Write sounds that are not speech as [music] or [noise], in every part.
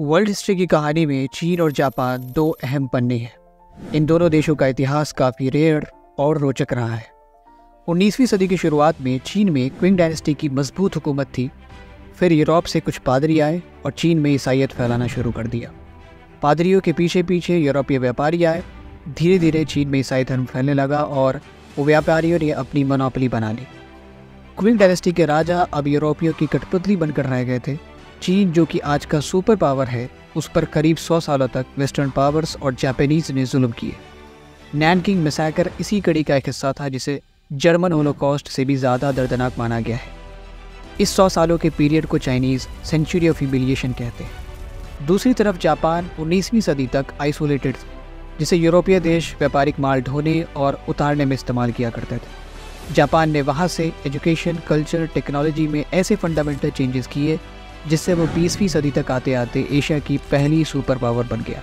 World history की कहानी में चीन और जापान दो अहम पन्ने हैं इन दोनों देशों का इतिहास काफ़ी रेयर और रोचक रहा है 19वीं सदी की शुरुआत में चीन में क्विंग डायनेस्टी की मजबूत हुकूमत थी फिर यूरोप से कुछ पादरी आए और चीन में ईसाइत फैलाना शुरू कर दिया पादरियों के पीछे पीछे यूरोपीय व्यापारी आए धीरे धीरे चीन में ईसाई धर्म फैलने लगा और व्यापारियों ने अपनी मनोपली बना ली क्विंग डायनेस्टी के राजा अब यूरोपियों की कठपुतली बनकर रह गए थे चीन जो कि आज का सुपर पावर है उस पर करीब सौ सालों तक वेस्टर्न पावर्स और जापानीज ने जुल्म किए नैनकिंग मिसाकर इसी कड़ी का एक हिस्सा था जिसे जर्मन होलोकॉस्ट से भी ज़्यादा दर्दनाक माना गया है इस सौ सालों के पीरियड को चाइनीज़ सेंचुरी ऑफ ह्यूमिलिएशन कहते हैं दूसरी तरफ जापान 19वीं सदी तक आइसोलेटेड जिसे यूरोपीय देश व्यापारिक माल ढोने और उतारने में इस्तेमाल किया करते थे जापान ने वहाँ से एजुकेशन कल्चर टेक्नोलॉजी में ऐसे फंडामेंटल चेंजेस किए जिससे वो बीसवीं सदी तक आते आते एशिया की पहली सुपर पावर बन गया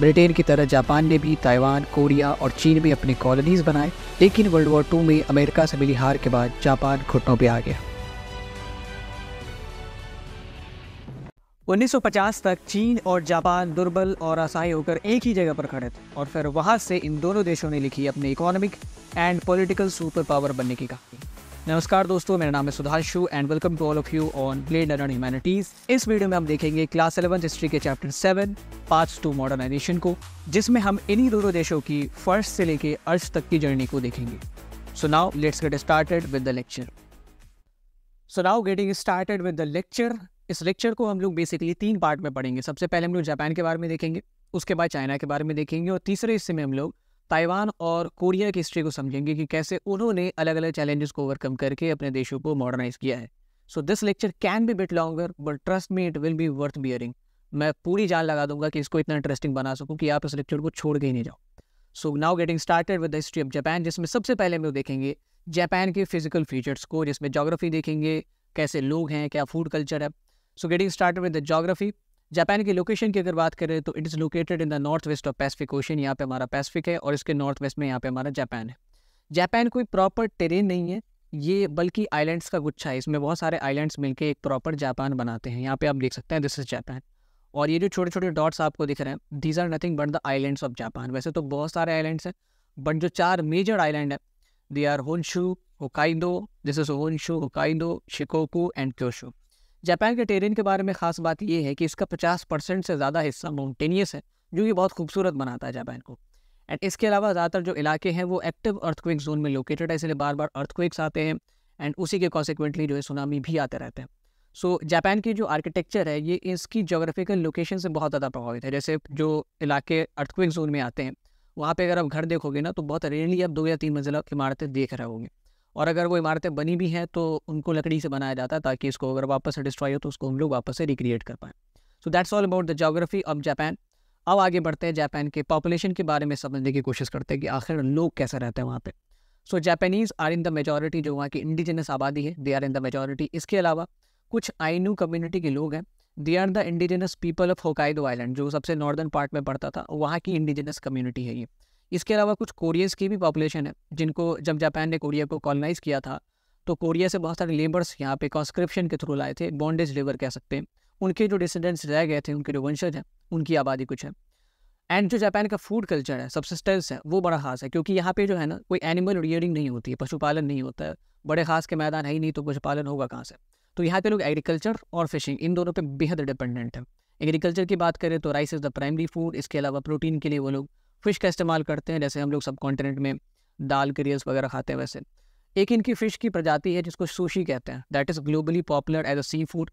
ब्रिटेन की तरह जापान ने भी ताइवान कोरिया और चीन में अपनी कॉलोनीज बनाए लेकिन वर्ल्ड वॉर टू में अमेरिका से मिली हार के बाद जापान घुटनों पर आ गया 1950 तक चीन और जापान दुर्बल और असहाय होकर एक ही जगह पर खड़े थे और फिर वहाँ से इन दोनों देशों ने लिखी अपने economic and political super power बनने की कहानी नमस्कार दोस्तों मेरा नाम है Sudhanshu and welcome to all of you on blade learn humanities इस वीडियो में हम देखेंगे क्लास इलेवन हिस्ट्री के chapter seven part two modernisation को जिसमें हम इन्हीं दोनों देशों की फर्स्ट से लेके अर्थ तक की जर्नी को देखेंगे so now let's get started with the lecture so now getting started with the lecture इस लेक्चर को हम लोग बेसिकली तीन पार्ट में पढ़ेंगे सबसे पहले हम लोग जापान के बारे में देखेंगे उसके बाद चाइना के बारे में देखेंगे और तीसरे हिस्से में हम लोग ताइवान और कोरिया की हिस्ट्री को समझेंगे कि कैसे उन्होंने अलग अलग चैलेंजेस को ओवरकम करके अपने देशों को मॉडर्नाइज किया है so this lecture can be bit longer but trust me it will be worth bearing मैं पूरी जान लगा दूंगा कि इसको इतना इंटरेस्टिंग बना सकूँ कि आप इस लेक्चर को छोड़ के ही नहीं जाओ so now getting started with the history of Japan जिसमें सबसे पहले हम लोग देखेंगे जापान के फिजिकल फीचर्स को जिसमें जोग्राफी देखेंगे कैसे लोग हैं क्या फूड कल्चर है so getting started with the geography Japan की लोकेशन की अगर बात करें तो it is located in the north west of Pacific Ocean यहाँ पे हमारा पैसिफिक है और इसके नॉर्थ वेस्ट में यहाँ पे हमारा जापान है जापान कोई प्रॉपर टेरेन नहीं है ये बल्कि आइलैंड्स का गुच्छा है इसमें बहुत सारे आइलैंड्स मिलके एक प्रॉपर जापान बनाते हैं यहाँ पे आप देख सकते हैं दिस इज़ जापान और ये जो छोटे छोटे डॉट्स आपको दिख रहे हैं these are nothing but the islands of Japan वैसे तो बहुत सारे आइलैंड्स हैं बट जो चार मेजर आइलैंड है they are Honshu Hokkaido this is Honshu Hokkaido Shikoku and Kyushu Japan के टेरेन के बारे में खास बात यह है कि इसका 50 परसेंट से ज़्यादा हिस्सा माउंटेनियस है जो कि बहुत खूबसूरत बनाता है जापान को एंड इसके अलावा ज़्यादातर जो इलाके हैं वो एक्टिव अर्थक्वेक जोन में लोकेटेड है इसलिए बार बार अर्थक्वेक्स आते हैं एंड उसी के कॉन्सिक्वेंटली जो है सुनामी भी आते रहते हैं सो so, जापान की जो आर्किटेक्चर है ये इसकी जोग्राफिकल लोकेशन से बहुत ज़्यादा प्रभावित है जैसे जो इलाके अर्थक्वेक जोन में आते हैं वहाँ पे अगर आप घर देखोगे ना तो बहुत रेयरली आप दो या तीन मंजिला इमारतें देख रहे होंगे और अगर वो इमारतें बनी भी हैं तो उनको लकड़ी से बनाया जाता है ताकि इसको अगर वापस डिस्ट्रॉय हो तो उसको हम लोग वापस से रिक्रिएट कर पाएँ so that's all about the geography of Japan अब आगे बढ़ते हैं जापान के पॉपुलेशन के बारे में समझने की कोशिश करते हैं कि आखिर लोग कैसे रहते हैं वहाँ पर so Japanese are in the majority जो वहाँ की इंडिजिनस आबादी है they are in the majority इसके अलावा कुछ आइनू कम्युनिटी के लोग हैं they are the indigenous people of Hokkaido island जो सबसे नॉर्दर्न पार्ट में पड़ता था वहाँ की इंडिजिनस कम्युनिटी है ये इसके अलावा कुछ कोरियस की भी पॉपुलेशन है जिनको जब जापान ने कोरिया को कॉलोनाइज़ किया था तो कोरिया से बहुत सारे लेबर्स यहाँ पे कॉन्स्क्रिप्शन के थ्रू लाए थे बॉन्डेज लेबर कह सकते हैं उनके जो डिसेंडेंट्स रह गए थे उनके जो वंशज हैं उनकी आबादी कुछ है एंड जो जापान का फूड कल्चर है सबसिस्टेंस है वो बड़ा खास है क्योंकि यहाँ पे जो है ना कोई एनिमल रियरिंग नहीं होती है पशुपालन नहीं होता है बड़े खास के मैदान है ही नहीं तो पशुपालन होगा कहाँ से तो यहाँ के लोग एग्रीकल्चर और फिशिंग इन दोनों पर बेहद डिपेंडेंट है एग्रीकल्चर की बात करें तो rice is the primary food इसके अलावा प्रोटीन के लिए वो लोग फ़िश का इस्तेमाल करते हैं जैसे हम लोग सब कॉन्टिनेंट में दाल के रियल्स वगैरह खाते हैं वैसे एक इनकी फ़िश की प्रजाति है जिसको सुशी कहते हैं that is globally popular as a sea food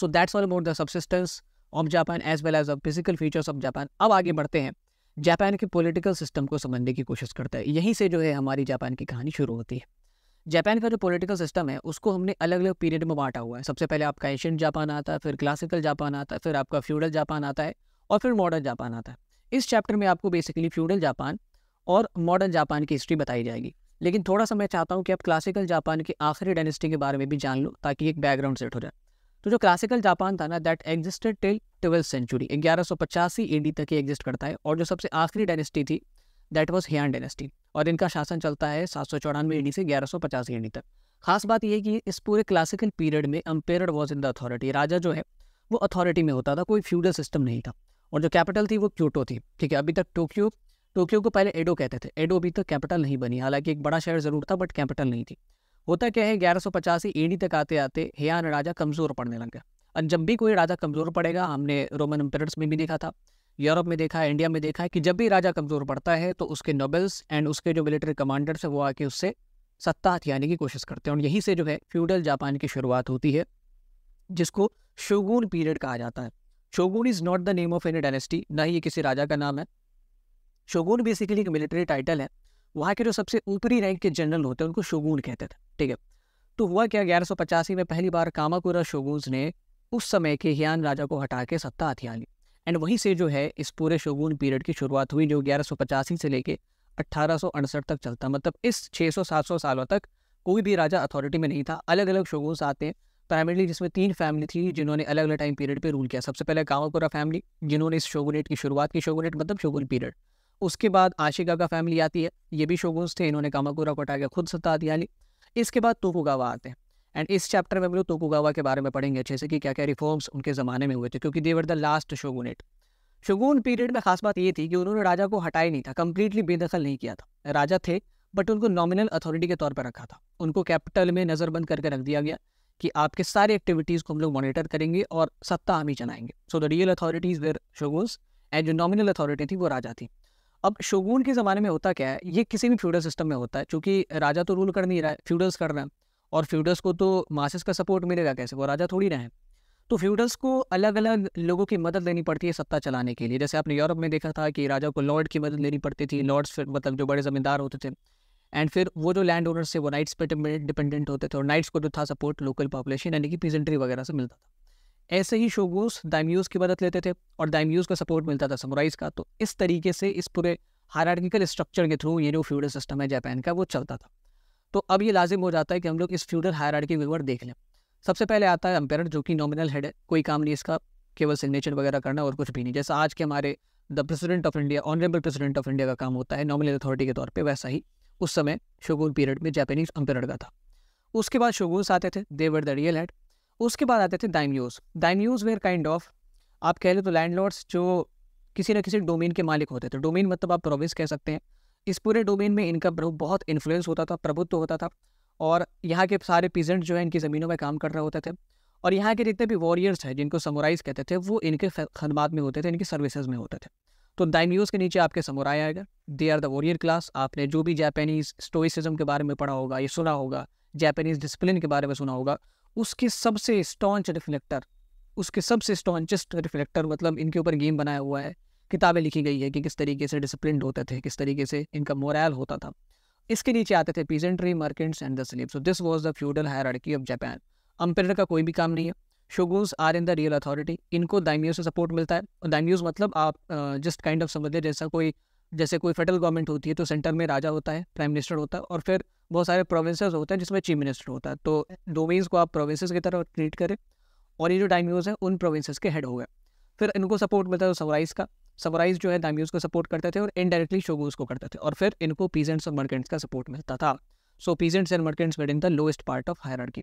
so that's all about the subsistence of Japan as well as the physical features of Japan अब आगे बढ़ते हैं जापान के पॉलिटिकल सिस्टम को समझने की कोशिश करता है यहीं से जो है हमारी जापान की कहानी शुरू होती है जापान का जो पॉलिटिकल सिस्टम है उसको हमने अलग अलग पीरियड में बांटा हुआ है सबसे पहले आपका एशियन जापान आता है फिर क्लासिकल जापान आता है फिर आपका फ्यूडल जापान आता है और फिर मॉडर्न जापान आता है इस चैप्टर में आपको बेसिकली फ्यूडल जापान और मॉडर्न जापान की हिस्ट्री बताई जाएगी लेकिन थोड़ा सा मैं चाहता हूँ कि आप क्लासिकल जापान की आखिरी डायनेस्टी के बारे में भी जान लो ताकि एक बैकग्राउंड सेट हो जाए तो जो क्लासिकल जापान था ना that existed till twelfth century ग्यारह सौ पचासी डी तक ही एग्जिस्ट करता है और जो सबसे आखिरी डायनेस्टी थी दैट वॉज हियान डायनेस्टी और इनका शासन चलता है सात सौ चौरानवे डी से ग्यारह सौ पचासी डी तक खास बात यह कि इस पूरे क्लासिकल पीरियड में emperor was in the authority राजा जो है वो अथॉरिटी में होता था कोई फ्यूडल सिस्टम नहीं था और जो कैपिटल थी वो क्यूटो थी ठीक है अभी तक टोक्यो टोक्यो को पहले एडो कहते थे एडो अभी तक कैपिटल नहीं बनी हालांकि एक बड़ा शहर जरूर था बट कैपिटल नहीं थी होता क्या है ग्यारह सौ पचासी एडी तक आते आते हेयान राजा कमज़ोर पड़ने लग गया और जब भी कोई राजा कमज़ोर पड़ेगा हमने रोमन एम्पेयर्स में भी देखा था यूरोप में देखा है इंडिया में देखा है कि जब भी राजा कमज़ोर पड़ता है तो उसके नोबल्स एंड उसके जो मिलिट्री कमांडर्स है वो आके उससे सत्ता हथियाने की कोशिश करते हैं और यहीं से जो है फ्यूडल जापान की शुरुआत होती है जिसको शोगुन पीरियड कहा जाता है shogun is not the name of any dynasty ना ही ये किसी राजा का नाम है शोगुन बेसिकली एक मिलिट्री टाइटल है वहाँ के जो सबसे ऊपरी रैंक के जनरल होते हैं उनको शोगुन कहते थे ठीक है तो हुआ क्या ग्यारह में पहली बार कामाकुरा शोगुन्स ने उस समय के हियान राजा को हटा के सत्ता हथियार ली एंड वहीं से जो है इस पूरे शोगुन पीरियड की शुरुआत हुई जो ग्यारह से लेके अट्ठारह तक चलता मतलब इस 600-700 सालों तक कोई भी राजा अथॉरिटी में नहीं था अलग अलग शोगुन्स आते हैं प्राइमरीली जिसमें तीन फैमिली थी जिन्होंने अलग अलग टाइम पीरियड पे रूल किया सबसे पहले कामापुरा फैमिली जिन्होंने इस शोगुनेट की शुरुआत की शोगुनेट मतलब शोगुन पीरियड उसके बाद आशिका का फैमिली आती है ये भी शोगुन्स थे इन्होंने कामापुरा को हटा के खुद सत्ता दिया ली इसके बाद तोकुगावा आते हैं एंड इस चैप्टर में हम लोग तोकुगावा के बारे में पढ़ेंगे अच्छे से कि क्या क्या रिफॉर्म्स उनके ज़माने में हुए थे क्योंकि they were the last shogunate shogun period में खास बात ये थी कि उन्होंने राजा को हटाया नहीं था कम्प्लीटली बेदखल नहीं किया था राजा थे बट उनको नॉमिनल अथॉरिटी के तौर पर रखा था उनको कैपिटल में नज़रबंद करके रख दिया गया कि आपके सारे एक्टिविटीज़ को हम लोग मॉनिटर करेंगे और सत्ता हम ही चलाएंगे so the real authorities there shoguns and जो नॉमिनल अथॉरिटी थी वो राजा थी अब शोगुन के ज़माने में होता क्या है ये किसी भी फ्यूडल सिस्टम में होता है चूँकि राजा तो रूल कर नहीं रहा है फ्यूडल्स कर रहे हैं और फ्यूडल्स को तो मासिस का सपोर्ट मिलेगा कैसे वो राजा थोड़ी रहे तो फ्यूडल्स को अलग अलग लोगों की मदद लेनी पड़ती है सत्ता चलाने के लिए जैसे आपने यूरोप में देखा था कि राजा को लॉर्ड की मदद लेनी पड़ती थी लॉर्ड्स मतलब जो बड़े जमींदार होते थे एंड फिर वो जो लैंड ओनर्स थे वो नाइट्स पर डिपेंडेंट होते थे और नाइट्स को जो था सपोर्ट लोकल पॉपुलेशन यानी कि पीजेंट्री वगैरह से मिलता था ऐसे ही शोगोस दाइम्यूज़ की मदद लेते थे और दाइम्यूज़ का सपोर्ट मिलता था समुराइज का तो इस तरीके से इस पूरे हायरार्किकल स्ट्रक्चर के थ्रू ये जो फ्यूडल सिस्टम है जापान का वो चलता था तो अब ये लाजिम हो जाता है कि हम लोग इस फ्यूडल हायरार्की विवर देख लें सबसे पहले आता है अम्पेयर जो कि नॉमिनल हेड है कोई काम नहीं इसका केवल सिग्नेचर वगैरह करना और कुछ भी नहीं जैसा आज के हमारे the president of India honourable President of India का काम होता है नॉमिनल अथॉरिटी के तौर पर वैसा ही उस समय शोगुन पीरियड में जापानीज अंतरण का था उसके बाद शोगुन्स आते थे देवर द रियल हेड उसके बाद आते थे daimyos daimyos were kind of आप कह लें तो लैंडलॉर्ड्स जो किसी ना किसी डोमेन के मालिक होते थे डोमेन मतलब आप प्रोविंस कह सकते हैं इस पूरे डोमेन में इनका प्रभु बहुत इन्फ्लुएंस होता था प्रभुत्व होता था और यहाँ के सारे पीजेंट जो है इनकी ज़मीनों में काम कर रहे होते थे और यहाँ के जितने भी वॉरियर्स हैं जिनको समोराइज कहते थे वो इनके खदमात में होते थे इनकी सर्विसेज में होते थे तो दाइम्यूज के नीचे आपके समुराय आएगा they are the warrior class आपने जो भी जापानीज स्टोइसिज्म के बारे में पढ़ा होगा ये सुना होगा जापानीज डिसिप्लिन के बारे में सुना होगा उसके सबसे स्टॉन्च रिफ्लेक्टर उसके सबसे स्टॉन्चेस्ट रिफ्लेक्टर मतलब इनके ऊपर गेम बनाया हुआ है किताबें लिखी गई है कि किस तरीके से डिसिप्लिन होते थे किस तरीके से इनका मोरल होता था इसके नीचे आते थे peasantry merchants and the slave so this was the feudal hierarchy of Japan emperor का कोई भी काम नहीं है shoguns are in the real authority इनको दाइम्यूज से सपोर्ट मिलता है और मतलब आप जस्ट काइंड ऑफ समझ लें जैसा कोई जैसे कोई फेडरल गवर्नमेंट होती है तो सेंटर में राजा होता है प्राइम मिनिस्टर होता है और फिर बहुत सारे प्रोविंसेस होते हैं जिसमें चीफ मिनिस्टर होता है तो डोमेन्स को आप प्रोविंसेस की तरह ट्रीट करें और ये जो डाइम्यूज हैं उन प्रोविंसेस के हेड हो गए फिर इनको सपोर्ट मिलता है सवराइज का सवराइज जो है दाम्यूज को सपोर्ट करते थे और इनडायरेक्टली शोगोज को करते थे और फिर इनको पीजेंट्स और मर्केंट्स का सपोर्ट मिलता था so peasants and merchants were in the lowest part of hierarchy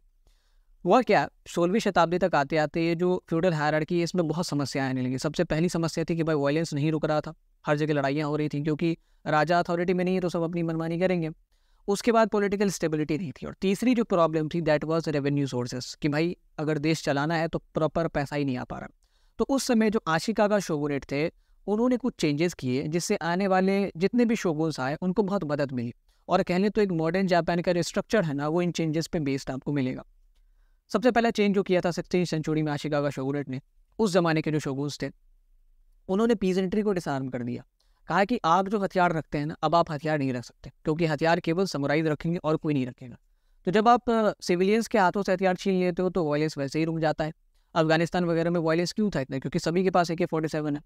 हुआ क्या सोलहवीं शताब्दी तक आते आते ये जो फ्यूडल हायरार्की है इसमें बहुत समस्याएं आने लगी सबसे पहली समस्या थी कि भाई वायलेंस नहीं रुक रहा था हर जगह लड़ाइयाँ हो रही थी क्योंकि राजा अथॉरिटी में नहीं है तो सब अपनी मनमानी करेंगे उसके बाद पॉलिटिकल स्टेबिलिटी नहीं थी और तीसरी जो प्रॉब्लम थी दैट वाज रेवेन्यू सोर्सेस कि भाई अगर देश चलाना है तो प्रॉपर पैसा ही नहीं आ पा रहा तो उस समय जो आशिका का शोगुनेट थे उन्होंने कुछ चेंजेस किए जिससे आने वाले जितने भी शोगुन्स आए उनको बहुत मदद मिली और कहने तो एक मॉडर्न जापान का जो स्ट्रक्चर है ना वो इन चेंजेस पे बेस्ड आपको मिलेगा सबसे पहला चेंज जो किया था सिक्सटीन सेंचुरी में आशिकागा का ने उस ज़माने के जो शोगुस थे उन्होंने पीजेंट्री को डिसआर्म कर दिया कहा कि आप जो हथियार रखते हैं ना अब आप हथियार नहीं रख सकते क्योंकि हथियार केवल समुराइज रखेंगे और कोई नहीं रखेगा तो जब आप सिविलियंस के हाथों से हथियार छीन लेते हो तो वायलेंस वैसे ही रुक जाता है अफगानिस्तान वगैरह में वायलेंस क्यों था इतना क्योंकि सभी के पास ए फोर्टी सेवन है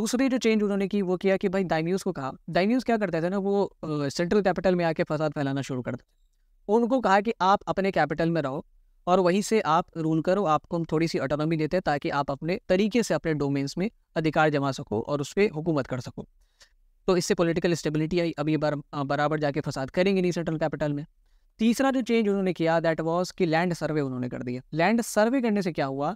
दूसरी जो चेंज उन्होंने की वो किया कि भाई डाइम्यूज को कहा डाइम्यूज क्या करते थे ना वो सेंट्रल कैपिटल में आके फसाद फैलाना शुरू कर थे उनको कहा कि आप अपने कैपिटल में रहो और वहीं से आप रूल करो आपको हम थोड़ी सी ऑटोनॉमी देते हैं ताकि आप अपने तरीके से अपने डोमेन्स में अधिकार जमा सको और उस पर हुकूमत कर सको तो इससे पॉलिटिकल स्टेबिलिटी आई अभी बार, बराबर जाके फसाद करेंगे नहीं सेंट्रल कैपिटल में तीसरा जो चेंज उन्होंने किया दैट वॉज कि लैंड सर्वे उन्होंने कर दिया लैंड सर्वे करने से क्या हुआ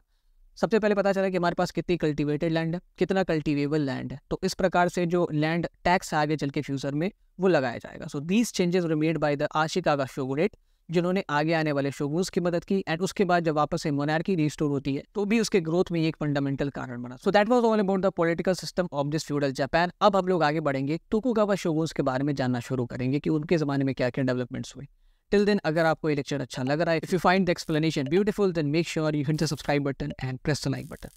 सबसे पहले पता चला कि हमारे पास कितनी कल्टिवेटेड लैंड है कितना कल्टिवेबल लैंड है तो इस प्रकार से जो लैंड टैक्स आगे चल के फ्यूचर में वो लगाया जाएगा so these changes remade by the Ashikaga shogunate जिन्होंने आगे आने वाले शोगूज की मदद की एंड उसके बाद जब वापस से मोनार्की रिस्टोर होती है तो भी उसके ग्रोथ में एक फंडामेंटल कारण बना so that was all about the political system of this feudal Japan अब हम लोग आगे बढ़ेंगे तुकुगावा शोगूज के बारे में जानना शुरू करेंगे कि उनके जमाने में क्या क्या डेवलपमेंट्स हुई टिल देन अगर आपको ये लेक्चर अच्छा लग रहा है if you find the explanation beautiful then make sure you hit the subscribe button and press the like button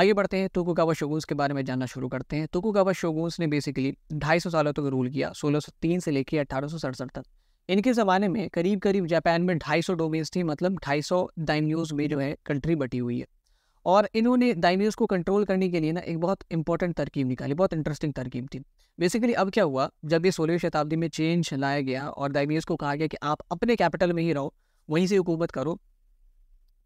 आगे बढ़ते हैं तुकुगावा शोगुन्स के बारे में जानना शुरू करते हैं तुकुगावा शोगुन्स ने बेसिकली ढाई सौ सालों तक तो रूल किया सोलह सौ तीन से लेकर अठारह सौ सड़सठ तक इनके ज़माने में करीब करीब जापान में 250 डोमेन्स थी मतलब 250 सौ डाइम्यूज़ में जो है कंट्री बटी हुई है और इन्होंने डाइम्यूज़ को कंट्रोल करने के लिए ना एक बहुत इंपॉर्टेंट तरकीब निकाली बहुत इंटरेस्टिंग तरकीब थी बेसिकली अब क्या हुआ जब ये सोलहवीं शताब्दी में चेंज लाया गया और डाइम्यूज़ को कहा गया कि आप अपने कैपिटल में ही रहो वहीं से हुकूमत करो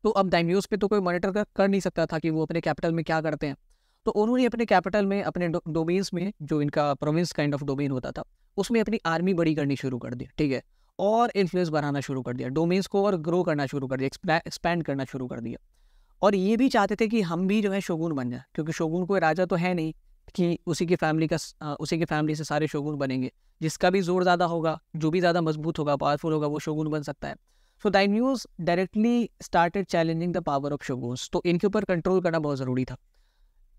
तो अब डाइम्यूज़ पे तो कोई मॉनिटर कर नहीं सकता था कि वो अपने कैपिटल में क्या करते हैं तो उन्होंने अपने कैपिटल में अपने डोमेन्स में जो इनका प्रोविंस काइंड ऑफ डोमेन होता था उसमें अपनी आर्मी बड़ी करनी शुरू कर दी ठीक है और इन्फ्लुएंस बढ़ाना शुरू कर दिया डोमेन्स को और ग्रो करना शुरू कर दिया एक्सपैंड करना शुरू कर दिया और ये भी चाहते थे कि हम भी जो है शोगुन बन जाए क्योंकि शोगुन कोई राजा तो है नहीं कि उसी की फैमिली का उसी की फैमिली से सारे शोगुन बनेंगे जिसका भी जोर ज़्यादा होगा जो भी ज़्यादा मजबूत होगा पावरफुल होगा वो शोगुन बन सकता है so daimyos directly started challenging the power of shoguns तो इनके ऊपर कंट्रोल करना बहुत ज़रूरी था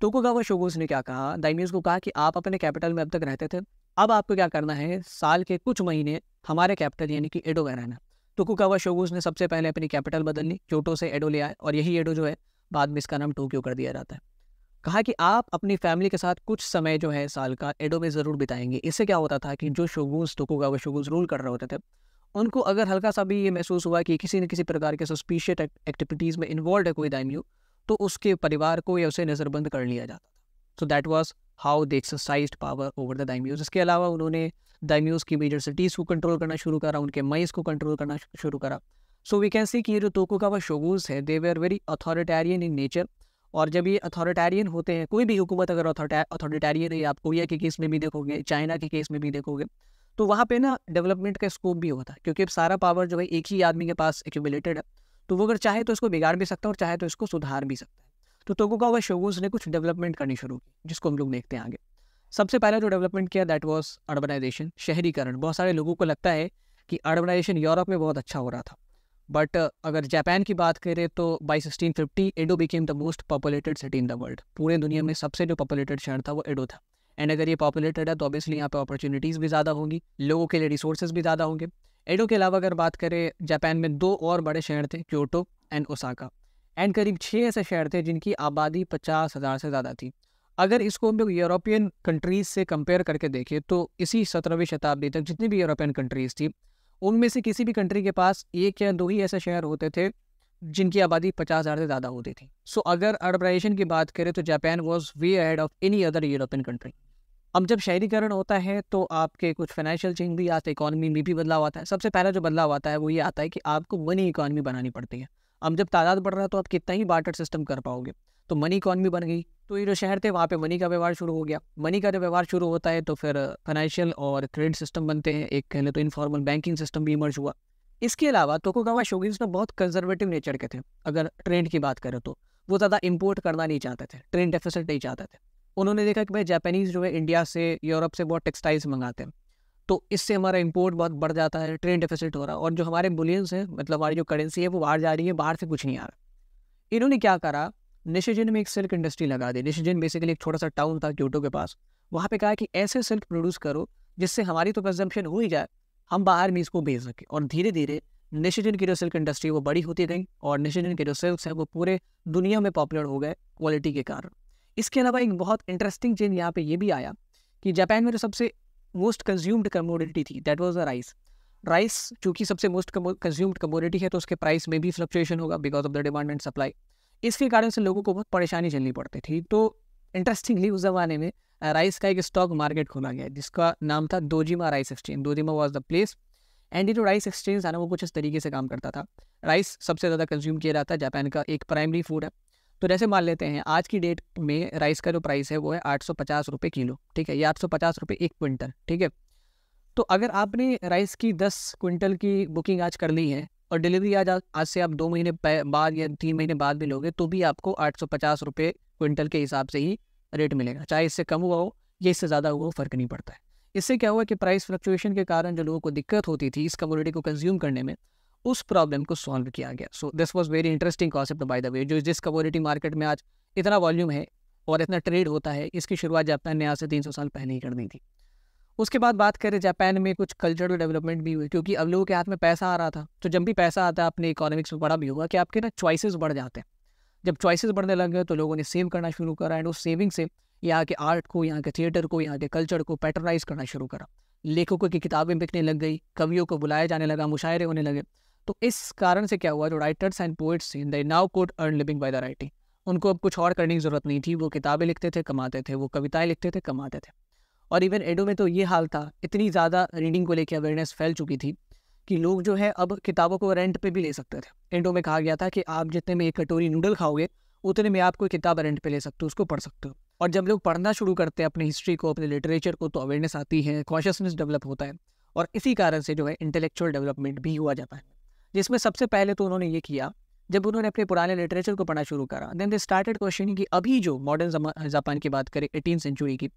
टोकोगावा तो शोगुन्स ने क्या कहा दाई न्यूज़ को कहा कि आप अपने कैपिटल में अब तक रहते थे अब आपको क्या करना है साल के कुछ महीने हमारे कैपिटल यानी कि एडो में रहना टुकुकावा शोगुज ने सबसे पहले अपनी कैपिटल बदल ली क्योटो से एडो ले आए और यही एडो जो है बाद में इसका नाम टोक्यो कर दिया जाता है कहा कि आप अपनी फैमिली के साथ कुछ समय जो है साल का एडो में ज़रूर बिताएंगे इससे क्या होता था कि जो शोगुज टोकुकावा शोगुज रूल कर रहे होते थे उनको अगर हल्का सा भी ये महसूस हुआ कि किसी न किसी प्रकार के सस्पिशियस एक्टिविटीज़ में इन्वॉल्व है कोई दाइम्यू तो उसके परिवार को या उसे नज़रबंद कर लिया जाता था so that was how they exercise power over the daimyos इसके अलावा उन्होंने दाइम्यूज की मेजर सिटीज़ को कंट्रोल करना शुरू करा उनके मईस को कंट्रोल करना शुरू करा सो वी कैन सी कि ये जो तोकुगावा शोगूस है they were very authoritarian in nature और जब ये अथॉरिटेरियन होते हैं कोई भी हुकूमत अगर अथॉरिटेरियन है आप कोरिया के केस में भी देखोगे चाइना के केस में भी देखोगे तो वहाँ पे ना डेवलपमेंट का स्कोप भी होता है क्योंकि अब सारा पावर जो है एक ही आदमी के पास एक्यूमुलेटेड है तो वो अगर चाहे तो इसको बिगाड़ भी सकता है और चाहे तो इसको सुधार भी सकता है तो तोकुगावा शोगुन्स ने कुछ डेवलपमेंट करनी शुरू की जिसको हम लोग देखते हैं आगे सबसे पहला जो डेवलपमेंट किया दैट वॉज अर्बनाइजेशन शहरीकरण बहुत सारे लोगों को लगता है कि अर्बनाइजेशन यूरोप में बहुत अच्छा हो रहा था बट अगर जापान की बात करें तो by sixteen fifty Edo became the most populated city in the world पूरे दुनिया में सबसे जो पॉपुलेटेड शहर था वो एडो था एंड अगर ये पॉपुलेटेड है तो ऑब्वियसली यहाँ पे अपॉर्चुनिटीज़ भी ज़्यादा होंगी लोगों के लिए रिसोर्सेज भी ज़्यादा होंगे एडो के अलावा अगर बात करें जापान में दो और बड़े शहर थे क्योटो एंड ओसाका एंड करीब छः ऐसे शहर थे जिनकी आबादी पचास हज़ार से ज़्यादा थी अगर इसको हम लोग यूरोपियन कंट्रीज़ से कंपेयर करके देखें तो इसी सत्रहवीं शताब्दी तक जितनी भी यूरोपियन कंट्रीज़ थी उनमें से किसी भी कंट्री के पास एक या दो ही ऐसे शहर होते थे जिनकी आबादी पचास हज़ार से ज़्यादा होती थी सो so, अगर अर्बनाइजेशन की बात करें तो Japan was way ahead of any other European country अब जब शहरीकरण होता है तो आपके कुछ फाइनेंशियल चेंज भी आते हैं इकॉनमी में भी बदलाव आता है सबसे पहला जो बदलाव आता है वो ये आता है कि आपको वनी इकॉनमी बनानी पड़ती है अब जब तादाद बढ़ रहा है तो आप कितना ही बार्टर सिस्टम कर पाओगे तो मनी इकॉनमी बन गई तो ये जो शहर थे वहाँ पे मनी का व्यवहार शुरू हो गया मनी का जब व्यवहार शुरू होता है तो फिर फाइनेंशियल और क्रेडिट सिस्टम बनते हैं एक कह तो इनफॉर्मल बैंकिंग सिस्टम भी इमर्ज हुआ इसके अलावा तोकोगावा शोगिन्स में बहुत कंजर्वेटिव नेचर के थे अगर ट्रेंड की बात करें तो वो ज़्यादा इम्पोर्ट करना नहीं चाहते थे ट्रेंड डेफिसिट नहीं चाहते थे उन्होंने देखा कि भाई जापानीज़ जो है इंडिया से यूरोप से बहुत टेक्सटाइल्स मंगाते हैं तो इससे हमारा इम्पोर्ट बहुत बढ़ जाता है ट्रेड डिफिसिट हो रहा है और जो हमारे बुलियंस हैं मतलब हमारी जो करेंसी है वो बाहर जा रही है बाहर से कुछ नहीं आ रहा इन्होंने क्या करा निशिजिन में एक सिल्क इंडस्ट्री लगा दी निशिजिन बेसिकली एक छोटा सा टाउन था क्यूटो के पास वहाँ पे कहा कि ऐसे सिल्क प्रोड्यूस करो जिससे हमारी तो कंजम्पशन हो ही जाए हम बाहर भी इसको भेज सकें और धीरे धीरे निशिजिन की जो सिल्क इंडस्ट्री वो बड़ी होती गई और निशिजिन के जो सिल्क हैं वो पूरे दुनिया में पॉपुलर हो गए क्वालिटी के कारण इसके अलावा एक बहुत इंटरेस्टिंग चीज़ यहाँ पे ये भी आया कि जापान में जो सबसे मोस्ट कंज्यूम्ड कमोडिटी थी that was the rice rice चूंकि सबसे मोस्ट कंज्यूम्ड कमोडिटी है तो उसके प्राइस में भी फ्लक्चुएशन होगा because of the demand and supply इसके कारण से लोगों को बहुत परेशानी झेलनी पड़ती थी तो इंटरेस्टिंगली उस ज़माने में राइस uh, का एक स्टॉक मार्केट खोला गया जिसका नाम था Dojima rice exchange Dojima was the place and ये जो राइस एक्सचेंज था ना वो कुछ इस तरीके से काम करता था राइस सबसे ज़्यादा कंज्यूम किया जाता है जापान का एक प्राइमरी फूड है तो जैसे मान लेते हैं आज की डेट में राइस का जो प्राइस है वो है आठ सौ पचास रुपये किलो ठीक है या आठ सौ पचास रुपये एक क्विंटल ठीक है तो अगर आपने राइस की दस क्विंटल की बुकिंग आज कर ली है और डिलीवरी आज आज से आप दो महीने बाद या तीन महीने बाद भी लोगे तो भी आपको आठ सौ पचास रुपये क्विंटल के हिसाब से ही रेट मिलेगा चाहे इससे कम हुआ हो या इससे ज़्यादा हुआ हो फ़र्क नहीं पड़ता है इससे क्या हुआ कि प्राइस फ्लक्चुएशन के कारण जो लोगों को दिक्कत होती थी इस कमोडिटी को कंज्यूम करने में उस प्रॉब्लम को सॉल्व किया गया so this was very interesting concept by the way जो जिस कमोडिटी मार्केट में आज इतना वॉल्यूम है और इतना ट्रेड होता है इसकी शुरुआत जापान ने आज से सौ साल पहले ही कर दी थी उसके बाद बात करें जापान में कुछ कल्चरल डेवलपमेंट भी हुई क्योंकि अब लोगों के हाथ में पैसा आ रहा था तो जब भी पैसा आता है अपने इकोनॉमिक्स में बड़ा भी होगा कि आपके ना चॉइसेस बढ़ जाते हैं जब चॉइसेस बढ़ने लग गए तो लोगों ने सेव करना शुरू करा एंड उस सेविंग से यहाँ के आर्ट को यहाँ के थिएटर को यहाँ के कल्चर को पैटर्नाइज करना शुरू करा लेखकों की किताबें बिकने लग गई कवियों को बुलाया जाने लगा मुशायरे होने लगे तो इस कारण से क्या हुआ जो writers and poets in they now could earn living by the writing उनको अब कुछ और करने की ज़रूरत नहीं थी वो किताबें लिखते थे कमाते थे वो कविताएं लिखते थे कमाते थे और इवन एडो में तो ये हाल था इतनी ज़्यादा रीडिंग को लेकर अवेयरनेस फैल चुकी थी कि लोग जो है अब किताबों को रेंट पे भी ले सकते थे एंडो में कहा गया था कि आप जितने में एक कटोरी नूडल खाओगे उतने में आप कोई किताब रेंट पे ले सकते हो उसको पढ़ सकते हो और जब लोग पढ़ना शुरू करते हैं अपनी हिस्ट्री को अपने लिटरेचर को तो अवेयरनेस आती है कॉन्शियसनेस डेवलप होता है और इसी कारण से जो है इंटेलेक्चुअल डेवलपमेंट भी हुआ जाता है जिसमें सबसे पहले तो उन्होंने ये किया जब उन्होंने अपने पुराने लिटरेचर को पढ़ना शुरू करा देन दे स्टार्टेड क्वेश्चन कि अभी जो मॉडर्न जापान की बात करें एटीन सेंचुरी की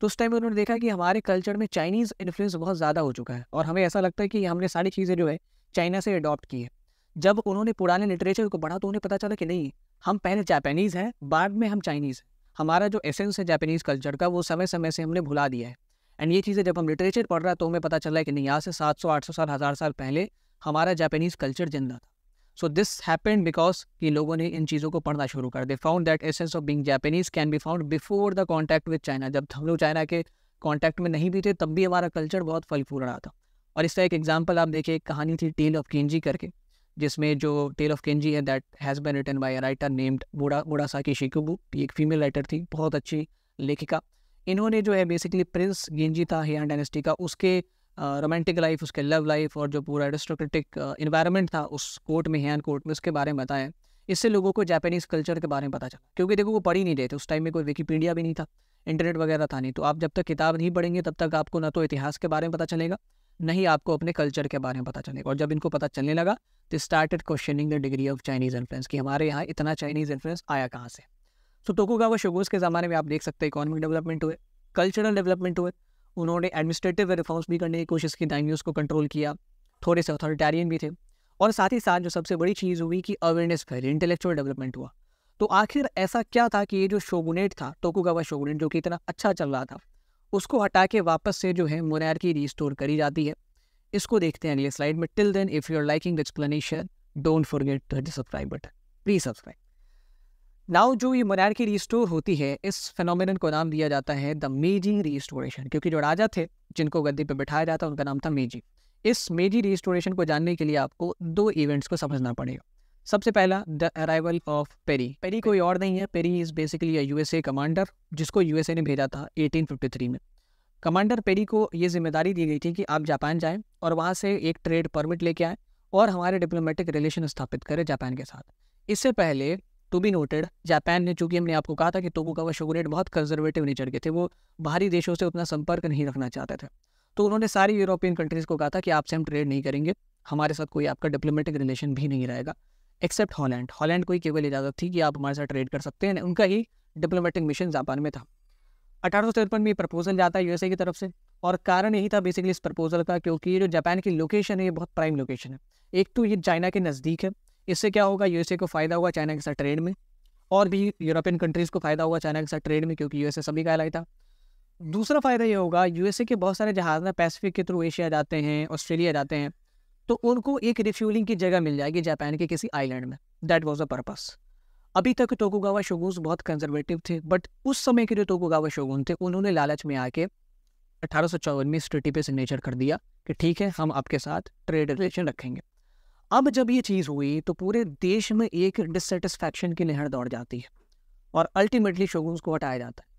तो उस टाइम उन्होंने देखा कि हमारे कल्चर में चाइनीज़ इन्फ्लुएंस बहुत ज़्यादा हो चुका है और हमें ऐसा लगता है कि हमने सारी चीज़ें जो है चाइना से अडॉप्ट की है जब उन्होंने पुराने लिटरेचर को पढ़ा तो उन्हें पता चला कि नहीं हम पहले जापानीज़ हैं बाद में हम चाइनीज़ हैं हमारा जो एसेंस है जापानीज़ कल्चर का वो समय समय से हमने भुला दिया है एंड ये चीज़ें जब हम लिटरेचर पढ़ रहा है तो हमें पता चला है कि नहीं यहाँ से सात सौ आठ सौ साल हज़ार साल पहले हमारा जापानीज़ कल्चर जिंदा था सो दिस हैपेंड बिकॉज कि लोगों ने इन चीज़ों को पढ़ना शुरू कर they found that essence of being Japanese can be found before the contact with China जब हम लोग चाइना के कॉन्टैक्ट में नहीं भी थे तब भी हमारा कल्चर बहुत फल फूल रहा था और इसका एक एग्जाम्पल आप देखिए एक कहानी थी टेल ऑफ केंजी करके जिसमें जो टेल ऑफ केंजी है that has been written by a writer named बूढ़ा बूढ़ा सा साकी शिकोबू एक फीमेल राइटर थी बहुत अच्छी लेखिका इन्होंने जो है बेसिकली प्रिंस गेंजी था हेयर डायनेस्टी का उसके रोमांटिक लाइफ उसके लव लाइफ और जो पूरा एडिस्टोक्रेटिक इन्वायरमेंट था उस कोर्ट में हैन कोर्ट में उसके बारे में बताएं इससे लोगों को जापानीज़ कल्चर के बारे में पता चला क्योंकि देखो वो पढ़ ही नहीं रहे थे उस टाइम में कोई विकीपीडिया भी नहीं था इंटरनेट वगैरह था नहीं तो आप जब तक किताब नहीं पढ़ेंगे तब तक आपको ना तो इतिहास के बारे में पता चलेगा ही आपको अपने कल्चर के बारे में पता चलेगा और जब इनको पता चलने लगा तो started questioning the degree of Chinese influence कि हमारे यहाँ इतना चाइनीज़ इन्फ्लुएंस आया कहाँ से तो टोकोगावा शोगोज के ज़माने में आप देख सकते हैं इकोनॉमिक डेवलपमेंट हुए कल्चरल डेवलपमेंट हुए उन्होंने एडमिनिस्ट्रेटिव रिफॉर्म्स भी करने की कोशिश की दाइमी उसको कंट्रोल किया थोड़े से अथॉरिटेरियन भी थे और साथ ही साथ जो सबसे बड़ी चीज़ हुई कि अवेयरनेस फैली इंटेलेक्चुअल डेवलपमेंट हुआ तो आखिर ऐसा क्या था कि ये जो शोगुनेट था टोकुगावा शोगुनेट जो कि इतना अच्छा चल रहा था उसको हटा के वापस से जो है मोनैर की रिस्टोर करी जाती है इसको देखते हैं अगले स्लाइड में till then if you are liking the explanation don't forget to subscribe button please subscribe now जो ये मोनार्की रिस्टोर होती है इस फिनोमिन को नाम दिया जाता है द मेजी रिस्टोरेशन क्योंकि जो राजा थे जिनको गद्दी पर बिठाया जाता उनका नाम था मेजी इस मेजी रिस्टोरेशन को जानने के लिए आपको दो इवेंट्स को समझना पड़ेगा सबसे पहला the arrival of Perry Perry कोई और नहीं है Perry is basically USA commander जिसको यूएसए ने भेजा था 1853 में कमांडर पेरी को ये जिम्मेदारी दी गई थी कि आप जापान जाएं और वहाँ से एक ट्रेड परमिट लेके आएँ और हमारे डिप्लोमेटिक रिलेशन स्थापित करें जापान के साथ इससे पहले टू बी नोटेड जापान ने चूंकि हमने आपको कहा था कि तोकुगावा शोगुनेट बहुत कंजर्वेटिव नेचर के थे वो बाहरी देशों से उतना संपर्क नहीं रखना चाहते थे तो उन्होंने सारी यूरोपियन कंट्रीज़ को कहा था कि आपसे हम ट्रेड नहीं करेंगे हमारे साथ कोई आपका डिप्लोमेटिक रिलेशन भी नहीं रहेगा एक्सेप्ट हॉलैंड हॉलैंड को ही केवल इजाज़त थी कि आप हमारे साथ ट्रेड कर सकते हैं उनका ही डिप्लोमेटिक मिशन जापान में था अठारह सौ तिरपन में प्रपोजल जाता है यूएसए की तरफ से और कारण यही था बेसिकली इस प्रपोजल का क्योंकि ये जो जापान की लोकेशन है ये बहुत प्राइम लोकेशन है एक तो ये चाइना के नज़दीक है इससे क्या होगा यूएसए को फ़ायदा होगा चाइना के साथ ट्रेड में और भी यूरोपियन कंट्रीज़ को फ़ायदा होगा चाइना के साथ ट्रेड में क्योंकि यूएसए सभी का एलाई था दूसरा फ़ायदा ये होगा यूएसए के बहुत सारे जहाज़ ना पैसिफिक के थ्रू एशिया जाते हैं ऑस्ट्रेलिया जाते हैं तो उनको एक रिफ्यूलिंग की जगह मिल जाएगी जापान के किसी आइलैंड में दैट वॉज द पर्पज़ अभी तक टोकुगावा शोगुन्स बहुत कंजर्वेटिव थे बट उस समय के जो टोकुगावा शोगुन थे उन्होंने लालच में आके अठारह सौ में इस ट्रिटी पे सिग्नेचर कर दिया कि ठीक है हम आपके साथ ट्रेड रिलेशन रखेंगे अब जब ये चीज़ हुई तो पूरे देश में एक डिससेटिस्फैक्शन की लहर दौड़ जाती है और अल्टीमेटली शोगुन्स को हटाया जाता है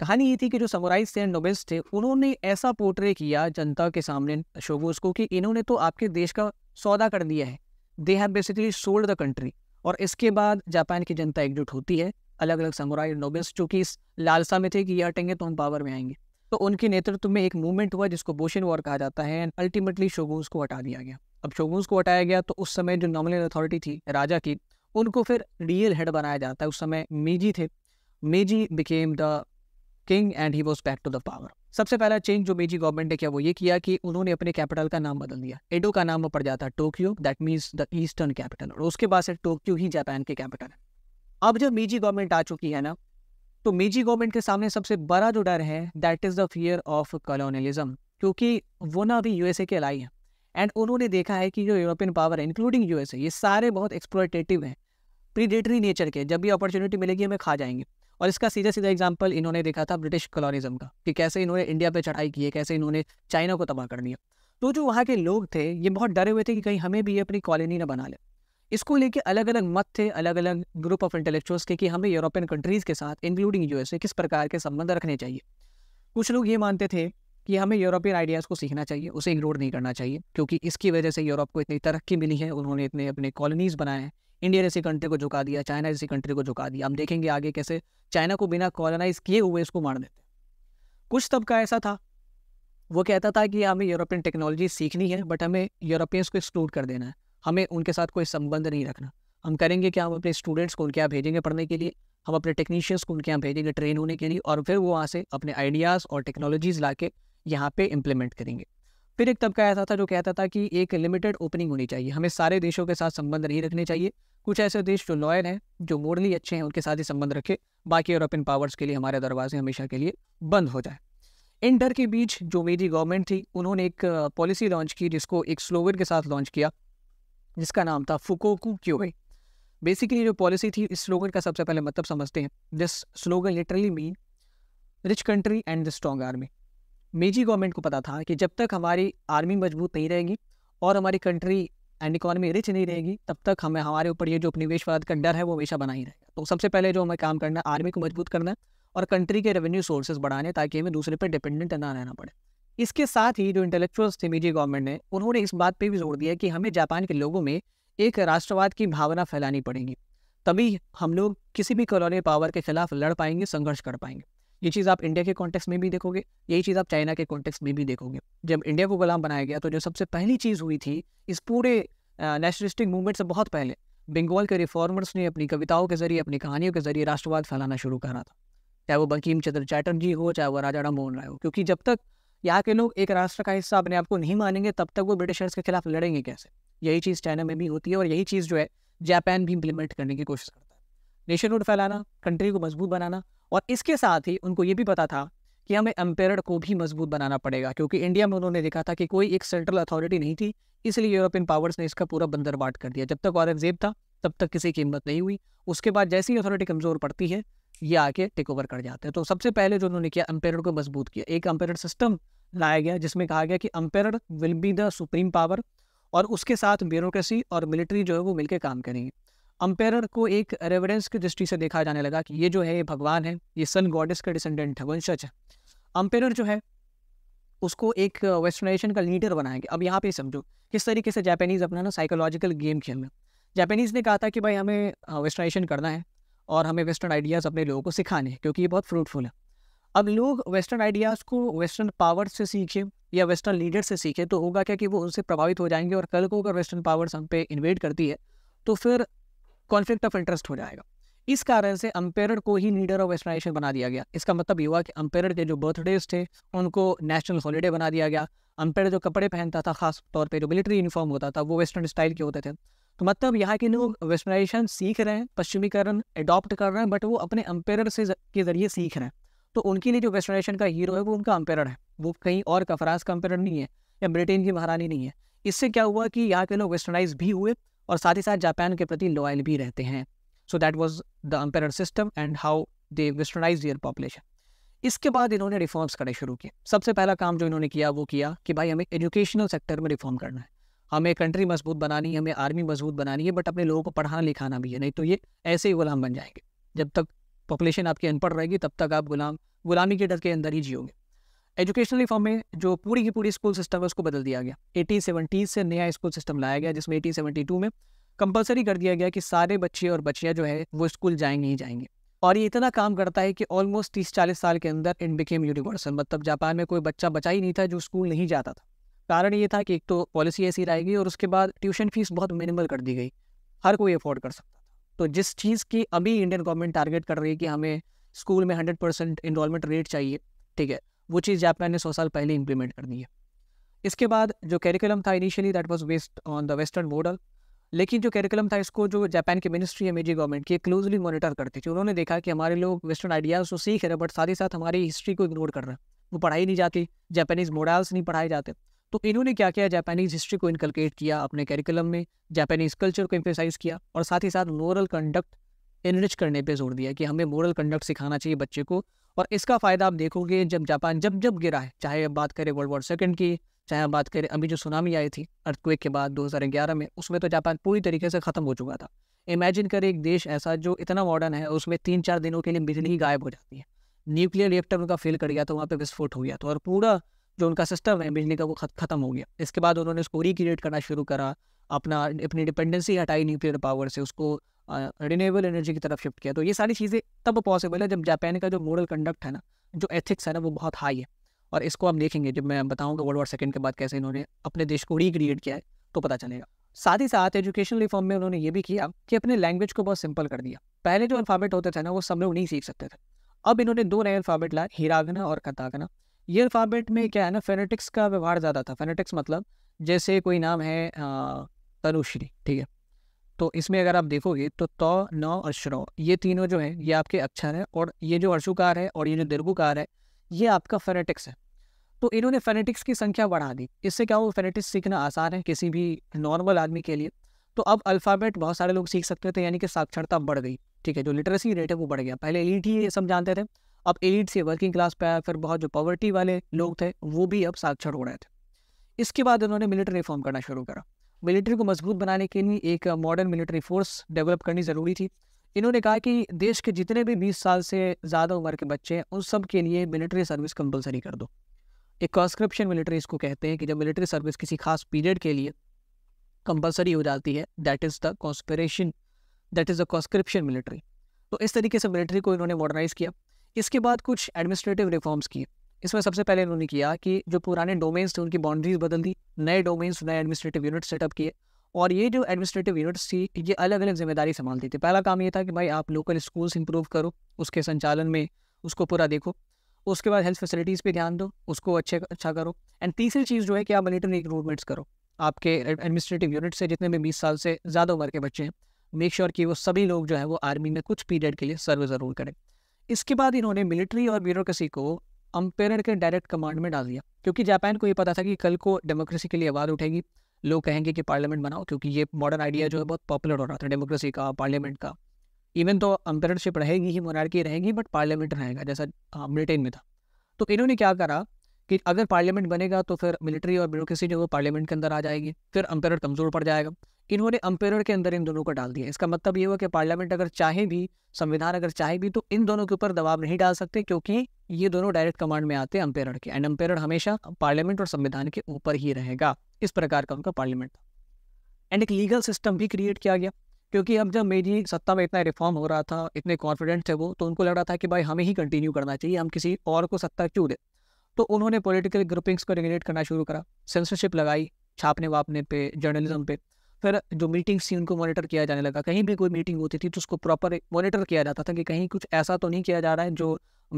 कहानी ये थी कि जो समुराइज थे नोबेल्स थे उन्होंने ऐसा पोर्ट्रे किया जनता के सामने शोगुन्स को कि इन्होंने तो आपके देश का सौदा कर दिया है they have basically sold the country और इसके बाद जापान की जनता एकजुट होती है अलग अलग समुराई नोबेल्स जो कि इस लालसा में थे कि ये हटेंगे तो हम पावर में आएंगे तो उनके नेतृत्व में एक मूवमेंट हुआ जिसको बोशन वॉर कहा जाता है एंड अल्टीमेटली शोगुन्स को हटा दिया गया अब शोगुन्स को हटाया गया तो उस समय जो नॉमिनल अथॉरिटी थी राजा की उनको फिर रियल हेड बनाया जाता है उस समय मेजी थे Meiji became the king and he was back to the power सबसे पहला चेंज जो मेजी गवर्नमेंट ने किया वो ये किया कि उन्होंने अपने कैपिटल का नाम बदल दिया एडो का नाम पड़ जाता है Tokyo that means the eastern capital और उसके बाद से टोक्यो ही जापान के कैपिटल है अब जब मेजी गवर्नमेंट आ चुकी है ना तो मेजी गवर्नमेंट के सामने सबसे बड़ा जो डर है that is the fear of colonialism क्योंकि वो ना अभी यूएसए के लाई है एंड उन्होंने देखा है कि जो यूरोपियन पावर है इंक्लूडिंग है ये सारे बहुत एक्सप्लोटेटिव हैं प्रीडेटरी नेचर के जब भी अपॉर्चुनिटी मिलेगी हमें खा जाएंगे और इसका सीधा सीधा एग्जाम्पल इन्होंने देखा था ब्रिटिश कॉलोनिज्म का कि कैसे इन्होंने इंडिया पर चढ़ाई की है कैसे इन्होंने चाइना को तबाह कर दिया तो जो वहाँ के लोग थे ये बहुत डरे हुए थे कि कहीं हमें भी अपनी कॉलोनी ना बना ले इसको लेके अलग अलग मत थे अलग अलग ग्रुप ऑफ इंटेलेक्चुअल्स के कि हमें यूरोपियन कंट्रीज़ के साथ इंक्लूडिंग यूएसए किस प्रकार के संबंध रखने चाहिए कुछ लोग ये मानते थे कि हमें यूरोपियन आइडियाज़ को सीखना चाहिए उसे इग्नोर नहीं करना चाहिए क्योंकि इसकी वजह से यूरोप को इतनी तरक्की मिली है उन्होंने इतने अपने कॉलोनीज़ बनाए हैं इंडिया जैसी कंट्री को झुका दिया चाइना जैसी कंट्री को झुका दिया हम देखेंगे आगे कैसे चाइना को बिना कॉलोनाइज किए हुए इसको मार देते कुछ तबका ऐसा था वो कहता था कि हमें यूरोपियन टेक्नोलॉजी सीखनी है बट हमें यूरोपियंस को एक्सक्लूड कर देना है हमें उनके साथ कोई संबंध नहीं रखना हम करेंगे कि हम अपने स्टूडेंट्स को उनके यहाँ भेजेंगे पढ़ने के लिए हम अपने टेक्नीशियंस को उनके यहाँ भेजेंगे ट्रेन होने के लिए और फिर वो वहाँ से अपने आइडियाज़ और टेक्नोलॉजीज़ ला के यहाँ पे इम्प्लीमेंट करेंगे फिर एक तबका ऐसा था जो कहता था कि एक लिमिटेड ओपनिंग होनी चाहिए हमें सारे देशों के साथ संबंध नहीं रखने चाहिए कुछ ऐसे देश जो लॉयल हैं जो मोरली अच्छे हैं उनके साथ ही संबंध रखे बाकी यूरोपियन पावर्स के लिए हमारे दरवाजे हमेशा के लिए बंद हो जाए इन डर के बीच जो मेरी गवर्नमेंट थी उन्होंने एक पॉलिसी लॉन्च की जिसको एक स्लोगन के साथ लॉन्च किया जिसका नाम था फुकोकू क्यों गई बेसिकली जो पॉलिसी थी इस स्लोगन का सबसे पहले मतलब समझते हैं this slogan literally mean rich country and the strong army Meiji government को पता था कि जब तक हमारी आर्मी मजबूत नहीं रहेगी और हमारी कंट्री एंड इकोनॉमी रिच नहीं रहेगी तब तक हमें हमारे ऊपर ये जो उपनिवेशवाद का डर है वो हमेशा बना ही रहेगा तो सबसे पहले जो हमें काम करना है आर्मी को मजबूत करना है और कंट्री के रेवेन्यू सोर्सेज बढ़ाने ताकि हमें दूसरे पर डिपेंडेंट ना रहना पड़े इसके साथ ही जो इंटेलेक्चुअल्स थे मेजी गवर्नमेंट ने उन्होंने इस बात पर भी जोर दिया कि हमें जापान के लोगों में एक राष्ट्रवाद की भावना फैलानी पड़ेगी तभी हम लोग किसी भी कॉलोनी पावर के खिलाफ लड़ पाएंगे संघर्ष कर पाएंगे ये चीज़ आप इंडिया के कॉन्टेक्स में भी देखोगे यही चीज़ आप चाइना के कॉन्टेक्स में भी देखोगे जब इंडिया को गुलाम बनाया गया तो जो सबसे पहली चीज़ हुई थी इस पूरे नेशनलिस्टिक मूवमेंट से बहुत पहले बंगाल के रिफॉर्मर्स ने अपनी कविताओं के जरिए अपनी कहानियों के जरिए राष्ट्रवाद फैलाना शुरू करा था चाहे वो बंकिम चंद्र चैटर्जी हो चाहे वो राजा राम मोहन राय हो क्योंकि जब तक यहाँ के लोग एक राष्ट्र का हिस्सा अपने आप को नहीं मानेंगे तब तक वो ब्रिटिशर्स के खिलाफ लड़ेंगे कैसे यही चीज़ चाइना में भी होती है और यही चीज़ जो है जापान भी इम्प्लीमेंट करने की कोशिश करता है नेशनहुड फैलाना कंट्री को मजबूत बनाना और इसके साथ ही उनको ये भी पता था कि हमें एम्पेयर को भी मजबूत बनाना पड़ेगा क्योंकि इंडिया में उन्होंने देखा था कि कोई एक सेंट्रल अथॉरिटी नहीं थी इसलिए यूरोपियन पावर्स ने इसका पूरा बंदरबाट कर दिया जब तक औरंगजेब था तब तक किसी की हिम्मत नहीं हुई उसके बाद जैसे ही अथॉरिटी कमज़ोर पड़ती है ये आके टेक ओवर कर जाते हैं तो सबसे पहले जो उन्होंने किया अम्पेयर को मजबूत किया एक अम्पेयर सिस्टम लाया गया जिसमें कहा गया कि emperor will be the supreme power और उसके साथ ब्यूरोक्रेसी और मिलिट्री जो है वो मिलकर काम करेंगे अम्पेयर को एक रेवरेंस की दृष्टि से देखा जाने लगा कि ये जो है ये भगवान है ये सन गॉडेस का डिसेंडेंट है वंशज है अम्पेयर जो है उसको एक वेस्टर्नाइजेशन का लीडर बनाएंगे अब यहाँ पे समझो किस तरीके से जापानीज अपना ना साइकोलॉजिकल गेम खेल रहे जापानीज ने कहा था कि भाई हमें वेस्टर्नाइजेशन करना है और हमें वेस्टर्न आइडियाज़ अपने लोगों को सिखाने हैं क्योंकि ये बहुत फ्रूटफुल है अब लोग वेस्टर्न आइडियाज़ को वेस्टर्न पावर से सीखें या वेस्टर्न लीडर से सीखें तो होगा क्या कि वो उनसे प्रभावित हो जाएंगे और कल को अगर वेस्टर्न पावर्स हम पे इन्वेट करती है तो फिर कॉन्फ्लिक्ट ऑफ इंटरेस्ट हो जाएगा इस कारण से अम्पेयर को ही लीडर ऑफ वेस्टर्नाइजेशन बना दिया गया इसका मतलब ये हुआ कि अम्पेयर के जो बर्थडेज थे उनको नेशनल हॉलीडे बना दिया गया अम्पेयर जो कपड़े पहनता था खास तौर पे जो मिलिट्री यूनिफॉर्म होता था वो वेस्टर्न स्टाइल के होते थे तो मतलब यहाँ के लोग वेस्टर्नाइजेशन सीख रहे हैं पश्चिमीकरण एडॉप्ट कर रहे हैं बट वो अपने अम्पेयर से के जरिए सीख रहे हैं तो उनके लिए जो वेस्टर्नाइजेशन का हीरो है वो उनका अम्पेयर है वो कहीं और का फ्रांस का अम्पेयर नहीं है या ब्रिटेन की महारानी नहीं है इससे क्या हुआ कि यहाँ के लोग वेस्टर्नाइज भी हुए और साथ ही साथ जापान के प्रति लॉयल भी रहते हैं so that was the emperor system and how they westernize your population इसके बाद इन्होंने रिफॉर्म्स करने शुरू किए सबसे पहला काम जो इन्होंने किया वो किया कि भाई हमें एजुकेशनल सेक्टर में रिफॉर्म करना है हमें कंट्री मजबूत बनानी है हमें आर्मी मजबूत बनानी है बट अपने लोगों को पढ़ाना लिखाना भी है नहीं तो ये ऐसे ही गुलाम बन जाएंगे जब तक पॉपुलेशन आपकी अनपढ़ रहेगी तब तक आप गुलाम गुलामी के डर के अंदर ही जियोगे एजुकेशनल रिफॉर्म में जो पूरी की पूरी स्कूल सिस्टम है उसको बदल दिया गया एटीन से नया स्कूल सिस्टम लाया गया जिसमें एटीन टू में कंपलसरी कर दिया गया कि सारे बच्चे और बच्चियाँ जो है वो स्कूल जाएंगे ही जाएंगे और ये इतना काम करता है कि ऑलमोस्ट तीस चालीस साल के अंदर इन बिकेम यूनिवर्सल मतलब जापान में कोई बच्चा बचा ही नहीं था जो स्कूल नहीं जाता था कारण ये था कि एक तो पॉलिसी ऐसी रहेगी गई और उसके बाद ट्यूशन फीस बहुत मिनिमल कर दी गई हर कोई अफोर्ड कर सकता था तो जिस चीज़ की अभी इंडियन गवर्नमेंट टारगेट कर रही है कि हमें स्कूल में हंड्रेड परसेंट रेट चाहिए ठीक है वो चीज़ जापान ने सौ साल पहले इंप्लीमेंट कर दी है इसके बाद जो कैरिकुलम था initially that was based on the western model लेकिन जो कैरिकुलम था इसको जो जापान की मिनिस्ट्री है मेजी गवर्नमेंट की क्लोजली मॉनिटर करती थी उन्होंने देखा कि हमारे लोग वेस्टर्न आइडियाज़ तो सीख रहे बट साथ ही साथ हमारी हिस्ट्री को इग्नोर कर रहे हैं वो पढ़ाई नहीं जाती जापानीज़ मॉडल्स नहीं पढ़ाए जाते तो इन्होंने क्या किया जापानीज़ हिस्ट्री को इनकलकेट किया अपने कैरिकुलम में जापानीज़ कल्चर को इम्फेसाइज किया और साथ ही साथ मॉरल कंडक्ट इनरिच करने पर जोर दिया कि हमें मॉरल कंडक्ट सिखाना चाहिए बच्चे को और इसका फ़ायदा आप देखोगे जब जापान जब जब गिरा है चाहे अब बात करें वर्ल्ड वॉर सेकेंड की चाहे हम बात करें अभी जो सुनामी आई थी अर्थक्वेक के बाद 2011 में उसमें तो जापान पूरी तरीके से ख़त्म हो चुका था इमेजिन करें एक देश ऐसा जो इतना मॉडर्न है उसमें तीन चार दिनों के लिए बिजली ही गायब हो जाती है न्यूक्लियर रिएक्टर उनका फेल कर गया था तो वहाँ पर विस्फोट हो गया था तो और पूरा जो उनका सिस्टम है बिजली का वो ख़त्म हो गया इसके बाद उन्होंने उसको रिक्रिएट करना शुरू करा अपना अपनी डिपेंडेंसी हटाई न्यूक्लियर पावर से उसको रिन्यूएबल एनर्जी की तरफ शिफ्ट किया तो ये सारी चीज़ें तब पॉसिबल है जब जापान का जो मॉरल कंडक्ट है ना जो एथिक्स है ना वो बहुत हाई है और इसको आप देखेंगे जब मैं बताऊँगा वर्ल्ड वार सेकेंड के बाद कैसे इन्होंने अपने देश को रिक्रिएट किया है तो पता चलेगा साथ ही साथ एजुकेशन रिफॉर्म में उन्होंने ये भी किया कि अपने लैंग्वेज को बहुत सिंपल कर दिया पहले जो अल्फ़ाबेट होते थे ना वो सब लोग नहीं सीख सकते थे अब इन्होंने दो नए अल्फ़ाबेट लाए हिरागना और कतागना ये अल्फ़ाबेट में क्या है ना फेनेटिक्स का व्यवहार ज़्यादा था फेनेटिक्स मतलब जैसे कोई नाम है तनुश्री ठीक है तो इसमें अगर आप देखोगे तो तौ न और श्रो ये तीनों जो है ये आपके अक्षर है और ये जो अर्शुकार है और ये जो दीर्घुकार है ये आपका फेनेटिक्स है तो इन्होंने फेनेटिक्स की संख्या बढ़ा दी इससे क्या हो फेनेटिक्स सीखना आसान है किसी भी नॉर्मल आदमी के लिए तो अब अल्फ़ाबेट बहुत सारे लोग सीख सकते थे यानी कि साक्षरता बढ़ गई ठीक है जो लिटरेसी रेट है वो बढ़ गया पहले एलिट ही सब जानते थे अब एलिट से वर्किंग क्लास पे आया फिर बहुत जो पॉवर्टी वाले लोग थे वो भी अब साक्षर हो रहे थे इसके बाद उन्होंने मिलिट्री रिफॉर्म करना शुरू करा मिलिट्री को मजबूत बनाने के लिए एक मॉडर्न मिलिट्री फोर्स डेवलप करनी ज़रूरी थी इन्होंने कहा कि देश के जितने भी बीस साल से ज़्यादा उम्र के बच्चे हैं उन सब के लिए मिलिट्री सर्विस कंपलसरी कर दो एक कॉन्स्क्रिप्शन मिलिट्री इसको कहते हैं कि जब मिलिट्री सर्विस किसी खास पीरियड के लिए कंपलसरी हो जाती है that is the conspiration that is the conscription military तो इस तरीके से मिलिट्री को इन्होंने मॉडर्नाइज़ किया इसके बाद कुछ एडमिनिस्ट्रेटिव रिफॉर्म्स किए इसमें सबसे पहले इन्होंने किया कि जो पुराने डोमेन्स थे उनकी बाउंड्रीज बदल दी नए डोमेन्स नए एडमिनिस्ट्रेटिव यूनिट सेटअप किए और ये जो एडमिनिस्ट्रेटिव यूनिट्स थी ये अलग अलग जिम्मेदारी संभालती थी पहला काम ये था कि भाई आप लोकल स्कूल्स इंप्रूव करो उसके संचालन में उसको पूरा देखो उसके बाद हेल्थ फैसिलिटीज़ पे ध्यान दो उसको अच्छे अच्छा करो एंड तीसरी चीज़ जो है कि आप मिलिट्री रिक्रूटमेंट्स करो आपके एडमिनिस्ट्रेटिव यूनिट से जितने भी बीस साल से ज़्यादा उम्र के बच्चे हैं मेक श्योर sure कि वो सभी लोग जो है वो आर्मी में कुछ पीरियड के लिए सर्व ज़रूर करें इसके बाद इन्होंने मिलिट्री और ब्यूरोसी को अम्पेयर के डायरेक्ट कमांड में डाल दिया क्योंकि जापान को ये पता था कि कल को डेमोक्रेसी के लिए आवाज़ उठेगी लोग कहेंगे कि पार्लियामेंट बनाओ क्योंकि ये मॉडर्न आइडिया जो है बहुत पॉपुलर हो रहा था डेमोक्रेसी का पार्लियामेंट का इवन तो अम्पेयरशिप रहेगी ही मोनार्की रहेगी बट पार्लियामेंट रहेगा जैसा ब्रिटेन हाँ, में था तो इन्होंने क्या करा कि अगर पार्लियामेंट बनेगा तो फिर मिलिट्री और ब्यूरोसी जो है पार्लियामेंट के अंदर आ जाएगी फिर अम्पेयर कमज़ोर पड़ जाएगा इन्होंने अंपेयर के अंदर इन दोनों को डाल दिया इसका मतलब ये हुआ कि पार्लियामेंट अगर चाहे भी संविधान अगर चाहे भी तो इन दोनों के ऊपर दबाव नहीं डाल सकते क्योंकि ये दोनों डायरेक्ट कमांड में आते हैं अंपेयर के एंड अंपेयर हमेशा पार्लियामेंट और संविधान के ऊपर ही रहेगा इस प्रकार का उनका पार्लियामेंट था एंड एक लीगल सिस्टम भी क्रिएट किया गया क्योंकि अब जब मेरी सत्ता में इतना रिफॉर्म हो रहा था इतने कॉन्फिडेंट थे वो तो उनको लग रहा था कि भाई हमें ही कंटिन्यू करना चाहिए हम किसी और को सत्ता क्यों दें तो उन्होंने पॉलिटिकल ग्रुपिंग्स को रेगुलेट करना शुरू करा सेंसरशिप लगाई छापने वापने पे जर्नलिज्म पे फिर जो मीटिंग्स थी उनको मॉनिटर किया जाने लगा कहीं भी कोई मीटिंग होती थी तो उसको प्रॉपर मॉनिटर किया जाता था कि कहीं कुछ ऐसा तो नहीं किया जा रहा है जो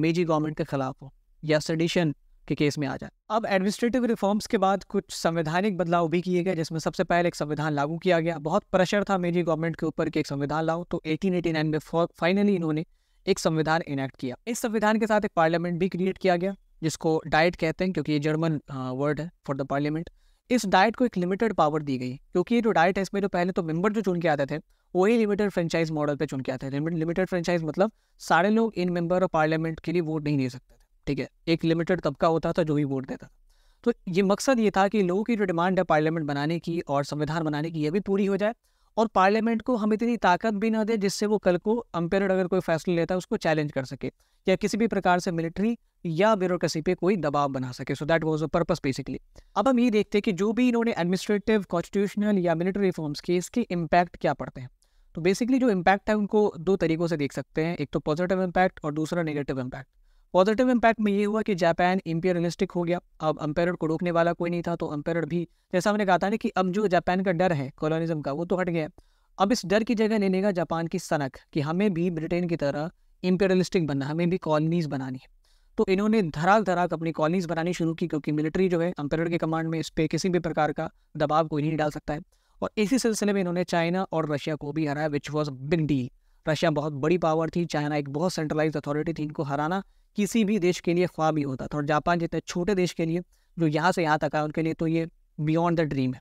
मेजी गवर्नमेंट के खिलाफ हो या सडिशन के केस में आ जाए अब एडमिनिस्ट्रेटिव रिफॉर्म्स के बाद कुछ संवैधानिक बदलाव भी किए गए जिसमें सबसे पहले एक संविधान लागू किया गया बहुत प्रेशर था मेजी गवर्नमेंट के ऊपर कि एक संविधान लाओ तो एटीन में फाइनली इन्होंने एक संविधान इनेक्ट किया इस संविधान के साथ एक पार्लियामेंट भी क्रिएट किया गया जिसको डाइट कहते हैं क्योंकि ये जर्मन वर्ड हाँ, है फॉर द पार्लियामेंट इस डाइट को एक लिमिटेड पावर दी गई क्योंकि ये जो डाइट है इसमें जो पहले तो मेंबर जो चुन के आते थे वही लिमिटेड फ्रेंचाइज मॉडल पे चुन के आते थे लिमिटेड फ्रेंचाइज मतलब सारे लोग इन मेंबर ऑफ पार्लियामेंट के लिए वोट नहीं दे सकते थे ठीक है एक लिमिटेड तबका होता था जो भी वोट देता था तो ये मकसद ये था कि लोगों की जो डिमांड है पार्लियामेंट बनाने की और संविधान बनाने की ये भी पूरी हो जाए और पार्लियामेंट को हम इतनी ताकत भी ना दें जिससे वो कल को अम्पेयर अगर कोई फैसला लेता है उसको चैलेंज कर सके या किसी भी प्रकार से मिलिट्री या ब्यूरोक्रेसी पे कोई दबाव बना सके so that was a purpose basically अब हम ये देखते हैं कि जो भी इन्होंने एडमिनिस्ट्रेटिव कॉन्स्टिट्यूशनल या मिलिट्री रिफॉर्म्स किए इसके इम्पैक्ट क्या पड़ते हैं तो बेसिकली जो इम्पैक्ट है उनको दो तरीकों से देख सकते हैं एक तो पॉजिटिव इम्पैक्ट और दूसरा नेगेटिव इम्पैक्ट पॉजिटिव इम्पैक्ट में ये हुआ कि जापान इम्पेरियलिस्टिक हो गया अब अम्पेयर को रोकने वाला कोई नहीं था तो अम्पेयर भी जैसा हमने कहा था ना कि अब जो जापान का डर है कॉलोनिज्म का वो तो हट गया अब इस डर की जगह लेने का जापान की सनक कि हमें भी ब्रिटेन की तरह इम्पेरियलिस्टिक बनना हमें भी कॉलोनीज बनानी है तो इन्होंने धराक धराक अपनी कॉलोनीज बनानी शुरू की क्योंकि मिलिट्री जो है अम्पेयर के कमांड में इस पर किसी भी प्रकार का दबाव कोई नहीं डाल सकता है और इसी सिलसिले में इन्होंने चाइना और रशिया को भी हराया which was big deal Russia बहुत बड़ी पावर थी चाइना एक बहुत सेंट्रलाइज अथॉरिटी थी इनको हराना किसी भी देश के लिए ख्वाब ही होता था और जापान जितने छोटे देश के लिए जो यहाँ से यहाँ तक आया उनके लिए तो ये बियॉन्ड द ड्रीम है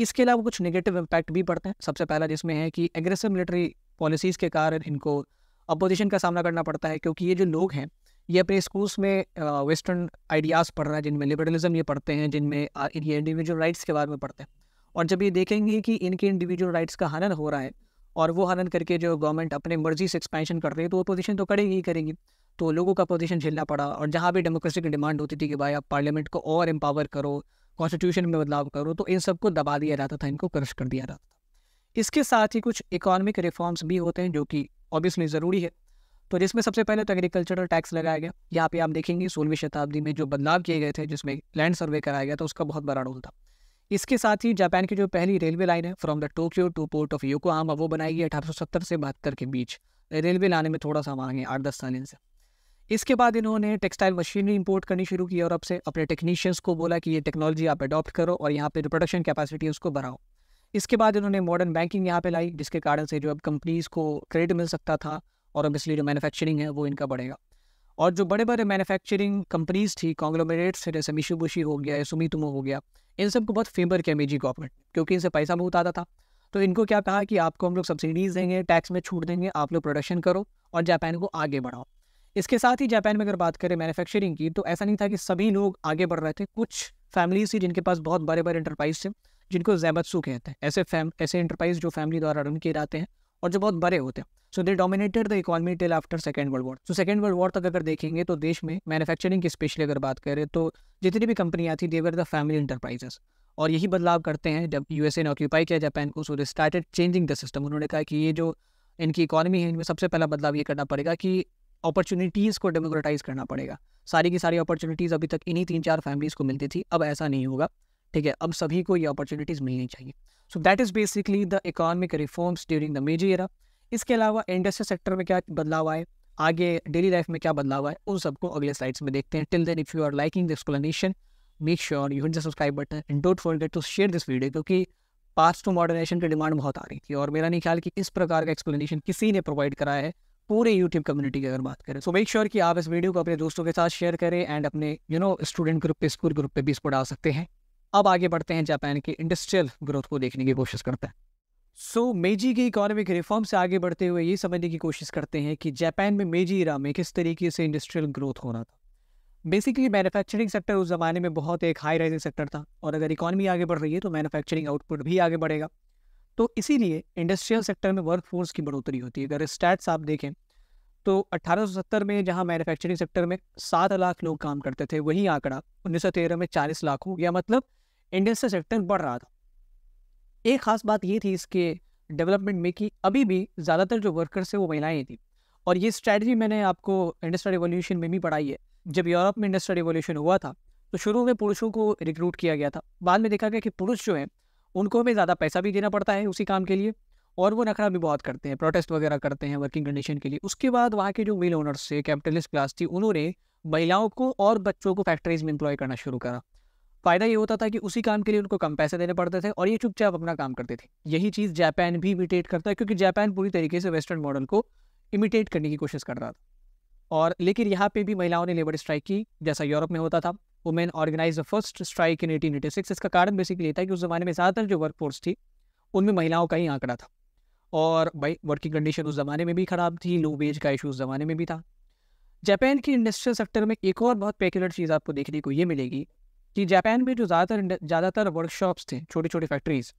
इसके अलावा कुछ नेगेटिव इम्पैक्ट भी पड़ते हैं सबसे पहला जिसमें है कि एग्रेसिव मिलिट्री पॉलिसीज़ के कारण इनको अपोजिशन का सामना करना पड़ता है क्योंकि ये जो लोग हैं ये अपने स्कूल्स में वेस्टर्न आइडियाज़ पढ़ रहे हैं जिनमें लिबरलिज्म ये पढ़ते हैं जिनमें ये इंडिविजुअल राइट्स के बारे में पढ़ते हैं और जब ये देखेंगे कि इनके इंडिविजुअल राइट्स का हनन हो रहा है और वो हनन करके जो गवर्नमेंट अपने मर्जी से एक्सपेंशन कर रही है तो अपोजिशन तो करेगी ही करेगी तो लोगों का अपोजिशन झेलना पड़ा और जहाँ भी डेमोक्रेसी की डिमांड होती थी कि भाई आप पार्लियामेंट को और एम्पावर करो कॉन्स्टिट्यूशन में बदलाव करो तो इन सबको दबा दिया जाता था इनको क्रश कर दिया जाता था इसके साथ ही कुछ इकोनॉमिक रिफॉर्म्स भी होते हैं जो कि ऑब्वियसली ज़रूरी है तो जिसमें सबसे पहले तो एग्रीकल्चरल टैक्स लगाया गया यहाँ पे आप देखेंगे सोलहवीं शताब्दी में जो बदलाव किए गए थे जिसमें लैंड सर्वे कराया गया था उसका बहुत बड़ा रोल था इसके साथ ही जापान की जो पहली रेलवे लाइन है from the Tokyo to port of Yokohama वो बनाई गई अठारह से बहत्तर के बीच रेलवे लाने में थोड़ा सा मांगे आठ दस साल इनसे इसके बाद इन्होंने टेक्सटाइल मशीनरी इंपोर्ट करनी शुरू की यूरोप से अपने टेक्नीशियंस को बोला कि ये टेक्नोलॉजी आप अडॉप्ट करो और यहाँ पे प्रोडक्शन कैपेसिटी उसको बढ़ाओ इसके बाद इन्होंने मॉडर्न बैंकिंग यहाँ पे लाई जिसके कारण से जो अब कंपनीज को क्रेडिट मिल सकता था और अब इसलिए जो मैन्युफैक्चरिंग है वो इनका बढ़ेगा और जो बड़े बड़े मैन्युफैक्चरिंग कंपनीज थी कॉन्ग्लोमेरेट्स थे जैसे बुशी हो गया या सुमीतुमो हो गया इन सबको बहुत फेवर किया मेजी गवर्नमेंट क्योंकि इनसे पैसा बहुत आता था तो इनको क्या कहा कि आपको हम लोग सब्सिडीज़ देंगे टैक्स में छूट देंगे आप लोग प्रोडक्शन करो और जापान को आगे बढ़ाओ इसके साथ ही जापान में अगर बात करें मैन्युफैक्चरिंग की तो ऐसा नहीं था कि सभी लोग आगे बढ़ रहे थे कुछ फैमिलीज थी जिनके पास बहुत बड़े बड़े इंटरप्राइज थे जिनको जैबतसू कहते हैं ऐसे फैम ऐसे इंटरप्राइज जो फैमिली द्वारा रन किए जाते हैं और जो बहुत बड़े होते हैं so they dominated the economy till after second world war so second world war तक अगर देखेंगे तो देश में मैन्युफैक्चरिंग की स्पेशली अगर बात करें तो जितनी भी कंपनियाँ थी देवर द फैमिली इंटरप्राइजेस और यही बदलाव करते हैं जब यूएसए ने ऑक्यूपाई किया जापान को so they started changing the system उन्होंने कहा कि ये जो इनकी इकोनॉमी है इनमें सबसे पहला बदलाव ये करना पड़ेगा कि अपॉर्चुनिटीज़ को डेमोक्रेटाइज करना पड़ेगा सारी की सारी अपॉर्चुनिटीज़ अभी तक इन्हीं तीन चार फैमिलीज़ को मिलती थी अब ऐसा नहीं होगा ठीक है अब सभी को ये अपॉर्चुनिटीज़ मिलनी चाहिए so that is basically the economic reforms during the Meiji era इसके अलावा इंडस्ट्रियल सेक्टर में क्या बदलाव आए आगे डेली लाइफ में क्या बदलाव आए उन सबको अगले स्लाइड्स में देखते हैं till then if you are liking the explanation make sure you hit the subscribe button and don't forget to share this video क्योंकि पास्ट टू मॉडर्नाइजेशन की डिमांड बहुत आ रही थी और मेरा नहीं ख्याल कि इस प्रकार का एक्सप्लेनेशन किसी ने प्रोवाइड कराया है पूरे यूट्यूब कम्युनिटी की अगर बात करें सो मेक श्योर कि आप इस वीडियो को अपने दोस्तों के साथ शेयर करें एंड अपने यू नो स्टूडेंट ग्रुप पे स्कूल ग्रुप पे भी इसको डाल सकते हैं अब आगे बढ़ते हैं जापान की इंडस्ट्रियल ग्रोथ को देखने की कोशिश करते हैं सो so, मेजी के इकोनॉमिक रिफॉर्म से आगे बढ़ते हुए ये समझने की कोशिश करते हैं कि जापान में मेजी इरा में किस तरीके से इंडस्ट्रियल ग्रोथ हो रहा था बेसिकली मैन्युफैक्चरिंग सेक्टर उस ज़माने में बहुत एक हाई राइजिंग सेक्टर था और अगर इकॉनमी आगे बढ़ रही है तो मैन्युफैक्चरिंग आउटपुट भी आगे बढ़ेगा तो इसीलिए इंडस्ट्रियल सेक्टर में वर्क फोर्स की बढ़ोतरी होती है अगर स्टैट्स आप देखें तो 1870 में जहां मैन्युफैक्चरिंग सेक्टर में सात लाख लोग काम करते थे वही आंकड़ा उन्नीस में चालीस लाख हो गया मतलब इंडस्ट्रियल सेक्टर बढ़ रहा था एक खास बात ये थी इसके डेवलपमेंट में कि अभी भी ज़्यादातर जो वर्कर्स है वो महिलाएं थी और ये स्ट्रैटेजी मैंने आपको इंडस्ट्रियल रिवोल्यूशन में भी पढ़ाई है जब यूरोप में इंडस्ट्रियल रिवोल्यूशन हुआ था तो शुरू में पुरुषों को रिक्रूट किया गया था बाद में देखा गया कि पुरुष जो है उनको हमें ज़्यादा पैसा भी देना पड़ता है उसी काम के लिए और वो नखरा भी बहुत करते हैं प्रोटेस्ट वगैरह करते हैं वर्किंग कंडीशन के लिए उसके बाद वहाँ के जो मिल ओनर्स थे कैपिटलिस्ट क्लास थी उन्होंने महिलाओं को और बच्चों को फैक्ट्रीज में इंप्लॉय करना शुरू करा फ़ायदा ये होता था कि उसी काम के लिए उनको कम पैसे देने पड़ते थे और ये चुपचाप अपना काम करते थे यही चीज़ जापान भी इमिटेट करता है क्योंकि जापान पूरी तरीके से वेस्टर्न मॉडल को इमिटेट करने की कोशिश कर रहा था और लेकिन यहाँ पे भी महिलाओं ने लेबर स्ट्राइक की जैसा यूरोप में होता था women organize the first strike in eighteen eighty six इसका कारण बेसिकली था कि उस ज़माने में ज़्यादातर जो वर्कफोर्स थी उनमें महिलाओं का ही आंकड़ा था और भाई वर्किंग कंडीशन उस ज़माने में भी ख़राब थी लो वेज का इशू उस ज़माने में भी था जापान की इंडस्ट्रियल सेक्टर में एक और बहुत पेक्युलर चीज़ आपको देखने को ये मिलेगी कि जापान में जो ज़्यादातर ज़्यादातर वर्कशॉप्स थे छोटी छोटी फैक्ट्रीज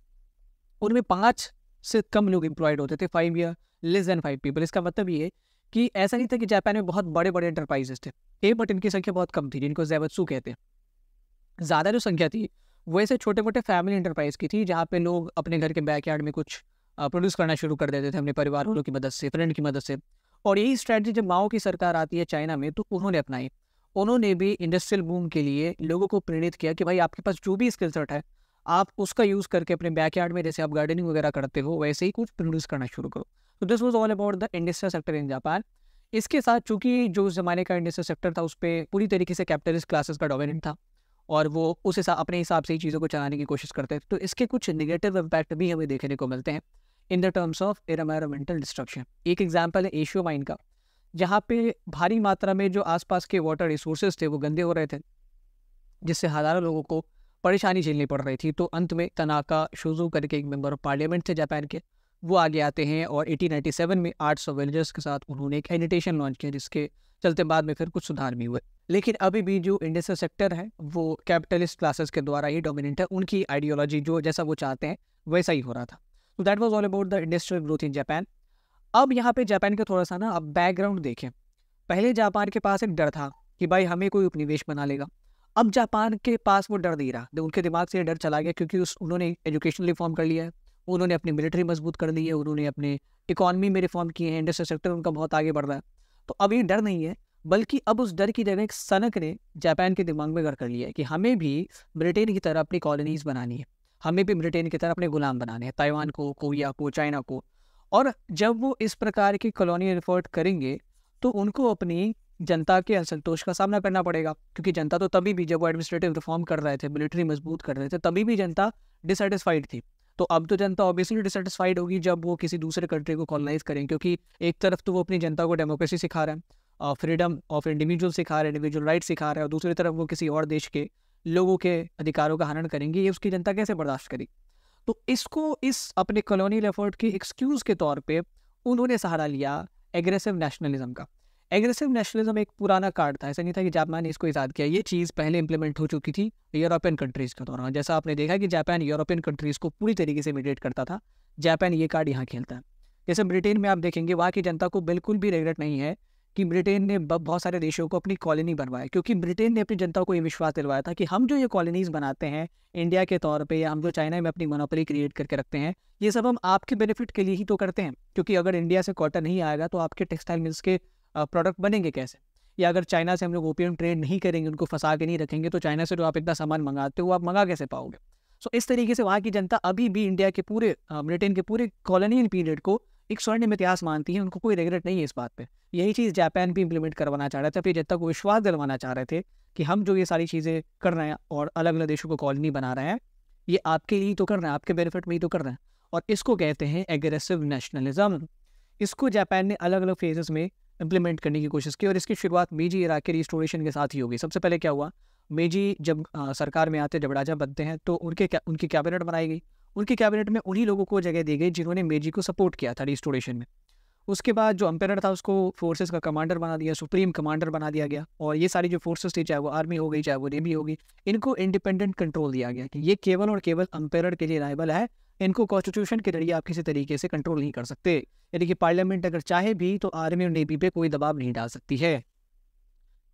उनमें पाँच से कम लोग एम्प्लॉयड होते थे फाइव या लेस देन फाइव पीपल इसका मतलब ये है कि ऐसा नहीं था कि जापान में बहुत बड़े बड़े इंटरप्राइजेस थे ए बट इनकी संख्या बहुत कम थी जिनको जैवत्सु कहते हैं ज़्यादा जो संख्या थी वैसे छोटे मोटे फैमिली इंटरप्राइज की थी जहाँ पे लोग अपने घर के बैकयार्ड में कुछ प्रोड्यूस करना शुरू कर देते थे अपने परिवार वालों की मदद से फ्रेंड की मदद से और यही स्ट्रैटी जब माओ की सरकार आती है चाइना में तो उन्होंने अपनाई उन्होंने भी इंडस्ट्रियल बूम के लिए लोगों को प्रेरित किया कि भाई आपके पास जो भी स्किल सेट है आप उसका यूज़ करके अपने बैकयार्ड में जैसे आप गार्डनिंग वगैरह करते हो वैसे ही कुछ प्रोड्यूस करना शुरू करो तो this was all about the industrial sector in Japan इसके साथ चूंकि जो उस ज़माने का इंडस्ट्रियल सेक्टर था उस पर पूरी तरीके से कैपिटलिस्ट क्लासेस का डोमिनेंट था और वो उस हिसाब अपने हिसाब से ही चीज़ों को चलाने की कोशिश करते थे तो इसके कुछ निगेटिव इम्पैक्ट भी हमें देखने को मिलते हैं in the terms of environmental destruction एक एग्जाम्पल है एशियो माइन का जहाँ पे भारी मात्रा में जो आसपास के वाटर रिसोर्सेज थे वो गंदे हो रहे थे जिससे हज़ारों लोगों को परेशानी झेलनी पड़ रही थी तो अंत में तनाका शोजो करके एक मेंबर ऑफ पार्लियामेंट थे जापान के वो आगे आते हैं और 1897 में आर्ट सौ विलेजर्स के साथ उन्होंने एक एनिटेशन लॉन्च किया जिसके चलते बाद में फिर कुछ सुधार भी हुए लेकिन अभी भी जो इंडस्ट्रियल सेक्टर है वो कैपिटलिस्ट क्लासेस के द्वारा ही डोमिनेंट है उनकी आइडियोलॉजी जो जैसा वो चाहते हैं वैसा ही हो रहा था तो that was all about the industrial growth in Japan अब यहाँ पे जापान का थोड़ा सा ना आप बैकग्राउंड देखें पहले जापान के पास एक डर था कि भाई हमें कोई उपनिवेश बना लेगा अब जापान के पास वो डर नहीं रहा तो उनके दिमाग से डर चला गया क्योंकि उस उन्होंने एजुकेशन रिफॉर्म कर लिया है उन्होंने अपनी मिलिट्री मजबूत कर ली है उन्होंने अपने इकॉनमी में रिफॉर्म किए हैं इंडस्ट्रियल सेक्टर उनका बहुत आगे बढ़ रहा है तो अब ये डर नहीं है बल्कि अब उस डर की जगह एक सनक ने जापान के दिमाग में घर कर लिया है कि हमें भी ब्रिटेन की तरह अपनी कॉलोनीज बनानी है हमें भी ब्रिटेन की तरह अपने गुलाम बनाने हैं ताइवान को कोरिया को चाइना को और जब वो इस प्रकार की कॉलोनी रिपोर्ट करेंगे तो उनको अपनी जनता के असंतोष का सामना करना पड़ेगा क्योंकि जनता तो तभी भी जब वो एडमिनिस्ट्रेटिव रिफॉर्म कर रहे थे मिलिट्री मजबूत कर रहे थे तभी भी जनता डिसटिस्फाइड थी तो अब तो जनता ऑब्वियसली डिसटिस्फाइड होगी जब वो किसी दूसरे कंट्री को कॉलोनाइज करें क्योंकि एक तरफ तो वो अपनी जनता को डेमोक्रेसी सिखा रहे हैं फ्रीडम ऑफ इंडिविजुअल सिखा रहे हैं इंडिविजुअल राइट सिखा रहे हैं और दूसरी तरफ वो किसी और देश के लोगों के अधिकारों का हनन करेंगे ये उसकी जनता कैसे बर्दाश्त करेगी तो इसको इस अपने कॉलोनियल एफर्ट के एक्सक्यूज़ के तौर पे उन्होंने सहारा लिया एग्रेसिव नेशनलिज्म का एग्रेसिव नेशनलिज्म एक पुराना कार्ड था ऐसा नहीं था कि जापान ने इसको ईजाद किया ये चीज़ पहले इंप्लीमेंट हो चुकी थी यूरोपियन कंट्रीज़ के दौरान जैसा आपने देखा कि जापान यूरोपियन कंट्रीज़ को पूरी तरीके से इमिटेट करता था जापान ये कार्ड यहाँ खेलता है जैसे ब्रिटेन में आप देखेंगे वहाँ की जनता को बिल्कुल भी रिग्रेट नहीं है कि ब्रिटेन ने बहुत सारे देशों को अपनी कॉलोनी बनवाया क्योंकि ब्रिटेन ने अपनी जनता को ये विश्वास दिलवाया था कि हम जो ये कॉलोनीज़ बनाते हैं इंडिया के तौर पे या हम जो चाइना में अपनी मोनोपली क्रिएट करके रखते हैं ये सब हम आपके बेनिफिट के लिए ही तो करते हैं क्योंकि अगर इंडिया से कॉटन नहीं आएगा तो आपके टेक्सटाइल मिल्स के प्रोडक्ट बनेंगे कैसे या अगर चाइना से हम लोग ओपियम ट्रेड नहीं करेंगे उनको फंसा के नहीं रखेंगे तो चाइना से जो आप इतना सामान मंगाते हो आप मंगा कैसे पाओगे सो so, इस तरीके से वहाँ की जनता अभी भी इंडिया के पूरे ब्रिटेन के पूरे कॉलोनियल पीरियड को एक स्वर्णिम इतिहास मानती है उनको कोई रिग्रेट नहीं है इस बात पर यही चीज़ जापान भी इम्प्लीमेंट करवाना चाह रहे थे अपनी जनता को विश्वास दिलवाना चाह रहे थे कि हम जो ये सारी चीज़ें कर रहे हैं और अलग अलग देशों को कॉलोनी बना रहे हैं ये आपके लिए तो कर रहे हैं आपके बेनिफिट में ही तो कर रहे हैं और इसको कहते हैं एग्रेसिव नेशनलिज्म इसको जापान ने अलग अलग फेजेस में इम्प्लीमेंट करने की कोशिश की और इसकी शुरुआत मेजी इराक के रिस्टोरेशन के साथ ही होगी सबसे पहले क्या हुआ मेजी जब आ, सरकार में आते जब राजा बनते हैं तो उनके उनकी कैबिनेट बनाई गई उनके कैबिनेट में उन्हीं लोगों को जगह दी गई जिन्होंने मेजी को सपोर्ट किया था रिस्टोरेशन में उसके बाद जो अम्पेयर था उसको फोर्सेस का कमांडर बना दिया सुप्रीम कमांडर बना दिया गया और ये सारी जो फोर्सेस थी चाहे वो आर्मी हो गई चाहे वो नेवी होगी इनको इंडिपेंडेंट कंट्रोल दिया गया कि ये केवल और केवल अम्पेयर के लिए राइबल है इनको कॉन्स्टिट्यूशन के जरिए आप किसी तरीके से कंट्रोल नहीं कर सकते यानी कि पार्लियामेंट अगर चाहे भी तो आर्मी और नेवी पे कोई दबाव नहीं डाल सकती है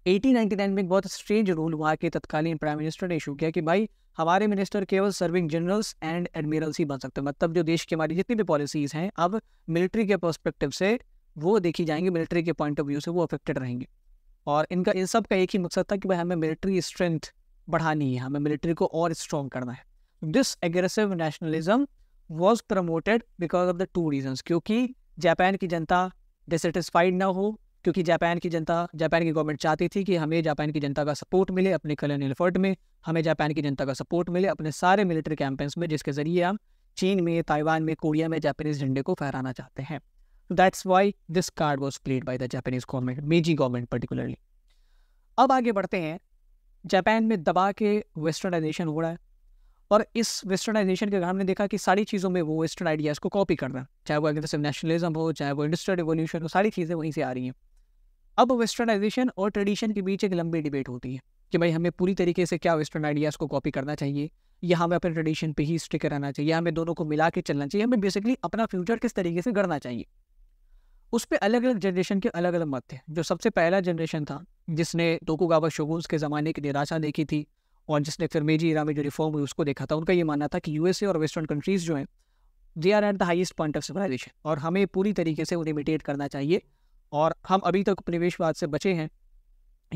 1899 में एक बहुत स्ट्रेंज रूल हुआ कि तत्कालीन प्राइम मिनिस्टर ने इशू किया कि भाई हमारे मिनिस्टर केवल सर्विंग जनरल्स एंड एडमिरल्स ही बन सकते हैं मतलब जो देश की हमारी जितनी भी पॉलिसीज हैं अब मिलिट्री के पर्सपेक्टिव से वो देखी जाएंगी मिलिट्री के पॉइंट ऑफ व्यू से वो अफेक्टेड रहेंगे और इनका इन सब का एक ही मकसद था कि भाई हमें मिलिट्री स्ट्रेंथ बढ़ानी है हमें मिलिट्री को और स्ट्रॉन्ग करना है this aggressive nationalism was promoted because of the two reason क्योंकि जापान की जनता डिसटिस्फाइड ना हो क्योंकि जापान की जनता जापान की गवर्नमेंट चाहती थी कि हमें जापान की जनता का सपोर्ट मिले अपने कलोनियल एफर्ट में हमें जापान की जनता का सपोर्ट मिले अपने सारे मिलिट्री कैंपेन्स में जिसके ज़रिए हम चीन में ताइवान में कोरिया में जापानीज झंडे को फहराना चाहते हैं that's why this card was played by the Japanese government Meiji government particularly अब आगे बढ़ते हैं जापान में दबा के वेस्टर्नाइजेशन हो रहा है और इस वेस्टर्नाइजेशन के कारण हमने देखा कि सारी चीज़ों में वो वेस्टर्न आइडियाज़ को कॉपी करना चाहे वो अगर नेशनलिज्म हो चाहे वो इंडस्ट्रियल रिवोल्यूशन हो सारी चीज़ें वहीं से आ रही हैं अब वेस्टर्नाइजेशन और ट्रेडिशन के बीच एक लंबी डिबेट होती है कि भाई हमें पूरी तरीके से क्या वेस्टर्न आइडियाज़ को कॉपी करना चाहिए या हमें अपने ट्रेडिशन पे ही स्टिक रहना चाहिए या हमें दोनों को मिला के चलना चाहिए हमें बेसिकली अपना फ्यूचर किस तरीके से गढ़ना चाहिए उस पर अलग अलग जनरेशन के अलग अलग मत थे जो सबसे पहला जनरेशन था जिसने टोकुगावा शोगुन्स के ज़माने की निराशा देखी थी और जिसने फिर मेजी इरा में जो रिफॉर्म हुई उसको देखा था उनका ये मानना था कि यूएसए और वेस्टर्न कंट्रीज़ जो हैं they are at the highest point of civilization और हमें पूरी तरीके से उन्हें इमिटेट करना चाहिए और हम अभी तक उपनिवेशवाद से बचे हैं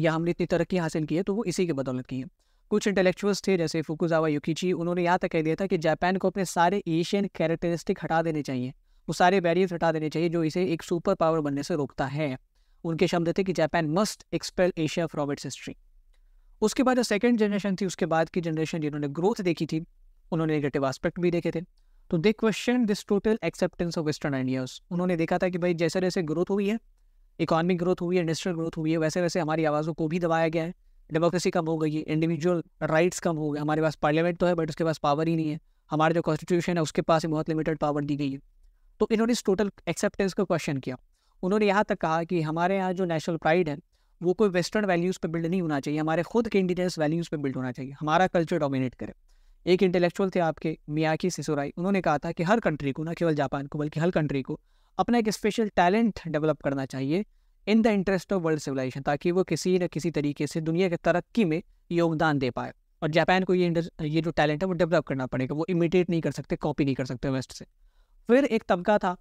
या हमने इतनी तरक्की हासिल की है तो वो इसी के बदौलत की है कुछ इंटेलेक्चुअल्स थे जैसे फुकुजावा युकीची उन्होंने यहाँ तक कह दिया था कि जापान को अपने सारे एशियन कैरेक्टरिस्टिक हटा देने चाहिए वो सारे बैरियर्स हटा देने चाहिए जो इसे एक सुपर पावर बनने से रोकता है उनके शब्द थे कि Japan must expel Asia from its history उसके बाद जो सेकेंड जनरेशन थी उसके बाद की जनरेशन जिन्होंने ग्रोथ देखी थी उन्होंने नेगेटिव आस्पेक्ट भी देखे थे तो they question this total acceptance of western ideas उन्होंने देखा था कि भाई जैसे जैसे ग्रोथ हुई है इकोनॉमिक ग्रोथ हुई है इंडस्ट्रियल ग्रोथ हुई है वैसे वैसे हमारी आवाज़ों को भी दबाया गया है डेमोक्रेसी कम हो गई है इंडिविजुअल राइट्स कम हो गए हमारे पास पार्लियामेंट तो है बट उसके पास पावर ही नहीं है हमारे जो कॉन्स्टिट्यूशन है उसके पास ही बहुत लिमिटेड पावर दी गई है तो इन्होंने इस टोटल एक्सेप्टेंस को क्वेश्चन किया उन्होंने यहाँ तक कहा कि हमारे यहाँ जो नेशनल प्राइड है वो कोई वेस्टर्न वैल्यूज़ पे बिल्ड नहीं होना चाहिए हमारे खुद के इंडिजनस वैल्यूज़ पे बिल्ड होना चाहिए हमारा कल्चर डोमिनेट करे एक इंटेलेक्चुअल थे आपके मियाकी सिसोराई उन्होंने कहा था कि हर कंट्री को ना केवल जापान को बल्कि हर कंट्री को अपना एक स्पेशल टैलेंट डेवलप करना चाहिए in the interest of world civilisation ताकि वो किसी न किसी तरीके से दुनिया की तरक्की में योगदान दे पाए और जापान को ये ये जो टैलेंट है वो डेवलप करना पड़ेगा वो इमिटेट नहीं कर सकते कॉपी नहीं कर सकते वेस्ट से फिर एक तबका था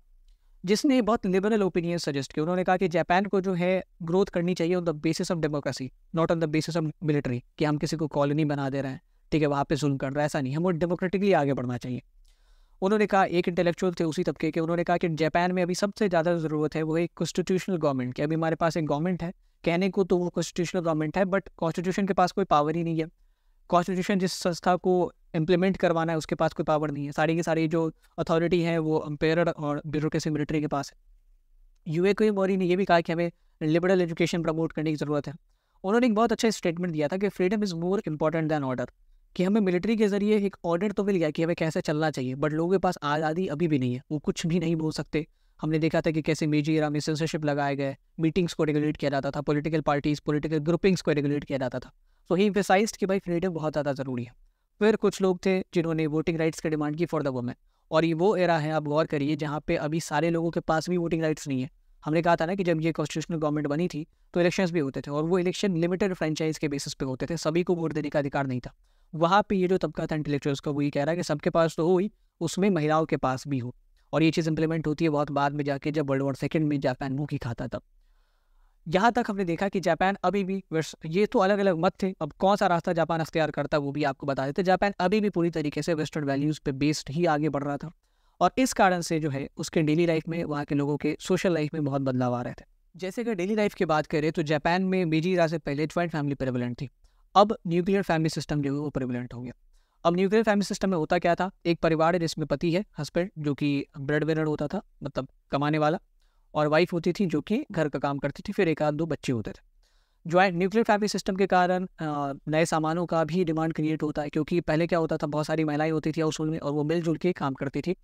जिसने बहुत लिबरल ओपिनियन सजेस्ट किया उन्होंने कहा कि जापान को जो है ग्रोथ करनी चाहिए on the basis of democracy not on the basis of military कि हम किसी को कॉलोनी बना दे रहे हैं ठीक है वहाँ पे जुल्म कर रहा है ऐसा नहीं हमें डेमोक्रेटिकली आगे बढ़ना चाहिए उन्होंने कहा एक इंटेलेक्चुअल थे उसी तबके के उन्होंने कहा कि जापान में अभी सबसे ज़्यादा ज़रूरत है वो एक कॉन्स्टिट्यूशनल गवर्नमेंट की अभी हमारे पास एक गवर्नमेंट है कहने को तो वो कॉन्स्टिट्यूशनल गवर्नमेंट है बट कॉन्स्टिट्यूशन के पास कोई पावर ही नहीं है कॉन्स्टिट्यूशन जिस संस्था को इम्प्लीमेंट करवाना है उसके पास कोई पावर नहीं है सारी की सारी जो अथॉरिटी है वो अम्पेयर और ब्यूरोक्रेसी मिलिट्री के पास है यू ए कोई मोरी ने यह भी कहा कि हमें लिबरल एजुकेशन प्रमोट करने की ज़रूरत है उन्होंने एक बहुत अच्छा स्टेटमेंट दिया था कि freedom is more important than order कि हमें मिलिट्री के जरिए एक ऑर्डर तो मिल गया कि हमें कैसे चलना चाहिए बट लोगों के पास आज़ादी अभी भी नहीं है वो कुछ भी नहीं बोल सकते हमने देखा था कि कैसे मेजी एरा में सेंसरशिप लगाए गए मीटिंग्स को रेगुलेट किया जाता था पॉलिटिकल पार्टीज पॉलिटिकल ग्रुपिंग्स को रेगुलेट किया जाता था तो ही इम्फेसाइज कि भाई फ्रीडम बहुत ज़्यादा ज़रूरी है फिर कुछ लोग थे जिन्होंने वोटिंग राइट्स की डिमांड की फॉर द वुमेन और ये वो एरा है आप गौर करिए जहाँ पे अभी सारे लोगों के पास भी वोटिंग राइट्स नहीं है हमने कहा था ना कि जब ये कॉन्स्टिट्यूशनल गवर्नमेंट बनी थी तो इलेक्शंस भी होते थे और वो इलेक्शन लिमिटेड फ्रेंचाइज के बेसिस पे होते थे सभी को वोट देने का अधिकार नहीं था वहाँ पर ये जो तबका था इंटेलेक्चुअल्स का वो ये कह रहा है कि सबके पास तो हो ही उसमें महिलाओं के पास भी हो और ये चीज़ इंप्लीमेंट होती है बहुत बाद में जाके जब वर्ल्ड वॉर सेकेंड में जापान मुँह की खाता तब यहाँ तक हमने देखा कि जापान अभी भी ये तो अलग अलग मत थे अब कौन सा रास्ता जापान अख्तियार करता वो भी आपको बता देते जापान अभी भी पूरी तरीके से वेस्टर्न वैल्यूज़ पे बेस्ड ही आगे बढ़ रहा था और इस कारण से जो है उसके डेली लाइफ में वहाँ के लोगों के सोशल लाइफ में बहुत बदलाव आ रहे थे जैसे अगर डेली लाइफ की बात करें तो जापान में मेजी इरा से पहले ज्वाइंट फैमिली प्रेवलेंट थी अब न्यूक्लियर फैमिली सिस्टम जो है वो प्रेवलेंट हो गया अब न्यूक्लियर फैमिली सिस्टम में होता क्या था एक परिवार है जिसमें पति है हस्बैंड जो कि ब्रेड विनर होता था मतलब कमाने वाला और वाइफ होती थी जो कि घर का काम करती थी फिर एक आध दो बच्चे होते थे ज्वाइंट न्यूक्लियर फैमिली सिस्टम के कारण नए सामानों का भी डिमांड क्रिएट होता है क्योंकि पहले क्या होता था बहुत सारी महिलाएं होती थी हाउस में और वो मिलजुल के काम करती थी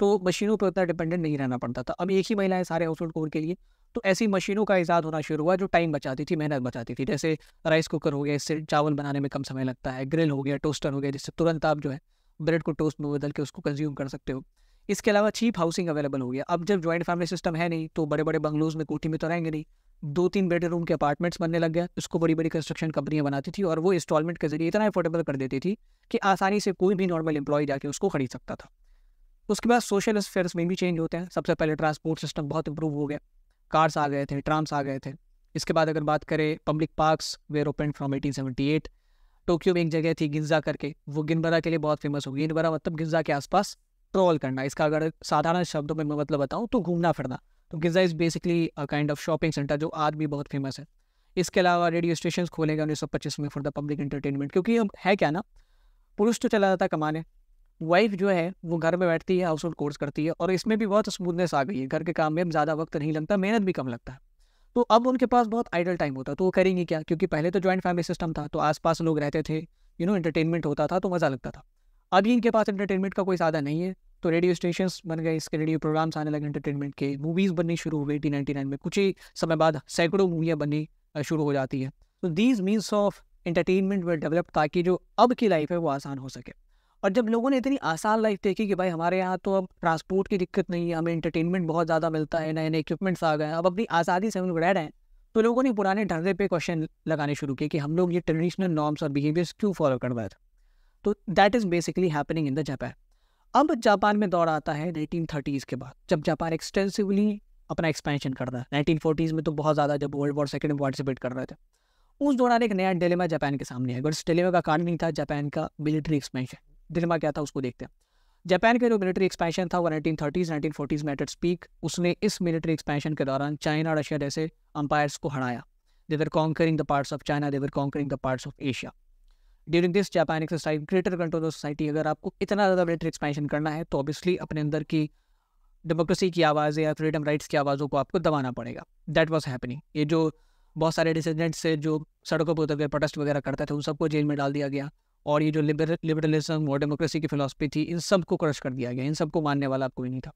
तो मशीनों पर उतना डिपेंडेंट नहीं रहना पड़ता था अब एक ही महिलाएं सारे हाउस कोर के लिए तो ऐसी मशीनों का ईजाद होना शुरू हुआ जो टाइम बचाती थी मेहनत बचाती थी जैसे राइस कुकर हो गया इससे चावल बनाने में कम समय लगता है ग्रिल हो गया टोस्टर हो गया जिससे तुरंत आप जो है ब्रेड को टोस्ट में बदल के उसको कंज्यूम कर सकते हो इसके अलावा चीप हाउसिंग अवेलेबल हो गया अब जब ज्वाइंट फैमिली सिस्टम है नहीं तो बड़े बड़े बंगलोज में कोठी में तो रहेंगे नहीं दो तीन बेडरूम के अपार्टमेंट्स बनने लग गया उसको बड़ी बड़ी कंस्ट्रक्शन कंपनियां बनाती थी और वो इंस्टॉलमेंट के जरिए इतना अफोर्डेबल कर देती थी कि आसानी से कोई भी नॉर्मल एम्प्लॉय जाके उसको खरीद सकता था उसके बाद सोशल अफेयर्स में भी चेंज होते हैं सबसे पहले ट्रांसपोर्ट सिस्टम बहुत इंप्रूव हो गया कार्स आ गए थे ट्राम्स आ गए थे इसके बाद अगर बात करें public parks were open from eighteen Tokyo में एक जगह थी गिंजा करके वो गिनबरा के लिए बहुत फेमस होगी गिनबरा मतलब गिंजा के आसपास ट्रॉल करना इसका अगर साधारण शब्दों में मैं मतलब बताऊँ तो घूमना फिरना तो गिजा is basically a kind of shopping centre जो आज भी बहुत फेमस है इसके अलावा रेडियो स्टेशन खोले गए उन्नीस में फॉर द पब्लिक इंटरटेनमेंट क्योंकि अब है क्या ना पुरुष तो चला जाता कमाने वाइफ जो है वो घर में बैठती है हाउस होल्ड कोर्स करती है और इसमें भी बहुत स्मूथनेस आ गई है घर के काम में ज़्यादा वक्त नहीं लगता मेहनत भी कम लगता है तो अब उनके पास बहुत आइडल टाइम होता तो वो करेंगी क्या क्योंकि पहले तो जॉइंट फैमिली सिस्टम था तो आसपास लोग रहते थे यू नो इंटरटेनमेंट होता था तो मज़ा लगता था अभी इनके पास इंटरटेनमेंट का कोई साधन नहीं है तो रेडियो स्टेशन बन गए इसके रेडियो प्रोग्राम्स आने लगे एंटरटेनमेंट के मूवीज़ बननी शुरू हो गई एटीन में कुछ ही समय बाद सैकड़ों मूवियाँ बननी शुरू हो जाती है तो these means of entertainment were develop ताकि जो अब की लाइफ है वो आसान हो सके और जब लोगों ने इतनी आसान लाइफ देखी कि भाई हमारे यहाँ तो अब ट्रांसपोर्ट की दिक्कत नहीं है हमें इंटरटेनमेंट बहुत ज़्यादा मिलता है नए नए इक्विपमेंट्स आ गए हैं अब अपनी आज़ादी से हम रह रहे हैं तो लोगों ने पुराने ढर्रे पे क्वेश्चन लगाने शुरू किए कि हम लोग ये ट्रेडिशनल नॉर्म्स और बिहेवियर्स क्यों फॉलो कर रहे थे तो that is basically happening in the Japan अब जापान में दौर आता है नाइनटीन थर्टीज़ के बाद जब जापान एक्सटेंसिवली अपना एक्सपेंशन कर रहा है फोर्टीज़ में तो बहुत ज़्यादा जब वर्ल्ड वॉर सेकेंड पार्टिसिपेट कर रहे थे उस दौरान एक नया डिलेमा जापान के सामने आया इस डिलेमा का कारण नहीं था जापान का मिलिट्री एक्सपेंशन डिलेमा क्या था उसको देखते हैं जापान का जो मिलिट्री एक्सपेंशन था वो नाइनटीन 1940s में एट स्पीक उसने इस मिलिट्री एक्सपेंशन के दौरान चाइना रशिया जैसे अंपायर्स को हराया they were conquering the parts of China they were conquering the parts of Asia during this Japan exercise greater control of society अगर आपको इतना ज़्यादा मिलिट्री एक्सपेंशन करना है तो ऑब्वियसली अपने अंदर की डेमोक्रेसी की आवाज़ या फ्रीडम राइट्स की आवाज़ों को आपको दबाना पड़ेगा दैट वॉज हैपनिंग ये जो बहुत सारे डिसेंडेंट्स से जो सड़कों पर उतर गए प्रोटेस्ट वगैरह करते थे उन सबको जेल में डाल दिया गया और ये जो लिबरलिज्म और डेमोक्रेसी की फिलासफी थी इन सबको क्रश कर दिया गया इन सबको मानने वाला कोई नहीं था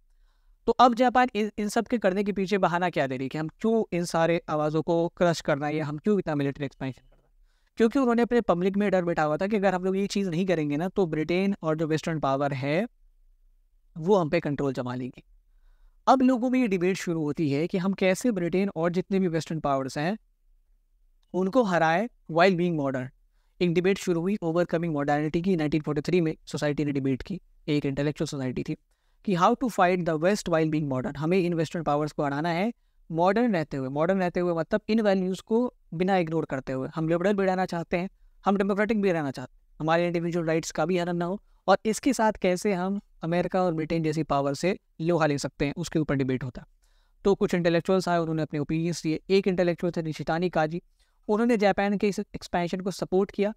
तो अब जापान इन इन सब के करने के पीछे बहाना क्या दे रही है कि हम क्यों इन सारे आवाज़ों को क्रश करना है या हम क्यों इतना मिलिट्री एक्सपेंशन क्योंकि उन्होंने अपने पब्लिक में डर बैठा हुआ था कि अगर हम लोग ये चीज़ नहीं करेंगे ना तो ब्रिटेन और जो वेस्टर्न पावर है वो हम पे कंट्रोल जमा लेंगे अब लोगों में ये डिबेट शुरू होती है कि हम कैसे ब्रिटेन और जितने भी वेस्टर्न पावर्स हैं उनको हराए वाइल बींग मॉडर्न एक डिबेट शुरू हुई ओवरकमिंग मॉडर्निटी की 1943 में सोसाइटी ने डिबेट की एक इंटेलेक्चुअल सोसाइटी थी कि how to fight the west while being modern हमें इन वेस्टर्न पावर्स को हराना है मॉडर्न रहते हुए मॉडर्न रहते हुए मतलब इन वैल्यूज़ को बिना इग्नोर करते हुए हम लिबरल भी रहना चाहते हैं हम डेमोक्रेटिक भी रहना चाहते हैं हमारे इंडिविजुअल राइट्स का भी हनन ना हो और इसके साथ कैसे हम अमेरिका और ब्रिटेन जैसी पावर से लोहा ले सकते हैं उसके ऊपर डिबेट होता तो कुछ इंटेलेक्चुअल्स आए उन्होंने अपने ओपिनियंस दिए एक इंटेलेक्चुअल थे निशितानी काजी उन्होंने जापान के इस एक्सपेंशन को सपोर्ट किया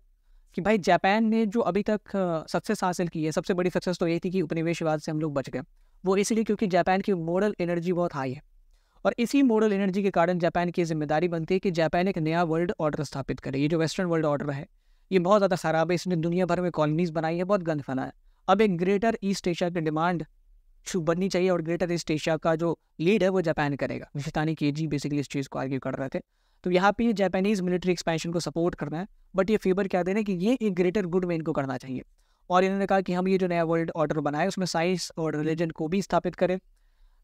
कि भाई जापान ने जो अभी तक सक्सेस हासिल की है सबसे बड़ी सक्सेस तो ये थी कि उपनिवेशवाद से हम लोग बच गए वो इसलिए क्योंकि जापान की मॉरल एनर्जी बहुत हाई है और इसी मोडल एनर्जी के कारण जापान की जिम्मेदारी बनती है कि जापान एक नया वर्ल्ड ऑर्डर स्थापित करे ये जो वेस्टर्न वर्ल्ड ऑर्डर है ये बहुत ज़्यादा खराब है इसने दुनिया भर में कॉलोनीज बनाई है बहुत गंद है अब एक ग्रेटर ईस्ट एशिया की डिमांड बननी चाहिए और ग्रेटर ईस्ट एशिया का जो लीड है वो जापान करेगा विशेषतानी के जी बेसिकली इस चीज़ को आर्ग्यू कर रहे थे तो यहाँ पे जापानीज मिलिट्री एक्सपेंशन को सपोर्ट करना है बट ये फेवर क्या देना कि ये एक ग्रेटर गुड में इनको करना चाहिए और इन्होंने कहा कि हम ये जो नया वर्ल्ड ऑर्डर बनाए उसमें साइंस और रिलीजन को भी स्थापित करें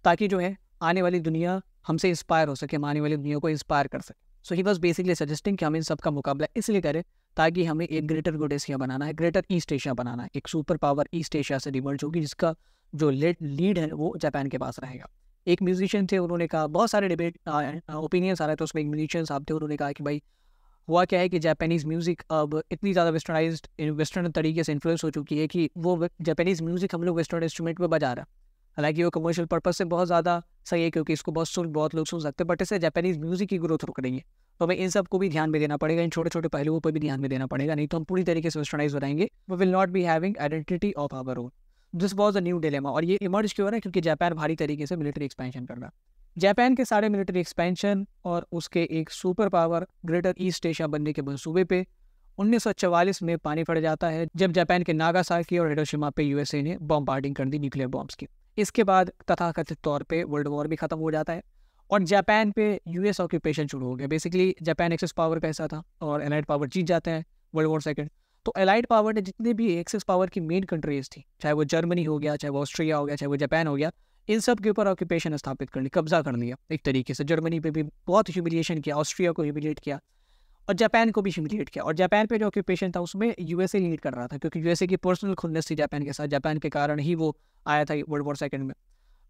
ताकि जो है आने वाली दुनिया हमसे इंस्पायर हो सके हम आने वाली दुनिया को इंस्पायर कर सके so he was basically suggesting कि हम इन सब का मुकाबला इसलिए करें ताकि हमें एक ग्रेटर गुड एशिया बनाना है ग्रेटर ईस्ट एशिया बनाना है एक सुपर पावर ईस्ट एशिया से डिवर्ज होगी जिसका जो लेट लीड है वो जापान के पास रहेगा एक म्यूजिशियन थे उन्होंने कहा बहुत सारे डिबेट ओपिनियंस आ रहे थे उसमें एक म्यूजिशियन साहब थे उन्होंने कहा कि भाई हुआ क्या है कि जापानीज़ म्यूज़िक अब इतनी ज़्यादा वेस्टर्नाइज वेस्टर्न तरीके से इन्फ्लुएंस हो चुकी है कि वो जापानीज़ म्यूज़िक हम लोग वेस्टर्न इंस्ट्रूमेंट में बजा रहा हालांकि वो कमर्शियल पर्पज़ से बहुत ज़्यादा सही है क्योंकि इसको बहुत सुन बहुत लोग सुन सकते हैं बट इससे जापानीज म्यूजिक की ग्रोथ रुक रही है तो हमें इन सब को भी ध्यान में देना पड़ेगा इन छोटे छोटे पहलुओं पर भी ध्यान में देना पड़ेगा नहीं तो हम पूरी तरीके से वेस्टर्नाइज जाएंगे we will not be having identity of our own this was a new dilemma और ये इमर्ज क्यों रहा है क्योंकि जापान भारी तरीके से मिलिट्री एक्सपेंशन कर रहा है जापान के सारे मिलिट्री एक्सपेंशन और उसके एक super power greater East Asia बनने के मनसूबे पे 1944 में पानी फट जाता है जब जापान के नागासाकी और हिरोशिमा पे यूएसए ने बॉम्बार्डिंग कर दी न्यूक्लियर बॉम्ब्स की इसके बाद तथाकथित तौर पे वर्ल्ड वॉर भी ख़त्म हो जाता है और जापान पे यूएस ऑक्यूपेशन शुरू हो गया बेसिकली जापान एक्सेस पावर का था और एलाइड पावर जीत जाते हैं वर्ल्ड वॉर सेकेंड तो एलाइड पावर ने जितने भी एक्सेस पावर की मेन कंट्रीज थी चाहे वो जर्मनी हो गया चाहे वो ऑस्ट्रिया हो गया चाहे वो जापान हो गया इन सब के ऊपर ऑक्यूपेशन स्थापित कर लिया कब्जा कर लिया एक तरीके से जर्मनी पे भी बहुत ह्यूमिलिएशन किया ऑस्ट्रिया को ह्यूमिलेट किया और जापान को भी हिमिलिएट किया और जापान पे जो ऑक्यूपेशन था उसमें यूएसए लीड कर रहा था क्योंकि यूएसए की पर्सनल खुलनेस थी जापान के साथ जापान के कारण ही वो आया था वर्ल्ड वॉर सेकेंड में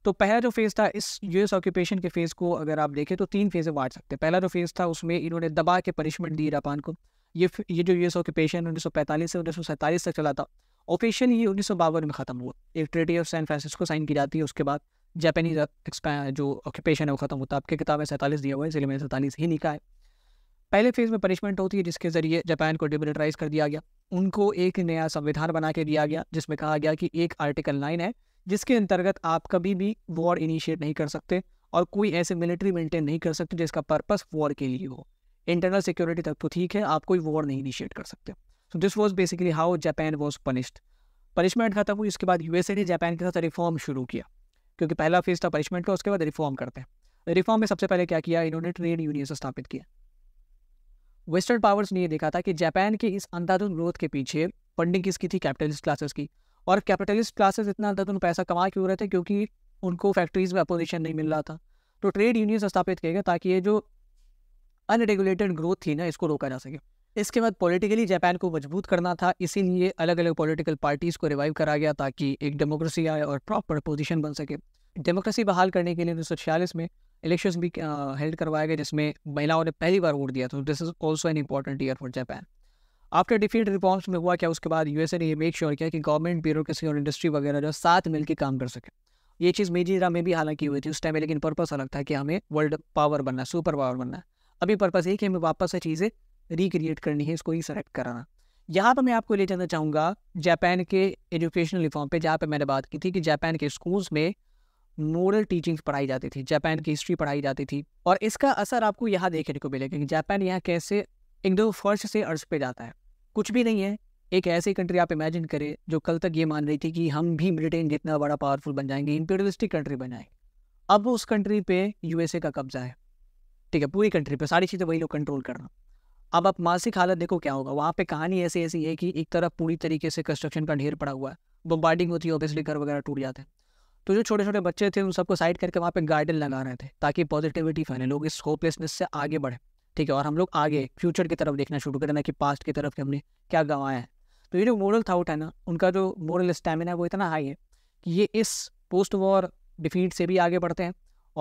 तो पहला जो फेज़ था इस यूएस ऑक्यूपेशन के फेज़ को अगर आप देखें तो तीन फेज़ बांट सकते हैं पहला जो फेज़ था उसमें इन्होंने दबा के पनिशमेंट दी जापान को ये ये जो यूएस ऑक्यूपेशन उन्नीस से उन्नीस तक चला था ऑफिशियल ये उन्नीस में ख़त्म हुआ एक treaty of San Francisco sign की जाती है उसके बाद जापानीज जो ऑक्यूपेशन है वो ख़त्म होता तो है आपके किताब में सैंतालीस दिया हुआ है इसलिए मैंने सैंतालीस ही निकाय पहले फेज में पनिशमेंट होती है जिसके जरिए जापान को डिमिलिटराइज कर दिया गया उनको एक नया संविधान बना के दिया गया जिसमें कहा गया कि एक आर्टिकल नाइन है जिसके अंतर्गत आप कभी भी वॉर इनिशिएट नहीं कर सकते और कोई ऐसे मिलिट्री मेंटेन नहीं कर सकते जिसका पर्पस वॉर के लिए हो इंटरनल सिक्योरिटी तक तो ठीक है आप कोई वॉर नहीं इनिशिएट कर सकते so this was basically how Japan was punished punishment खत्म हुई उसके बाद यूएसए ने जापान के साथ रिफॉर्म शुरू किया क्योंकि पहला फेज था पनिशमेंट का उसके बाद रिफॉर्म करते हैं रिफॉर्म में सबसे पहले क्या किया इन्होंने ट्रेड यूनियन स्थापित किया वेस्टर्न पावर्स ने यह देखा था कि जापान की इस अंधाधुन ग्रोथ के पीछे फंडिंग किसकी थी कैपिटलिस्ट क्लासेस की और कैपिटलिस्ट क्लासेस इतना अंधाधुन पैसा कमा क्यों रहे थे क्योंकि उनको फैक्ट्रीज में अपोजिशन नहीं मिल रहा था तो ट्रेड यूनियन स्थापित किए गए ताकि ये जो अनरेगुलेटेड ग्रोथ थी ना इसको रोका जा सके इसके बाद पॉलिटिकली जापान को मजबूत करना था इसीलिए अलग अलग पॉलिटिकल पार्टीज़ को रिवाइव करा गया ताकि एक डेमोक्रेसी आए और प्रॉपर पोजीशन बन सके डेमोक्रेसी बहाल करने के लिए उन्नीस में इलेक्शंस भी हेल्ड करवाए गए जिसमें महिलाओं ने पहली बार वोट दिया तो this is also an important year for Japan after defeat reforms में हुआ क्या उसके बाद यूएसए ने ये मेक श्योर किया कि गवर्नमेंट ब्यूरोक्रेसी और इंडस्ट्री वगैरह जो साथ मिलकर काम कर सके ये चीज़ मेजी में भी हालांकि हुई थी उस टाइम लेकिन पर्पस अलग था कि हमें वर्ल्ड पावर बनना है सुपर पावर बनना है अभी पर्पस यही कि हमें वापस से चीज़ें रिक्रिएट करनी है इसको ही सेलेक्ट कराना यहाँ पर मैं आपको ले जाना चाहूँगा जापान के एजुकेशनल रिफॉर्म पे जहाँ पे मैंने बात की थी कि जापान के स्कूल्स में मोरल टीचिंग्स पढ़ाई जाती थी जापान की हिस्ट्री पढ़ाई जाती थी और इसका असर आपको यहाँ देखने को मिलेगा कि जापान यहाँ कैसे एकदम फर्श से अर्श पे जाता है कुछ भी नहीं है एक ऐसी कंट्री आप इमेजिन करें जो कल तक ये मान रही थी कि हम भी ब्रिटेन जितना बड़ा पावरफुल बन जाएंगे इंपीरियलिस्टिक कंट्री बन जाएंगे अब उस कंट्री पे यूएसए का कब्जा है ठीक है पूरी कंट्री पे सारी चीज़ें वही लोग कंट्रोल करना अब आप मानसिक हालत देखो क्या होगा वहाँ पे कहानी ऐसी ऐसी है कि एक तरफ पूरी तरीके से कंस्ट्रक्शन का ढेर पड़ा हुआ है बम्बार्डिंग होती है ऑब्वियसली घर वगैरह टूट जाते हैं तो जो छोटे छोटे बच्चे थे उन सबको साइड करके वहाँ पे गार्डन लगा रहे थे ताकि पॉजिटिविटी फैले लोग इस होपलेसनेस से आगे बढ़े ठीक है और हम लोग आगे फ्यूचर की तरफ देखना शुरू करना कि पास्ट की तरफ हमने क्या गंवाया है तो ये जो मॉरल थाउट है ना उनका जो मॉरल स्टेमिना है वो इतना हाई है कि ये इस पोस्ट वॉर डिफीट से भी आगे बढ़ते हैं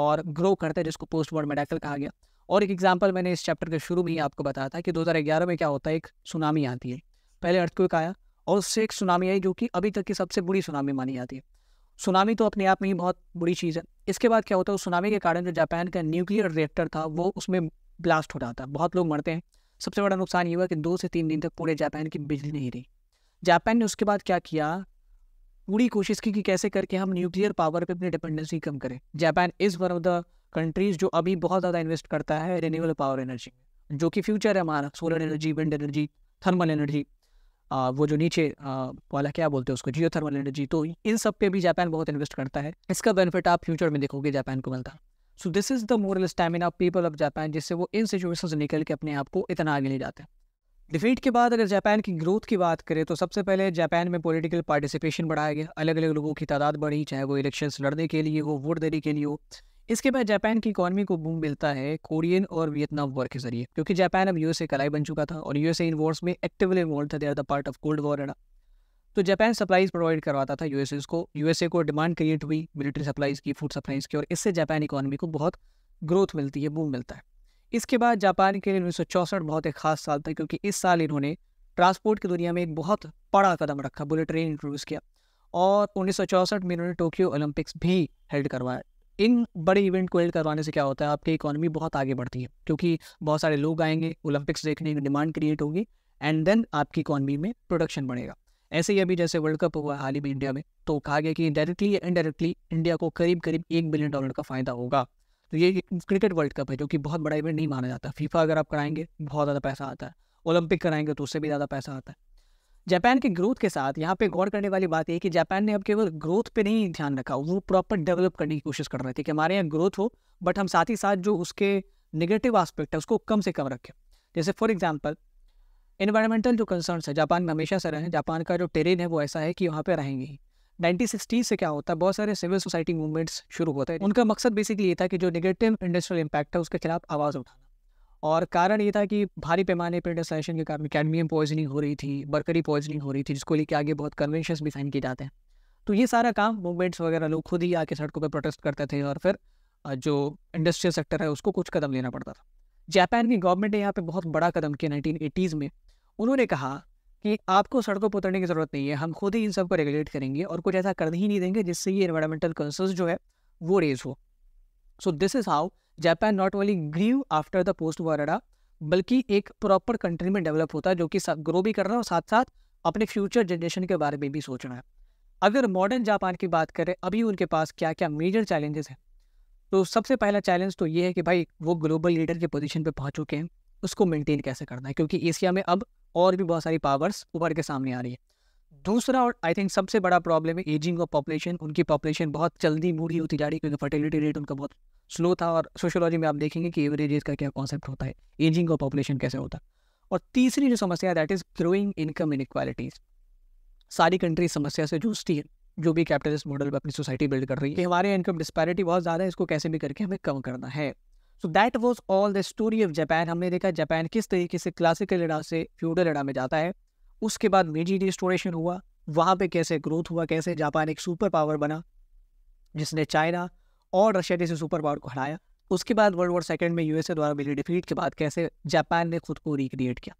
और ग्रो करते हैं जिसको पोस्ट वॉर मेडाकल कहा गया और एक एग्जाम्पल मैंने इस चैप्टर के शुरू में ही आपको बताया था कि दो में क्या होता है एक सुनामी आती है पहले अर्थक्वेक आया और उससे एक सुनामी आई जो कि अभी तक की सबसे बुरी सुनामी मानी जाती है सुनामी तो अपने आप में ही बहुत बुरी चीज़ है इसके बाद क्या होता है सुनामी के कारण जो जापान का न्यूक्लियर रिएक्टर था वो उसमें ब्लास्ट हो रहा था बहुत लोग मरते हैं सबसे बड़ा नुकसान ये हुआ कि दो से तीन दिन तक पूरे जापान की बिजली नहीं रही जापान ने उसके बाद क्या किया पूरी कोशिश की कि कैसे करके हम न्यूक्लियर पावर पर अपनी डिपेंडेंसी कम करें Japan is one of the countries जो अभी बहुत ज़्यादा इन्वेस्ट करता है रिन्यूएबल पावर एनर्जी जो कि फ्यूचर है हमारा solar energy wind energy thermal energy आ, वो जो नीचे वाला क्या बोलते हैं उसको जियो थर्मल एनर्जी तो इन सब पे भी जापान बहुत इन्वेस्ट करता है इसका बेनिफिट आप फ्यूचर में देखोगे जापान को मिलता so this is the moral stamina people of Japan जिससे वो इन सिचुएशन से निकल के अपने आप को इतना आगे ले जाते हैं डिफीट के बाद अगर जापान की ग्रोथ की बात करें तो सबसे पहले जापान में पॉलिटिकल पार्टिसिपेशन बढ़ाया गया अलग अलग लोगों की तादाद बढ़ी चाहे वो इलेक्शंस लड़ने के लिए हो वोट देने के लिए हो इसके बाद जापान की इकोनॉमी को बूम मिलता है कोरियन और वियतनाम वॉर के जरिए क्योंकि जापान अब यूएसए कलाई बन चुका था और यूएसए इन वॉर्स में एक्टिवली इन्वॉल्व था there the part of cold war and तो जापान सप्लाईज प्रोवाइड करवाता था यूएसए को यूएसए को डिमांड क्रिएट हुई मिलिट्री सप्लाईज की फूड सप्लाईज की और इससे जापान इकानमी को बहुत ग्रोथ मिलती है बूम मिलता है इसके बाद जापान के लिए उन्नीस बहुत एक खास साल था क्योंकि इस साल इन्होंने ट्रांसपोर्ट की दुनिया में एक बहुत बड़ा कदम रखा बुलेट ट्रेन इंट्रोड्यूस किया और उन्नीस में इन्होंने टोक्यो ओलंपिक्स भी हेल्ड करवाया इन बड़े इवेंट को एड करवाने से क्या होता है आपकी इकोनॉमी बहुत आगे बढ़ती है क्योंकि बहुत सारे लोग आएंगे ओलंपिक्स देखने की डिमांड क्रिएट होगी एंड देन आपकी इकोनॉमी में प्रोडक्शन बढ़ेगा ऐसे ही अभी जैसे वर्ल्ड कप हुआ हाल ही में इंडिया में तो कहा गया कि डायरेक्टली या इनडायरेक्टली इंडिया को करीब करीब एक बिलियन डॉलर का फायदा होगा तो ये क्रिकेट वर्ल्ड कप है जो कि बहुत बड़ा इवेंट नहीं माना जाता फीफा अगर आप कराएंगे बहुत ज़्यादा पैसा आता है ओलंपिक कराएंगे तो उससे भी ज़्यादा पैसा आता है जापान के ग्रोथ के साथ यहाँ पे गौर करने वाली बात यह कि जापान ने अब केवल ग्रोथ पे नहीं ध्यान रखा वो प्रॉपर डेवलप करने की कोशिश कर रहे थे कि हमारे यहाँ ग्रोथ हो बट हम साथ ही साथ जो उसके नेगेटिव आस्पेक्ट है उसको कम से कम रखें जैसे फॉर एग्जाम्पल इन्वायरमेंटल जो कंसर्नस है जापान में हमेशा से रहे जापान का जो टेरेन है वो ऐसा है कि वहाँ पर रहेंगे ही नाइनटीन से क्या होता है बहुत सारे सिविल सोसाइटी मूवमेंट्स शुरू होते हैं उनका मकसद बेसिकली ये था कि जो नेगेटिव इंडस्ट्रियल इम्पैक्ट है उसके खिलाफ आवाज़ उठाना और कारण ये था कि भारी पैमाने पर इंडस्ट्राइजेशन के कारण कैडमियम पॉइजनिंग हो रही थी बर्करी पॉइजनिंग हो रही थी जिसको लेके आगे बहुत कन्वेंशन भी साइन किए जाते हैं तो ये सारा काम मूवमेंट्स वगैरह लोग खुद ही आके सड़कों पर प्रोटेस्ट करते थे और फिर जो इंडस्ट्रियल सेक्टर है उसको कुछ कदम लेना पड़ता था जापान की गवर्नमेंट ने यहाँ पे बहुत बड़ा कदम किया नाइनटीन एटीज़ में उन्होंने कहा कि आपको सड़कों पर उतरने की ज़रूरत नहीं है हम खुद ही इन सब को रेगुलेट करेंगे और कुछ ऐसा कर ही नहीं देंगे जिससे ये इन्वायरमेंटल कंसर्स जो है वो रेज हो so this is how Japan not only grew after the post war era बल्कि एक प्रॉपर कंट्री में डेवलप होता है जो कि ग्रो भी कर रहा है और साथ साथ अपने फ्यूचर जनरेशन के बारे में भी सोच रहा है अगर मॉडर्न जापान की बात करें अभी उनके पास क्या क्या मेजर चैलेंजेस हैं तो सबसे पहला चैलेंज तो ये है कि भाई वो ग्लोबल लीडर के पोजीशन पे पहुंच चुके हैं उसको मेंटेन कैसे करना है क्योंकि एशिया में अब और भी बहुत सारी पावर्स उभर के सामने आ रही है दूसरा और आई थिंक सबसे बड़ा प्रॉब्लम है एजिंग ऑफ पॉपुलेशन उनकी पॉपुलेशन बहुत जल्दी मूढ़ी होती जा रही है क्योंकि फर्टिलिटी रेट उनका बहुत स्लो था और सोशोलॉजी में आप देखेंगे कि एवरेज एज का क्या कॉन्सेप्ट होता है एजिंग ऑफ पॉपुलेशन कैसे होता है और तीसरी जो समस्या है दैट इज़ ग्रोइंग इनकम इन सारी कंट्री समस्या से जूझती है जो भी कैपिटलिस्ट मॉडल पर अपनी सोसाइटी बिल्ड कर रही है हमारे इनकम डिस्पैरिटी बहुत ज़्यादा है इसको कैसे भी करके हमें कम करना है so that was all the story of Japan हमने देखा जापान किस तरीके से क्लासिकल एडा से फ्यूडल एडा में जाता है उसके बाद मेजी रिस्टोरेशन हुआ वहाँ पे कैसे ग्रोथ हुआ कैसे जापान एक सुपर पावर बना जिसने चाइना और रशिया जैसे सुपर पावर को हराया उसके बाद वर्ल्ड वॉर सेकेंड में यूएसए द्वारा मिली डिफीट के बाद कैसे जापान ने खुद को रिक्रिएट किया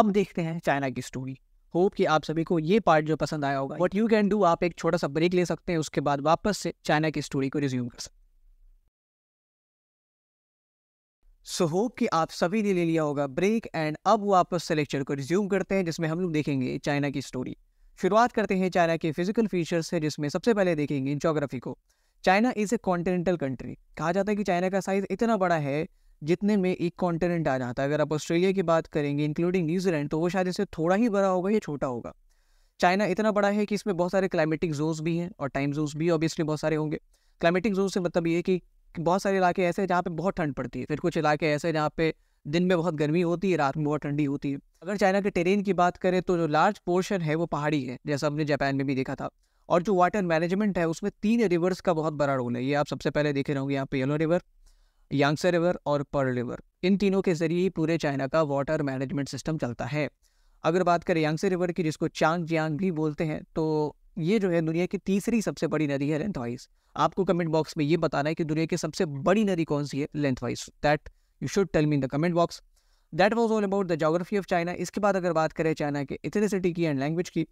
अब देखते हैं चाइना की स्टोरी होप कि आप सभी को ये पार्ट जो पसंद आया होगा वट यू कैन डू आप एक छोटा सा ब्रेक ले सकते हैं उसके बाद वापस से चाइना की स्टोरी को रिज्यूम कर सकते सो होप कि आप सभी ने ले लिया होगा ब्रेक एंड अब वापस से लेक्चर को रिज्यूम करते हैं जिसमें हम लोग देखेंगे चाइना की स्टोरी शुरुआत करते हैं चाइना के फिजिकल फीचर्स से जिसमें सबसे पहले देखेंगे जोग्राफी को China is a continental country कहा जाता है कि चाइना का साइज़ इतना बड़ा है जितने में एक कॉन्टिनेंट आ जाता है अगर आप ऑस्ट्रेलिया की बात करेंगे इंक्लूडिंग न्यूजीलैंड तो वो शायद इससे थोड़ा ही बड़ा होगा या छोटा होगा चाइना इतना बड़ा है कि इसमें बहुत सारे क्लाइमेटिक जोन्स भी हैं और टाइम जोन्स भी ऑब्वियसली बहुत सारे होंगे क्लाइमेटिक जोन से मतलब ये कि बहुत सारे इलाके ऐसे हैं जहाँ पे बहुत ठंड पड़ती है फिर कुछ इलाके ऐसे हैं जहाँ पे दिन में बहुत गर्मी होती है रात में बहुत ठंडी होती है अगर चाइना के टेरेन की बात करें तो जो लार्ज पोर्शन है वो पहाड़ी है जैसा हमने जापान में भी देखा था और जो वाटर मैनेजमेंट है उसमें तीन रिवर्स का बहुत बड़ा रोल है ये आप सबसे पहले देख रहे होंगे यहाँ पे येलो रिवर यांगसे रिवर और पर्ल रिवर इन तीनों के जरिए पूरे चाइना का वाटर मैनेजमेंट सिस्टम चलता है अगर बात करें यांगसे रिवर की जिसको चांग जियांग भी बोलते हैं तो ये जो है दुनिया की तीसरी सबसे बड़ी नदी है लेंथ वाइज आपको कमेंट बॉक्स में ये बताना है कि दुनिया की सबसे बड़ी नदी कौन सी है length wise that you should tell me in the comment box that was all about the geography of China इसके बाद अगर बात करें चाइना के इथनिसिटी की एंड लैंग्वेज की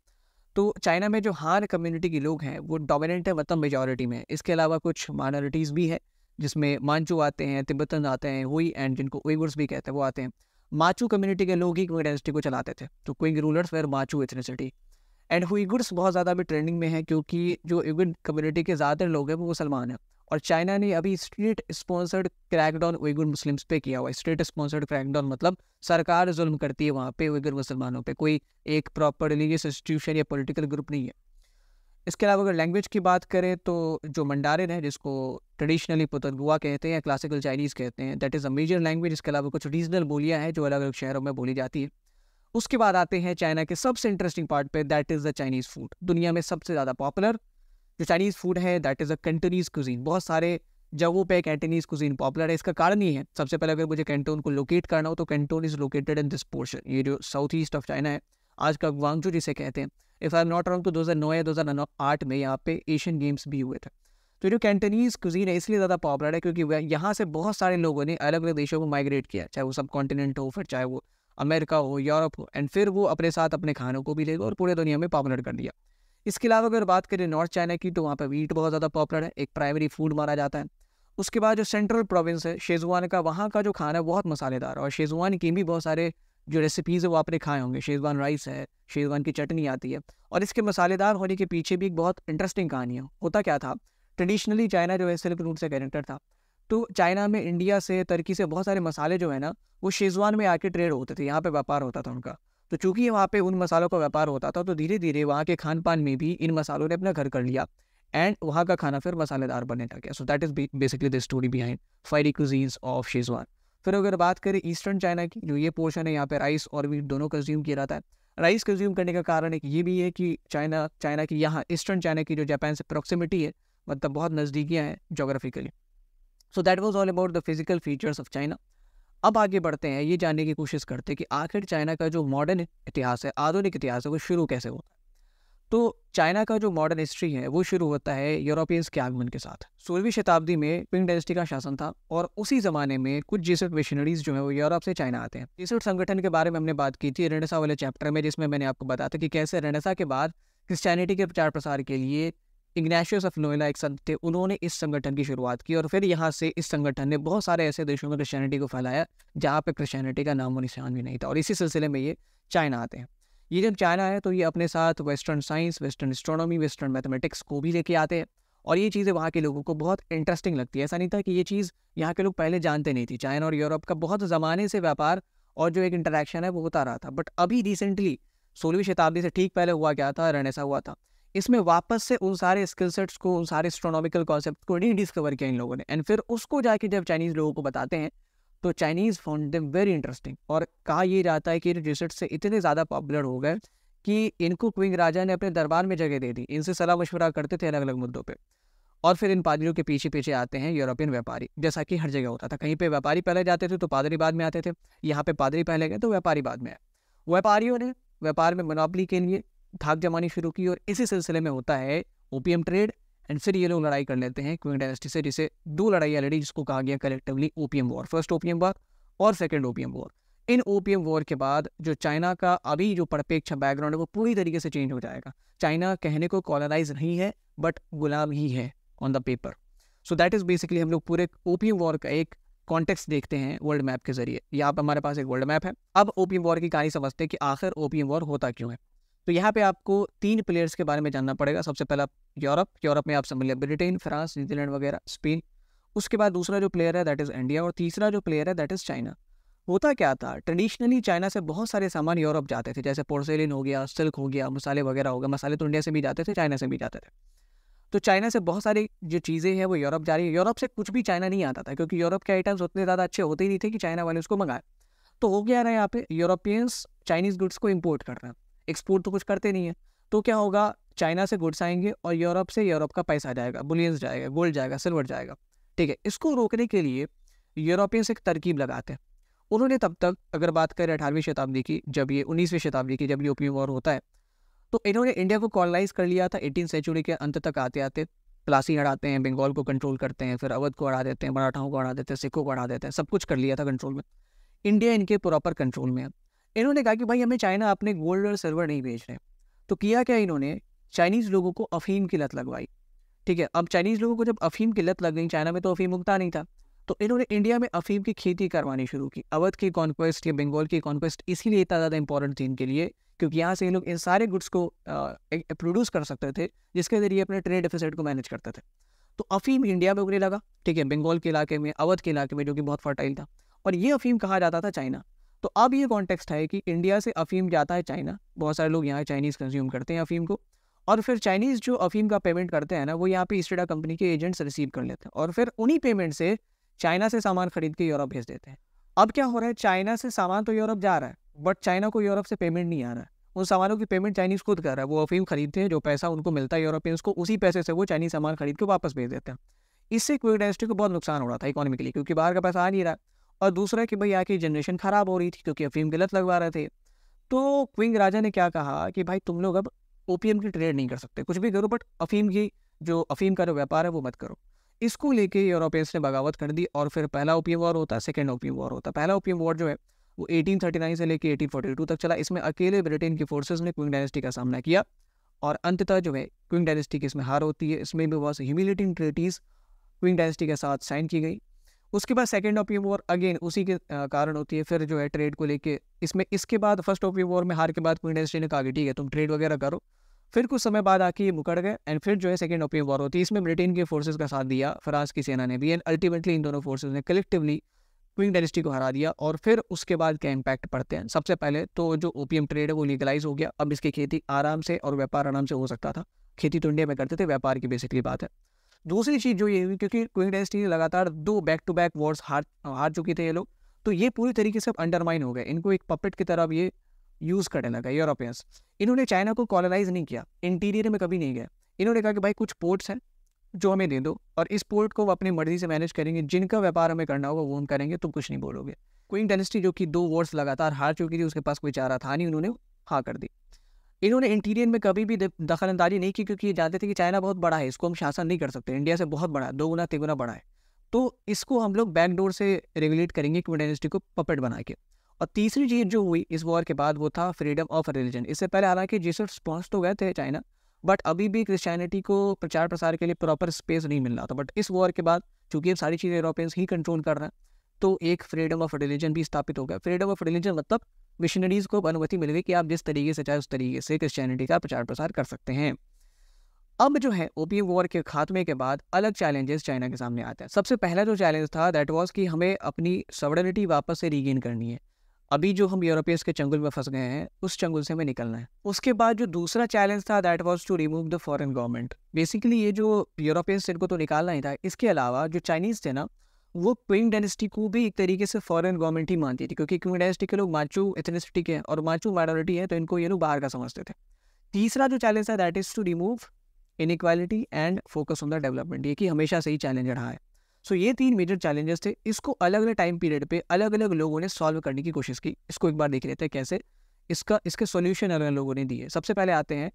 तो चाइना में जो हान कम्युनिटी के लोग हैं वो डोमिनेंट है मतलब मेजोरिटी में इसके अलावा कुछ माइनॉरिटीज़ भी है जिसमें मांचू आते हैं तिब्बतन आते हैं हुई एंड जिनको उइगुर्स भी कहते हैं वो आते हैं माचू कम्युनिटी के लोग ही क्विंग डेंसिटी को चलाते थे तो Qing rulers were Manchu ethnicity and Uyghurs बहुत ज़्यादा अभी ट्रेंडिंग में है क्योंकि जो उइगुर कम्युनिटी के ज़्यादातर लोग हैं वो मुसलमान हैं और चाइना ने अभी state sponsored crackdown Uyghur Muslims पे किया हुआ है स्टेट स्पॉन्सर्ड क्रैकडाउन मतलब सरकार जुल्म करती है वहाँ पे उइगुर मुसलमानों पे कोई एक प्रॉपर रिलीजियस इंस्टीट्यूशन या पॉलिटिकल ग्रुप नहीं है इसके अलावा अगर लैंग्वेज की बात करें तो जो मंडारिन है जिसको ट्रेडिशनली पुतलगुआ कहते हैं या क्लासिकल चाइनीज़ कहते हैं that is a major language इसके अलावा कुछ रीजनल बोलियाँ हैं जो अलग अलग शहरों में बोली जाती है उसके बाद आते हैं चाइना के सबसे इंटरेस्टिंग पार्ट पे that is the Chinese food दुनिया में सबसे ज़्यादा पॉपुलर जो चाइनीज़ फूड है that is a Cantonese cuisine बहुत सारे जगहों पे कैंटनीज कुजीन पॉपुलर है इसका कारण ही है सबसे पहले अगर मुझे कैंटोन को लोकेट करना हो तो Canton is located in this portion ये जो साउथ ईस्ट ऑफ चाइना है आज का वांगजू जिसे कहते हैं इफ़ आई नॉट रॉन्ग तो नौ या दो हज़ार नौ आठ में यहाँ पे एशियन गेम्स भी हुए थे तो जो कैंटनीज कुजीन है इसलिए ज़्यादा पॉपुलर है क्योंकि यहाँ से बहुत सारे लोगों ने अलग अलग देशों को माइग्रेट किया चाहे वो सब कॉन्टिनेंट हो फिर चाहे वो अमेरिका हो यूरोप हो एंड फिर वो अपने साथ अपने खानों को भी ले गए और पूरे दुनिया में पॉपुलर कर दिया इसके अलावा अगर बात करें नॉर्थ चाइना की तो वहाँ पर वीट बहुत ज़्यादा पॉपुलर है एक प्राइमरी फूड माना जाता है उसके बाद जो सेंट्रल प्रोविंस है शेजवान का वहाँ का जो खाना है बहुत मसालेदार और शेजवान की भी बहुत सारे जो रेसिपीज़ है वो आपने खाए होंगे शेजवान राइस है शेजवान की चटनी आती है और इसके मसालेदार होने के पीछे भी एक बहुत इंटरेस्टिंग कहानी है होता क्या था ट्रेडिशनली चाइना जो है सिल्क रूट से कनेक्टेड था तो चाइना में इंडिया से तुर्की से बहुत सारे मसाले जो है ना वो शेजवान में आके ट्रेड होते थे यहाँ पे व्यापार होता था उनका तो चूंकि वहाँ पे उन मसालों का व्यापार होता था तो धीरे धीरे वहाँ के खान पान में भी इन मसालों ने अपना घर कर लिया एंड वहाँ का खाना फिर मसालेदार बनने लग गया so that is basically the story behind fiery cuisines of Szechuan फिर अगर बात करें ईस्टर्न चाइना की जो ये पोर्शन है यहाँ पे राइस और वीट दोनों कंज्यूम किया जाता है राइस कंज्यूम करने का कारण एक ये भी है कि चाइना चाइना की यहाँ ईस्टर्न चाइना की जो जापान से प्रॉक्सिमिटी है मतलब बहुत नज़दीकियाँ हैं geographically so that was all about the physical features of China अब आगे बढ़ते हैं ये जानने की कोशिश करते हैं कि आखिर चाइना का जो मॉडर्न इतिहास है आधुनिक इतिहास है वो शुरू कैसे होता है तो चाइना का जो मॉडर्न हिस्ट्री है वो शुरू होता है यूरोपियंस के आगमन के साथ सोलहवीं शताब्दी में पिंग डायनेस्टी का शासन था और उसी ज़माने में कुछ जेसट मिशनरीज जो है वो यूरोप से चाइना आते हैं जेसट संगठन के बारे में हमने बात की थी रेनेसा वाले चैप्टर में जिसमें मैंने आपको बताया था कि कैसे रेनेसा के बाद क्रिस्टियनिटी के प्रचार प्रसार के लिए इग्नेशियस ऑफ नोएला एक संत थे उन्होंने इस संगठन की शुरुआत की और फिर यहाँ से इस संगठन ने बहुत सारे ऐसे देशों में क्रिश्चियनिटी को फैलाया जहाँ पर क्रिश्चियनिटी का नामो निशान भी नहीं था और इसी सिलसिले में ये चाइना आते हैं ये जब चाइना है तो ये अपने साथ western science western astronomy western mathematics को भी लेके आते हैं और ये चीज़ें वहाँ के लोगों को बहुत इंटरेस्टिंग लगती है ऐसा नहीं था कि ये चीज़ यहाँ के लोग पहले जानते नहीं थी चाइना और यूरोप का बहुत ज़माने से व्यापार और जो एक इंटरेक्शन है वो होता रहा था बट अभी रिसेंटली सोलहवीं शताब्दी से ठीक पहले हुआ क्या था रेनेसा हुआ था इसमें वापस से उन सारे स्किल सेट्स को उन सारे एस्ट्रोनॉमिकल कॉन्सेप्ट को डिस्कवर किया इन लोगों ने एंड फिर उसको जाके जब चाइनीज़ लोगों को बताते हैं तो Chinese found them very interesting और कहा यह जाता है कि रिसर्च से इतने ज़्यादा पॉपुलर हो गए कि इनको क्विंग राजा ने अपने दरबार में जगह दे दी इनसे सलाह मशवरा करते थे अलग अलग मुद्दों पर और फिर इन पादरियों के पीछे पीछे आते हैं यूरोपियन व्यापारी जैसा कि हर जगह होता था कहीं पे व्यापारी पहले जाते थे तो पादरी बाद में आते थे यहाँ पे पादरी पहले गए तो व्यापारी बाद में आए व्यापारियों ने व्यापार में मोनोपली के लिए धाक जमानी शुरू की और इसी सिलसिले में होता है ओपीएम ट्रेड एंड फिर ये लोग लड़ाई कर लेते हैं क्विंग डायनेस्टी से जिसे दो लड़ाई ऑलरेडी जिसको कहा गया collectively opium war first opium war और सेकेंड ओपीएम वॉर इन ओपीएम वॉर के बाद जो चाइना का अभी जो परपेक्ष बैकग्राउंड है वो पूरी तरीके से चेंज हो जाएगा चाइना कहने को कॉलोनाइज नहीं है बट गुलाम ही है on the paper so that is basically हम लोग पूरे ओपीएम वॉर का एक कॉन्टेक्स देखते हैं वर्ल्ड मैप के जरिए यहाँ पर हमारे पास एक वर्ल्ड मैप है अब ओपीएम वॉर की कहानी समझते हैं कि आखिर ओपीएम वॉर होता क्यों है तो यहाँ पे आपको तीन प्लेयर्स के बारे में जानना पड़ेगा सबसे पहला यूरोप यूरोप में आप समझ लिया ब्रिटेन फ्रांस न्यूजीलैंड वगैरह स्पेन उसके बाद दूसरा जो प्लेयर है दैट इज़ इंडिया और तीसरा जो प्लेयर है दैट इज़ चाइना होता क्या था ट्रेडिशनली चाइना से बहुत सारे सामान यूरोप जाते थे जैसे पोर्सेलिन हो गया सिल्क हो गया मसाले वगैरह हो गया मसाले तो इंडिया से भी जाते थे चाइना से भी जाते थे तो चाइना से बहुत सारी जो चीज़ें हैं वो यूरोप जा रही है यूरोप से कुछ भी चाइना नहीं आता था क्योंकि यूरोप के आइटम्स उतने ज़्यादा अच्छे होते ही नहीं थे कि चाइना वाले उसको मंगाए तो हो गया ना यहाँ पे यूरोपियंस चाइनीज़ गुड्स को इम्पोर्ट करना एक्सपोर्ट तो कुछ करते नहीं है तो क्या होगा चाइना से गुड्स आएंगे और यूरोप से यूरोप का पैसा जाएगा बुलियंस जाएगा गोल्ड जाएगा सिल्वर जाएगा ठीक है इसको रोकने के लिए यूरोपियंस एक तरकीब लगाते हैं उन्होंने तब तक अगर बात करें अठारहवीं शताब्दी की जब ये उन्नीसवीं शताब्दी की जब यूपी वॉर होता है तो इन्होंने इंडिया को कॉलोनाइज कर लिया था एटीन सेंचुरी के अंत तक आते आते प्लासी हड़ाते हैं बंगाल को कंट्रोल करते हैं फिर अवध को हड़ा देते हैं मराठाओं को हड़ा देते हैं सिखों को हड़ा देते हैं सब कुछ कर लिया था कंट्रोल में इंडिया इनके प्रॉपर कंट्रोल में है इन्होंने कहा कि भाई हमें चाइना अपने गोल्ड और सिल्वर नहीं भेज रहे तो किया क्या इन्होंने चाइनीज़ लोगों को अफीम की लत लगवाई ठीक है अब चाइनीज़ लोगों को जब अफीम की लत लग गई चाइना में तो अफीम उगता नहीं था तो इन्होंने इंडिया में अफीम की खेती करवानी शुरू की अवध की कॉन्क्वेस्ट या बंगाल की कॉन्क्वेस्ट इसीलिए इतना ज़्यादा इंपॉर्टेंट थी इनके लिए क्योंकि यहाँ से ये लोग इन सारे गुड्स को प्रोड्यूस कर सकते थे जिसके ज़रिए अपने ट्रेड डिफिसिट को मैनेज करते थे तो अफीम इंडिया में उगने लगा ठीक है बंगाल के इलाके में अवध के इलाके में जो कि बहुत फर्टाइल था और ये अफीम कहा जाता था चाइना तो अब ये कॉन्टेक्स्ट है कि इंडिया से अफीम जाता है चाइना बहुत सारे लोग यहाँ चाइनीज़ कंज्यूम करते हैं अफीम को और फिर चाइनीज़ जो अफीम का पेमेंट करते हैं ना वो यहाँ पे ईस्टेडा कंपनी के एजेंट्स रिसीव कर लेते हैं और फिर उन्हीं पेमेंट से चाइना से सामान खरीद के यूरोप भेज देते हैं अब क्या हो रहा है चाइना से सामान तो यूरोप जा रहा है बट चाइना को यूरोप से पेमेंट नहीं आ रहा है उन सामानों की पेमेंट चाइनीज़ खुद कर रहा है वो अफीम खरीदते हैं जो पैसा उनको मिलता है यूरोपियंस को उसी पैसे से वो चाइनीज़ सामान खरीद के वापस भेज देते हैं इससे क्विक इंडस्ट्री को बहुत नुकसान हो रहा था इकोनॉमिकली क्योंकि बाहर का पैसा आ नहीं रहा और दूसरा कि भाई यहाँ की जनरेशन ख़राब हो रही थी क्योंकि अफीम गलत लगवा रहे थे तो क्विंग राजा ने क्या कहा कि भाई तुम लोग अब ओ की ट्रेड नहीं कर सकते कुछ भी करो बट अफीम की जो अफीम का जो व्यापार है वो मत करो इसको लेके यूरोपियंस ने बगावत कर दी और फिर पहला ओपियम वॉर होता है सेकेंड ओपीएम वॉर होता पहला ओपीएम वॉर जो है वो 1839 से लेके 1842 तक चला इसमें अकेले ब्रिटेन की फोर्सेस ने क्विंग डायनेस्टी का सामना किया और अंततः जो है क्विंग डायनेस्टी की इसमें हार होती है इसमें भी बहुत ह्यूमिलेटिंग ट्रेटीज़ क्विंग डायनेस्टी के साथ साइन की गई उसके बाद सेकेंड ओपियम वॉर अगेन उसी के कारण होती है फिर जो है ट्रेड को लेके इसमें इसके बाद फर्स्ट ओपियम वॉर में हार के बाद क्वीन इंडस्ट्री ने कहा कि ठीक है तुम ट्रेड वगैरह करो फिर कुछ समय बाद आके ये मुकड़ गए एंड फिर जो है सेकेंड ओपियम वॉर होती है इसमें ब्रिटेन के फोर्सेज का साथ दिया फ्रांस की सेना ने भी एंड अल्टीमेटली इन दोनों फोर्सेज ने कलेक्टिवली क्विंग डायनेस्टी को हरा दिया और फिर उसके बाद क्या इम्पैक्ट पड़ते हैं सबसे पहले तो जो ओपीएम ट्रेड है वो लीगलाइज हो गया अब इसकी खेती आराम से और व्यापार आराम से हो सकता था खेती तो इंडिया में करते थे व्यापार की बेसिकली बात है दूसरी चीज़ जो ये हुई क्योंकि क्विंग डेंसिटी लगातार दो बैक टू बैक वॉर्स हार हार चुके थे ये लोग तो ये पूरी तरीके से अंडरमाइन हो गए इनको एक पपेट की तरह ये यूज़ करने लगा यूरोपियंस इन्होंने चाइना को कॉलोनाइज नहीं किया इंटीरियर में कभी नहीं गए इन्होंने कहा कि भाई कुछ पोर्ट्स हैं जो हमें दे दो और इस पोर्ट को वो अपनी मर्जी से मैनेज करेंगे जिनका व्यापार हमें करना होगा वो हम करेंगे तुम कुछ नहीं बोलोगे क्वीन डेनेस्टी जो कि दो वॉर्स लगातार हार चुकी थी उसके पास कोई चारा था नहीं उन्होंने हाँ कर दी इन्होंने इंटीरियर में कभी भी दखल नहीं की क्योंकि ये जानते थे कि चाइना बहुत बड़ा है इसको हम शासन नहीं कर सकते इंडिया से बहुत बड़ा है दो गुना तिगुना बड़ा है तो इसको हम लोग बैकडोर से रेगुलेट करेंगे क्विन डायनेस्टी को पपेट बना के और तीसरी चीज़ जो हुई इस वॉर के बाद वो था फ्रीडम ऑफ रिलीजन इससे पहले हालांकि जीसस पहुंच तो गए थे चाइना बट अभी भी क्रिश्चियनिटी को प्रचार प्रसार के लिए प्रॉपर स्पेस नहीं मिल रहा था बट इस वॉर के बाद चूंकि अब सारी चीज़ें यूरोपियंस ही कंट्रोल कर रहे हैं तो एक फ्रीडम ऑफ रिलीजन भी स्थापित हो गया फ्रीडम ऑफ रिलीजन मतलब मिशनरीज को अनुमति मिल गई कि आप जिस तरीके से चाहे उस तरीके से क्रिश्चियनिटी का प्रचार प्रसार कर सकते हैं अब जो है ओपीएम वॉर के खात्मे के बाद अलग चैलेंजेस चाइना के सामने आते हैं सबसे पहला जो चैलेंज था दैट वाज कि हमें अपनी सवर्डनिटी वापस से रीगेन करनी है अभी जो हम यूरोपियंस के चंगुल में फंस गए हैं उस चंगुल से हमें निकलना है उसके बाद जो दूसरा चैलेंज था that was to remove the foreign government basically ये जो यूरोपियंस इनको तो निकालना ही था इसके अलावा जो चाइनीज़ थे ना वो क्विंग डायनेस्टी को भी एक तरीके से फॉरेन गवर्नमेंट ही मानती थी क्योंकि क्विंग डायनेस्टी के लोग माचू एथनेसिटी के और माचू माइनॉरिटी है तो इनको ये लोग बाहर का समझते थे तीसरा जो चैलेंज है that is to remove inequality and focus on the development ये कि हमेशा से ही चैलेंज रहा है सो so, ये तीन मेजर चैलेंजेस थे इसको अलग अलग टाइम पीरियड पे अलग अलग लोगों ने सॉल्व करने की कोशिश की इसको एक बार देख लेते हैं कैसे इसका इसके सोल्यूशन अलग लोगों ने दिए सबसे पहले आते हैं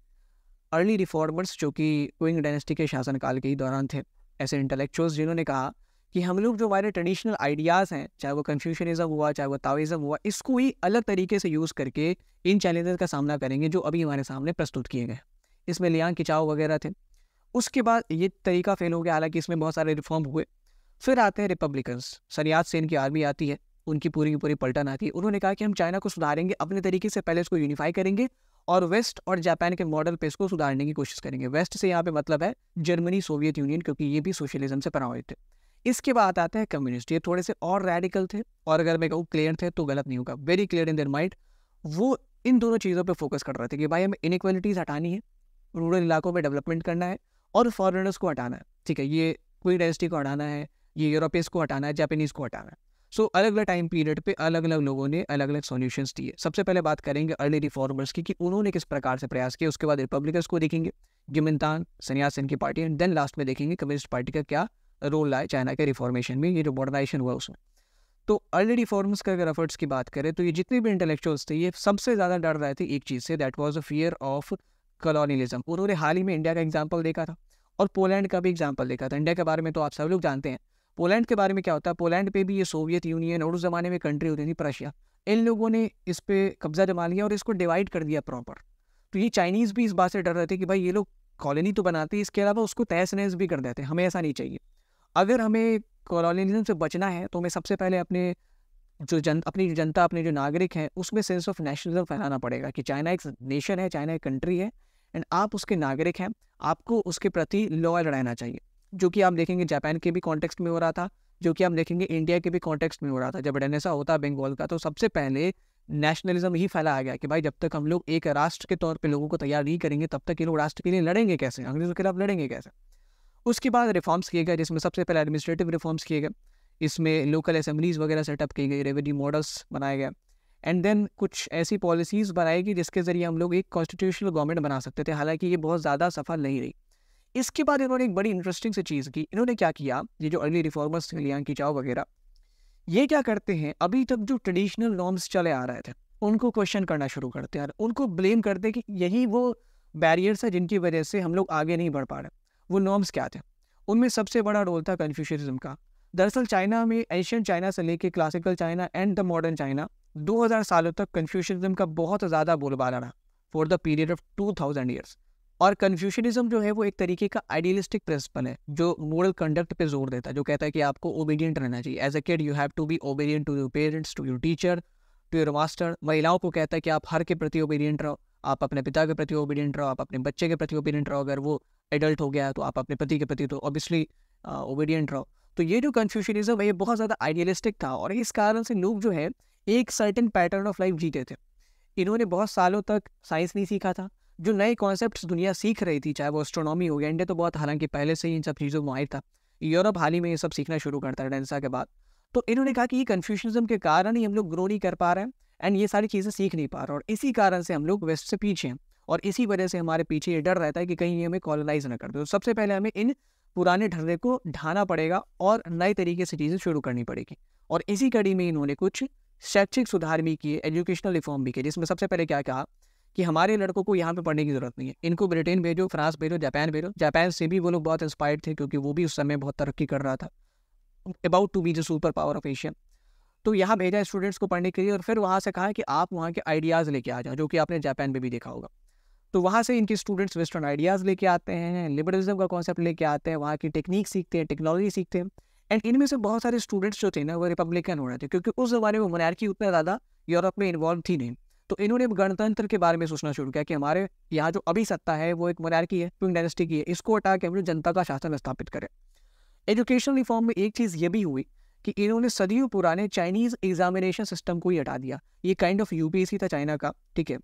अर्ली रिफॉर्मर्स जो कि क्विंग डायनेस्टी के शासनकाल के ही दौरान थे ऐसे इंटेलेक्चुअल्स जिन्होंने कहा कि हम लोग जो हमारे ट्रेडिशनल आइडियाज़ हैं चाहे वो कन्फ्यूशनिज्म हुआ चाहे वो ताविज़म हुआ इसको ही अलग तरीके से यूज़ करके इन चैलेंजेस का सामना करेंगे जो अभी हमारे सामने प्रस्तुत किए गए इसमें लियांग किचाओ वगैरह थे उसके बाद ये तरीका फेल हो गया हालांकि इसमें बहुत सारे रिफॉर्म हुए फिर आते हैं रिपब्लिकन्स सरियाज सेन की आर्मी आती है उनकी पूरी की पूरी पलटन आती है उन्होंने कहा कि हम चाइना को सुधारेंगे अपने तरीके से पहले इसको यूनिफाई करेंगे और वेस्ट और जापान के मॉडल पे इसको सुधारने की कोशिश करेंगे वेस्ट से यहाँ पे मतलब है जर्मनी सोवियत यूनियन क्योंकि ये भी सोशलिज्म से प्रभावित है इसके बाद आते हैं कम्युनिस्ट ये थोड़े से और रेडिकल थे और अगर मैं कहूँ क्लियर थे तो गलत नहीं होगा very clear in their mind वो इन दोनों चीज़ों पर फोकस कर रहे थे कि भाई हमें इनक्वालिटीज़ हटानी है रूरल इलाकों में डेवलपमेंट करना है और फॉरनर्स को हटाना है ठीक है ये क्वीन डायनेस्टी को हटाना है ये यूरोपियस को हटाना है जापानीज़ को हटाना है सो so, अलग अलग टाइम पीरियड पे अलग अलग लोगों ने अलग अलग सॉल्यूशंस दिए सबसे पहले बात करेंगे अर्ली रिफॉर्मर्स की कि उन्होंने किस प्रकार से प्रयास किया उसके बाद रिपब्लिकर्स को देखेंगे गिमिनतान सन्यासिन की पार्टी एंड देन लास्ट में देखेंगे कम्युनिस्ट पार्टी का क्या रोल लाए चाइना के रिफॉर्मेशन में ये जो मॉडर्नाइजेशन हुआ उसमें तो अर्ली रिफॉर्म्स के अगर एफर्ट्स की बात करें तो ये जितने भी इंटेलेक्चुअल्स थे ये सबसे ज़्यादा डर रहे थे एक चीज़ से that was a fear of colonialism उन्होंने हाल ही में इंडिया का एग्जाम्पल देखा था और पोलैंड का भी एग्जाम्पल देखा था इंडिया के बारे में तो आप सब लोग जानते हैं पोलैंड के बारे में क्या होता है पोलैंड पे भी ये सोवियत यूनियन और उस ज़माने में कंट्री होती थी प्रशिया इन लोगों ने इस पर कब्जा जमा लिया और इसको डिवाइड कर दिया प्रॉपर तो ये चाइनीज़ भी इस बात से डर रहे थे कि भाई ये लोग कॉलोनी तो बनाते हैं इसके अलावा उसको तहस नहस भी कर देते हैं हमें ऐसा नहीं चाहिए अगर हमें कॉलोनिज्म से बचना है तो हमें सबसे पहले अपने जो जन अपनी जनता अपने जो नागरिक हैं उसमें सेंस ऑफ नेशनलिज्म फैलाना पड़ेगा कि चाइना एक नेशन है चाइना एक कंट्री है एंड आप उसके नागरिक हैं आपको उसके प्रति लॉयल रहना चाहिए जो कि आप देखेंगे जापान के भी कॉन्टेक्स्ट में हो रहा था जो कि आप देखेंगे इंडिया के भी कॉन्टेक्स्ट में हो रहा था जब डेनेसा होता बंगाल का तो सबसे पहले नेशनलिज्म ही फैलाया गया कि भाई जब तक हम लोग एक राष्ट्र के तौर पर लोगों को तैयार नहीं करेंगे तब तक ये लोग राष्ट्र के लिए लड़ेंगे कैसे अंग्रेजों के खिलाफ लड़ेंगे कैसे उसके बाद रिफॉर्म्स किए गए जिसमें सबसे पहले एडमिनिस्ट्रेटिव रिफॉर्म्स किए गए इसमें लोकल असम्बलीज वगैरह सेटअप की गई रेवेन्यू मॉडल्स बनाए गए एंड देन कुछ ऐसी पॉलिसीज़ बनाई गई जिसके ज़रिए हम लोग एक कॉन्स्टिट्यूशनल गवर्नमेंट बना सकते थे हालांकि ये बहुत ज़्यादा सफल नहीं रही इसके बाद इन्होंने एक बड़ी इंटरेस्टिंग सी चीज़ की इन्होंने क्या किया ये जो अर्ली रिफॉर्मर्स थे लिया की चाओ वगैरह ये क्या करते हैं अभी तक जो ट्रेडिशनल नॉर्म्स चले आ रहे थे उनको क्वेश्चन करना शुरू करते हैं उनको ब्लेम करते कि यही वो बैरियर्स है जिनकी वजह से हम लोग आगे नहीं बढ़ पा रहे वो नॉर्म्स क्या थे उनमें सबसे बड़ा रोल था कन्फ्यूशनिज्म का दरअसल चाइना में एशियंट चाइना से लेके classical China and the modern China 2000 सालों तक कन्फ्यूशनिज्म का बहुत ज़्यादा बोलबाला रहा for the period of 2000 years और कन्फ्यूशनिज्म जो है वो एक तरीके का आइडियलिस्टिक प्रिंसिपल है जो मॉरल कंडक्ट पे जोर देता है जो कहता है कि आपको ओबीडियंट रहना चाहिए as a kid you have to be obedient to your parents to your teacher to your master महिलाओं को कहता है कि आप हर के प्रति ओबीडियंट रहो आप अपने पिता के प्रति ओबीडियंट रहो आप अपने बच्चे के प्रति ओबीडियंट रहो अगर वो एडल्ट हो गया तो आप अपने पति के पति तो ऑब्वियसली ओबीडियंट रहो तो ये जो कन्फ्यूशनिज्म है ये बहुत ज़्यादा आइडियलिस्टिक था और इस कारण से लोग जो है एक सर्टन पैटर्न ऑफ लाइफ जीते थे इन्होंने बहुत सालों तक साइंस नहीं सीखा था जो नए कॉन्सेप्ट दुनिया सीख रही थी चाहे वो एस्ट्रोनॉमी हो गया इंडिया तो बहुत हालांकि पहले से ही इन सब चीज़ों में आए था यूरोप हाल ही में ये सब सीखना शुरू करता है डेंसा के बाद तो इन्होंने कहा कि ये कन्फ्यूशनिज्म के कारण ही हम लोग ग्रो नहीं कर पा रहे हैं एंड ये सारी चीज़ें सीख नहीं पा रहे और इसी कारण से हम लोग वेस्ट से पीछे हैं और इसी वजह से हमारे पीछे ये डर रहता है कि कहीं ये हमें कॉलोनाइज ना कर दे तो सबसे पहले हमें इन पुराने ढर्रे को ढाना पड़ेगा और नए तरीके से चीज़ें शुरू करनी पड़ेगी और इसी कड़ी में इन्होंने कुछ शैक्षिक सुधार भी किए एजुकेशनल रिफॉर्म भी किए जिसमें सबसे पहले क्या कहा कि हमारे लड़कों को यहाँ पे पढ़ने की ज़रूरत नहीं है इनको ब्रिटेन भेजो फ्रांस भेजो जापान भेजो जापान से भी वो लोग बहुत इंस्पायर्ड थे क्योंकि वो भी उस समय बहुत तरक्की कर रहा था about to be the super power of Asia तो यहाँ भेजा स्टूडेंट्स को पढ़ने के लिए और फिर वहाँ से कहा कि आप वहाँ के आइडियाज़ लेके आ जाओ जो कि आपने जापान में भी देखा होगा तो वहाँ से इनके स्टूडेंट्स वेस्टर्न आइडियाज़ लेके आते हैं लिबरलिज्म का कॉन्सेप्ट लेके आते हैं वहाँ की टेक्निक सीखते हैं टेक्नोलॉजी सीखते हैं एंड इनमें से बहुत सारे स्टूडेंट्स जो थे ना वो रिपब्लिकन हो रहे थे क्योंकि उस ज़माने में मनारकी उतना ज़्यादा यूरोप में इन्वॉल्व थी नहीं तो इन्होंने गणतंत्र के बारे में सोचना शुरू किया कि हमारे यहाँ जो अभी सत्ता है वो एक मनारकी है क्विंग डायनेस्टी की है इसको हटा के हम लोग जनता का शासन स्थापित करें एजुकेशन रिफॉर्म में एक चीज़ ये भी हुई कि इन्होंने सदियों पुराने चाइनीज़ एग्जामिनेशन सिस्टम को ही हटा दिया ये काइंड ऑफ यूपीएससी था चाइना का ठीक है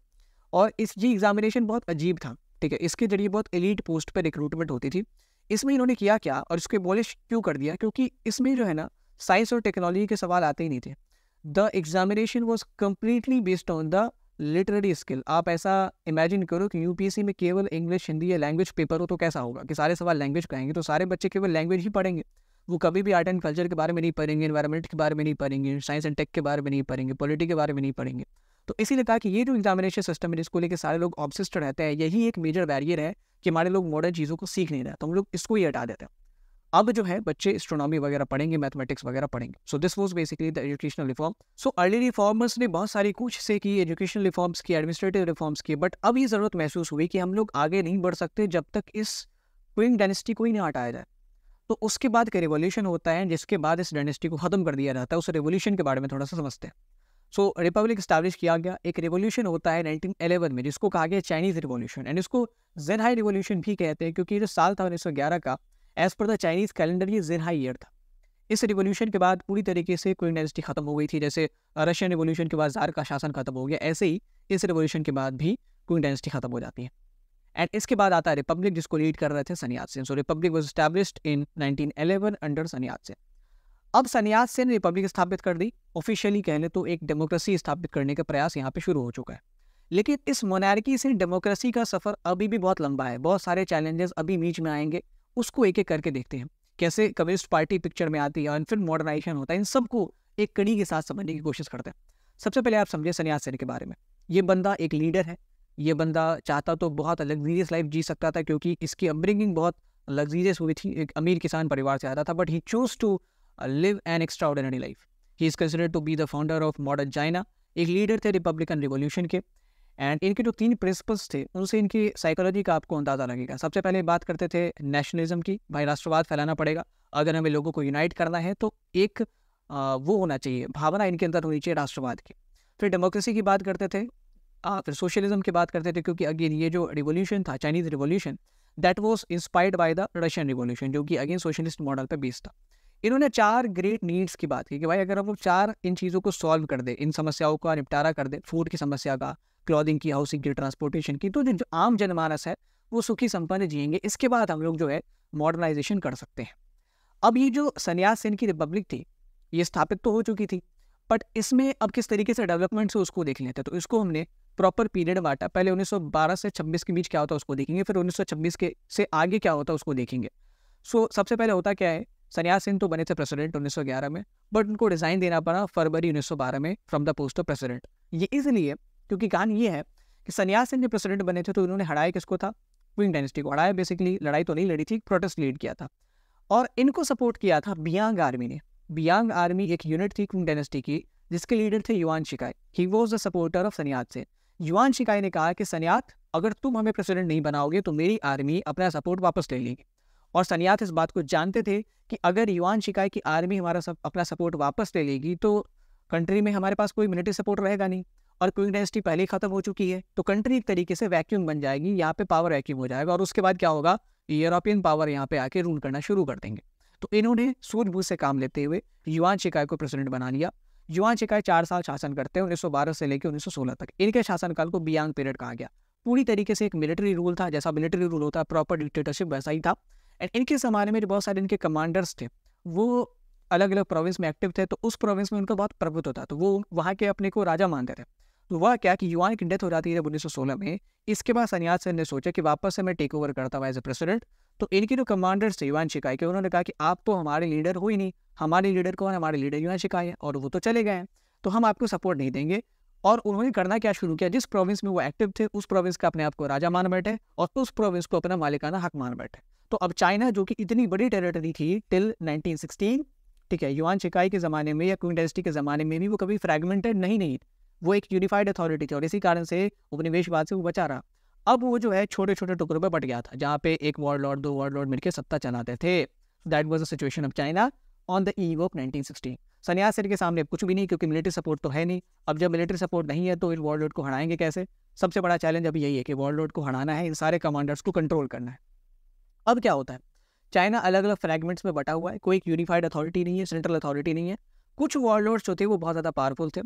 और इस ये एग्जामिनेशन बहुत अजीब था ठीक है इसके जरिए बहुत एलिट पोस्ट पर रिक्रूटमेंट होती थी इसमें इन्होंने किया क्या और इसको एबॉलिश क्यों कर दिया क्योंकि इसमें जो है ना साइंस और टेक्नोलॉजी के सवाल आते ही नहीं थे the examination was completely based on the literary skill आप ऐसा इमेजिन करो कि यू में केवल इंग्लिश हिंदी या लैंग्वेज पेपर हो तो कैसा होगा कि सारे सवाल लैंग्वेज का आएंगे तो सारे बच्चे केवल लैंग्वेज ही पढ़ेंगे वो कभी भी आर्ट एंड कल्चर के बारे में नहीं पढ़ेंगे इन्वायरमेंट के बारे में नहीं पढ़ेंगे साइंस एंड टेक के बारे में नहीं पढ़ेंगे पॉलिटी के बारे में नहीं पढ़ेंगे तो इसीलिए कहा कि ये जो एग्जामिनेशन सिस्टम है जिसको लेकर सारे लोग ऑब्सिस्ट रहते हैं यही एक मेजर बैरियर है कि हमारे लोग मॉडर्न चीज़ों को सीख नहीं रहे तो हम लोग इसको ही हटा देते हैं अब जो है बच्चे एस्ट्रोनॉमी वगैरह पढ़ेंगे मैथमेटिक्स वगैरह पढ़ेंगे so this was basically the educational reform so early reformers ने बहुत सारी से की एजुकेशनल रिफॉर्म्स की एडमिनिस्ट्रेटिव रिफॉर्म्स की बट अब ये ज़रूरत महसूस हुई कि हम लोग आगे नहीं बढ़ सकते जब तक इस क्विंग डायनेस्टी को ही नहीं हटाया जाए तो उसके बाद एक रेवोल्यूशन होता है जिसके बाद इस डायनेस्टी को ख़त्म कर दिया जाता है उस रेवोल्यूशन के बारे में थोड़ा सा समझते हैं सो रिपब्लिक स्टैब्लिश किया गया एक रिवोल्यूशन होता है नाइनटीन एलेवन में जिसको कहा गया चाइनीज रिवोल्यूशन एंड इसको जेनहाई रिवोल्यूशन भी कहते हैं क्योंकि जो साल था उन्नीस सौ ग्यारह का as per the Chinese calendar ये जेनहाई ईयर था इस रिवोल्यूशन के बाद पूरी तरीके से क्वीन डायनेस्टी खत्म हो गई थी जैसे रशियन रिवोल्यूशन के बाद जार का शासन खत्म हो गया ऐसे ही इस रिवोल्यूशन के बाद भी क्वीन डायनेस्टी खत्म हो जाती है एंड इसके बाद आता है रिपब्लिक जिसको लीड कर रहे थे Sun Yat sen so republic was established in nineteen eleven under Sun Yat sen अब संन्यास सेन रिपब्लिक स्थापित कर दी ऑफिशियली कह ले तो एक डेमोक्रेसी स्थापित करने का प्रयास यहाँ पे शुरू हो चुका है लेकिन इस मोनार्की से डेमोक्रेसी का सफर अभी भी बहुत लंबा है बहुत सारे चैलेंजेस अभी बीच में आएंगे उसको एक एक करके देखते हैं कैसे कम्युनिस्ट पार्टी पिक्चर में आती है और फिर मॉडर्नाइजेशन होता है इन सबको एक कड़ी के साथ समझने की कोशिश करते हैं सबसे पहले आप समझे सन्यास सेन के बारे में ये बंदा एक लीडर है ये बंदा चाहता तो बहुत लग्जीरियस लाइफ जी सकता था क्योंकि इसकी अपब्रिंगिंग बहुत लग्जीरियस हुई थी एक अमीर किसान परिवार से आता था but he choose to live an extraordinary life. He is considered to be the founder of modern China, एक लीडर थे रिपब्लिकन रिवोल्यूशन के एंड इनके जो तीन प्रिंसिपल्स थे उनसे इनकी साइकोलॉजी का आपको अंदाज़ा लगेगा सबसे पहले बात करते थे नेशनलिज्म की भाई राष्ट्रवाद फैलाना पड़ेगा अगर हमें लोगों को यूनाइट करना है तो एक आ, वो होना चाहिए भावना इनके अंदर होनी चाहिए राष्ट्रवाद की फिर डेमोक्रेसी की बात करते थे आ, फिर सोशलिज्म की बात करते थे क्योंकि अगेन ये जो रिवोल्यूशन था Chinese revolution that was inspired by the Russian revolution जो कि अगेन सोशलिस्ट मॉडल पर बेस्ड था इन्होंने चार ग्रेट नीड्स की बात की कि भाई अगर हम चार इन चीज़ों को सॉल्व कर दे इन समस्याओं का निपटारा कर दे फूड की समस्या का क्लॉदिंग की हाउसिंग की ट्रांसपोर्टेशन की तो जो आम जनमानस है वो सुखी संपन्न जियेंगे इसके बाद हम लोग जो है मॉडर्नाइजेशन कर सकते हैं अब ये जो सन्यास सेन की रिपब्लिक थी ये स्थापित तो हो चुकी थी बट इसमें अब किस तरीके से डेवलपमेंट से उसको देख लेते हैं तो इसको हमने प्रॉपर पीरियड बांटा पहले 1912 से 26 के बीच क्या होता है उसको देखेंगे फिर 1926 के से आगे क्या होता है उसको देखेंगे सो so, सबसे पहले होता क्या है सन्यास सिंह तो बने थे प्रेसिडेंट 1911 में बट उनको रिजाइन देना पड़ा फरवरी 1912 में from the post of president ये इसलिए क्योंकि कहानी ये है कि सन्यास सिंह जब प्रेसिडेंट बने थे तो इन्होंने हड़ाया किसको था क्विंग डायनेस्टी को हड़ाया बेसिकली लड़ाई तो नहीं लड़ी थी प्रोटेस्ट लीड किया था और इनको सपोर्ट किया था बियांग आर्मी ने बियांग आर्मी एक यूनिट थी क्विंग डायनेस्टी की जिसके लीडर थे Yuan Shikai he was the supporter of Sun Yat sen Yuan Shikai ने कहा कि सन्यात अगर तुम हमें प्रेसिडेंट नहीं बनाओगे तो मेरी आर्मी अपना सपोर्ट वापस ले लेगी और सनियात इस बात को जानते थे कि अगर युवान शिकाय की आर्मी हमारा सब अपना सपोर्ट वापस ले लेगी तो कंट्री में हमारे पास कोई मिलिट्री सपोर्ट रहेगा नहीं और क्विंग डायनेस्टी पहले खत्म हो चुकी है तो कंट्री एक तरीके से वैक्यूम बन जाएगी यहाँ पे पावर वैक्यूम हो जाएगा और उसके बाद क्या होगा यूरोपियन पावर यहाँ पे आके रूल करना शुरू कर देंगे तो इन्होंने सूझबूझ से काम लेते हुए युवान शिकाय को प्रेसिडेंट बना लिया युवान शिकाय चार साल शासन करते हैं उन्नीस से लेकर उन्नीस तक इनके शासनकाल को बियांग पीरियड कहा गया पूरी तरीके से एक मिलिट्री रूल था जैसा मिलिट्री रूल होता है प्रॉपर डिक्टेटरशिप वैसा ही था एंड इनके ज़माने में जो बहुत सारे इनके कमांडर्स थे वो अलग अलग प्रोविंस में एक्टिव थे तो उस प्रोविंस में उनका बहुत प्रभुत्व था तो वो वहाँ के अपने को राजा मानते थे तो वह क्या कि युवान की डेथ हो जाती है जब उन्नीस में इसके बाद सनियाज सेन ने सोचा कि वापस से मैं टेक ओवर करता हूँ एज ए प्रेसिडेंट तो इनके जो कमांडर्स थे युवान शिकाय के उन्होंने कहा कि आप तो हमारे लीडर हो ही नहीं हमारे लीडर कौन हमारे लीडर युवान शिकाय है और वो तो चले गए हैं तो हम आपको सपोर्ट नहीं देंगे और उन्होंने करना क्या शुरू किया जिस प्रोविंस में वो एक्टिव थे उस प्रोविंस का अपने आप को राजा मान बैठे और उस प्रोविंस को अपना मालिकाना हक मान बैठे तो अब चाइना जो कि इतनी बड़ी टेरिटरी थी टिल 1916 ठीक है युवान शिकाई के ज़माने में या क्वीन डेस्टी के ज़माने में भी वो कभी फ्रेगमेंटेड नहीं नहीं वो एक यूनिफाइड अथॉरिटी थी और इसी कारण से उपनिवेशवाद से वो बचा रहा अब वो जो है छोटे छोटे टुकड़ों पर बट गया था जहाँ पे एक वार्ड लॉर्ड दो वार्ड लॉर्ड मिलकर सत्ता चलाते थे that was a situation of China on the eve of nineteen Sun Yat sen के सामने कुछ भी नहीं क्योंकि मिलिट्री सपोर्ट तो है नहीं अब जब मिलिट्री सपोर्ट नहीं है तो इन लोड को हटाएंगे कैसे सबसे बड़ा चैलेंज अभी यही है कि लोड को हटाना है इन सारे कमांडर्स को कंट्रोल करना है अब क्या होता है चाइना अलग अलग फ्रेगमेंट्स में बटा हुआ है कोई एक यूनिफाइड अथॉरिटी नहीं है सेंट्रल अथॉरिटी नहीं है कुछ वॉरलोड्स जो थे वो बहुत ज़्यादा पावरफुल थे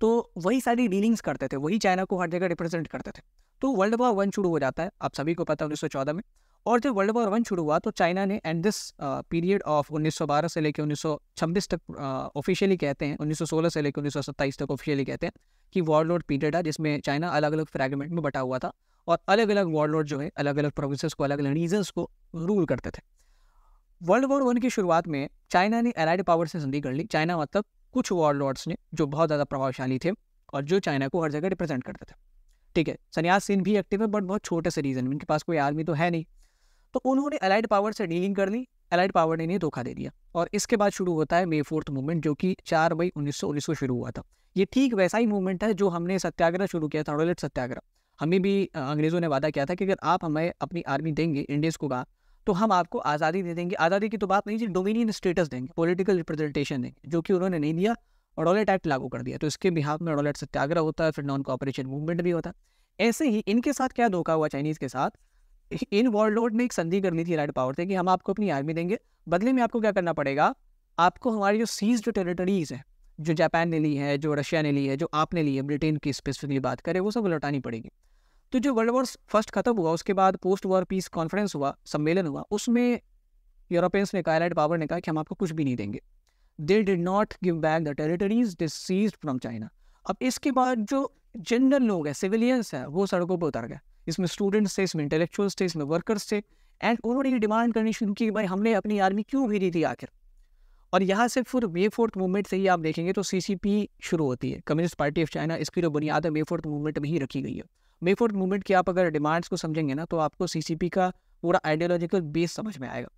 तो वही सारी डीलिंग्स करते थे वही चाइना को हर जगह रिप्रेजेंट करते थे तो वर्ल्ड वॉर वन शुरू हो जाता है आप सभी को पता है उन्नीस में और जब वर्ल्ड वॉर वन शुरू हुआ तो चाइना ने एंड दिस पीरियड ऑफ 1912 से लेकर 1926 तक ऑफिशियली uh, कहते हैं 1916 से लेकर 1927 तक ऑफिशियली कहते हैं कि वॉर लॉर्ड पीरियड था जिसमें चाइना अलग अलग फ्रेगमेंट में बटा हुआ था और अलग अलग वॉर लॉर्ड जो है अलग अलग प्रोविंस को अलग अलग रीजन्स को रूल करते थे वर्ल्ड वॉर वन की शुरुआत में चाइना ने एलाइड पावर से संधि कर ली चाइना मतलब कुछ वॉर लॉर्ड्स ने जो बहुत ज़्यादा प्रभावशाली थे और जो चाइना को हर जगह रिप्रेजेंट करते थे ठीक है सन्यास सिंह भी एक्टिव है बट बहुत छोटे से रीजन में इनके पास कोई आर्मी तो है नहीं तो उन्होंने अलाइड पावर से डीलिंग कर ली अलाइड पावर ने इन्हें धोखा दे दिया और इसके बाद शुरू होता है मे फोर्थ मूवमेंट जो कि चार मई उन्नीस सौ उन्नीस को शुरू हुआ था ये ठीक वैसा ही मूवमेंट है जो हमने सत्याग्रह शुरू किया था रोलेट सत्याग्रह हमें भी अंग्रेज़ों ने वादा किया था कि अगर आप हमें अपनी आर्मी देंगे इंडियंस को कहा तो हम आपको आज़ादी दे देंगे आज़ादी की तो बात नहीं जी डोमिनियन स्टेटस देंगे पॉलिटिकल रिप्रेजेंटेशन देंगे जो कि उन्होंने नहीं दिया अडोलेट एक्ट लागू कर दिया तो इसके बिहार में अडोलेट सत्याग्रह होता है फिर नॉन कॉपरेशन मूवमेंट भी होता है ऐसे ही इनके साथ क्या धोखा हुआ चाइनीज़ के साथ इन लोड ने एक संधि करनी थी अलाइड पावर थे कि हम आपको अपनी आर्मी देंगे बदले में आपको क्या करना पड़ेगा आपको हमारी जो सीज जो टेरिटरीज है जो जापान ने ली है जो रशिया ने ली है जो आपने ली है ब्रिटेन की स्पेसिफिकली बात करें वो सब लौटानी पड़ेगी तो जो वर्ल्ड वॉर फर्स्ट खत्म हुआ उसके बाद पोस्ट वॉर पीस कॉन्फ्रेंस हुआ सम्मेलन हुआ उसमें यूरोपियंस ने कहा एलाइड पावर ने कहा कि हम आपको कुछ भी नहीं देंगे they did not give back the territories seized from China अब इसके बाद जो जनरल लोग हैं सिविलियंस हैं वो सड़कों पर उतर गए इसमें स्टूडेंट्स थे इसमें इंटेलेक्चुअल्स थे इसमें वर्कर्स थे एंड उन्होंने ये डिमांड करनी शुरू की भाई हमने अपनी आर्मी क्यों भेजी थी आखिर और यहाँ से फिर मे फोर्थ मूवमेंट से ही आप देखेंगे तो पी शुरू होती है कम्युनिस्ट पार्टी ऑफ चाइना इसकी जो बुनियाद है मे फोर्थ मूवमेंट में ही रखी गई है मे फोर्थ मूवमेंट की आप अगर डिमांड्स को समझेंगे ना तो आपको पी का पूरा आइडियोलॉजिकल बेस समझ में आएगा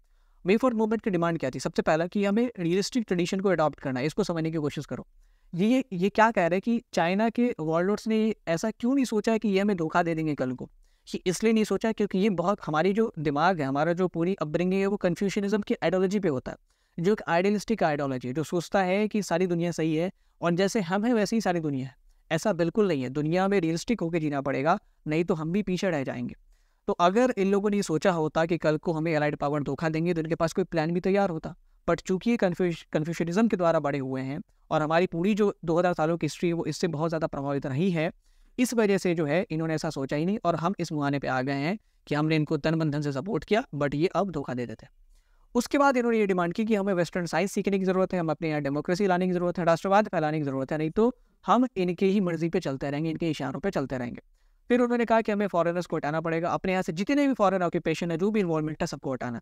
मे फोर्थ मूवमेंट की डिमांड क्या थी सबसे पहला कि हमें रियलिस्टिक ट्रेडिशन को अडॉप्ट करना है इसको समझने की कोशिश करो ये ये क्या कह रहे हैं कि चाइना के वर्ल्ड ने ऐसा क्यों नहीं सोचा है कि ये हमें धोखा दे देंगे कल को कि इसलिए नहीं सोचा क्योंकि ये बहुत हमारी जो दिमाग है हमारा जो पूरी अपब्रिंगिंग है वो कन्फ्यूशनिज्म की आइडियोलॉजी पे होता है जो एक आइडियलिस्टिक आइडियोलॉजी है जो सोचता है कि सारी दुनिया सही है और जैसे हम हैं वैसे ही सारी दुनिया है ऐसा बिल्कुल नहीं है दुनिया में रियलिस्टिक होकर जीना पड़ेगा नहीं तो हम भी पीछे रह जाएंगे तो अगर इन लोगों ने सोचा होता कि कल को हमें अलाइड पावर धोखा देंगे तो इनके पास कोई प्लान भी तैयार होता बट चूंकि ये कन्फ्यूशनिज्म के द्वारा बड़े हुए हैं और हमारी पूरी जो 2000 सालों की हिस्ट्री है वो इससे बहुत ज़्यादा प्रभावित रही है इस वजह से जो है इन्होंने ऐसा सोचा ही नहीं और हम इस मुहाने पर आ गए हैं कि हमने इनको तन बंधन से सपोर्ट किया बट ये अब धोखा दे देते हैं उसके बाद इन्होंने ये डिमांड की कि हमें वेस्टर्न साइंस सीखने की ज़रूरत है हम अपने यहाँ डेमोक्रेसी लाने की ज़रूरत है राष्ट्रवाद फैलाने की ज़रूरत है नहीं तो हम इनके ही मर्जी पे चलते रहेंगे इनके इशारों पे चलते रहेंगे फिर उन्होंने कहा कि हमें फॉरेनर्स को हटाना पड़ेगा अपने यहाँ से जितने भी फॉरेन ऑक्यूपेशन है जो भी इन्वॉल्वमेंट है सबको हटाना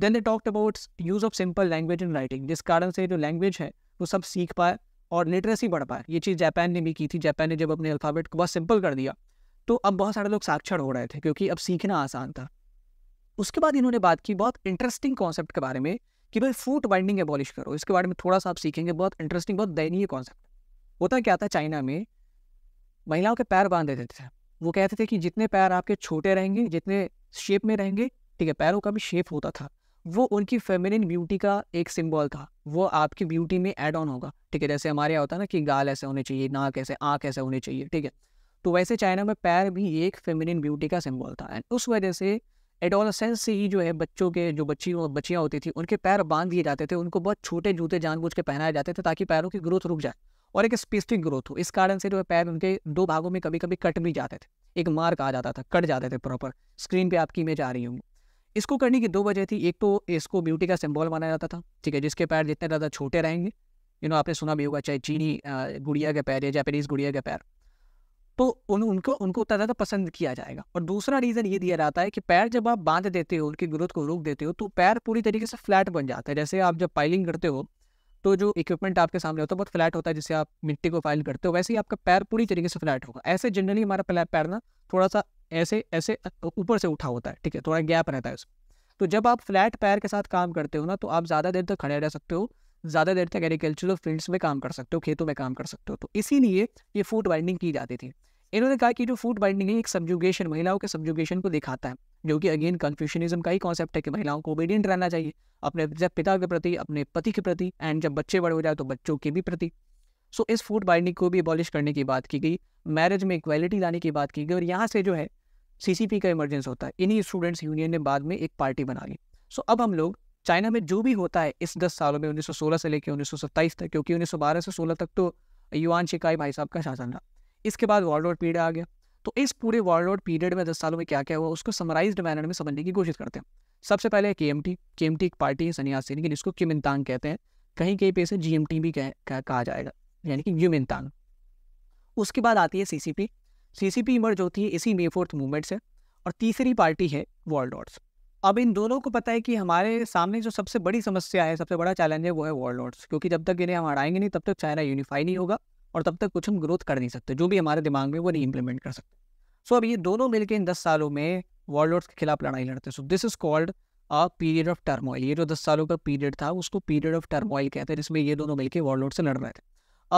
then they talked about use of simple language in writing जिस कारण से जो लैंग्वेज है वो सब सीख पाए और लिटरेसी बढ़ पाए ये चीज़ जापान ने भी की थी जापान ने जब अपने अल्फ़ाबेट को बहुत सिंपल कर दिया तो अब बहुत सारे लोग साक्षर हो रहे थे क्योंकि अब सीखना आसान था उसके बाद इन्होंने बात की बहुत इंटरेस्टिंग कॉन्सेप्ट के बारे में कि भाई फूट बाइंडिंग एबॉलिश करो इसके बारे में थोड़ा सा आप सीखेंगे बहुत इंटरेस्टिंग बहुत दयनीय कॉन्सेप्ट होता क्या था चाइना में महिलाओं के पैर बांध देते थे वो कहते थे कि जितने पैर आपके छोटे रहेंगे जितने शेप में रहेंगे ठीक है पैरों का भी शेप होता था वो उनकी फेमिनिन ब्यूटी का एक सिंबल था वो आपकी ब्यूटी में एड ऑन होगा ठीक है जैसे हमारे यहाँ होता है ना कि गाल ऐसे होने चाहिए नाक ऐसे आँख ऐसे होने चाहिए ठीक है तो वैसे चाइना में पैर भी एक फेमिनिन ब्यूटी का सिंबल था एंड उस वजह से एडोलसेंस से ही जो है बच्चों के जो बच्ची बच्चियाँ होती थी उनके पैर बांध दिए जाते थे उनको बहुत छोटे जूते जानबूझ के पहनाए जाते थे ताकि पैरों की ग्रोथ रुक जाए और एक स्पेसिफिक ग्रोथ हो इस कारण से जो है पैर उनके दो भागों में कभी कभी कट भी जाते थे एक मार्क आ जाता था कट जाते थे प्रॉपर स्क्रीन पे आपकी इमेज आ रही होंगी इसको करने की दो वजह थी एक तो इसको ब्यूटी का सिम्बॉल माना जाता था ठीक है जिसके पैर जितने ज़्यादा छोटे रहेंगे यू नो आपने सुना भी होगा चाहे चीनी गुड़िया के पैर या जापानीज़ गुड़िया के पैर तो उन उनको उनको उतना ज़्यादा पसंद किया जाएगा और दूसरा रीज़न ये दिया जाता है कि पैर जब आप बांध देते हो उनकी ग्रोथ को रोक देते हो तो पैर पूरी तरीके से फ्लैट बन जाता है जैसे आप जब पाइलिंग करते हो तो जो इक्विपमेंट आपके सामने होता है बहुत फ्लैट होता है जिससे आप मिट्टी को फाइल करते हो वैसे ही आपका पैर पूरी तरीके से फ्लैट होगा ऐसे जनरली हमारा पैर ना थोड़ा सा ऐसे ऐसे ऊपर से उठा होता है ठीक है थोड़ा गैप रहता है उसमें तो जब आप फ्लैट पैर के साथ काम करते हो ना तो आप ज़्यादा देर तक खड़े रह सकते हो ज़्यादा देर तक एग्रीकल्चरल फील्ड्स में काम कर सकते हो खेतों में काम कर सकते हो तो इसीलिए ये फूड बाइंडिंग की जाती थी इन्होंने कहा कि जो फूड बाइंडिंग है एक सब्जुगेशन महिलाओं के सब्जुगेशन को दिखाता है जो कि अगेन कन्फ्यूशनिज्म का ही कॉन्सेप्ट है कि महिलाओं को ओबीडियंट रहना चाहिए अपने जब पिता के प्रति अपने पति के प्रति एंड जब बच्चे बड़े हो जाए तो बच्चों के भी प्रति सो so, इस फूड बाइंडिंग को भी एबॉलिश करने की बात की गई मैरिज में इक्वालिटी लाने की बात की गई और यहाँ से जो है सीसीपी का इमरजेंस होता है इन्हीं स्टूडेंट्स यूनियन ने बाद में एक पार्टी बना ली सो अब हम लोग चाइना में जो भी होता है इस दस सालों में 1916 से लेकर 1927 तक क्योंकि 1912 से 16 तक तो युवान शिकाई भाई साहब का शासन रहा इसके बाद वर्ल्ड वॉर पीरियड आ गया तो इस पूरे वर्ल्ड वॉर पीरियड में दस सालों में क्या क्या हुआ उसको समराइज मैनर में समझने की कोशिश करते हैं सबसे पहले K M T K M T एक पार्टी है सन्यासी लेकिन इसको किमिनतांग कहते हैं कहीं कहीं पे इसे जी एम टी भी कहा जाएगा यानी कि युमिनतांग उसके बाद आती है C C P CCP emerge होती है इसी मे फोर्थ मूवमेंट से और तीसरी पार्टी है वर्ल्ड डॉट्स अब इन दोनों को पता है कि हमारे सामने जो सबसे बड़ी समस्या है सबसे बड़ा चैलेंज है वो है वर्ल्ड डॉट्स क्योंकि जब तक इन्हें हम हड़ाएंगे नहीं तब तक चाइना यूनिफाई नहीं होगा और तब तक कुछ हम ग्रोथ कर नहीं सकते जो भी हमारे दिमाग में वो नहीं इम्प्लीमेंट कर सकते सो so, अब ये दोनों मिलकर इन दस सालों में वॉल डॉट्स के खिलाफ लड़ाई लड़ते हैं so this is called a period of turmoil ये जो दस सालों का पीरियड था उसको पीरियड ऑफ टर्मोइल कहते हैं जिसमें ये दोनों मिलकर वॉल डॉट से लड़ रहे थे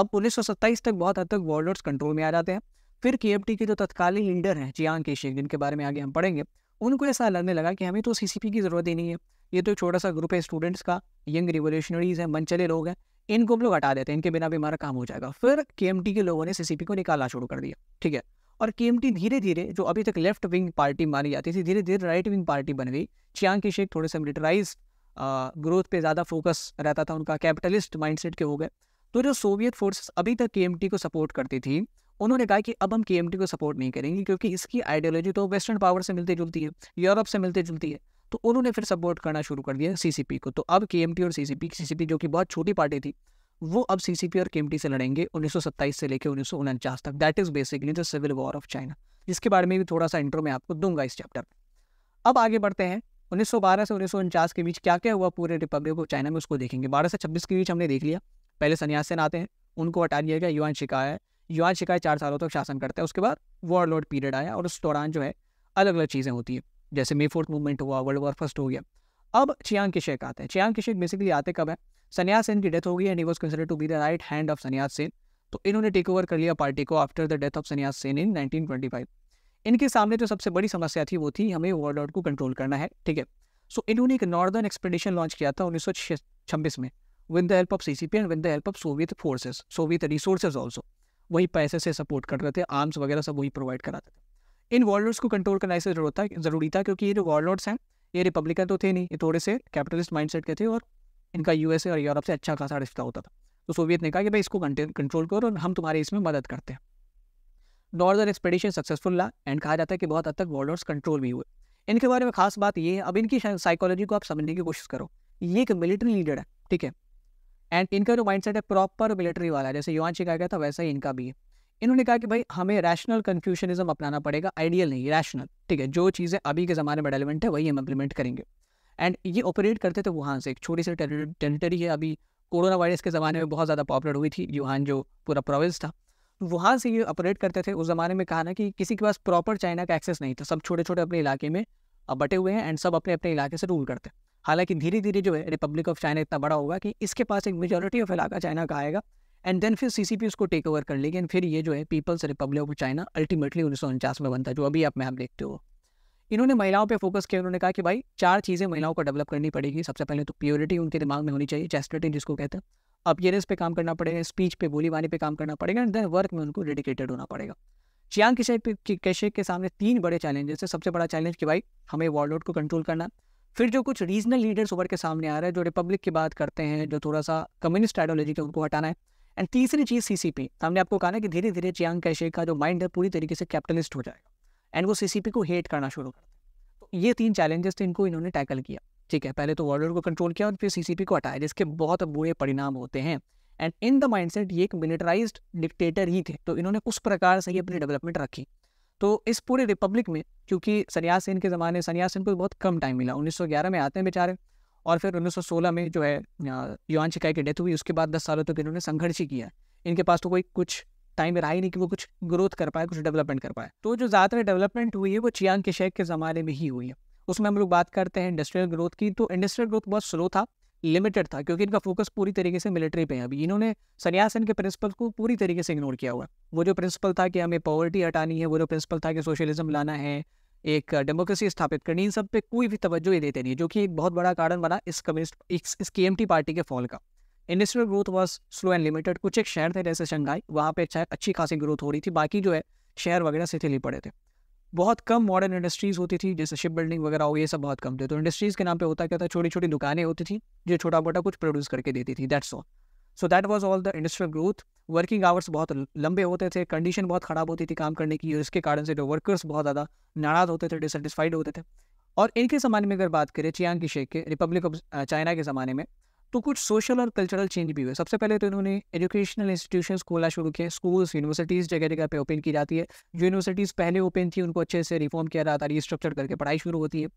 अब उन्नीस तक बहुत हद तक वॉल डॉट्स कंट्रोल में आ जाते हैं फिर के के जो तत्कालीन लीडर हैं जियांग शेख जिनके बारे में आगे हम पढ़ेंगे उनको ऐसा लगने लगा कि हमें तो सीसीपी की ज़रूरत ही नहीं है ये तो एक छोटा सा ग्रुप है स्टूडेंट्स का यंग रिवोल्यूशनरीज हैं मनचले लोग हैं इनको हम लोग हटा देते हैं इनके बिना भी हमारा काम हो जाएगा फिर के के लोगों ने सी को निकालना शुरू कर दिया ठीक है और के धीरे धीरे जो अभी तक लेफ्ट विंग पार्टी मानी जाती थी धीरे धीरे राइट विंग पार्टी बन गई चियांग की शेख थोड़े से मिलिटराइज ग्रोथ पे ज़्यादा फोकस रहता था उनका कैपिटलिस्ट माइंडसेट के हो गए तो जो सोवियत फोर्सेस अभी तक के को सपोर्ट करती थी उन्होंने कहा कि अब हम के को सपोर्ट नहीं करेंगे क्योंकि इसकी आइडियोलॉजी तो वेस्टर्न पावर से मिलती जुलती है यूरोप से मिलती जुलती है तो उन्होंने फिर सपोर्ट करना शुरू कर दिया सी को तो अब के और सी सी जो कि बहुत छोटी पार्टी थी वो अब सीसीपी और के से लड़ेंगे उन्नीस से लेकर उन्नीस तक that is basically the civil war of China जिसके बारे में भी थोड़ा सा इंट्रो मैं आपको दूंगा इस चैप्टर में अब आगे बढ़ते हैं 1912 से उन्नीस के बीच क्या क्या हुआ पूरे रिपब्लिक ऑफ चाइना में उसको देखेंगे बारह से छब्बीस के बीच हमने देख लिया पहले सन्यास आते हैं उनको हटा दिया गया युवान शिकाया युवा शिकाय चार सालों तक तो शासन करता है उसके बाद वॉर लॉर्ड पीरियड आया और उस दौरान जो है अलग अलग चीज़ें होती है जैसे मे फोर्थ मूवमेंट हुआ वर्ल्ड वॉर फर्स्ट हो गया अब चियांग की शेख आते हैं चियांग की शेख बेसिकली आते कब है सन्यास सेन की डेथ हो गई and he was consider to be the right hand of Sun Yat sen तो इन्होंने टेक ओवर कर लिया पार्टी को after the death of Sun Yat Sen in nineteen इनके सामने जो सबसे बड़ी समस्या थी वो थी हमें वर्ल्ड आउट को कंट्रोल करना है ठीक है सो इन्होंने एक नॉर्दर्न एक्सपेडिशन लॉन्च किया था उन्नीस में with the help of C C P and with the help of Soviet forces Soviet resources also वही पैसे से सपोर्ट कर रहे थे आर्म्स वगैरह सब वही प्रोवाइड कराते थे इन वॉलनोट्स को कंट्रोल करना ऐसे जरूरत था जरूरी था क्योंकि ये जो वॉलनोट्स हैं ये रिपब्लिकन तो थे नहीं ये थोड़े से कैपिटलिस्ट माइंडसेट के थे और इनका यूएसए और यूरोप से अच्छा खासा रिश्ता होता था तो सोवियत ने कहा कि भाई इसको कंट्रोल करो और हम तुम्हारे इसमें मदद करते हैं नॉर्दर्न एक्सपेडिशन सक्सेसफुल रहा एंड कहा जाता है कि बहुत हद तक वॉलनोट्स कंट्रोल भी हुए इनके बारे में खास बात ये है अब इनकी साइकोलॉजी को आप समझने की कोशिश करो ये एक मिलिट्री लीडर है ठीक है एंड इनका जो माइंड सेट है प्रॉपर मिलिट्री वाला है जैसे युवान शिकाया गया था वैसा ही इनका भी है इन्होंने कहा कि भाई हमें रैशनल कन्फ्यूशनिज्म अपनाना पड़ेगा आइडियल नहीं रैशनल ठीक है जो चीज़ें अभी के ज़माने में डेलीमेंट है वही हम इम्प्लीमेंट करेंगे एंड ये ऑपरेट करते थे वहाँ से एक छोटी सी टेरिटरी है अभी कोरोना वायरस के ज़माने में बहुत ज़्यादा पॉपुलर हुई थी युहान जो पूरा प्रोविंस था तो वहाँ से ये ऑपरेट करते थे उस ज़माने में कहा ना कि किसी के पास प्रॉपर चाइना का एक्सेस नहीं था सब छोटे छोटे अपने इलाके में बटे हुए हैं एंड सब अपने अपने इलाके से रूल करते हैं हालांकि धीरे धीरे जो है रिपब्लिक ऑफ चाइना इतना बड़ा होगा कि इसके पास एक मेजोरिटी ऑफ इलाका चाइना का आएगा एंड देन फिर सी उसको टेक ओवर कर लेगी एंड फिर ये जो है people's Republic of China ultimately उन्नीस में बनता जो अभी आप मैप देखते हो इन्होंने महिलाओं पे फोकस किया उन्होंने कहा कि भाई चार चीज़ें महिलाओं को डेवलप करनी पड़ेगी सबसे पहले तो प्योरिटी उनके दिमाग में होनी चाहिए चेस्टिटी जिसको कहते हैं अपियरेंस पे काम करना पड़ेगा स्पीच पे बोली बानी पे काम करना पड़ेगा एंड देन वर्क में उनको डेडिकेटेड होना पड़ेगा चियांग कैशे कैशे के सामने तीन बड़े चैलेंजेस है सबसे बड़ा चैलेंज कि भाई हमें वॉलोड को कंट्रोल करना फिर जो कुछ रीजनल लीडर्स उभर के सामने आ रहे हैं जो रिपब्लिक की बात करते हैं जो थोड़ा सा कम्युनिस्ट आइडियोलॉजी के उनको हटाना है एंड तीसरी चीज़ सीसीपी हमने आपको कहा ना कि धीरे धीरे चियांग कैशे का जो माइंड है पूरी तरीके से कैपिटलिस्ट हो जाएगा एंड वो सीसीपी को हेट करना शुरू करते तो ये तीन चैलेंजेस थे इनको इन्होंने टैकल किया ठीक है पहले तो वॉलोड को कंट्रोल किया और फिर सीसीपी को हटाया जिसके बहुत बुरे परिणाम होते हैं एंड इन द माइंडसेट ये एक मिलिटराइज्ड डिक्टेटर ही थे तो इन्होंने उस प्रकार से ही अपनी डेवलपमेंट रखी तो इस पूरे रिपब्लिक में क्योंकि सन्यास सेन के ज़माने सन्यास सेन को बहुत कम टाइम मिला 1911 में आते हैं बेचारे और फिर 1916 में जो है युवान शिकाई की डेथ हुई उसके बाद दस सालों तक तो इन्होंने संघर्ष ही किया इनके पास तो कोई कुछ टाइम रहा ही नहीं कि वो कुछ ग्रोथ कर पाए कुछ डेवलपमेंट कर पाए तो जो ज़्यादातर डेवलपमेंट हुई है वो चियांग के शेख के ज़माने में ही हुई है उसमें हम लोग बात करते हैं इंडस्ट्रियल ग्रोथ की तो इंडस्ट्रियल ग्रोथ बहुत स्लो था लिमिटेड था क्योंकि इनका फोकस पूरी तरीके से मिलिट्री पे है अभी इन्होंने सन्यासन के प्रिंसिपल को पूरी तरीके से इग्नोर किया हुआ वो जो प्रिंसिपल था कि हमें पॉवर्टी हटानी है वो जो प्रिंसिपल था कि सोशलिज्म लाना है एक डेमोक्रेसी स्थापित करनी इन सब पे कोई भी तवज्जो ही देते नहीं जो कि एक बहुत बड़ा कारण बना इस कम्युनिस्ट इस के एम पार्टी के फॉल का industrial growth was slow and limited कुछ एक शहर थे जैसे शंघाई वहाँ पे अच्छा अच्छी खासी ग्रोथ हो रही थी बाकी जो है शहर वगैरह से थे पड़े थे बहुत कम मॉडर्न इंडस्ट्रीज़ होती थी जैसे शिप बिल्डिंग वगैरह हो ये सब बहुत कम थे तो इंडस्ट्रीज़ के नाम पे होता क्या था छोटी छोटी दुकानें होती थी जो छोटा मोटा कुछ प्रोड्यूस करके देती थी that's all so that was all the industrial growth working hours बहुत लंबे होते थे कंडीशन बहुत ख़राब होती थी काम करने की और इसके कारण से जो वर्कर्स बहुत ज़्यादा नाराज़ होते थे डिसटिस्फाइड होते थे और इनके ज़माने में अगर बात करें चियांग की शेख के रिपब्लिक ऑफ चाइना के ज़माने में तो कुछ सोशल और कल्चरल चेंज भी हुए सबसे पहले तो इन्होंने एजुकेशनल इंस्टीट्यूशन खोलना शुरू किया स्कूल्स यूनिवर्सिटीज़ जगह जगह पे ओपन की जाती है जो यूनिवर्सिटीज़ पहले ओपन थी उनको अच्छे से रिफॉर्म किया जाता है रिस्ट्रक्चर करके पढ़ाई शुरू होती है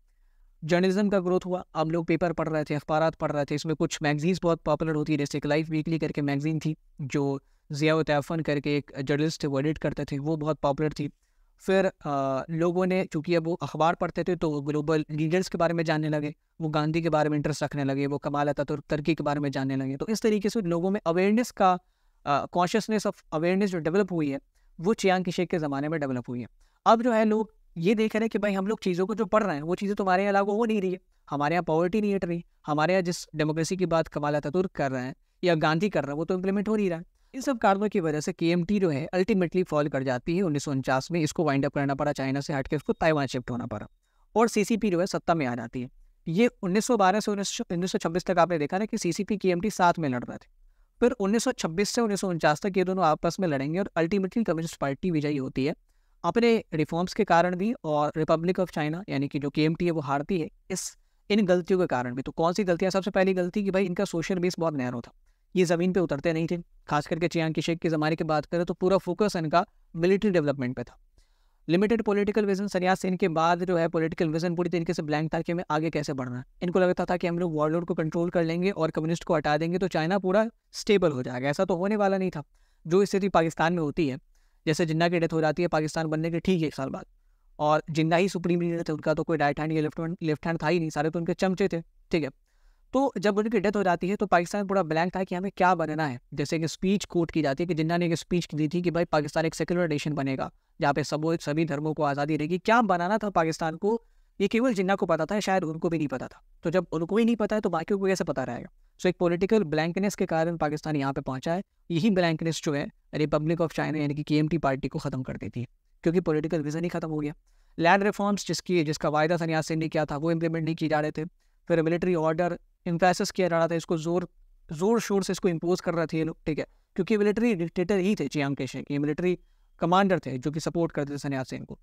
जर्नलिज्म का ग्रोथ हुआ हम लोग पेपर पढ़ रहे थे अखबार पढ़ रहे थे इसमें कुछ मैगजीन्स बहुत पॉपुलर होती है जैसे एक लाइफ वीकली करके मैगजीन थी जो ज़िया उतफन करके एक जर्नलिस्ट थे वो एडिट करते थे वो बहुत पॉपुलर थी फिर आ, लोगों ने चूँकि अब वो अखबार पढ़ते थे तो ग्लोबल लीडर्स के बारे में जानने लगे वो गांधी के बारे में इंटरेस्ट रखने लगे वो कमाल अतातुर्क तुर्की के बारे में जानने लगे तो इस तरीके से लोगों में अवेयरनेस का कॉन्शियसनेस ऑफ अवेयरनेस जो डेवलप हुई है वो चियांग शेख के ज़माने में डेवलप हुई है अब जो है लोग ये देख रहे हैं कि भाई हम लोग चीज़ों को जो पढ़ रहे हैं वो चीज़ें तुम्हारे यहाँ लागू हो नहीं रही है हमारे यहाँ पॉवर्टी नहीं हट रही हमारे यहाँ जिस डेमोक्रेसी की बात कमाल अतातुर्क कर रहे हैं या गांधी कर रहा है वो तो इम्प्लीमेंट हो नहीं रहा है इन सब कारणों की वजह से के जो है अल्टीमेटली फॉल कर जाती है उन्नीस में इसको वाइंड अप करना पड़ा चाइना से हटके उसको ताइवान शिफ्ट होना पड़ा और पी जो है सत्ता में आ जाती है ये 1912 से उन्नीस तक आपने देखा ना कि सी सी एम टी साथ में लड़ रहे थे फिर 1926 से उन्नीस तक ये दोनों आपस में लड़ेंगे और अल्टीमेटली कम्युनिस्ट पार्टी विजयी होती है अपने रिफॉर्म्स के कारण भी और रिपब्लिक ऑफ चाइना यानी कि जो के है वो हारती है इस इन गलतियों के कारण भी तो कौन सी गलतियाँ सबसे पहली गलती कि भाई इनका सोशल बेस बहुत नैरो था ये ज़मीन पे उतरते नहीं थे खास करके चियांग की शेख के ज़माने की बात करें तो पूरा फोकस इनका मिलिट्री डेवलपमेंट पे था लिमिटेड पॉलिटिकल विजन सरिया सेन के बाद जो है पॉलिटिकल विजन पूरी तरीके से ब्लैंक था कि हमें आगे कैसे बढ़ना है इनको लगता था कि हम लोग वर्ल्ड को कंट्रोल कर लेंगे और कम्युनिस्ट को हटा देंगे तो चाइना पूरा स्टेबल हो जाएगा ऐसा तो होने वाला नहीं था जो स्थिति पाकिस्तान में होती है जैसे जिन्ना की डेथ हो जाती है पाकिस्तान बनने के ठीक एक साल बाद और जिन्ना ही सुप्रीम लीडर थे उनका तो कोई राइट हैंड या लेफ्ट हैंड लेफ्ट हैंड था ही नहीं सारे तो उनके चमचे थे ठीक है तो जब उनकी डेथ हो जाती है तो पाकिस्तान पूरा ब्लैंक था कि हमें क्या बनना है जैसे कि स्पीच कोट की जाती है कि जिन्ना ने एक स्पीच दी थी कि भाई पाकिस्तान एक सेकुलर नेशन बनेगा जहाँ पे सब सभी धर्मों को आज़ादी रहेगी क्या बनाना था पाकिस्तान को ये केवल जिन्ना को पता था शायद उनको भी नहीं पता था तो जब उनको ही नहीं पता है तो बाकी को कैसे पता रहेगा सो एक पॉलिटिकल ब्लैंकनेस के कारण पाकिस्तान यहाँ पे पहुंचा है यही ब्लैंकनेस जो है रिपब्लिक ऑफ चाइना यानी कि के पार्टी को ख़त्म कर देती है क्योंकि पॉलिटिकल विजन ही खत्म हो गया लैंड रिफॉर्म्स जिसकी जिसका वायदा सन्यास सिंह ने किया था वो इम्प्लीमेंट नहीं किए जा रहे थे फिर मिलिट्री ऑर्डर इम्फेसिस किया जा रहा था इसको जोर जोर शोर से इसको इम्पोज कर रहे थे ये लोग ठीक है क्योंकि मिलिट्री डिक्टेटर ही थे चियांग केशे ये मिलिट्री कमांडर थे जो कि सपोर्ट करते थे सन्यास सेन को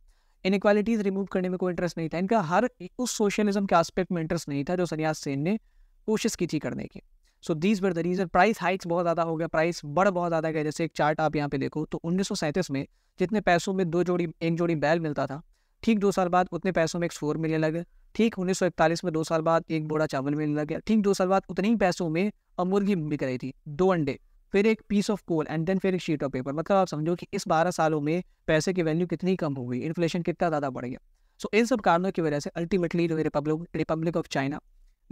इनक्वालिटीज रिमूव करने में कोई इंटरेस्ट नहीं था इनका हर उस सोशलिज्म के आस्पेक्ट में इंटरेस्ट नहीं था जो सन्यास सेन ने कोशिश की थी करने की so these were the reason price hikes बहुत ज़्यादा हो गया प्राइस बढ़ बहुत ज़्यादा गया जैसे एक चार्ट आप यहाँ पे देखो तो उन्नीस में जितने पैसों में दो जोड़ी एक जोड़ी बैल मिलता था ठीक दो साल बाद उतने पैसों में एक फोर मिलियन लगे ठीक उन्नीस में दो साल बाद एक बोरा चावल मिलने लग गया ठीक दो साल बाद उतने ही पैसों में अब मुर्गी बिक रही थी दो अंडे फिर एक piece of coal and then फिर एक शीट ऑफ पेपर मतलब आप समझो कि इस बारह सालों में पैसे की वैल्यू कितनी कम हो गई इन्फ्लेशन कितना ज़्यादा बढ़ गया सो so, इन सब कारणों की वजह से अल्टीमेटली जो republic republic of China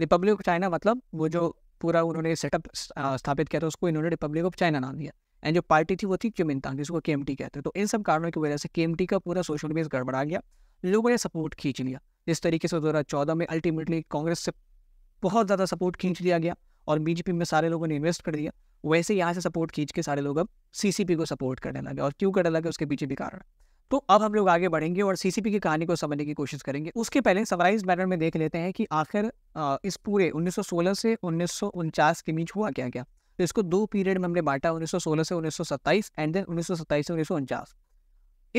republic of China मतलब वो जो पूरा उन्होंने सेटअप स्थापित किया था उसको इन्होंने रिपब्लिक ऑफ चाइना नाम दिया एंड जो पार्टी थी वो थी क्यूमिनतांग जिसको के कहते हैं तो इन सब कारणों की वजह से के का पूरा सोशल बेस गड़बड़ा गया लोगों ने सपोर्ट खींच लिया जिस तरीके से दो हज़ार चौदह में अल्टीमेटली कांग्रेस से बहुत ज़्यादा सपोर्ट खींच लिया गया और बीजेपी में सारे लोगों ने इन्वेस्ट कर दिया वैसे यहाँ से सपोर्ट खींच के सारे लोग अब सीसीपी को सपोर्ट करने लगे और क्यों करने लगे उसके पीछे भी कारण तो अब हम लोग आगे बढ़ेंगे और सीसीपी की कहानी को समझने की कोशिश करेंगे उसके पहले सवराइज मैटर में देख लेते हैं कि आखिर इस पूरे 1916 से उन्नीस के बीच हुआ क्या क्या तो इसको दो पीरियड में हमने बांटा 1916 से 1927 एंड देन 1927 से उन्नीस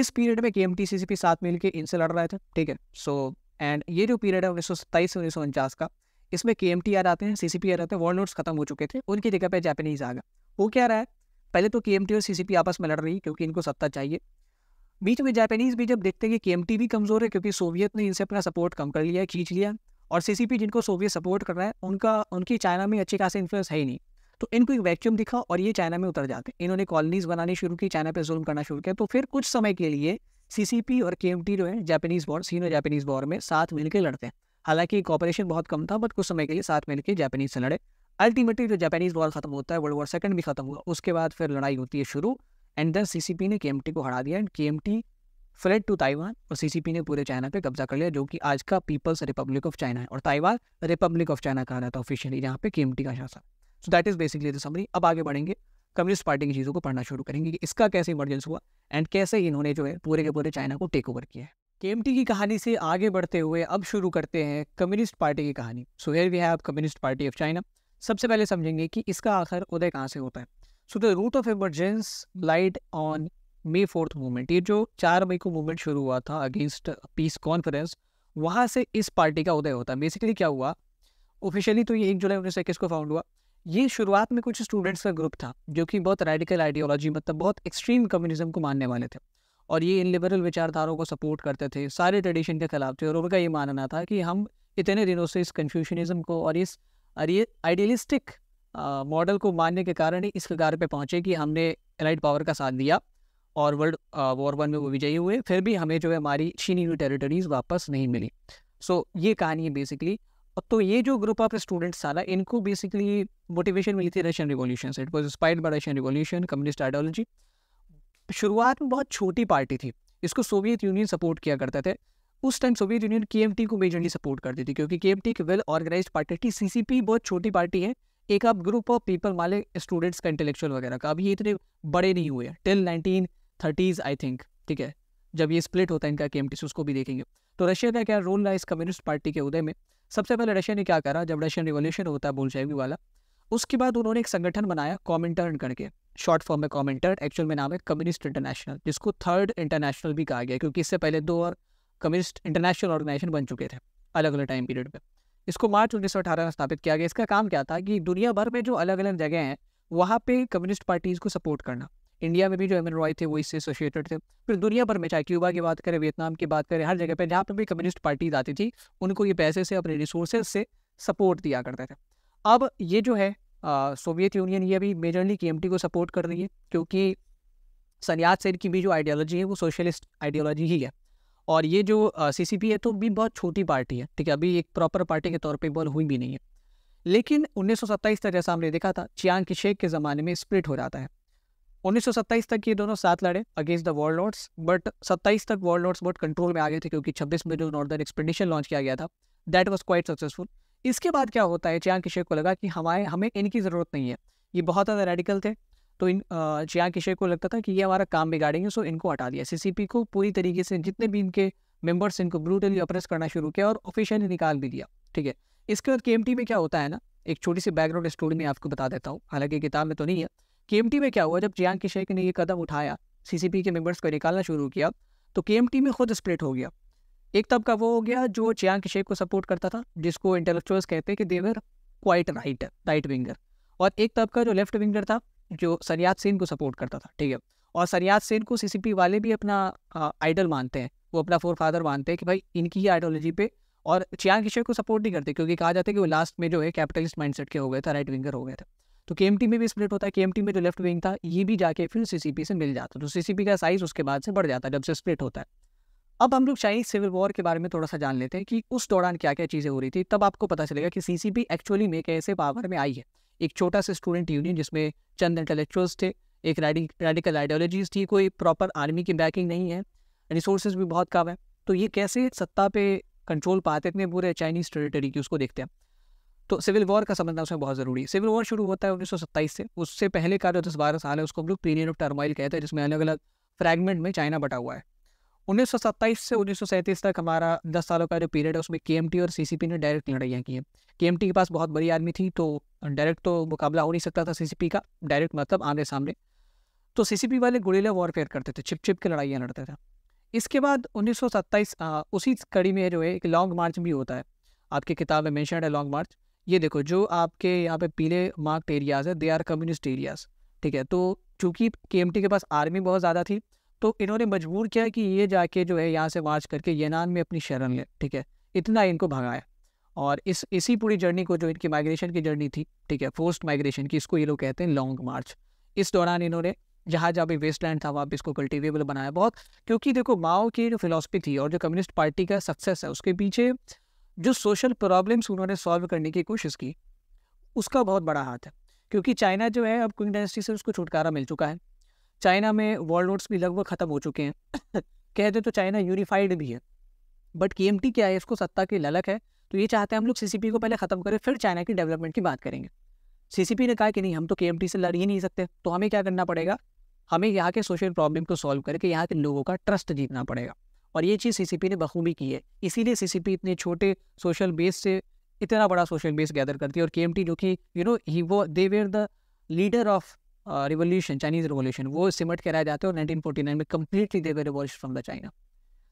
इस पीरियड में के एम टी साथ मिलकर इनसे लड़ रहे थे ठीक है सो एंड ये जो पीरियड है उन्नीस सौ सत्ताईस से उन्नीस सौ उनचास का इसमें के एम टी आर आते हैं सी सी पी आर आते हैं वर्ल्ड नोट्स खत्म हो चुके थे उनकी जगह पर जापानीज आ गया वो क्या रहा है पहले तो के एम टी और सी सी पी आपस में लड़ रही क्योंकि इनको सत्ता चाहिए बीच में जापानीज भी जब देखते हैं कि के एम टी भी कमज़ोर है क्योंकि सोवियत ने इनसे अपना सपोर्ट कम कर लिया खींच लिया और सी सी पी जिनको सोवियत सपोर्ट कर रहा है उनका उनकी चाइना में अच्छी खासी इन्फ्लुएंस है ही नहीं तो इनको एक वैक्यूम दिखा और ये चाइना में उतर जाते इन्होंने कॉलोनीज बनानी शुरू की चाइना पर जुल्म करना शुरू किया तो फिर कुछ समय के लिए सीसीपी और केएमटी जो है Japanese war Sino Japanese war में साथ मिलकर लड़ते हैं हालांकि कॉपरेशन बहुत कम था बट कुछ समय के लिए साथ मिलकर जापानीज से लड़े अल्टीमेटली जो जापानीज वॉर खत्म होता है वर्ल्ड वॉर सेकंड भी खत्म हुआ उसके बाद फिर लड़ाई होती है शुरू एंड देन सीसीपी ने के को हरा दिया and KMT fled to Taiwan और सीसीपी ने पूरे चाइना पे कब्जा कर लिया जो कि आज का पीपल्स रिपब्लिक ऑफ चाइना है और ताइवान रिपब्लिक ऑफ चाइना कहा जाता है ऑफिशियली यहाँ पे के का शासन so that is basically the summary अब आगे बढ़ेंगे कम्युनिस्ट पार्टी की चीज़ों को पढ़ना शुरू करेंगे कि इसका कैसे इमरजेंस हुआ एंड कैसे इन्होंने जो है पूरे के पूरे चाइना को टेक ओवर किया है के की कहानी से आगे बढ़ते हुए अब शुरू करते हैं कम्युनिस्ट पार्टी की कहानी so here we have communist party of China सबसे पहले समझेंगे कि इसका आखिर उदय कहाँ से होता है so the root of emergence lies on May fourth movement ये जो चार मई को मूवमेंट शुरू हुआ था अगेंस्ट पीस कॉन्फ्रेंस वहाँ से इस पार्टी का उदय होता है बेसिकली क्या हुआ ऑफिशियली तो ये एक जुलाई उन्नीस सौ इक्कीस को फाउंड हुआ ये शुरुआत में कुछ स्टूडेंट्स का ग्रुप था जो कि बहुत रेडिकल आइडियोलॉजी मतलब बहुत एक्सट्रीम कम्युनिज्म को मानने वाले थे और ये इन लिबरल विचारधाराओं को सपोर्ट करते थे सारे ट्रेडिशन के खिलाफ थे और उनका ये मानना था कि हम इतने दिनों से इस कन्फ्यूशनिज्म को और इस और ये आइडियलिस्टिक मॉडल को मानने के कारण ही इस कगार पे पहुँचे कि हमने एलाइट पावर का साथ दिया और वर्ल्ड वॉर वन में वो विजयी हुए फिर भी हमें जो है हमारी छीनी हुई टेरिटरीज वापस नहीं मिली सो so, ये कहानी है बेसिकली तो ये जो ग्रुप ऑफ स्टूडेंट्स था ना इनको बेसिकली मोटिवेशन मिली थी रशियन रिवोल्यूशन से it was inspired by Russian revolution communist ideology शुरुआत में बहुत छोटी पार्टी थी इसको सोवियत यूनियन सपोर्ट किया करते थे उस टाइम सोवियत यूनियन के को मेजरली सपोर्ट करती थी क्योंकि के एक वेल ऑर्गेनाइज पार्टी थी सी बहुत छोटी पार्टी है एक आप group of people male students का इंटेलेक्चुअल वगैरह का अभी इतने बड़े नहीं हुए till nineteen thirties I think ठीक है जब ये स्प्लिट होता है इनका के से उसको भी देखेंगे तो रशिया का क्या रोल रहा है इस कम्युनिस्ट पार्टी के उदय में सबसे पहले रशिया ने क्या करा जब रशियन रिवोल्यूशन होता है बोलशेवी वाला उसके बाद उन्होंने एक संगठन बनाया कॉमेंटर्न करके शॉर्ट फॉर्म में कॉमेंटर्न एक्चुअल में नाम है कम्युनिस्ट इंटरनेशनल जिसको थर्ड इंटरनेशनल भी कहा गया क्योंकि इससे पहले दो और कम्युनिस्ट इंटरनेशनल ऑर्गेनाइजेशन बन चुके थे अलग अलग टाइम पीरियड में इसको मार्च उन्नीस में स्थापित किया गया इसका काम क्या था कि दुनिया भर में जो अलग अलग जगह हैं वहाँ पे कम्युनिस्ट पार्टीज़ को सपोर्ट करना इंडिया में भी जो एम रॉय थे वो इससे एसोसिएटेड थे फिर दुनिया भर में चाहे क्यूबा की बात करें वियतनाम की बात करें हर जगह पर जहाँ पर भी कम्युनिस्ट पार्टीज आती थी उनको ये पैसे से अपने रिसोर्सेज से सपोर्ट दिया करते थे अब ये जो है सोवियत यूनियन ये अभी मेजरली के को सपोर्ट कर रही है क्योंकि सनियात सेन की भी जो आइडियोलॉजी है वो सोशलिस्ट आइडियोलॉजी ही है और ये जो सी सी पी है तो भी बहुत छोटी पार्टी है ठीक है अभी एक प्रॉपर पार्टी के तौर पर इन्वॉल्व हुई भी नहीं है लेकिन उन्नीस सौ सत्ताईस तक जैसा हमने देखा था चियांग की शेख के ज़माने में स्प्लिट हो जाता है 1927 तक ये दोनों साथ लड़े against the warlords but 27 तक लॉर्ड्स बहुत कंट्रोल में आ गए थे क्योंकि 26 में जो नॉर्दर्न एक्सपेडिशन लॉन्च किया गया था दैट वाज क्वाइट सक्सेसफुल इसके बाद क्या होता है चियांग किशे को लगा कि हमारे हमें इनकी ज़रूरत नहीं है ये बहुत ज़्यादा रेडिकल थे तो इन चियांग किशे को लगता था कि ये हमारा काम बिगाड़ेंगे सो इनको हटा दिया सी को पूरी तरीके से जितने भी इनके मेंबर्स इनको ब्रूटली अप्रेस करना शुरू किया और ऑफिशियली निकाल भी दिया ठीक है इसके बाद के में क्या होता है ना एक छोटी सी बैकग्राउंड स्टोरी में आपको बता देता हूँ हालांकि किताब में तो नहीं है के में क्या हुआ जब जियांग शेख ने ये कदम उठाया सीसीपी के मेंबर्स को निकालना शुरू किया तो के में खुद स्प्लिट हो गया एक तबका वो हो गया जो चियांग शेख को सपोर्ट करता था जिसको इंटेलेक्चुअल्स कहते हैं कि they were quite right right winger और एक तबका जो लेफ्ट विंगर था जो सरियाज सेन को सपोर्ट करता था ठीक है और सरियाज सेन को सीसीपी वाले भी अपना आइडल मानते हैं वो अपना फोर फादर मानते हैं कि भाई इनकी ही आइडियोलॉजी पे और चियांग शेख को सपोर्ट नहीं करते क्योंकि कहा जाता है कि वो लास्ट में जो है कैपिटलिस्ट माइंडसेट के हो गए थे राइट विंगर हो गए थे तो के में भी स्प्लिट होता है के में जो लेफ्ट विंग था ये भी जाके फिर सी से मिल जाता तो सी का साइज उसके बाद से बढ़ जाता है जब से स्प्लिट होता है अब हम लोग चाइनीज सिविल वॉर के बारे में थोड़ा सा जान लेते हैं कि उस दौरान क्या क्या चीज़ें हो रही थी तब आपको पता चलेगा कि सीसीपी एक्चुअली में कैसे पावर में आई है एक छोटा सा स्टूडेंट यूनियन जिसमें चंद इंटेलेक्चुअल्स थे एक रेडिकल आइडियोलॉजीज थी कोई प्रॉपर आर्मी की बैकिंग नहीं है रिसोर्सेज भी बहुत कम है तो ये कैसे सत्ता पे कंट्रोल पाते इतने पूरे चाइनीज़ टेरिटरी की उसको देखते हैं तो सिविल वॉर का समझना उसमें बहुत जरूरी है सिविल वॉर शुरू होता है उन्नीस से उससे पहले का जो दस बारह साल है उसको हम लोग पीरियड ऑफ टर्माइल कहते हैं जिसमें अलग अलग फ्रैगमेंट में चाइना बटा हुआ है सत्ताईस से उन्नीस तक हमारा दस सालों का जो पीरियड है उसमें के और सी ने डायरेक्ट लड़ाइयाँ की हैं के के पास बहुत बड़ी आर्मी थी तो डायरेक्ट तो मुकाबला हो नहीं सकता था सी का डायरेक्ट मतलब आमने सामने तो सी वाले गुड़ेला वॉरफेयर करते थे छिप छिप के लड़ाइयाँ लड़ते थे इसके बाद सत्ताईस उसी कड़ी में जो है एक लॉन्ग मार्च भी होता है आपकी किताब में मैंशन है लॉन्ग मार्च ये देखो जो आपके यहाँ पे पीले मार्क्ड एरियाज़ है दे आर कम्युनिस्ट एरियाज़ ठीक है तो चूंकि के के पास आर्मी बहुत ज़्यादा थी तो इन्होंने मजबूर किया कि ये जाके जो है यहाँ से मार्च करके यनान में अपनी शरण लें ठीक है इतना इनको भगाया और इस इसी पूरी जर्नी को जो इनकी माइग्रेशन की जर्नी थी ठीक है फोर्स्ट माइग्रेशन की इसको ये लोग कहते हैं लॉन्ग मार्च इस दौरान इन्होंने जहाँ जहाँ भी वेस्ट लैंड था वहाँ पर इसको कल्टिवेबल बनाया बहुत क्योंकि देखो माओ की जो फिलोसफी थी और जो कम्युनिस्ट पार्टी का सक्सेस है उसके पीछे जो सोशल प्रॉब्लम्स उन्होंने सॉल्व करने की कोशिश की उसका बहुत बड़ा हाथ है क्योंकि चाइना जो है अब क्विंग डायनेस्टी से उसको छुटकारा मिल चुका है चाइना में वर्ल्ड नोट्स भी लगभग ख़त्म हो चुके हैं [coughs] कह दे तो चाइना यूनिफाइड भी है बट के क्या है इसको सत्ता की ललक है तो ये चाहते हैं हम लोग सी को पहले ख़त्म करें फिर चाइना की डेवलपमेंट की बात करेंगे सी ने कहा कि नहीं हम तो के से लड़ ही नहीं सकते तो हमें क्या करना पड़ेगा हमें यहाँ के सोशल प्रॉब्लम को सॉल्व करके यहाँ के लोगों का ट्रस्ट जीतना पड़ेगा और ये चीज़ सीसीपी ने बखूबी की है इसीलिए सी इतने छोटे सोशल बेस से इतना बड़ा सोशल बेस गैदर करती है और के जो कि यू नो ही वो they were the leader of revolution Chinese revolution वो सिमट के रह जाते हैं और नाइन में completely they were from the China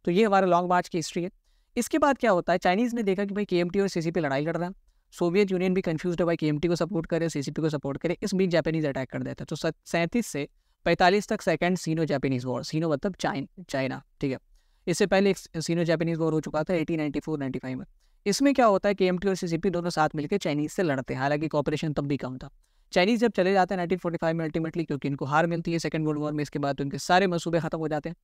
तो ये हमारा लॉन्ग मार्च की हिस्ट्री है इसके बाद क्या होता है चाइनीज़ ने देखा कि भाई के और सी लड़ाई लड़ रहा है सोवियत यूनियन भी कन्फ्यूज है भाई के को सपोर्ट करे सी को सपोर्ट करे इस बीच जापानीज अटैक कर देता है तो सैंतीस से पैंतालीस तक second Sino Japanese war Sino मतलब चाइन चाइना ठीक है इससे पहले एक सीनियर जापानीज वॉर हो चुका था एटीन नाइन्टी फोर फाइव में इसमें क्या होता है के और सी दोनों साथ मिलकर चाइनीज से लड़ते हैं हालांकि कॉपरेशन तब भी कम था चाइनीज जब चले जाते हैं नाइनटीन में अल्टीमेटली क्योंकि इनको हार मिलती है सेकंड वर्ल्ड वॉर में इसके बाद उनके तो सारे मनसूबे खत्म हो जाते हैं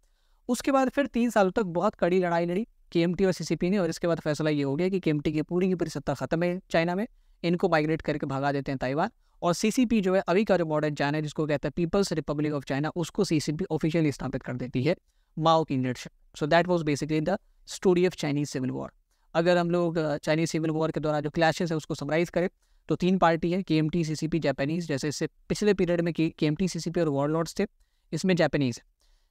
उसके बाद फिर तीन सालों तक बहुत कड़ी लड़ाई लड़ी के और सी ने और इसके बाद फैसला ये हो गया कि के की पूरी की पूरी सत्ता खत्म है चाइना में इनको माइग्रेट करके भगा देते हैं ताइवान और सीसीपी जो है अभी का जो मॉडर्न चाइना है जिसको कहता है पीपल्स रिपब्लिक ऑफ चाइना उसको सीसीपी ऑफिशियली स्थापित कर देती है माओ की leadership so that was basically the story of Chinese civil war अगर हम लोग चाइनीज सिविल वॉर के दौरान जो क्लैशेस है उसको समराइज करें तो तीन पार्टी है K M T C C P Japanese जैसे इससे पिछले पीरियड में K M T C C P और लॉर्ड्स थे इसमें जैपनीज है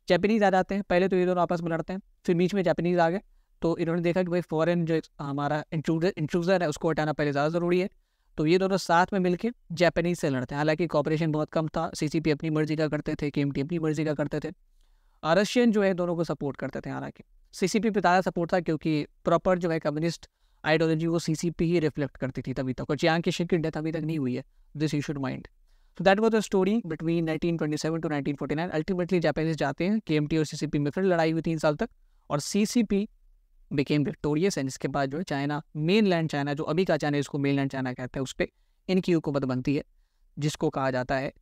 जैपनीज आ जाते हैं पहले तो ये दोनों आपस में लड़ते हैं फिर बीच में जापानीज आ गए तो इन्होंने देखा कि भाई फॉरन जो हमारा इंट्रूजर इंट्रूजर है उसको हटाना पहले ज़्यादा ज़रूरी है तो ये दोनों साथ में मिलकर जैपनीज से लड़ते हैं हालांकि कॉपरेशन बहुत कम था सी सी पी अपनी मर्जी का करते थे के एम टी अपनी मर्जी का करते थे रशियन जो है दोनों को सपोर्ट करते थे हालांकि सीसीपी पे ज़्यादा सपोर्ट था क्योंकि प्रॉपर जो है कम्युनिस्ट आइडियोलॉजी वो सीसीपी ही रिफ्लेक्ट करती थी तभी तक और चियांग की की डेथ अभी तक नहीं हुई है this you should mind so that was the story between seven two nine ultimately Japanese जाते हैं के एम टी और सीसीपी में फिर लड़ाई हुई तीन साल तक और सीसीपी बिकेम विक्टोरियस एंड इसके बाद जो है चाइना मेन लैंड चाइना जो अभी का चाइना जिसको मेन लैंड चाइना कहते हैं उस पर इनकी हुकूमत बनती है जिसको कहा जाता है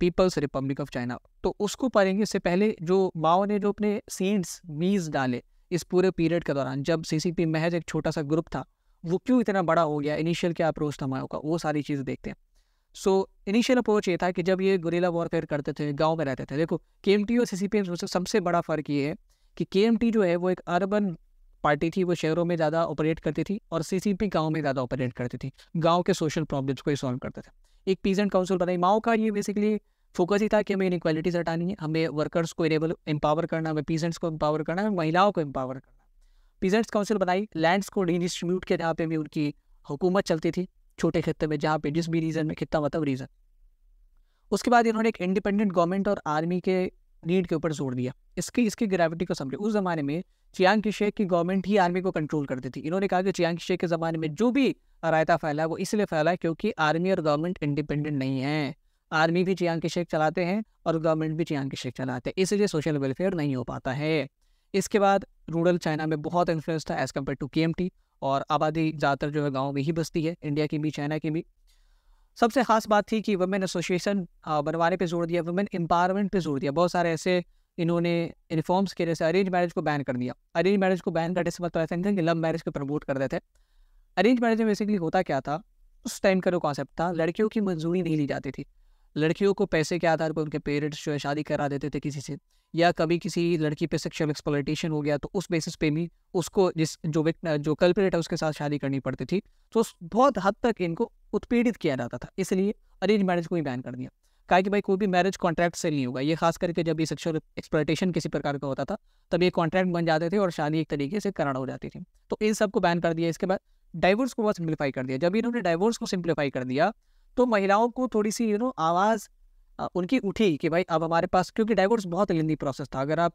पीपल्स रिपब्लिक ऑफ चाइना तो उसको पढ़ेंगे इससे पहले जो माओ ने जो अपने सीड्स बीज डाले इस पूरे पीरियड के दौरान जब सीसीपी महज एक छोटा सा ग्रुप था वो क्यों इतना बड़ा हो गया इनिशियल क्या अप्रोच था माओ का वो सारी चीज़ देखते हैं सो इनिशियल अप्रोच ये था कि जब ये गुरेला वॉरफेयर करते थे गाँव में रहते थे देखो के एम टी और सी सी पी सबसे बड़ा फ़र्क ये है कि के एम टी जो है वो एक अर्बन पार्टी थी वो शहरों में ज़्यादा ऑपरेट करती थी और सी सी पी गाँव में ज़्यादा ऑपरेट करती थी गाँव के सोशल प्रॉब्लम्स को ही सॉल्व करते थे एक पीजेंट काउंसिल बनाई माओ का ये बेसिकली फोकस ही था कि हमें इनक्वालिटीज हटानी है हमें वर्कर्स को इनेबल एम्पावर करना हमें पीजेंट्स को एम्पावर करना है महिलाओं को एम्पावर करना पीजेंट्स काउंसिल बनाई लैंड्स को रीडिस्ट्रीब्यूट किया जहाँ पे भी उनकी हुकूमत चलती थी छोटे खत्ते में जहाँ पे जिस भी रीजन में खिता मतलब रीजन उसके बाद इन्होंने एक इंडिपेंडेंट गवर्नमेंट और आर्मी के नीड के ऊपर जोर दिया इसकी इसकी ग्रेविटी को समझे उस ज़माने में चियांग की शेख की गवर्नमेंट ही आर्मी को कंट्रोल करती थी इन्होंने कहा कि चियांग शेख के ज़माने में जो भी रायता फैला वो इसलिए फैला है क्योंकि आर्मी और गवर्नमेंट इंडिपेंडेंट नहीं है आर्मी भी चियांग की शेख चलाते हैं और गवर्नमेंट भी चियांग की शेख चलाते हैं इसलिए सोशल वेलफेयर नहीं हो पाता है इसके बाद रूरल चाइना में बहुत इन्फ्लुएंस था एज़ कम्पेयर टू के और आबादी ज़्यादातर जो है गाँव में ही बसती है इंडिया की भी चाइना की भी सबसे खास बात थी कि वुमेन एसोसिएशन बनवाने पे जोर दिया वुमेन एम्पावरमेंट पे जोर दिया बहुत सारे ऐसे इन्होंने रिफॉर्म्स के जैसे अरेंज मैरिज को बैन कर दिया अरेंज मैरिज को बैन करने से मतलब तो ऐसा नहीं था कि लव मैरिज को प्रमोट कर रहे थे अरेंज मैरिज में बेसिकली होता क्या था उस टाइम का जो कॉन्सेप्ट था लड़कियों की मंजूरी नहीं ली जाती थी लड़कियों को पैसे के आधार पर उनके पेरेंट्स जो है शादी करा देते थे किसी से या कभी किसी लड़की पे सेक्शुअल एक्सप्लोइटेशन हो गया तो उस बेसिस पे भी उसको जिस जो जो कल्परेट है उसके साथ शादी करनी पड़ती थी तो बहुत हद तक इनको उत्पीड़ित किया जाता था इसलिए अरेंज मैरिज को ही बैन कर दिया कहा कि भाई कोई भी मैरिज कॉन्ट्रैक्ट से नहीं होगा ये खास करके जब ये सेक्शुअल एक्सप्लोइटेशन किसी प्रकार का होता था तब ये कॉन्ट्रैक्ट बन जाते थे और शादी एक तरीके से करार हो जाती थी तो इन सबको बैन कर दिया इसके बाद डाइवोर्स को बहुत सिंप्लीफाई कर दिया जब इन्होंने डाइवोर्स को सिंप्लीफाई कर दिया तो महिलाओं को थोड़ी सी यू नो आवाज़ उनकी उठी कि भाई अब हमारे पास क्योंकि डाइवोर्स बहुत लेंदी प्रोसेस था अगर आप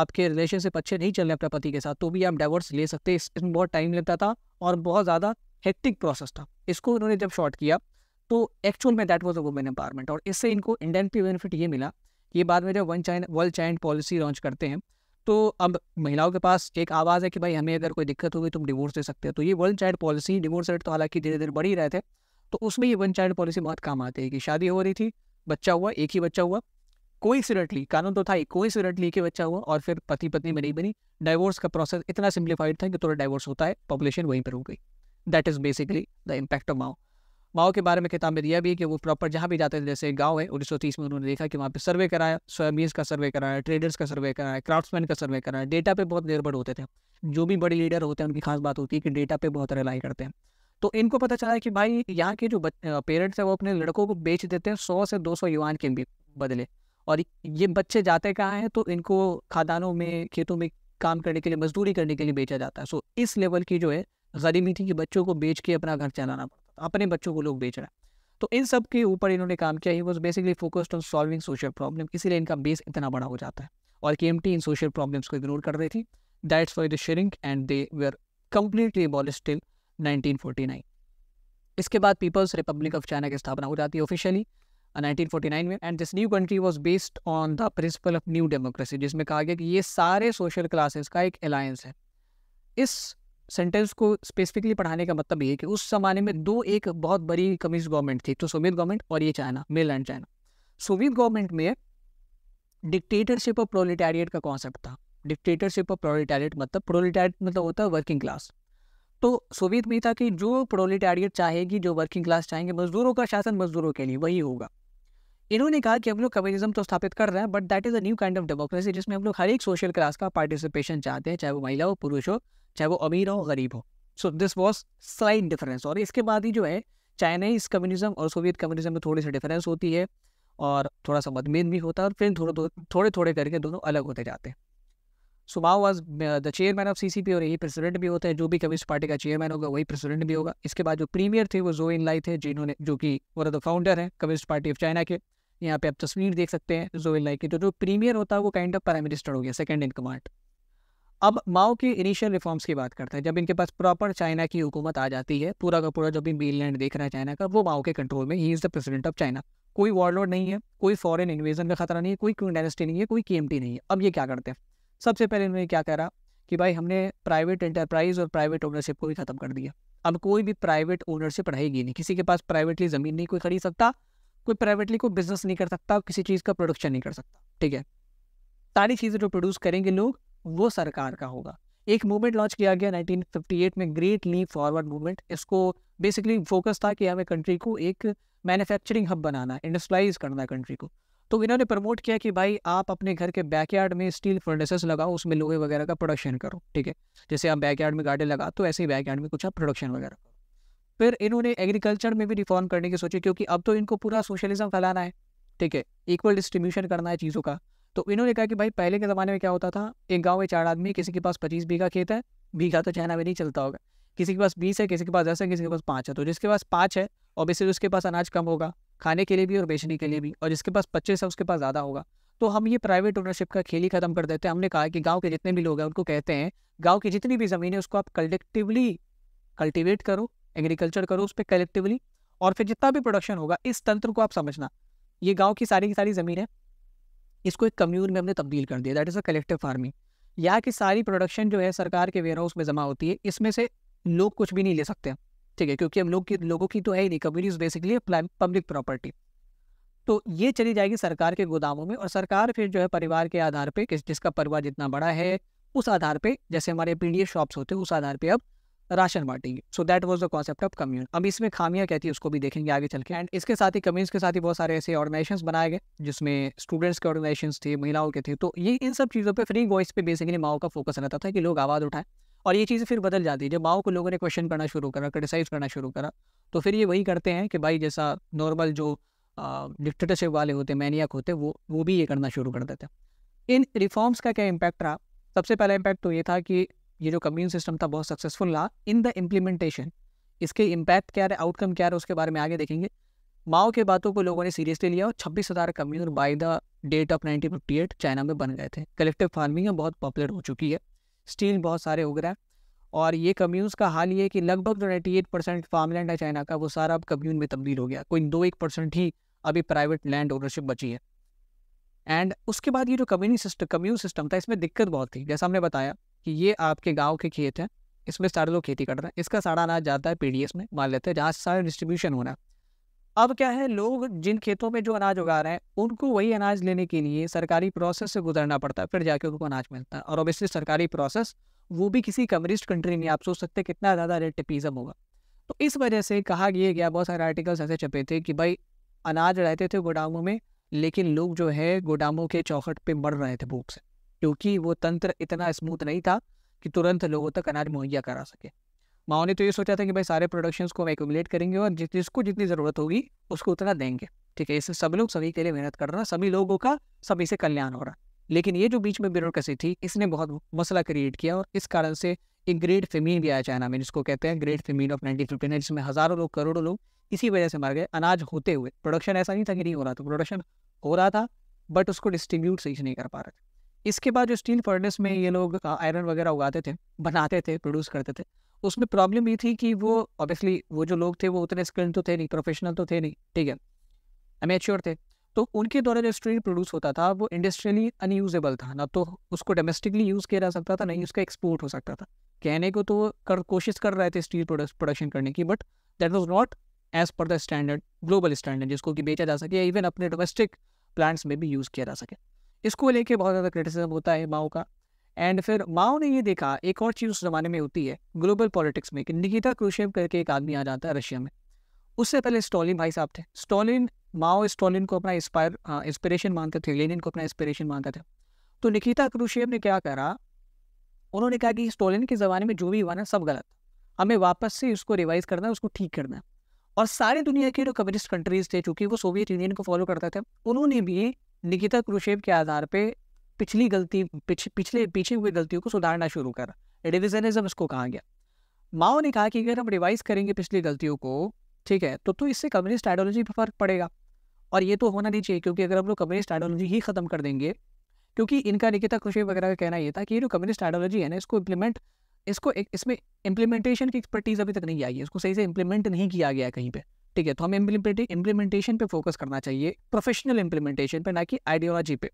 आपके रिलेशनशिप अच्छे नहीं चल रहे अपने पति के साथ तो भी आप डाइवोर्स ले सकते इसमें बहुत टाइम लगता था और बहुत ज़्यादा हेक्टिक प्रोसेस था इसको उन्होंने जब शॉर्ट किया तो एक्चुअल में that was a women empowerment और इससे इनको इंडियन बेनिफिट ये मिला कि बाद में जब one chain world child policy launch करते हैं तो अब महिलाओं के पास एक आवाज़ है कि भाई हमें अगर कोई दिक्कत होगी तुम डिवोर्स दे सकते हो तो ये world child policy divorce rate तो हालांकि धीरे धीरे बढ़ ही रहे थे तो उसमें ये वन चाइल्ड पॉलिसी बहुत काम आती है कि शादी हो रही थी बच्चा हुआ एक ही बच्चा हुआ कोई कानून तो था ही कोई के बच्चा हुआ और फिर पति पत्नी में नहीं बनी डाइवोर्स का प्रोसेस इतना सिंप्लीफाइड था कि थोड़ा डाइवोर्स होता है पॉपुलेशन वहीं पर हो गई that is basically the impact of Mao Mao के बारे में किताब में दिया भी कि वो प्रॉपर जहाँ भी जाते थे जैसे गांव है उन्नीस में उन्होंने देखा कि वहाँ पे सर्वे कराया सोयाबीस का सर्वे कराया ट्रेडर्स का सर्वे कराया क्राफ्ट्समैन का सर्वे कराया डेटा पे बहुत निर्भर होते थे जो भी बड़े लीडर होते हैं उनकी खास बात होती है कि डेटा पे बहुत रिलाई करते हैं तो इनको पता चला कि भाई यहाँ के जो पेरेंट्स है वो अपने लड़कों को बेच देते हैं सौ से दो सौ युवान के बदले और ये बच्चे जाते कहाँ हैं तो इनको खादानों में खेतों में काम करने के लिए मजदूरी करने के लिए बेचा जाता है सो इस लेवल की जो है गरीबी थी कि बच्चों को बेच के अपना घर चलाना पड़ता अपने बच्चों को लोग बेच रहे हैं तो इन सब के ऊपर इन्होंने काम किया he was basically focused on solving social problem इसीलिए इनका बेस इतना बड़ा हो जाता है और के इन सोशल प्रॉब्लम्स को इग्नोर कर रही थी that's why the sharing and they were completely abolish till 1949 इसके बाद पीपल्स रिपब्लिक ऑफ चाइना की स्थापना हो जाती है ऑफिशियली 1949 में and this new country was based on the principle of new democracy जिसमें कहा गया कि ये सारे सोशल क्लासेस का एक अलायंस है इस सेंटेंस को स्पेसिफिकली पढ़ाने का मतलब ये है कि उस ज़माने में दो एक बहुत बड़ी कम्युनिस्ट गवर्नमेंट थी तो सोवियत गवर्नमेंट और ये China main and China Soviet government में डिक्टेटरशिप और प्रोलिटेरियट का कॉन्सेप्ट था डिक्टेटरशिप और प्रोलिटेरियट मतलब प्रोलिटेरियट मतलब होता है वर्किंग क्लास तो सोवियत में था कि जो प्रोलेटारिएट चाहेगी जो वर्किंग क्लास चाहेंगे मजदूरों का शासन मजदूरों के लिए वही होगा इन्होंने कहा कि हम लोग कम्युनिज्म तो स्थापित कर रहे हैं but that is a new kind of democracy जिसमें हम लोग हर एक सोशल क्लास का पार्टिसिपेशन चाहते हैं चाहे वो महिला हो पुरुष हो चाहे वो अमीर हो गरीब हो so this was slight difference और इसके बाद ही जो है चाइनीज कम्युनिज्म और सोवियत कम्युनिज्म में थोड़ी सी डिफरेंस होती है और थोड़ा सा मतभेद भी होता है और फिर थोड़ा थोड़े थोड़े करके दोनों अलग होते जाते हैं so Mao was the chairman of CCP और यही प्रेसिडेंट भी होते हैं जो भी कम्युनिस्ट पार्टी का चेयरमैन होगा वही प्रेसिडेंट भी होगा इसके बाद जो प्रीमियर थे वो जो इन लाई थे जिन्होंने जो कि वन ऑफ द फाउंडर है कम्युनिस्ट पार्टी ऑफ चाइना के यहाँ पे आप तस्वीर देख सकते हैं जो इन लाई की तो जो प्रीमियर होता है वो काइंड ऑफ प्राइम मिनिस्टर हो गया सेकेंड इन कमांड अब माओ के इनिशियल रिफॉर्म्स की बात करते हैं जब इनके पास प्रॉपर चाइना की हुकूमत आ जाती है पूरा का पूरा जब भी मेनलैंड देख रहा है चाइना का वो माओ के कंट्रोल में he is the president of China कोई वॉरलोड नहीं है कोई फॉरेन इन्वेजन का खतरा नहीं है कोई क्वीन डायनेस्टी नहीं है कोई के नहीं है अब ये क्या करते हैं सबसे पहले इन्होंने क्या कह रहा कि भाई हमने प्राइवेट एंटरप्राइज और प्राइवेट ओनरशिप को भी ख़त्म कर दिया अब कोई भी प्राइवेट ओनरशिप रहेगी नहीं किसी के पास प्राइवेटली ज़मीन नहीं कोई खरीद सकता कोई प्राइवेटली कोई बिजनेस नहीं कर सकता किसी चीज़ का प्रोडक्शन नहीं कर सकता ठीक है सारी चीज़ें जो प्रोड्यूस करेंगे लोग वो सरकार का होगा एक मूवमेंट लॉन्च किया गया 1958 में ग्रेट लीप फॉरवर्ड मूवमेंट इसको बेसिकली फोकस था कि हमें कंट्री को एक मैन्युफैक्चरिंग हब बनाना इंडस्ट्रियलाइज करना है कंट्री को तो इन्होंने प्रमोट किया कि भाई आप अपने घर के बैकयार्ड में स्टील फर्नेसेस लगाओ उसमें लोहे वगैरह का प्रोडक्शन करो ठीक है जैसे आप बैकयार्ड में गार्डन लगा तो ऐसे ही बैकयार्ड में कुछ आप प्रोडक्शन वगैरह करो फिर इन्होंने एग्रीकल्चर में भी रिफॉर्म करने की सोची क्योंकि अब तो इनको पूरा सोशलिज्म फैलाना है ठीक है इक्वल डिस्ट्रीब्यूशन करना है चीज़ों का तो इन्होंने कहा कि भाई पहले के ज़माने में क्या होता था एक गाँव में चार आदमी किसी के पास पच्चीस बीघा खेत है बीघा तो चाइना में नहीं चलता होगा किसी के पास बीस है किसी के पास दस है किसी के पास पाँच है तो जिसके पास पाँच है ऑब्वियसली उसके पास अनाज कम होगा खाने के लिए भी और बेचने के लिए भी और जिसके पास पच्चीस है उसके पास ज़्यादा होगा तो हम ये प्राइवेट ओनरशिप का खेल ही खत्म कर देते हैं हमने कहा कि गांव के जितने भी लोग हैं उनको कहते हैं गांव की जितनी भी ज़मीन है उसको आप कलेक्टिवली कल्टिवेट करो एग्रीकल्चर करो उस पर कलेक्टिवली और फिर जितना भी प्रोडक्शन होगा इस तंत्र को आप समझना ये गाँव की सारी की सारी ज़मीन है इसको एक कम्यून में हमने तब्दील कर दिया that is a collective farming यहाँ की सारी प्रोडक्शन जो है सरकार के वेयर हाउस में जमा होती है इसमें से लोग कुछ भी नहीं ले सकते ठीक है क्योंकि हम लोग की लोगों की तो है ही नहीं community is basically public property तो ये चली जाएगी सरकार के गोदामों में और सरकार फिर जो है परिवार के आधार पर किस जिसका परिवार जितना बड़ा है उस आधार पे जैसे हमारे पी शॉप्स होते हैं उस आधार पर अब राशन बांटेंगे so that was the concept of commune अब इसमें खामियाँ कहती है उसको भी देखेंगे आगे चल के एंड इसके साथ ही कम्यून्स के साथ ही बहुत सारे ऐसे ऑर्गेनाइजेशन बनाए गए जिसमें स्टूडेंट्स के ऑर्गेनाइजेशन थे महिलाओं के थे तो ये इन सब चीज़ों पर फ्री वॉइस पे बेसिकली माओ का फोकस रहता था कि लोग आवाज़ उठाएं और ये चीज़ें फिर बदल जाती है जब माओ को लोगों ने क्वेश्चन करना शुरू करा क्रिटिसाइज़ करना शुरू करा तो फिर ये वही करते हैं कि भाई जैसा नॉर्मल जो डिक्टेटरशिप वाले होते हैं मैनियक होते वो वो भी ये करना शुरू कर देते हैं इन रिफॉर्म्स का क्या इम्पैक्ट रहा सबसे पहला इम्पैक्ट तो ये था कि ये जो कम्यून सिस्टम था बहुत सक्सेसफुल रहा इन द इम्प्लीमेंटेशन इसके इम्पैक्ट क्या रहे आउटकम क्या रहा उसके बारे में आगे देखेंगे माओ के बातों को लोगों ने सीरियसली लिया और छब्बीस हज़ार commune by the date of nineteen fifty eight China में बन गए थे कलेक्टिव फार्मिंग बहुत पॉपुलर हो चुकी है स्टील बहुत सारे उग रहे हैं और ये कम्यून्स का हाल ये है कि लगभग जो ninety eight percent farm land है चाइना का वो सारा अब कम्यून में तब्दील हो गया कोई दो एक परसेंट ही अभी प्राइवेट लैंड ओनरशिप बची है एंड उसके बाद ये जो कम्यूनी सिस्टम कम्यून सिस्टम था इसमें दिक्कत बहुत थी जैसा हमने बताया कि ये आपके गाँव के खेत हैं इसमें सारे लोग खेती कर रहे हैं इसका सारा अनाज जाता है पी में मान लेते हैं जहाँ से सारा डिस्ट्रीब्यूशन होना है अब क्या है लोग जिन खेतों में जो अनाज उगा रहे हैं उनको वही अनाज लेने के लिए सरकारी प्रोसेस से गुजरना पड़ता है फिर जाके उनको अनाज मिलता है और ऑब्वियसली सरकारी प्रोसेस वो भी किसी कम्युनिस्ट कंट्री में आप सोच सकते हैं कितना ज़्यादा टिपिजम होगा तो इस वजह से कहा यह गया बहुत सारे आर्टिकल्स ऐसे छपे थे कि भाई अनाज रहते थे गोडामों में लेकिन लोग जो है गोडामों के चौखट पर मर रहे थे भूख से क्योंकि वो तंत्र इतना स्मूथ नहीं था कि तुरंत लोगों तक अनाज मुहैया करा सके माओ ने तो ये सोचा था कि भाई सारे प्रोडक्शंस को हम एकूमुलेट करेंगे और जिस जिसको जितनी ज़रूरत होगी उसको उतना देंगे ठीक है इससे सब लोग सभी के लिए मेहनत कर रहा सभी लोगों का सभी से कल्याण हो रहा लेकिन ये जो बीच में ब्यूरोक्रेसी थी इसने बहुत मसला क्रिएट किया और इस कारण से एक ग्रेट फेमीन भी आया चाइना में जिसको कहते हैं great famine of nineteen fifty nine जिसमें हज़ारों लोग करोड़ों लोग इसी वजह से मार गए अनाज होते हुए प्रोडक्शन ऐसा नहीं था कि नहीं हो रहा था प्रोडक्शन हो रहा था बट उसको डिस्ट्रीब्यूट सही से नहीं कर पा रहे थे इसके बाद जो स्टील फर्नेस में ये लोग आयरन वगैरह उगाते थे बनाते थे प्रोड्यूस करते थे उसमें प्रॉब्लम ये थी कि वो ऑब्वियसली वो जो लोग थे वो उतने स्किल्ड तो थे नहीं प्रोफेशनल तो थे नहीं ठीक है अमेच्योर थे तो उनके द्वारा जो स्टील प्रोड्यूस होता था वो इंडस्ट्रियली अनयूजेबल था ना तो उसको डोमेस्टिकली यूज़ किया जा सकता था नहीं उसका एक्सपोर्ट हो सकता था कहने को तो वो कर कोशिश कर रहे थे स्टील प्रोडक्शन करने की but that was not as per the standard global standard जिसको कि बेचा जा सके या इवन अपने डोमेस्टिक प्लांट्स में भी यूज़ किया जा सके इसको लेके बहुत ज़्यादा क्रिटिसिज्म होता है माओ का एंड फिर माओ ने ये देखा एक और चीज़ उस ज़माने में होती है ग्लोबल पॉलिटिक्स में कि निकिता क्रूशेव करके एक आदमी आ जाता है रशिया में उससे पहले स्टॉलिन भाई साहब थे स्टॉलिन माओ स्टॉलिन को अपना इंस्पायर हाँ, इंस्पिरेशन मानते थे लेनिन को अपना इंस्पिरेशन मानते थे तो निकिता क्रूशेव ने क्या करा उन्होंने कहा कि स्टॉलिन के ज़माने में जो भी हुआ ना सब गलत हमें वापस से उसको रिवाइज करना है उसको ठीक करना है और सारी दुनिया के जो कम्युनिस्ट कंट्रीज़ थे चूँकि वो सोवियत यूनियन को फॉलो करते थे उन्होंने भी निकिता क्रूशेव के आधार पर पिछली गलती पिछ, पिछले पीछे हुए गलतियों को सुधारना शुरू कर रिविजनिज्म इसको कहा गया माओ ने कहा कि अगर हम रिवाइज करेंगे पिछली गलतियों को ठीक है तो तो इससे कम्युनिस्ट आइडियोलॉजी पर फर्क पड़ेगा और ये तो होना नहीं चाहिए क्योंकि अगर हम लोग कम्युनिस्ट आइडियोलॉजी ही खत्म कर देंगे क्योंकि इनका निकिता खुशी वगैरह का कहना यह था कि ये जो कम्युनिस्ट आइडियोलॉजी है ना इसको इम्प्लीमेंट इसको एक इसमें इम्प्लीमेंटेशन की एक्सपर्टीज़ अभी तक नहीं आई है इसको सही से इम्प्लीमेंट नहीं किया गया कहीं पर ठीक है तो हमें इम्प्लीमेंटेशन पे फोकस करना चाहिए प्रोफेशनल इम्प्लीमेंटेशन पर ना कि आइडियोलॉजी पे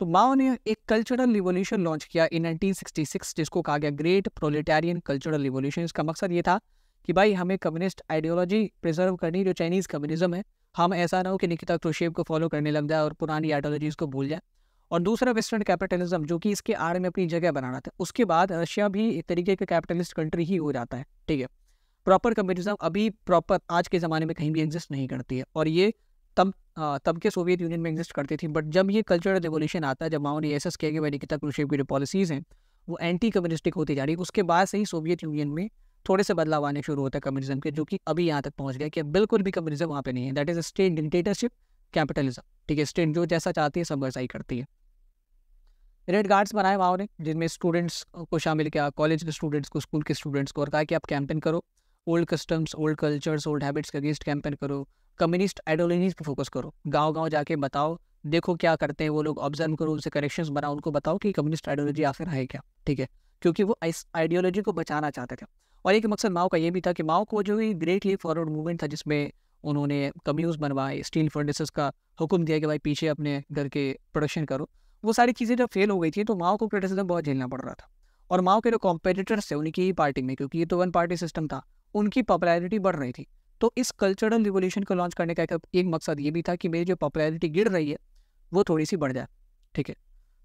तो माओ ने एक कल्चरल रिवोल्यूशन लॉन्च किया इन 1966 जिसको कहा गया ग्रेट प्रोलेटेरियन कल्चरल रिवोल्यूशन इसका मकसद ये था कि भाई हमें कम्युनिस्ट आइडियोलॉजी प्रिजर्व करनी जो चाइनीज़ कम्युनिज्म है हम ऐसा ना हो कि निकिता क्रोशेव को फॉलो करने लग जाए और पुरानी आइडियोलॉजीज़ को भूल जाए और दूसरा वेस्टर्न कैपिटलिज्म जो कि इसके आड़ में अपनी जगह बनाना था उसके बाद रशिया भी एक तरीके का कैपिटलिस्ट कंट्री ही हो जाता है ठीक है प्रॉपर कम्युनिज्म अभी प्रॉपर आज के ज़माने में कहीं भी एग्जिस्ट नहीं करती है और ये तब हाँ, तब के सोवियत यूनियन में एग्जिस्ट करती थी बट जब ये कल्चरल रेवोल्यूशन आता है जब माओ ने एस किया कि भाई निकिता की जो पॉलिसीज़ हैं वो एंटी कम्युनिस्टिक होती जा रही है उसके बाद से ही सोवियत यूनियन में थोड़े से बदलाव आने शुरू होता है कम्युनिज्म के जो कि अभी यहाँ तक पहुँच गया कि बिल्कुल भी कम्युनिज्म वहाँ पे नहीं है that is a state dictatorship capitalism ठीक है स्टेट जो जैसा चाहती है सब वैसा ही करती है रेड गार्ड्स बनाए माओ ने जिनमें स्टूडेंट्स को शामिल किया कॉलेज के स्टूडेंट्स को स्कूल के स्टूडेंट्स को और कहा कि आप कैंपेन करो old customs old cultures old habits के अगेंस्ट कैंपेन करो कम्युनिस्ट आइडियोलॉजीज पर फोकस करो गाँव गाँव जाके बताओ देखो क्या करते हैं वो लोग ऑब्जर्व करो उनसे करेक्शन बनाओ उनको बताओ कि कम्युनिस्ट आइडियोलॉजी आखिर है क्या ठीक है क्योंकि वो इस आइडियोलॉजी को बचाना चाहते थे और एक मकसद माओ का ये भी था कि माओ को जो ही ग्रेट लीव फॉरवर्ड मूवमेंट था जिसमें उन्होंने कम्यूज बनवाए स्टील फर्नेसेस का हुक्म दिया कि भाई पीछे अपने घर के प्रोडक्शन करो वो सारी चीज़ें जब फेल हो गई थी तो माओ को क्रिटिसिज्म बहुत झेलना पड़ रहा था और माओ के जो कॉम्पिटिटर्स थे उनकी ही पार्टी में क्योंकि ये तो वन पार्टी सिस्टम था उनकी पॉपुलैरिटी बढ़ रही थी तो इस कल्चरल रिवोल्यूशन को लॉन्च करने का एक मकसद ये भी था कि मेरी जो पॉपुलैरिटी गिर रही है वो थोड़ी सी बढ़ जाए ठीक है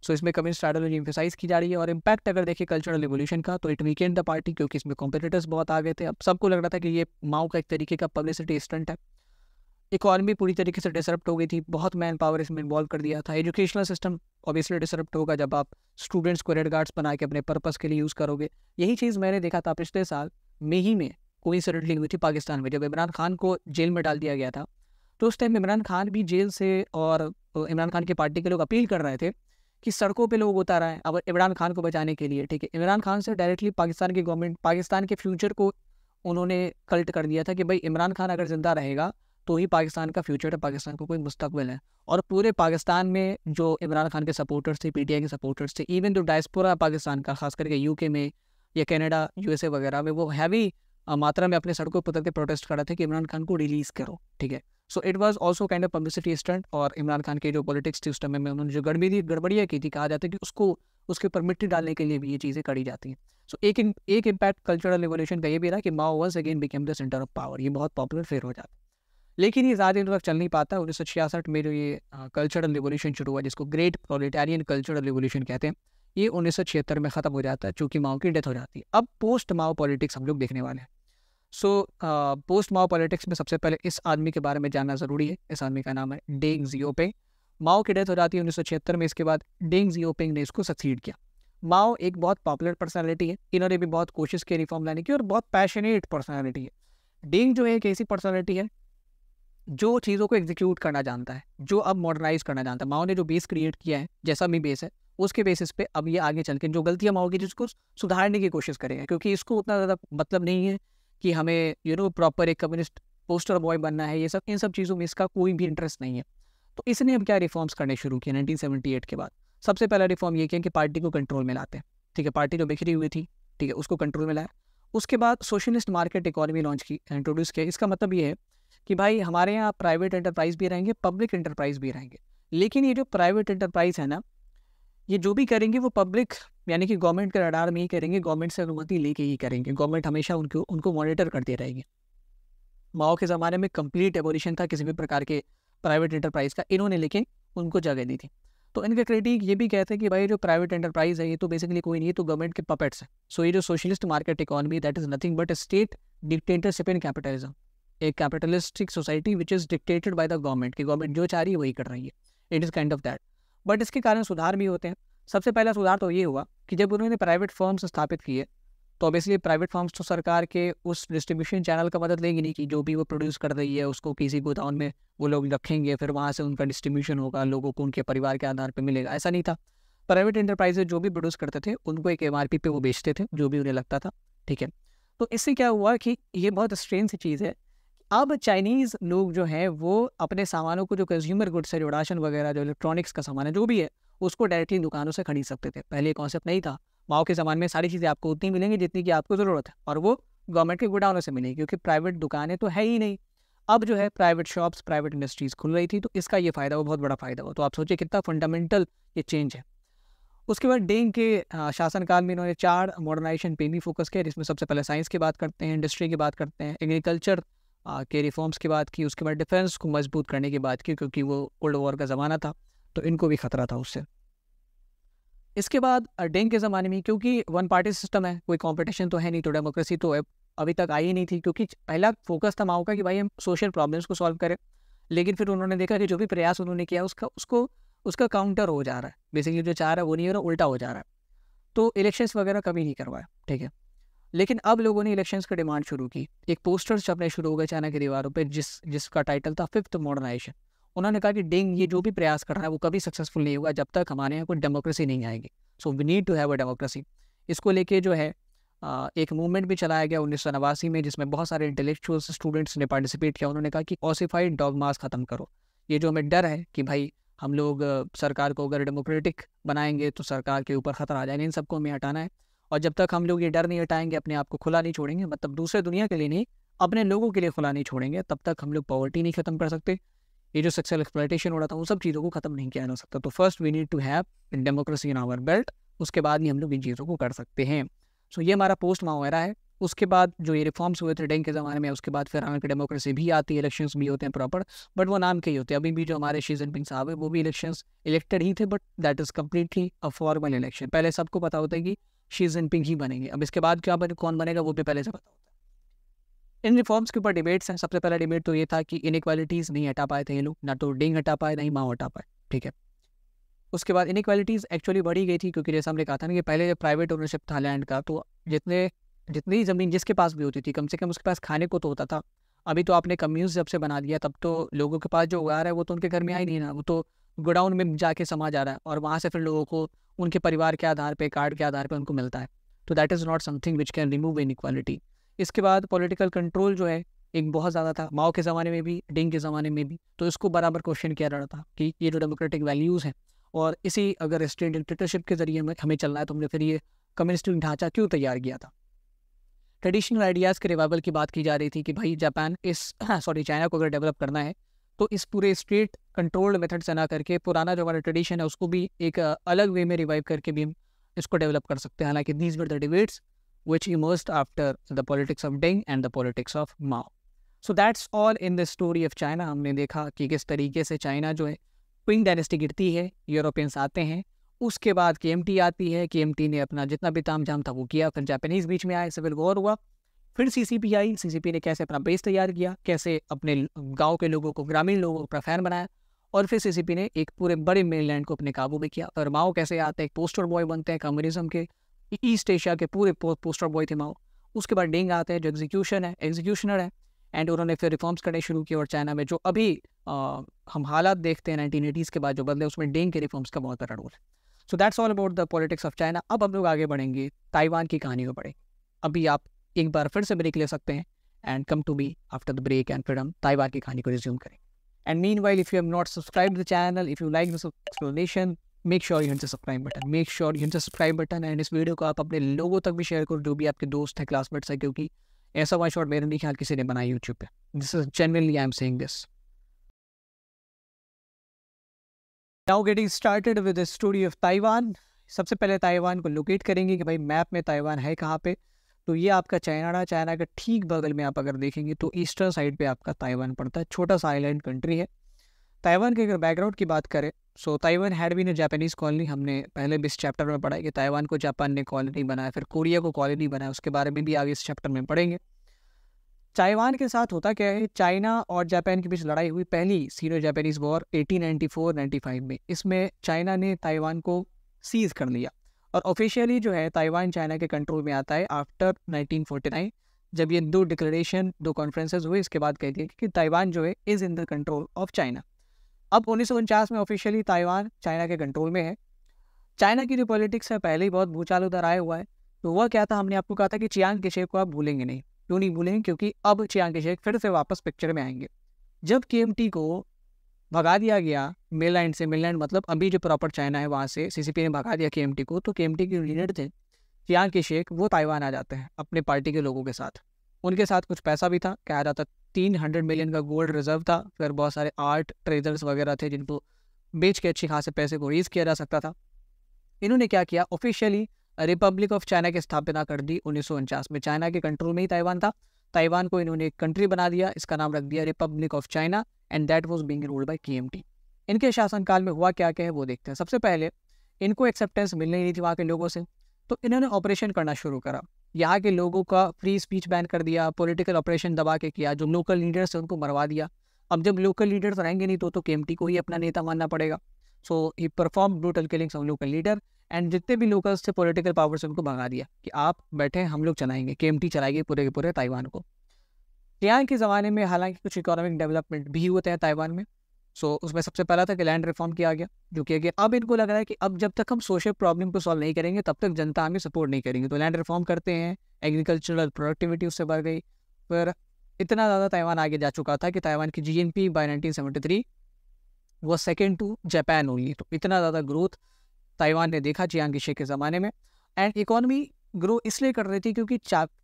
सो इसमें कम्युनिस्ट आइडियोलॉजी इम्फेसाइज की जा रही है और इम्पैक्ट अगर देखिए कल्चरल रिवोल्यूशन का तो इट वीकेंड द पार्टी क्योंकि इसमें कॉम्पिटेटर्स बहुत आ गए थे अब सबको लग रहा था कि ये माओ का एक तरीके का पब्लिसिटी स्टंट है इकॉनमी पूरी तरीके से डिसरप्ट हो गई थी बहुत मैन पावर इसमें इन्वॉल्व कर दिया था एजुकेशनल सिस्टम ऑब्वियसली डिसरप्ट होगा जब आप स्टूडेंट्स को रेड गार्ड्स बना के अपने पर्पज़ के लिए यूज़ करोगे यही चीज़ मैंने देखा था पिछले साल मई ही में कोई सरट लीग हुई थी पाकिस्तान में जब इमरान खान को जेल में डाल दिया गया था तो उस टाइम इमरान खान भी जेल से और इमरान खान की पार्टी के लोग अपील कर रहे थे कि सड़कों पे लोग उतारा है अब इमरान खान को बचाने के लिए ठीक है इमरान खान से डायरेक्टली पाकिस्तान की गवर्नमेंट पाकिस्तान के फ्यूचर को उन्होंने कल्ट कर दिया था कि भाई इमरान खान अगर ज़िंदा रहेगा तो ही पाकिस्तान का फ्यूचर है पाकिस्तान को कोई मुस्तबिल है और पूरे पाकिस्तान में जो इमरान खान के सपोर्टर्स थे पी के सपोर्टर्स थे इवन जो डायस्पोरा पाकिस्तान का खास करके यू में या कैनेडा यू वगैरह में वो हैवी मात्रा में अपने सड़कों पर उतर प्रोटेस्ट कर रहे थे कि इमरान खान को रिलीज़ करो ठीक है so it was also kind of publicity stunt और इमरान खान के जो पॉलिटिक्स थी उस टाइम में उन्होंने जो गड़बड़ी गड़बड़ियाँ की थी कहा जाता है कि उसको उसके ऊपर मिट्टी डालने के लिए भी ये चीज़ें करी जाती हैं सो so, एक एक इम्पैक्ट कल्चरल रिवोल्यूशन का ये भी रहा कि Mao was again became the centre of power ये बहुत पॉपुलर फेयर हो जाता लेकिन ये ज़्यादा दिन तक चल नहीं पाता उन्नीस सौ छियासठ में जो ये कल्चरल रिवोल्यूशन शुरू हुआ जिसको ग्रेट प्रोलिटेरियन कल्चरल रिवोल्यूशन कहते हैं ये उन्नीस सौ छिहत्तर में ख़त्म हो जाता है चूँकि माओ की डेथ हो जाती है अब पोस्ट माओ पॉलिटिक्स हम लोग देखने वाले हैं सो पोस्ट माओ पॉलिटिक्स में सबसे पहले इस आदमी के बारे में जानना ज़रूरी है इस आदमी का नाम है डेंग जियोपिंग माओ की डेथ हो जाती है उन्नीस में इसके बाद डेंग जियोपिंग ने इसको सक्सीड किया माओ एक बहुत पॉपुलर पर्सनैलिटी है इन्होंने भी बहुत कोशिश की रिफॉर्म लाने की और बहुत पैशनेट पर्सनैलिटी है डेंग जो है एक ऐसी पर्सनैलिटी है जो चीज़ों को एग्जीक्यूट करना जानता है जो अब मॉडर्नाइज करना जानता है माओ ने जो बेस क्रिएट किया है जैसा भी बेस है उसके बेसिस पे अब ये आगे चल के जो गलतियाँ माओ की जिसको सुधारने की कोशिश करेगा क्योंकि इसको उतना ज़्यादा मतलब नहीं है कि हमें यू नो प्रॉपर एक कम्युनिस्ट पोस्टर बॉय बनना है ये सब इन सब चीज़ों में इसका कोई भी इंटरेस्ट नहीं है तो इसने अब क्या रिफॉर्म्स करने शुरू किए एट के बाद सबसे पहला रिफॉर्म ये किया कि पार्टी को कंट्रोल में लाते हैं ठीक है पार्टी जो तो बिखरी हुई थी ठीक है उसको कंट्रोल में लाया उसके बाद सोशलिस्ट मार्केट इकोनॉमी लॉन्च की इंट्रोड्यूस किया इसका मतलब ये है कि भाई हमारे यहाँ प्राइवेट इंटरप्राइज भी रहेंगे पब्लिक इंटरप्राइज भी रहेंगे लेकिन ये जो प्राइवेट इंटरप्राइज है ना ये जो भी करेंगे वो पब्लिक यानी कि गवर्नमेंट के रडार में ही करेंगे गवर्नमेंट से अनुमति लेके ही करेंगे गवर्नमेंट हमेशा उनको उनको मॉनिटर करते रहेंगे माओ के ज़माने में कंप्लीट एबोलिशन था किसी भी प्रकार के प्राइवेट इंटरप्राइज का इन्होंने लेके उनको जगह दी थी तो इनका क्रिटिक ये भी कहते हैं कि भाई जो प्राइवेट एंटरप्राइज है ये तो बेसिकली कोई नहीं है तो गवर्नमेंट के पपेट्स है सो ये जो socialist market economy that is nothing but state dictatorship in capitalism एक capitalistic society which is dictated by the government की गवर्नमेंट जो चाह रही है वही कर रही है it is kind of that but इसके कारण सुधार भी होते हैं सबसे पहला सुधार तो ये हुआ कि जब उन्होंने प्राइवेट फॉर्म्स स्थापित किए तो ऑब्वियसली प्राइवेट फॉर्म्स तो सरकार के उस डिस्ट्रीब्यूशन चैनल का मदद लेंगी नहीं कि जो भी वो प्रोड्यूस कर रही है उसको किसी गोदाउन में वो लोग रखेंगे फिर वहाँ से उनका डिस्ट्रीब्यूशन होगा लोगों को उनके परिवार के आधार पर मिलेगा ऐसा नहीं था प्राइवेट इंटरप्राइजेज जो भी प्रोड्यूस करते थे उनको एक एम पे वो बेचते थे जो भी उन्हें लगता था ठीक है तो इससे क्या हुआ कि ये बहुत स्ट्रेन सी चीज़ है अब चाइनीज़ लोग जो हैं वो अपने सामानों को जो कंज्यूमर गुड्स है जो राशन वगैरह जो इलेक्ट्रॉनिक्स का सामान है जो भी है उसको डायरेक्टली दुकानों से खरीद सकते थे पहले ये कॉन्सेप्ट नहीं था माओ के ज़माने में सारी चीज़ें आपको उतनी मिलेंगी जितनी की आपको ज़रूरत है और वो गवर्नमेंट के गुडाउनों से मिलेंगी क्योंकि प्राइवेट दुकानें तो है ही नहीं अब जो है प्राइवेट शॉप्स प्राइवेट इंडस्ट्रीज़ खुल रही थी तो इसका ये फ़ायदा हुआ बहुत बड़ा फ़ायदा हुआ तो आप सोचिए कितना फंडामेंटल ये चेंज है उसके बाद डेंग के शासनकाल में इन्होंने चार मॉडर्नाइजेशन पे भी फोकस किया जिसमें सबसे पहले साइंस की बात करते हैं इंडस्ट्री की बात करते हैं एग्रीकल्चर के रिफॉर्म्स की बात की उसके बाद डिफेंस को मजबूत करने की बात की क्योंकि वो कोल्ड वॉर का ज़माना था तो इनको भी ख़तरा था उससे इसके बाद डेंग के ज़माने में क्योंकि वन पार्टी सिस्टम है कोई कंपटीशन तो है नहीं तो डेमोक्रेसी तो अभी तक आई ही नहीं थी क्योंकि पहला फोकस था माओ का कि भाई हम सोशल प्रॉब्लम्स को सॉल्व करें लेकिन फिर उन्होंने देखा कि जो भी प्रयास उन्होंने किया उसका उसको उसका काउंटर हो जा रहा है बेसिकली जो चाह रहा है वो नहीं हो रहा उल्टा हो जा रहा है तो इलेक्शंस वगैरह कभी नहीं करवाया ठीक है लेकिन अब लोगों ने इलेक्शंस का डिमांड शुरू की एक पोस्टर छपने शुरू हो गए चाइना की दीवारों पर जिस जिसका टाइटल था फिफ्थ मॉडर्नाइजेशन उन्होंने कहा कि डेंग ये जो भी प्रयास कर रहा है वो कभी सक्सेसफुल नहीं होगा जब तक हमारे यहाँ कोई डेमोक्रेसी नहीं आएगी so we need to have a democracy इसको लेके जो है एक मूवमेंट भी चलाया गया उन्नीस सौ नवासी में जिसमें बहुत सारे इंटेलेक्चुअल स्टूडेंट्स ने पार्टिसिपेट किया उन्होंने कहा कि ऑसिफाइड मास ख़त्म करो ये जो हमें डर है कि भाई हम लोग सरकार को अगर डेमोक्रेटिक बनाएंगे तो सरकार के ऊपर ख़तरा आ जाएंगे इन सबको हमें हटाना है और जब तक हम लोग ये डर नहीं हटाएंगे अपने आप को खुला नहीं छोड़ेंगे मतलब दूसरे दुनिया के लिए नहीं अपने लोगों के लिए खुला नहीं छोड़ेंगे तब तक हम लोग पॉवर्टी नहीं खत्म कर सकते ये जो सेक्सुअल एक्सप्लाइटेशन हो रहा था उन सब चीज़ों को खत्म नहीं किया जा सकता तो first we need to have in democracy in our belt उसके बाद ही हम लोग इन चीज़ों को कर सकते हैं सो so, ये हमारा पोस्ट माओरा है उसके बाद जो ये रिफॉर्म्स हुए थे डेंग के ज़माने में उसके बाद फिर हमारे डेमोक्रेसी भी आती है इलेक्शन भी होते हैं प्रॉपर बट वो नाम के ही होते हैं अभी भी जो हमारे शी जिनपिंग साहब है वो भी इलेक्शन इलेक्टेड ही थे but that is completely a formal election पहले सबको पता होता है कि शी जिनपिंग ही बनेंगे अब इसके बाद क्या बने कौन बनेगा वो भी पहले से पता होता है इन रिफॉर्म्स के ऊपर डिबेट्स हैं सबसे पहला डिबेट तो ये था कि इनक्वालिटीज़ नहीं हटा पाए थे ये लोग ना तो डिंग हटा पाए नहीं माओ हटा पाए ठीक है उसके बाद इनक्वालिटीज़ एक्चुअली बढ़ी गई थी क्योंकि जैसे हमने कहा था ना कि पहले जब प्राइवेट ओनरशिप था लैंड का तो जितने जितनी ज़मीन जिसके पास भी होती थी कम से कम उसके पास खाने को तो होता था अभी तो आपने कम्यूज़ जब से बना दिया तब तो लोगों के पास जो उगा रहा है वो तो उनके घर में आई नहीं ना वो तो गोडाउन में जाके समा जा रहा है और वहाँ से फिर लोगों को उनके परिवार के आधार पर कार्ड के आधार पर उनको मिलता है तो that is not something which can remove inequality इसके बाद पॉलिटिकल कंट्रोल जो है एक बहुत ज़्यादा था माओ के ज़माने में भी डिंग के ज़माने में भी तो इसको बराबर क्वेश्चन किया जा रहा था कि ये जो डेमोक्रेटिक वैल्यूज़ हैं और इसी अगर स्टेट डिक्टेटरशिप के जरिए हमें हमें चलना है तो हमने फिर ये कम्युनिस्टिक ढांचा क्यों तैयार किया था ट्रेडिशनल आइडियाज़ के रिवाइवल की बात की जा रही थी कि भाई जापान इस सॉरी हाँ, चाइना को अगर डेवलप करना है तो इस पूरे स्ट्रेट कंट्रोल्ड मेथड से ना करके पुराना जो हमारा ट्रेडिशन है उसको भी एक अलग वे में रिवाइव करके भी हम इसको डेवलप कर सकते हैं हालांकि these were the debates which emerged after the politics of Deng and the politics of Mao so that's all in the story of China हमने देखा कि किस तरीके से चाइना जो है क्विंग डायनेस्टी गिरती है यूरोपियंस आते हैं उसके बाद के आती है के ने अपना जितना भी ताम था वो किया फिर जापानीज़ बीच में आए सिविल वॉर हुआ फिर सीसीपी आई सीसीपी ने कैसे अपना बेस तैयार किया कैसे अपने गांव के लोगों को ग्रामीण लोगों अपना फैन बनाया और फिर सीसीपी ने एक पूरे बड़े मेनलैंड को अपने काबू में किया और माओ कैसे आते हैं पोस्टर बॉय बनते हैं कम्युनिज्म के ईस्ट एशिया के पूरे पोस्टर बॉय थे माओ उसके बाद डेंग आते हैं जो एग्जीक्यूशन है एग्जीक्यूशनर है एंड उन्होंने फिर रिफॉर्म्स करने शुरू किए और चाइना में जो अभी आ, हम हालात देखते हैं नाइनटीन एटीज़ के बाद जो बदले उसमें डेंग के रिफॉर्म्स का बहुत बड़ा रोल है so that's all about the politics of China अब हम लोग आगे बढ़ेंगे ताइवान की कहानी को पढ़ें अभी आप एक बार फिर से ब्रेक ले सकते हैं and come to me after the break and फिर हम ताइवान की कहानी को रिज्यूम करें and meanwhile if you have not subscribe the channel if you like this explanation make sure you subscribe button make sure you subscribe button and इस video को आप अपने लोगों तक भी शेयर करो जो भी आपके दोस्त हैं क्लासमेट्स हैं क्योंकि ऐसा वन शॉट मेरे नहीं ख्याल किसी ने बनाया यूट्यूब पे this is generally I am saying this now getting started with the story of Taiwan सबसे पहले ताइवान को लोकेट करेंगे कि भाई मैप में ताइवान है कहाँ पे तो ये आपका चाइना रहा चाइना के ठीक बगल में आप अगर देखेंगे तो ईस्टर्न साइड पे आपका ताइवान पड़ता है छोटा सा आइलैंड कंट्री है ताइवान के अगर बैकग्राउंड की बात करें so Taiwan had been a Japanese colony हमने पहले भी इस चैप्टर में पढ़ा है कि ताइवान को जापान ने कॉलोनी बनाया फिर कोरिया को कॉलोनी बनाया उसके बारे में भी आगे इस चैप्टर में पढ़ेंगे ताइवान के साथ होता क्या है चाइना और जापान के बीच लड़ाई हुई पहली Sino Japanese war eighteen ninety में इसमें चाइना ने ताइवान को सीज़ कर लिया और ऑफिशियली जो है ताइवान चाइना के कंट्रोल में आता है आफ्टर 1949 जब ये दो डिक्लेरेशन दो कॉन्फ्रेंसेज हुए इसके बाद कह दिए कि ताइवान जो है is in the control of China अब उन्नीस में ऑफिशियली ताइवान चाइना के कंट्रोल में है चाइना की जो पॉलिटिक्स है पहले ही बहुत भूचाल उधर आया हुआ है तो वह क्या था हमने आपको कहा था कि चियांग के शेख को आप भूलेंगे नहीं क्यों नहीं भूलेंगे क्योंकि अब चियांग के शेख फिर से वापस पिक्चर में आएंगे जब के को भगा दिया गया मेल लाइन से मेल लैंड मतलब अभी जो प्रॉपर चाइना है वहाँ से सीसीपी ने भगा दिया के को तो के के लीडर थे चियांग के शेख वो ताइवान आ जाते हैं अपने पार्टी के लोगों के साथ उनके साथ कुछ पैसा भी था कहा जाता तीन हंड्रेड मिलियन का गोल्ड रिजर्व था फिर बहुत सारे आर्ट ट्रेजर्स वगैरह थे जिनको बेच के अच्छे खासे पैसे को रेज किया जा सकता था इन्होंने क्या किया ऑफिशियली रिपब्लिक ऑफ चाइना की स्थापना कर दी उन्नीस में चाइना के कंट्रोल में ही ताइवान था ताइवान को इन्होंने एक कंट्री बना दिया इसका नाम रख दिया Republic of China and that was being ruled by के इनके शासनकाल में हुआ क्या क्या है वो देखते हैं सबसे पहले इनको एक्सेप्टेंस मिलने नहीं थी वहाँ के लोगों से तो इन्होंने ऑपरेशन करना शुरू करा यहाँ के लोगों का फ्री स्पीच बैन कर दिया पॉलिटिकल ऑपरेशन दबा के किया जो लोकल लीडर्स थे उनको मरवा दिया अब जब लोकल लीडर्स रहेंगे नहीं तो तो केएमटी को ही अपना नेता मानना पड़ेगा so he perform brutal killings of local leader and जितने भी लोकल्स थे पॉलिटिकल पावर से उनको भगा दिया कि आप बैठे हम लोग चलाएंगे के चलाएंगे पूरे के पूरे ताइवान को यहाँ के ज़माने में हालांकि कुछ इकोनॉमिक डेवलपमेंट भी हुए थे ताइवान में सो so, उसमें सबसे पहला था कि लैंड रिफॉर्म किया गया जो किया गया अब इनको लग रहा है कि अब जब तक हम सोशल प्रॉब्लम को सॉल्व नहीं करेंगे तब तक जनता हमें सपोर्ट नहीं करेंगे तो लैंड रिफॉर्म करते हैं एग्रीकल्चरल प्रोडक्टिविटी उससे बढ़ गई पर इतना ज़्यादा ताइवान आगे जा चुका था कि ताइवान की G N P by nineteen seventy three वो सेकेंड टू जापान ओनली तो इतना ज़्यादा ग्रोथ ताइवान ने देखा जियांगशे के ज़माने में एंड इकोनॉमी ग्रो इसलिए कर रही थी क्योंकि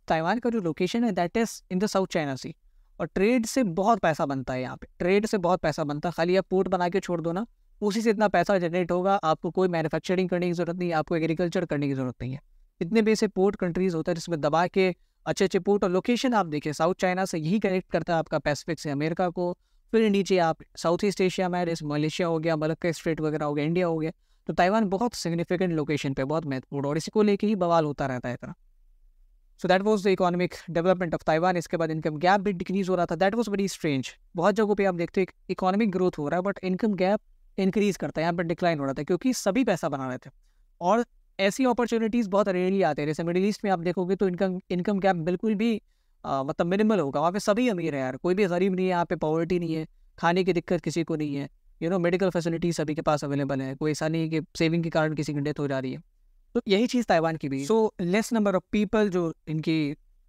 ताइवान का जो लोकेशन है that is in the South China Sea और ट्रेड से बहुत पैसा बनता है यहाँ पे ट्रेड से बहुत पैसा बनता है खाली आप पोर्ट बना के छोड़ दो ना उसी से इतना पैसा जनरेट होगा आपको कोई मैन्युफैक्चरिंग करने की ज़रूरत नहीं आपको एग्रीकल्चर करने की ज़रूरत नहीं है इतने भी ऐसे पोर्ट कंट्रीज़ होता है जिसमें दबा के अच्छे अच्छे पोर्ट और लोकेशन आप देखिए साउथ चाइना से यही कनेक्ट करता है आपका पैसिफिक से अमेरिका को फिर नीचे आप साउथ ईस्ट एशिया में जैसे मलेशिया हो गया मलक्का स्ट्रेट वगैरह हो गया इंडिया हो गया तो ताइवान बहुत सिग्निफिकेंट लोकेशन पे बहुत महत्वपूर्ण और इसी को लेके ही बवाल होता रहता है इतना so that was the economic development of Taiwan इसके बाद इनकम गैप भी डिक्रीज हो रहा था दैट वॉज वेरी स्ट्रेंज बहुत जगहों पर आप देखते हो इकोनॉमिक ग्रोथ हो रहा है बट इनकम गैप इंक्रीज करता है यहाँ पर डिक्लाइन हो रहा था क्योंकि सभी पैसा बना रहे थे और ऐसी अपॉर्चुनिटीज़ बहुत रेयरली आते हैं जैसे मिडिल ईस्ट में आप देखोगे तो इनकम इनकम गैप बिल्कुल भी आ, मतलब मिनिमल होगा वहाँ पे सभी अमीर है यार कोई भी गरीब नहीं है यहाँ पे पॉवर्टी नहीं है खाने की दिक्कत किसी को नहीं है यू नो मेडिकल फैसिलिटी सभी के पास अवेलेबल है कोई ऐसा नहीं कि सेविंग के कारण किसी की डेथ हो जा रही है तो यही चीज़ ताइवान की भी so less number of people जो इनकी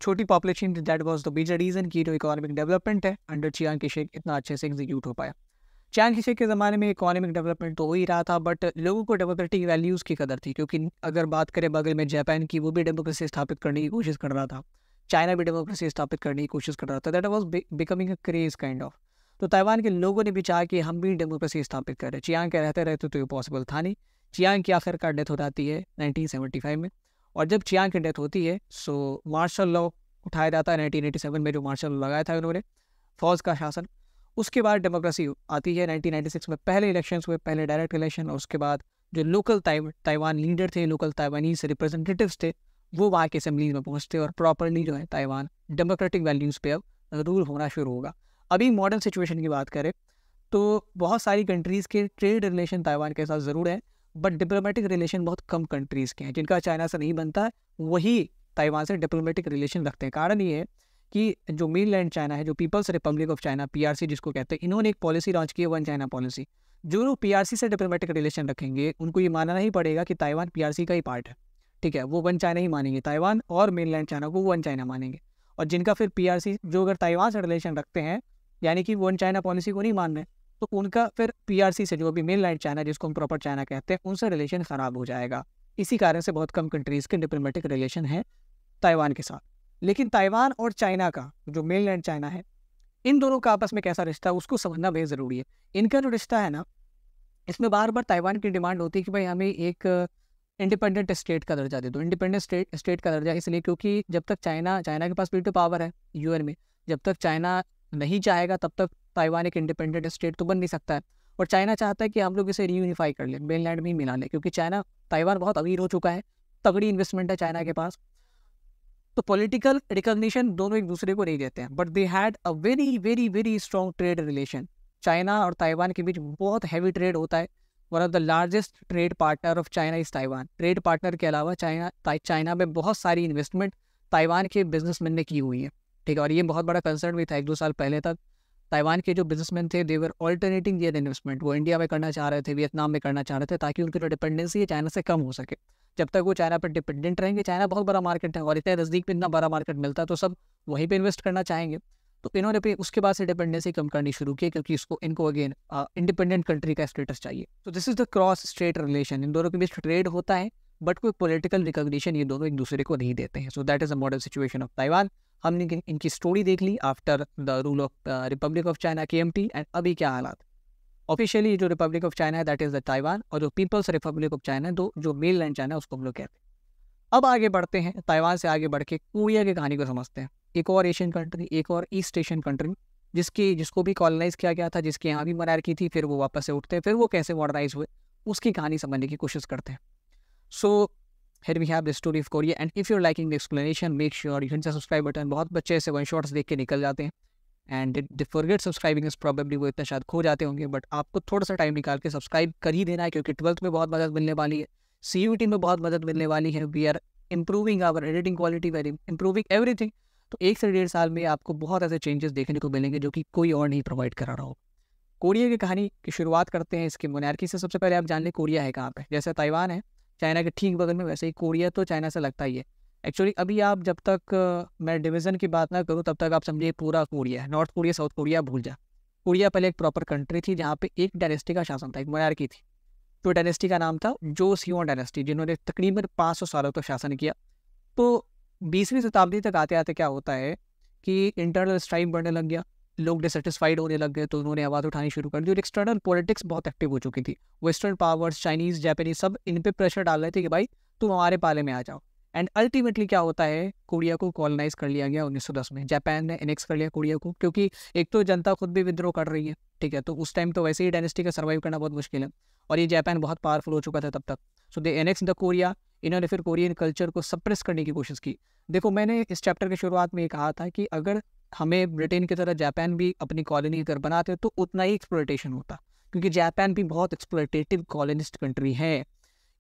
छोटी population that was the major reason की जो इकोनॉमिक डेवलपमेंट है अंडर चियांग के शेख इतना अच्छे से एग्जीक्यूट हो पाया चियांग के शेख के ज़माने में इकोनॉमिक डेवलपमेंट तो हो ही रहा था बट लोगों को डेमोक्रेटिक वैल्यूज़ की कदर थी क्योंकि अगर बात करें बगल में जापान की वो भी डेमोक्रेसी स्थापित करने की कोशिश कर रहा था चाइना भी डेमोक्रेसी स्थापित करने की कोशिश कर रहा था that was becoming a craze kind of तो ताइवान के लोगों ने भी चाहा कि हम भी डेमोक्रेसी स्थापित करें चियांग के रहते रहते तो ये पॉसिबल था नहीं चियांग की आखिरकार डेथ हो जाती है नाइनटीन में और जब चियांग की डेथ होती है सो मार्शल लॉ उठाया जाता है सेवन में जो मार्शल लॉ लगाया था उन्होंने फौज का शासन उसके बाद डेमोक्रेसी आती है 1996 में पहले इलेक्शन हुए पहले डायरेक्ट इलेक्शन और उसके बाद जो लोकल ताइवान लीडर थे लोकल ताइवानीज रिप्रेजेंटेटिव्स थे वो वहाँ के असम्बली में पहुँचते और प्रॉपरली जो है ताइवान डेमोक्रेटिक वैल्यूज़ पे अब रूल होना शुरू होगा अभी मॉडर्न सिचुएशन की बात करें तो बहुत सारी कंट्रीज़ के ट्रेड रिलेशन ताइवान के साथ ज़रूर है बट डिप्लोमेटिक रिलेशन बहुत कम कंट्रीज़ के हैं जिनका चाइना से नहीं बनता वही ताइवान से डिप्लोमेटिक रिलेशन रखते हैं कारण ये है कि जो मेन लैंड चाइना है जो People's Republic of China P जिसको कहते हैं इन्होंने एक पॉलिसी लॉन्च की है वन चाइना पॉलिसी जो लोग पी से डिप्लोमेटिक रिलेशन रखेंगे उनको ये मानना ही पड़ेगा कि ताइवान पी का ही पार्ट है ठीक है वो वन चाइना ही मानेंगे ताइवान और मेन लैंड चाइना को वन चाइना मानेंगे और जिनका फिर पी जो अगर ताइवान से रिलेशन रखते हैं यानी कि वन चाइना पॉलिसी को नहीं मान रहे तो उनका फिर पीआरसी से जो भी मेन लाइन चाइना जिसको हम प्रॉपर चाइना कहते हैं उनसे रिलेशन ख़राब हो जाएगा इसी कारण से बहुत कम कंट्रीज़ के डिप्लोमेटिक रिलेशन है ताइवान के साथ लेकिन ताइवान और चाइना का जो मेन लैंड चाइना है इन दोनों का आपस में कैसा रिश्ता है उसको समझना बेहद ज़रूरी है इनका जो रिश्ता है ना इसमें बार बार ताइवान की डिमांड होती है कि भाई हमें एक इंडिपेंडेंट स्टेट का दर्जा दे दो इंडिपेंडेंट स्टेट स्टेट का दर्जा इसलिए क्योंकि जब तक चाइना चाइना के पास वीटो पावर है यूएन में जब तक चाइना नहीं चाहेगा तब तक ताइवान एक इंडिपेंडेंट स्टेट तो बन नहीं सकता है और चाइना चाहता है कि हम लोग इसे रीयूनिफाई कर लें मेन लैंड में ही मिला लें क्योंकि चाइना ताइवान बहुत अमीर हो चुका है तगड़ी इन्वेस्टमेंट है चाइना के पास तो पॉलिटिकल रिकॉग्निशन दोनों एक दूसरे को नहीं देते हैं but they had a very very very strong trade relation China और ताइवान के बीच बहुत हैवी ट्रेड होता है one of the largest trade partner of China is Taiwan trade partner के अलावा चाइना चाइना में बहुत सारी इन्वेस्टमेंट ताइवान के बिजनेसमैन ने की हुई है ठीक है और ये बहुत बड़ा कंसर्न भी था एक दो साल पहले तक ताइवान के जो बिजनेसमैन थे देवर ऑल्टरनेटिंग दियर इन्वेस्टमेंट वो इंडिया में करना चाह रहे थे वियतनाम में करना चाह रहे थे ताकि उनकी जो डिपेंडेंसी है चाइना से कम हो सके जब तक वो चाइना पर डिपेंडेंट रहेंगे चाइना बहुत बड़ा मार्केट है और इतने नज़दीक में इतना बड़ा मार्केट मिलता है तो सब वहीं पर इन्वेस्ट करना चाहेंगे तो इन्होंने भी उसके बाद से डिपेंडेंसी कम करनी शुरू की क्योंकि इसको इनको अगेन इंडिपेंडेंट कंट्री का स्टेटस चाहिए तो this is the cross state relation इन दोनों के बीच ट्रेड होता है बट कोई पॉलिटिकल रिकॉग्निशन ये दोनों एक दूसरे को नहीं देते हैं so that is a model situation of Taiwan हमने इनकी स्टोरी देख ली after the rule of Republic of China K M and अभी क्या हालात ऑफिशियली जो रिपब्लिक ऑफ चाइना है दैट इज़ द ताइवान और जो पीपल्स रिपब्लिक ऑफ चाइना है दो जो मेन लैंड चाइना है उसको हम लोग कहते हैं अब आगे बढ़ते हैं ताइवान से आगे बढ़ के कोरिया की कहानी को समझते हैं एक और एशियन कंट्री एक और ईस्ट एशियन कंट्री जिसकी जिसको भी कॉलोनाइज किया गया था जिसके यहाँ भी मनारकी थी फिर वो वापस से उठते हैं फिर वो कैसे मॉडर्नाइज हुए उसकी कहानी समझने की कोशिश करते हैं सो so, फिर we have the story of Korea and if your liking the explanation make sure you हिंसा सब्सक्राइब बटन बहुत बच्चे ऐसे वन शॉट्स देख के निकल जाते हैं and the forget subscribing is probably वो इतना शायद खो जाते होंगे बट आपको थोड़ा सा टाइम निकाल के सब्सक्राइब कर ही देना है क्योंकि ट्वेल्थ में बहुत मदद मिलने वाली है सी यू टी में बहुत मदद मिलने वाली है we are improving our editing quality very improving everything तो एक से डेढ़ साल में आपको बहुत ऐसे चेंजेस देखने को मिलेंगे जो कि कोई और नहीं प्रोवाइड करा रहा हो कोरिया की कहानी की शुरुआत करते हैं इसके मुनारकी से सबसे पहले आप जान लें कोरिया है कहाँ पर जैसे ताइवान है चाइना के ठीक बगल में वैसे ही कोरिया तो चाइना से लगता ही है एक्चुअली अभी आप जब तक मैं डिवीज़न की बात ना करूँ तब तक आप समझिए पूरा कोरिया है नॉर्थ कोरिया साउथ कोरिया भूल जा कोरिया पहले एक प्रॉपर कंट्री थी जहाँ पे एक डायनेस्टी का शासन था एक मोनार्की थी तो डायनेस्टी का नाम था जो सियोन डायनेस्टी जिन्होंने तकरीबन पाँच सौ सालों तक तो शासन किया तो बीसवीं शताब्दी तक आते आते क्या होता है कि इंटरनल स्ट्राइक बढ़ने लग गया लोग डिसटिस्फाइड होने लग गए तो उन्होंने आवाज़ उठानी शुरू कर दी और एक्सटर्नल पॉलिटिक्स बहुत एक्टिव हो चुकी थी वेस्टर्न पावर्स चाइनीज़ जापानीज सब इन पर प्रेशर डाल रहे थे कि भाई तुम हमारे पाले में आ जाओ एंड अल्टीमेटली क्या होता है कोरिया को कॉलोनाइज कर लिया गया 1910 में जापान ने एनेक्स कर लिया कोरिया को क्योंकि एक तो जनता खुद भी विद्रोह कर रही है ठीक है तो उस टाइम तो वैसे ही डायनेस्टी का सर्वाइव करना बहुत मुश्किल है और ये जापान बहुत पावरफुल हो चुका था तब तक so they annex the Korea इन्होंने फिर कोरियन कल्चर को सप्रेस करने की कोशिश की देखो मैंने इस चैप्टर की शुरुआत में ये कहा था कि अगर हमें ब्रिटेन की तरह जापान भी अपनी कॉलोनी अगर बनाते तो उतना ही एक्सप्लोटेशन होता क्योंकि जापान भी बहुत एक्सप्लोटेटिव कॉलोनिस्ट कंट्री है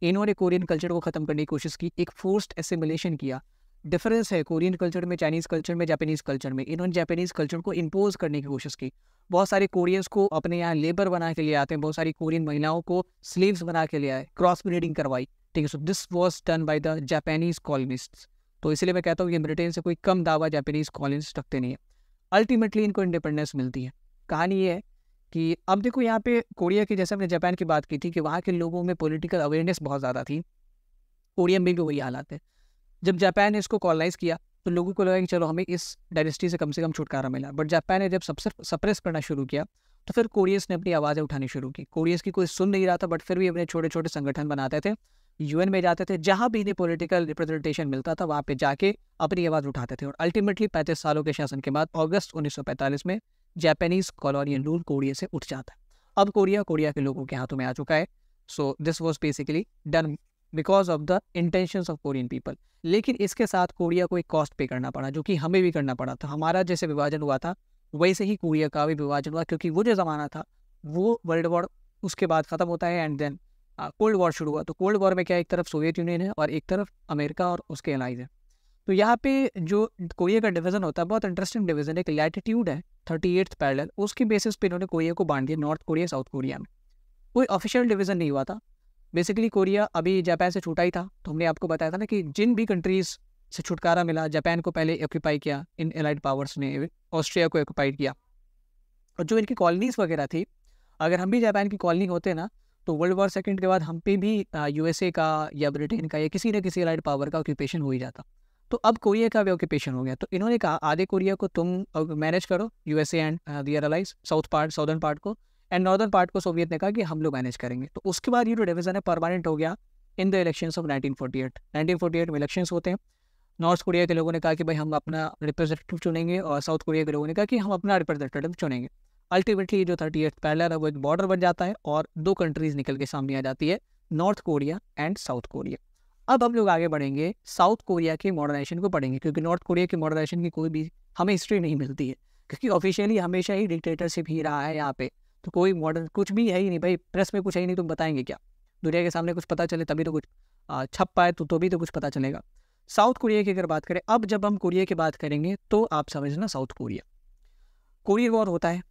इन्होंने कोरियन कल्चर को ख़त्म करने की कोशिश की एक फोर्स्ड एसिमिलेशन किया डिफरेंस है कोरियन कल्चर में चाइनीज़ कल्चर में जापानीज़ कल्चर में इन्होंने जापानीज़ कल्चर को इम्पोज करने की कोशिश की बहुत सारे कोरियंस को अपने यहाँ लेबर बना के लिए आते हैं बहुत सारी कोरियन महिलाओं को स्लीव्स बना के लिए आए क्रॉस ब्रीडिंग करवाई ठीक है so this was done by the Japanese colonist तो इसलिए मैं कहता हूँ कि ब्रिटेन से कोई कम दावा जापानीज कॉलिन रखते नहीं है अल्टीमेटली इनको इंडिपेंडेंस मिलती है कहानी ये है कि अब देखो यहाँ पे कोरिया की जैसे हमने जापान की बात की थी कि वहाँ के लोगों में पॉलिटिकल अवेयरनेस बहुत ज़्यादा थी कोरिया में भी वही हालात है जब जापान ने इसको कॉलोनाइज़ किया तो लोगों को लगा कि चलो हमें इस डायनेस्टी से कम से कम छुटकारा मिला बट जापान ने जब सबसे सप्रेस करना शुरू किया तो फिर कोरियस ने अपनी आवाज़ें उठानी शुरू की कोरियस की कोई सुन नहीं रहा था बट फिर भी अपने छोटे छोटे संगठन बनाते थे यूएन में जाते थे जहाँ भी इन्हें पॉलिटिकल रिप्रेजेंटेशन मिलता था वहाँ पे जाके अपनी आवाज़ उठाते थे और अल्टीमेटली पैंतीस सालों के शासन के बाद अगस्त 1945 में जापानीज कॉलोनियन रूल कोरिया से उठ जाता है अब कोरिया कोरिया के लोगों के हाथों में आ चुका है so this was basically done because of the intention of Korean people लेकिन इसके साथ कोरिया को एक कॉस्ट पे करना पड़ा जो कि हमें भी करना पड़ा था हमारा जैसे विभाजन हुआ था वैसे ही कोरिया का भी विभाजन हुआ क्योंकि वो जो ज़माना था वो वर्ल्ड वॉर उसके बाद ख़त्म होता है एंड देन कोल्ड वॉर शुरू हुआ तो कोल्ड वॉर में क्या एक तरफ सोवियत यूनियन है और एक तरफ अमेरिका और उसके एलाइज है तो यहाँ पे जो कोरिया का डिवीज़न होता है बहुत इंटरेस्टिंग डिवीज़न है एक लैटिट्यूड है थर्टी एट्थ पैरल उसके बेसिस पे इन्होंने कोरिया को बांट दिया नॉर्थ कोरिया साउथ कोरिया में कोई ऑफिशियल डिवीज़न नहीं हुआ था बेसिकली कोरिया अभी जापान से छूटा ही था तो हमने आपको बताया था ना कि जिन भी कंट्रीज़ से छुटकारा मिला जापान को पहले ऑक्यूपाई किया इन एलाइड पावर्स ने ऑस्ट्रिया को ऑक्यूपाइड किया और जो इनकी कॉलोनीज़ वगैरह थी अगर हम भी जापान की कॉलोनी होते ना तो वर्ल्ड वॉर सेकेंड के बाद हम पे भी यूएसए का या ब्रिटेन का या किसी न किसी अलाइड पावर का ऑक्यूपेशन हो ही जाता तो अब कोरिया का भी ऑक्यूपेशन हो गया तो इन्होंने कहा आधे कोरिया को तुम मैनेज करो USA and their allies south part southern part को एंड नॉर्दर्न पार्ट को सोवियत ने कहा कि हम लोग मैनेज करेंगे तो उसके बाद ये जो डिवीज़न है परमानेंट हो गया इन द इलेक्शन ऑफ 1948 1948 में इलेक्शन होते हैं नॉर्थ कोरिया के लोगों ने कहा कि भाई हम अपना रिप्रेजेंटेटिव चुनेंगे और साउथ कोरिया के लोगों ने कहा कि हम अपना रिप्रेजेंटेटिव चुनेंगे अल्टीमेटली जो थर्टी एट पहला है वो एक बॉर्डर बन जाता है और दो कंट्रीज निकल के सामने आ जाती है North Korea and South Korea अब हम लोग आगे बढ़ेंगे साउथ कोरिया के मॉडर्नाइजेशन को पढ़ेंगे क्योंकि नॉर्थ कोरिया के मॉडर्नाइजेशन की कोई भी हमें हिस्ट्री नहीं मिलती है क्योंकि ऑफिशियली हमेशा ही डिक्टेटरशिप ही रहा है यहाँ पे तो कोई मॉडर्न कुछ भी है ही नहीं भाई प्रेस में कुछ है ही नहीं तुम बताएंगे क्या दुनिया के सामने कुछ पता चले तभी तो कुछ छप पाए तो, तो भी तो कुछ पता चलेगा साउथ कोरिया की अगर बात करें अब जब हम कोरिया की बात करेंगे तो आप समझना साउथ कोरिया कोरियर वॉर होता है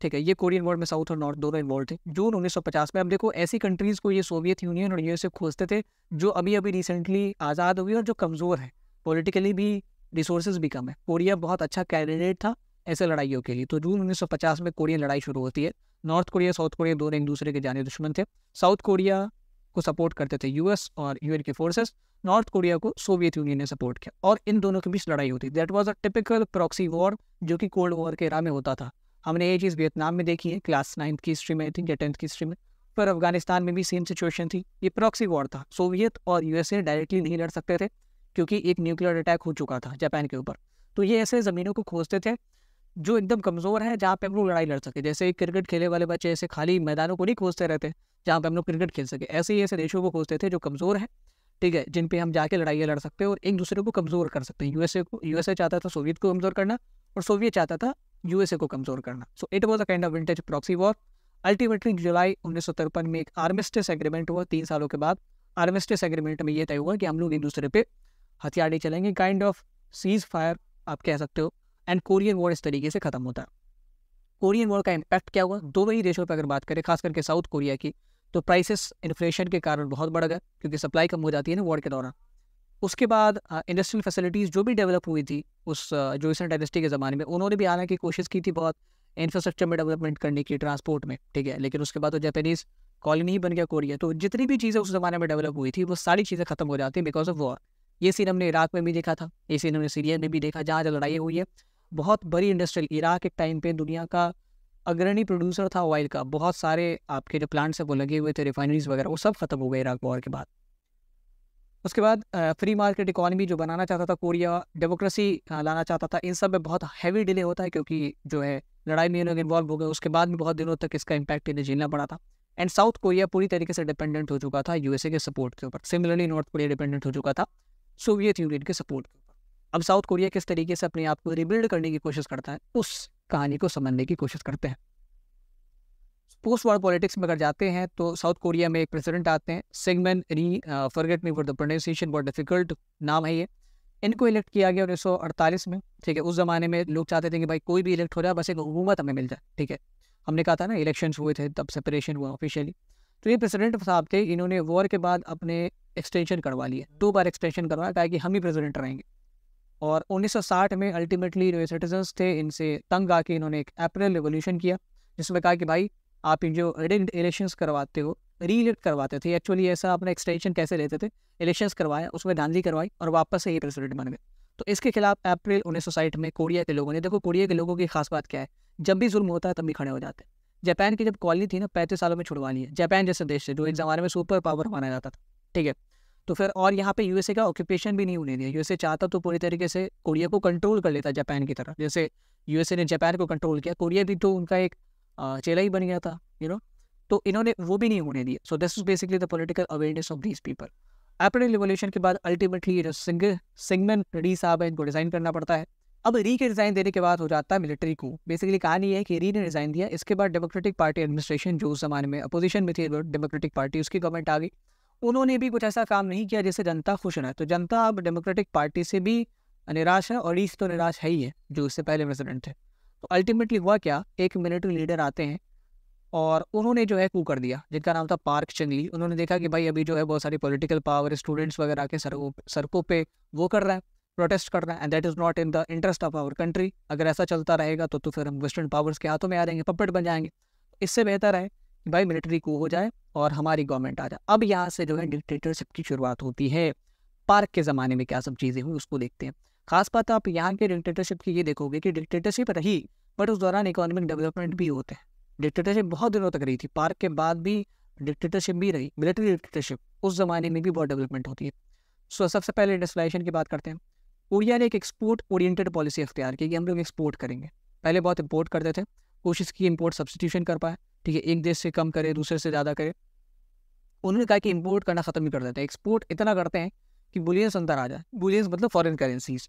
ठीक है ये कोरियन वॉर में साउथ और नॉर्थ दोनों इन्वॉल्व थे जून 1950 में अब देखो ऐसी कंट्रीज को ये सोवियत यूनियन और यूएसए खोजते थे जो अभी अभी रिसेंटली आज़ाद हुई और जो कमज़ोर है पॉलिटिकली भी रिसोर्सेज भी कम है कोरिया बहुत अच्छा कैंडिडेट था ऐसे लड़ाइयों के लिए तो जून उन्नीस में कोरियन लड़ाई शुरू होती है नॉर्थ कोरिया साउथ कोरिया दोनों एक दूसरे के जाने दुश्मन थे साउथ कोरिया को सपोर्ट करते थे यूएस और यूएन के फोर्सेस नॉर्थ कोरिया को सोवियत यूनियन ने सपोर्ट किया और इन दोनों के बीच लड़ाई होती that was a typical proxy war जो कि कोल्ड वॉर के इरा में होता था हमने ये चीज़ वियतनाम में देखी है क्लास नाइन्थ की हिस्ट्री में आई थिंक या टेंथ की हिस्ट्री में पर अफगानिस्तान में भी सेम सिचुएशन थी ये प्रॉक्सी वॉर था सोवियत और यूएसए डायरेक्टली नहीं लड़ सकते थे क्योंकि एक न्यूक्लियर अटैक हो चुका था जापान के ऊपर तो ये ऐसे ज़मीनों को खोजते थे जो एकदम कमज़ोर है जहाँ पे हम लोग लड़ाई लड़ सके जैसे क्रिकेट खेलने वाले बच्चे ऐसे खाली मैदानों को नहीं खोजते रहते जहाँ पे हम लोग क्रिकेट खेल सके ऐसे ही ऐसे देशों को खोजते थे जो कमज़ोर है ठीक है जिन पे हम जाके लड़ाई लड़ सकते हैं और एक दूसरे को कमज़ोर कर सकते हैं यूएसए को यूएसए चाहता था सोवियत को कमज़ोर करना और सोवियत चाहता था यूएसए को कमजोर करना so it was a kind of vintage proxy war ultimately जुलाई उन्नीस में एक आर्मिस्टिस एग्रीमेंट हुआ तीन सालों के बाद आर्मिस्टिस एग्रीमेंट में यह तय हुआ कि हम लोग एक दूसरे पे हथियार नहीं चलेंगे काइंड ऑफ सीज फायर आप कह सकते हो एंड कोरियन वॉर इस तरीके से खत्म होता है कोरियन वॉर का इम्पैक्ट क्या हुआ दोनों ही देशों पर अगर बात करें खास करके साउथ कोरिया की तो प्राइसेस इन्फ्लेशन के कारण बहुत बढ़ गए क्योंकि सप्लाई कम हो जाती है ना वॉर के दौरान उसके बाद इंडस्ट्रियल फैसिलिटीज़ जो भी डेवलप हुई थी उस जोसन डायनेस्टी के ज़माने में उन्होंने भी आने की कोशिश की थी बहुत इंफ्रास्ट्रक्चर में डेवलपमेंट करने की ट्रांसपोर्ट में ठीक है लेकिन उसके बाद तो जापानीज़ कॉलोनी ही बन गया कोरिया तो जितनी भी चीज़ें उस ज़माने में डेवलप हुई थी वो सारी चीज़ें खत्म हो जाती हैं बिकॉज ऑफ वॉर ये सीन हमने इराक में भी देखा था ये सीन हमने सीरिया में भी देखा जहाँ जहाँ लड़ाई हुई है बहुत बड़ी इंडस्ट्रियल इराक एक टाइम पे दुनिया का अग्रणी प्रोड्यूसर था ऑयल का बहुत सारे आपके जो प्लांट्स हैं वो लगे हुए थे रिफाइनरीज वगैरह वो सब खत्म हो गए इराक वॉर के बाद उसके बाद फ्री मार्केट इकोनॉमी जो बनाना चाहता था कोरिया डेमोक्रेसी लाना चाहता था इन सब में बहुत हैवी डिले होता है क्योंकि जो है लड़ाई में लोग इन्वॉल्व हो गए उसके बाद भी बहुत दिनों तक इसका इम्पैक्ट इन्हें झेलना पड़ा था एंड साउथ कोरिया पूरी तरीके से डिपेंडेंट हो चुका था यूएसए के सपोर्ट के ऊपर सिमिलरली नॉर्थ कोरिया डिपेंडेंट हो चुका था सोवियत यूनियन के सपोर्ट के ऊपर अब साउथ कोरिया किस तरीके से अपने आप को रिबिल्ड करने की कोशिश करता है उस कहानी को समझने की कोशिश करते हैं पोस्ट वॉर पॉलिटिक्स में अगर जाते हैं तो साउथ कोरिया में एक प्रेसिडेंट आते हैं Syngman Rhee forget me for the pronunciation बहुत डिफिकल्ट नाम है ये इनको इलेक्ट किया गया उन्नीस में ठीक है उस ज़माने में लोग चाहते थे कि भाई कोई भी इलेक्ट हो जाए बस एक हुकूमत हमें मिल जाए ठीक है हमने कहा था ना इलेक्शंस हुए थे तब सेपरेशन हुआ ऑफिशियली तो ये प्रेसिडेंट साहब थे इन्होंने वॉर के बाद अपने एक्सटेंशन करवा लिया दो बार एक्सटेंशन करवाया कहा कि हम ही प्रेसिडेंट रहेंगे और 1960 में अल्टीमेटली जो सिटीजन्स थे इनसे तंग आके इन्होंने एक अप्रैल रेवोल्यूशन किया जिसमें कहा कि भाई आप जो इलेक्शन करवाते हो री इलेक्ट करवाते थे एक्चुअली ऐसा अपना एक्सटेंशन कैसे लेते थे इलेक्शन करवाया उसमें धांधली करवाई और वापस से ये प्रेसिडेंट बन गए तो इसके खिलाफ अप्रैल उन्नीस सौ साठ में कोरिया के लोगों ने देखो कोरिया के लोगों की खास बात क्या है जब भी जुल्म होता है तब भी खड़े हो जाते हैं जापान की जब कॉलोनी थी ना पैंतीस सालों में छुड़वा ली है जापान जैसे देश से जो एक ज़माने में सुपर पावर माना जाता था ठीक है तो फिर और यहाँ पे यूएसए का ऑक्यूपेशन भी नहीं होने दिया यूएसए चाहता तो पूरी तरीके से कोरिया को कंट्रोल कर लेता जापान की तरह जैसे यूएसए ने जापान को कंट्रोल किया कोरिया भी तो उनका एक चेला ही बन गया था यू you नो know? तो इन्होंने वो भी नहीं होने दिया so this is basically the political awareness of these people April revolution के बाद अल्टीमेटली जो सिंग सिंगमैन री साहब है इनको रिज़ाइन करना पड़ता है अब री के रिज़ाइन देने के बाद हो जाता है मिलिट्री को बेसिकली नहीं है कि री ने रिज़ाइन दिया इसके बाद डेमोक्रेटिक पार्टी एडमिनिस्ट्रेशन जो उस जमाने में अपोजिशन में थी डेमोक्रेटिक पार्टी उसकी गवर्नमेंट आ गई उन्होंने भी कुछ ऐसा काम नहीं किया जिससे जनता खुश रहा तो जनता अब डेमोक्रेटिक पार्टी से भी निराश है और रीस तो निराश है ही है जो उससे पहले प्रेसिडेंट थे तो अल्टीमेटली हुआ क्या एक मिलिट्री लीडर आते हैं और उन्होंने जो है कू कर दिया जिनका नाम था पार्क चंगली उन्होंने देखा कि भाई अभी जो है बहुत सारी पॉलिटिकल पावर स्टूडेंट्स वगैरह के सड़कों सड़कों पे वो कर रहा है प्रोटेस्ट कर रहा है and that is not in the interest of our country अगर ऐसा चलता रहेगा तो तो फिर हम वेस्टर्न पावर्स के हाथों में आ जाएंगे पपट बन जाएंगे इससे बेहतर है कि भाई मिलिट्री कू हो जाए और हमारी गवर्नमेंट आ जाए अब यहाँ से जो है डिक्टेटरशिप की शुरुआत होती है पार्क के ज़माने में क्या सब चीज़ें हुई उसको देखते हैं खास बात तो आप यहाँ के डिक्टेटरशिप की ये देखोगे कि डिक्टेटरशिप रही बट उस दौरान इकोनॉमिक डेवलपमेंट भी होते हैं डिक्टेटरशिप बहुत दिनों तक रही थी पार्क के बाद भी डिक्टेटरशिप भी रही मिलिट्री डिक्टेटरशिप उस ज़माने में भी बहुत डेवलपमेंट होती है सो सबसे पहले इंडस्ट्रियलाइजेशन की बात करते हैं कोरिया ने एक एक्सपोर्ट ओरिएंटेड पॉलिसी अख्तियार की कि हम लोग एक्सपोर्ट करेंगे पहले बहुत इम्पोर्ट करते थे कोशिश की इम्पोर्ट सब्सटीट्यूशन कर पाए ठीक है एक देश से कम करे दूसरे से ज़्यादा करे उन्होंने कहा कि इम्पोर्ट करना खत्म ही कर देते हैं एक्सपोर्ट इतना करते हैं कि बुलियंस अंदर आ जाए बुलियंस मतलब फॉरेन करेंसीज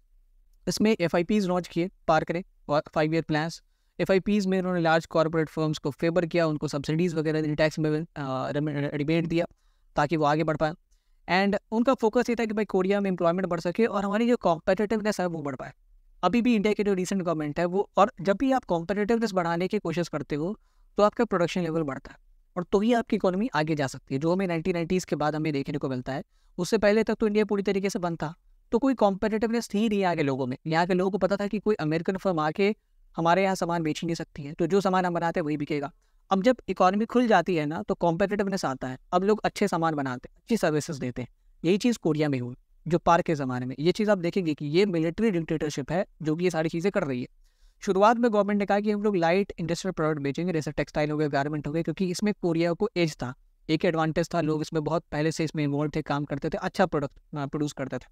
इसमें एफ आई पीज़ लॉन्च किए पार करें और five year plans F I Ps में उन्होंने लार्ज कॉरपोरेट फर्म्स को फेवर किया उनको सब्सिडीज़ वगैरह दी टैक्स में रिबेट दिया ताकि वो आगे बढ़ पाए एंड उनका फोकस ये था कि भाई कोरिया में एम्प्लॉयमेंट बढ़ सके और हमारी जो कॉम्पिटेटिवनेस है वो बढ़ पाए अभी भी इंडिया की जो रिसेंट गवर्नमेंट है वो और जब भी आप कॉम्पिटेटिवनेस बढ़ाने की कोशिश करते हो तो आपका प्रोडक्शन लेवल बढ़ता है और तो ही आपकी इकोनॉमी आगे जा सकती है जो हमें नाइनटीन के बाद हमें देखने को मिलता है उससे पहले तक तो इंडिया पूरी तरीके से बंद था तो कोई कॉम्पिटेटिवनेस थी नहीं यहाँ के लोगों में यहाँ के लोगों को पता था कि कोई अमेरिकन फर्म आके हमारे यहाँ सामान बेच ही नहीं सकती है तो जो सामान हम बनाते हैं वही बिकेगा अब जब इकोनॉमी खुल जाती है ना तो कॉम्पिटेटिवनेस आता है अब लोग अच्छे सामान बनाते हैं अच्छी सर्विसेज देते हैं यही चीज़ कोरिया में हुई जो पार के ज़माने में ये चीज़ आप देखेंगे कि ये मिलिट्री डिक्टेटरशिप है जो कि ये सारी चीज़ें कर रही है शुरुआत में गवर्नमेंट ने कहा कि हम लोग लाइट इंडस्ट्रियल प्रोडक्ट बेचेंगे जैसे टेक्सटाइल हो गए गारमेंट हो गए क्योंकि इसमें कोरिया को एज था एक एडवांटेज था लोग इसमें बहुत पहले से इसमें इन्वॉल्व थे काम करते थे अच्छा प्रोडक्ट प्रोड्यूस करते थे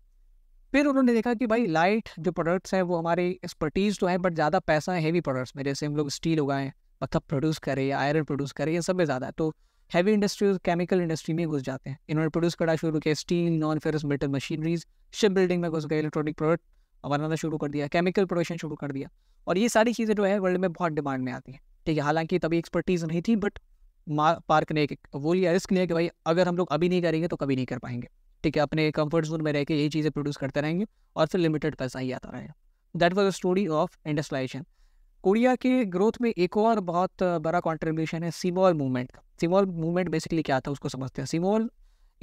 फिर उन्होंने देखा कि भाई लाइट जो प्रोडक्ट्स हैं वो हमारे एक्सपर्टीज़ तो हैं बट ज़्यादा पैसा है हैवी प्रोडक्ट्स में जैसे हम लोग स्टील उगाएं पत्थर मतलब प्रोड्यूस करें या आयरन प्रोड्यूस करें ये सब में ज़्यादा है तो हैवी इंडस्ट्रीज केमिकल इंडस्ट्री में घुस जाते हैं इन्होंने प्रोड्यूस करना शुरू किया steel non ferrous metal machineries ship building में घुस गए इलेक्ट्रॉनिक प्रोडक्ट बनाना शुरू कर दिया केमिकल प्रोडक्शन शुरू कर दिया और ये सारी चीज़ें जो है वर्ल्ड में बहुत डिमांड में आती हैं ठीक है हालांकि तभी एक्सपर्टीज़ नहीं थी बट पार्क ने वो लिया रिस्क लिया कि भाई अगर हम लोग अभी नहीं करेंगे तो कभी नहीं कर पाएंगे ठीक है अपने कंफर्ट जोन में रह के यही चीज़ें प्रोड्यूस करते रहेंगे और फिर लिमिटेड पैसा ही आता रहेगा that was a story of industrialisation Korea के ग्रोथ में एक और बहुत बड़ा कॉन्ट्रीब्यूशन है सीमॉल मूवमेंट का सीमॉल मूवमेंट बेसिकली क्या था उसको समझते हैं Saemaul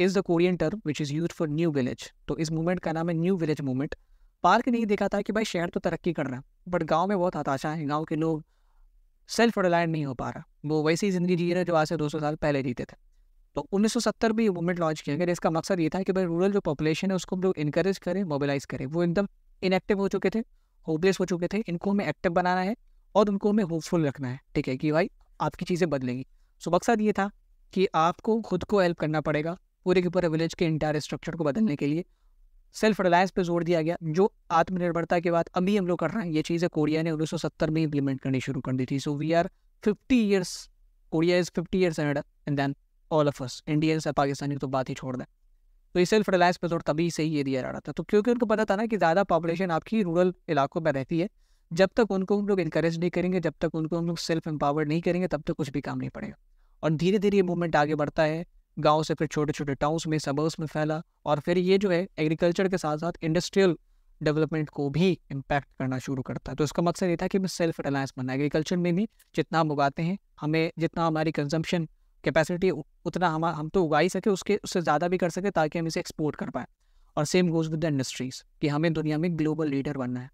is the Korean term which is use for new village तो इस मूवमेंट का नाम है न्यू विलेज मूवमेंट पार्क नहीं देखा था कि भाई शहर तो तरक्की कर रहा है बट गाँव में बहुत हताशा है गाँव के लोग सेल्फ रिलायंट नहीं हो पा रहा वो वैसी ज़िंदगी जी रहे जो आज से दो सौ साल पहले जीते थे तो 1970 में ये मूवमेंट लॉन्च किया गया इसका मकसद ये था कि भाई रूरल जो पॉपुलेशन है उसको हम लोग इनक्रेज करें मोबिलाइज करें वो एकदम इनएक्टिव हो चुके थे होपलेस हो चुके थे इनको हमें एक्टिव बनाना है और उनको हमें होपफुल रखना है ठीक है कि भाई आपकी चीज़ें बदलेंगी सो मकसद ये था कि आपको खुद को हेल्प करना पड़ेगा पूरे के पूरे विलेज के इंटायर स्ट्रक्चर को बदलने के लिए सेल्फ रिलायंस पे जोर दिया गया जो आत्मनिर्भरता के बाद अभी हम लोग कर रहे हैं ये चीज़ें कोरिया ने 1970 में इंप्लीमेंट करनी शुरू कर दी थी so we are 50 years Korea is 50 years and then all of us Indians या पाकिस्तानी तो बात ही छोड़ दें तो ये सेल्फ रिलायंस पर तभी से ही ये दिया जा रहा था तो क्योंकि उनको पता था ना कि ज़्यादा पॉपुलेशन आपकी रूरल इलाकों में रहती है जब तक उनको हम लोग इंकरेज नहीं करेंगे जब तक उनको हम लोग सेल्फ एम्पावर्ड नहीं करेंगे तब तक कुछ भी काम नहीं पड़ेगा और धीरे धीरे ये मूवमेंट आगे बढ़ता है गाँव से फिर छोटे छोटे टाउन्स में सबर्स में फैला और फिर ये जो है एग्रीकल्चर के साथ साथ इंडस्ट्रियल डेवलपमेंट को भी इम्पैक्ट करना शुरू करता है तो इसका मकसद ये था कि हमें सेल्फ रिलायंस बनना एग्रीकल्चर में भी जितना हम उगाते हैं हमें जितना हमारी कंजम्पशन कैपेसिटी उतना हम हम तो उगा ही सके उसके उससे ज़्यादा भी कर सके ताकि हम इसे एक्सपोर्ट कर पाएँ और same goes with the industries कि हमें दुनिया में ग्लोबल लीडर बनना है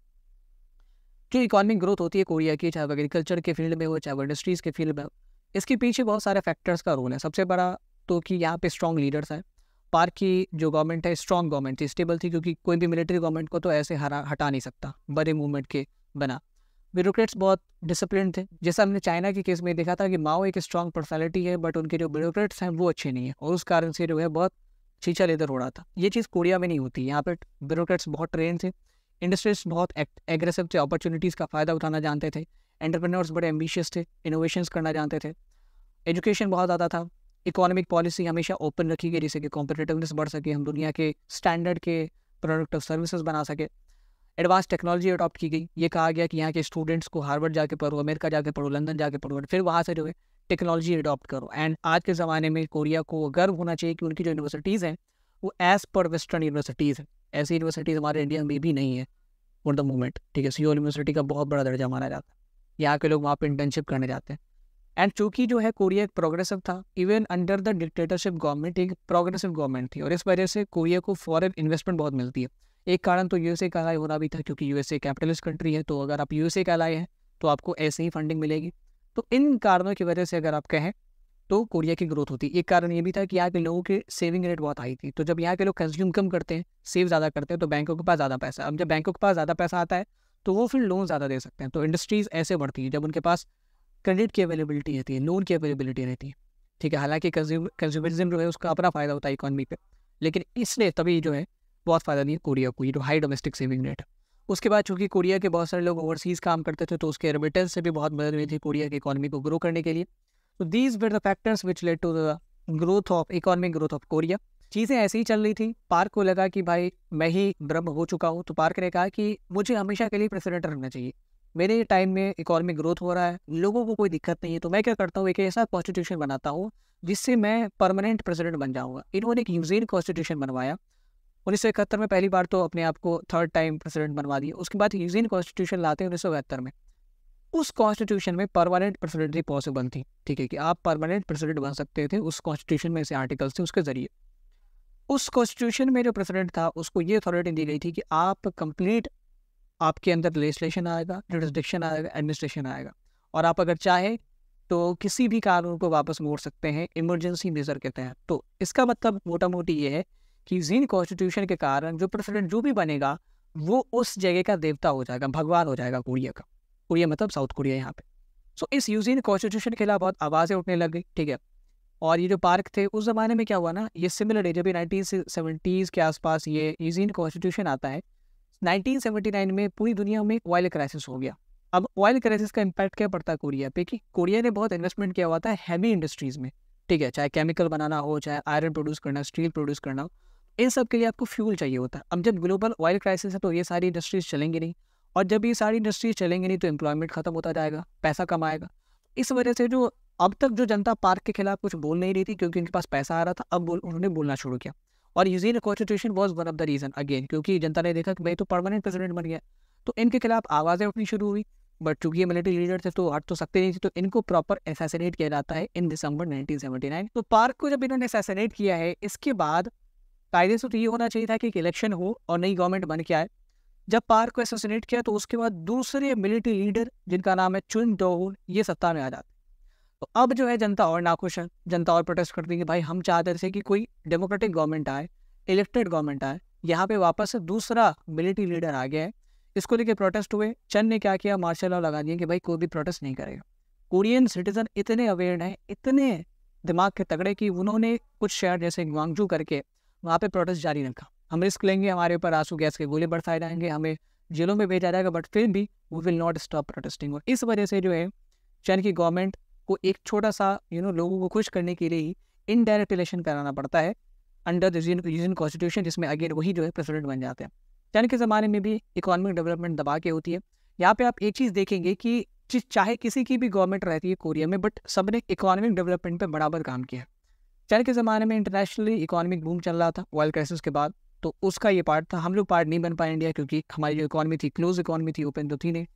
जो इकोनॉमिक ग्रोथ होती है कोरिया की चाहे वो एग्रीकल्चर के फील्ड में हो चाहे वो इंडस्ट्रीज़ के फील्ड में हो इसके पीछे बहुत सारे फैक्टर्स का रोल है सबसे बड़ा तो कि यहाँ पे स्ट्रॉन्ग लीडर्स हैं पार्क की जो गवर्नमेंट है स्ट्रॉन्ग गवर्नमेंट थी स्टेबल थी क्योंकि कोई भी मिलिट्री गवर्नमेंट को तो ऐसे हरा हटा नहीं सकता बड़े मूवमेंट के बना ब्यूरोक्रेट्स बहुत डिसिप्लिन थे जैसा हमने चाइना के केस में देखा था कि माओ एक स्ट्रॉन्ग पर्सनैलिटी है बट उनके जो ब्यूरोक्रेट्स हैं वो अच्छे नहीं है और उस कारण से जो है बहुत छींचा लेदर हो रहा था ये चीज़ कोरिया में नहीं होती यहाँ पर ब्यूरोक्रेट्स बहुत ट्रेन थे इंडस्ट्रीज बहुत एग्रेसिव थे अपॉर्चुनिटीज़ का फ़ायदा उठाना जानते थे एंटरप्रेन्योर्स बड़े एम्बिशियस थे इनोवेशन करना जानते थे एजुकेशन बहुत ज़्यादा था इकोनॉमिक पॉलिसी हमेशा ओपन रखी गई जिससे कि कॉम्पिटेटिवनेस बढ़ सके हम दुनिया के स्टैंडर्ड के प्रोडक्ट और सर्विसेज बना सके एडवांस टेक्नोलॉजी अडॉप्ट की गई ये कहा गया कि यहाँ के स्टूडेंट्स को हार्वर्ड जाके पढ़ो अमेरिका जाके पढ़ो लंदन जाके पढ़ो फिर वहाँ से जो है टेक्नोलॉजी अडॉप्ट करो एंड आज के ज़माने में कोरिया को गर्व होना चाहिए कि उनकी जो यूनिवर्सिटीज़ हैं वो एज़ पर वेस्टर्न यूनिवर्सिटीज़ हैं ऐसी यूनिवर्सिटीज़ हमारे इंडिया में भी नहीं है फॉर द मोमेंट ठीक है सी यूनिवर्सिटी का बहुत बड़ा दर्जा माना जाता है यहाँ के लोग वहाँ पर इंटर्नशिप करने जाते हैं एंड चूंकि जो है कोरिया एक प्रोग्रेसिव था even under the dictatorship government एक प्रोग्रेसिव गवर्नमेंट थी और इस वजह से कोरिया को फॉरेन इन्वेस्टमेंट बहुत मिलती है एक कारण तो यूएसए का अलाई होना भी था क्योंकि यूएसए कैपिटलिस्ट कंट्री है तो अगर आप यूएसए का लाई हैं तो आपको ऐसे ही फंडिंग मिलेगी तो इन कारणों की वजह से अगर आप कहें तो कोरिया की ग्रोथ होती एक कारण ये भी था कि यहाँ के लोगों के सेविंग रेट बहुत हाई थी तो जब यहाँ के लोग कंज्यूम कम करते हैं सेव ज़्यादा करते हैं तो बैंकों के पास ज़्यादा पैसा अब जब बैंकों के पास ज़्यादा पैसा आता है तो वो फिर लोन ज़्यादा दे सकते हैं तो इंडस्ट्रीज़ ऐसे बढ़ती है जब उनके पास क्रेडिट की अवेलेबिलिटी रहती है लोन की अवेलेबिलिटी रहती है ठीक है हालांकि कंज्यूमरिज्म जो है उसका अपना फ़ायदा होता है इकॉनमी पर लेकिन इसलिए तभी जो है बहुत फ़ायदा नहीं है कोरिया को ये जो हाई डोमेस्टिक सेविंग रेट उसके बाद चूँकि कोरिया के बहुत सारे लोग ओवरसीज़ काम करते थे तो उसके रेमिटेंस से भी बहुत मदद मिली थी कोरिया की इकॉनमी को ग्रो करने के लिए तो these were the factors which led to the growth of economic growth of Korea चीज़ें ऐसी ही चल रही थी पार्क को लगा कि भाई मैं ही ब्रह्म हो चुका हूँ तो पार्क ने कहा कि मुझे हमेशा के लिए प्रेसिडेंट रखना चाहिए मेरे टाइम में इकोनॉमिक ग्रोथ हो रहा है लोगों को कोई दिक्कत नहीं है तो मैं क्या करता हूँ एक ऐसा कॉन्स्टिट्यूशन बनाता हूँ जिससे मैं परमानेंट प्रेसिडेंट बन जाऊँगा इन्होंने एक यूजेन कॉन्स्टिट्यूशन बनवाया उन्नीस सौ इकहत्तर में पहली बार तो अपने आप को थर्ड टाइम प्रेसिडेंट बनवा दिए उसके बाद यूजीन कॉन्स्टिट्यूशन लाते हैं उन्नीस सौ में उस कॉन्स्टिट्यूशन में परमानेंट प्रेसिडेंटरी पॉसिबल थी ठीक है कि आप परमानेंट प्रेसिडेंट बन सकते थे उस कॉन्स्टिट्यूशन में ऐसे आर्टिकल्स थे उसके ज़रिए उस कॉन्स्टिट्यूशन में जो प्रेसिडेंट था उसको ये अथॉरिटी दी गई थी कि आप कंप्लीट आपके अंदर लेजिस्लेशन आएगा जुडिस्डिक्शन आएगा एडमिनिस्ट्रेशन आएगा और आप अगर चाहे तो किसी भी कानून को वापस मोड़ सकते हैं इमरजेंसी मेज़र के तहत तो इसका मतलब मोटा मोटी ये है कि जीन कॉन्स्टिट्यूशन के कारण जो प्रेसिडेंट जो भी बनेगा वो उस जगह का देवता हो जाएगा भगवान हो जाएगा कोरिया का कोरिया मतलब साउथ कोरिया यहाँ पे सो so, इस यूजीन कॉन्स्टिट्यूशन के खिलाफ बहुत आवाज़ें उठने लग गई ठीक है और ये जो पार्क थे उस ज़माने में क्या हुआ ना ये सिमिलर है जब नाइनटीन सेवेंटीज़ के आसपास ये यूजीन कॉन्स्टिट्यूशन आता है 1979 में पूरी दुनिया में ऑयल क्राइसिस हो गया अब ऑयल क्राइसिस का इम्पैक्ट क्या पड़ता है कोरिया पे कि कोरिया ने बहुत इन्वेस्टमेंट किया हुआ था हैवी इंडस्ट्रीज़ में ठीक है चाहे केमिकल बनाना हो चाहे आयरन प्रोड्यूस करना स्टील प्रोड्यूस करना हो इन सब के लिए आपको फ्यूल चाहिए होता है अब जब ग्लोबल ऑयल क्राइसिस है तो ये सारी इंडस्ट्रीज चलेंगी नहीं और जब ये सारी इंडस्ट्रीज चलेंगी नहीं तो एम्प्लॉयमेंट खत्म होता जाएगा पैसा कमाएगा इस वजह से जो अब तक जो जनता पार्क के खिलाफ कुछ बोल नहीं रही थी क्योंकि उनके पास पैसा आ रहा था अब बोल, उन्होंने बोलना शुरू किया और Yushin constitution was one of the reason again क्योंकि जनता ने देखा कि भाई तो परमानेंट प्रेसिडेंट बन गया तो इनके खिलाफ आवाज़ें उठनी शुरू हुई बट चूंकि ये मिलिट्री लीडर थे तो हट तो सकते नहीं थे तो इनको प्रॉपर एसेसिनेट किया जाता है इन दिसंबर 1979 तो पार्क को जब इन्होंने एसेसिनेट किया है इसके बाद कायदे से तो ये होना चाहिए था कि एक इलेक्शन हो और नई गवर्नमेंट बन के आए जब पार्क को एसोसिनेट किया तो उसके बाद दूसरे मिलिट्री लीडर जिनका नाम है चुन डोहुल ये सत्ता में आ जाते तो अब जो है जनता और नाखुश है जनता और प्रोटेस्ट करती है कि भाई हम चाहते थे कि कोई डेमोक्रेटिक गवर्नमेंट आए इलेक्टेड गवर्नमेंट आए यहाँ पे वापस से दूसरा मिलिट्री लीडर आ गया है इसको लेके प्रोटेस्ट हुए चंद ने क्या किया मार्शल लॉ लगा दिए कि भाई कोई भी प्रोटेस्ट नहीं करेगा कोरियन सिटीजन इतने अवेयर हैं इतने दिमाग के तगड़े कि उन्होंने कुछ शहर जैसे ग्वांगजू करके वहाँ पे प्रोटेस्ट जारी रखा हम रिस्क लेंगे हमारे ऊपर आंसू गैस के गोले बरसाए जाएंगे हमें जेलों में भेजा जाएगा बट फिर भी we will not stop protesting और इस वजह से जो है चैन की गवर्नमेंट को एक छोटा सा यू नो लोगों को खुश करने के लिए ही इनडायरेक्ट इलेक्शन कराना पड़ता है अंडर द यूजन कॉन्स्टिट्यूशन जिसमें अगेन वही जो है प्रेसिडेंट बन जाते हैं चैन के ज़माने में भी इकोनॉमिक डेवलपमेंट दबा के होती है यहाँ पे आप एक चीज़ देखेंगे कि चाहे किसी की भी गवर्नमेंट रहती है कोरिया में बट सब ने इकोनॉमिक डेवलपमेंट पर बराबर काम किया है चाइना के ज़माने में इंटरनेशनली इकोनॉमिक बूम चल रहा था ऑयल क्राइसिस के बाद तो उसका ये पार्ट था हम लोग पार्ट नहीं बन पाए इंडिया क्योंकि हमारी जो इकॉनमी थी क्लोज इकॉनमी थी ओपन तो थी नहीं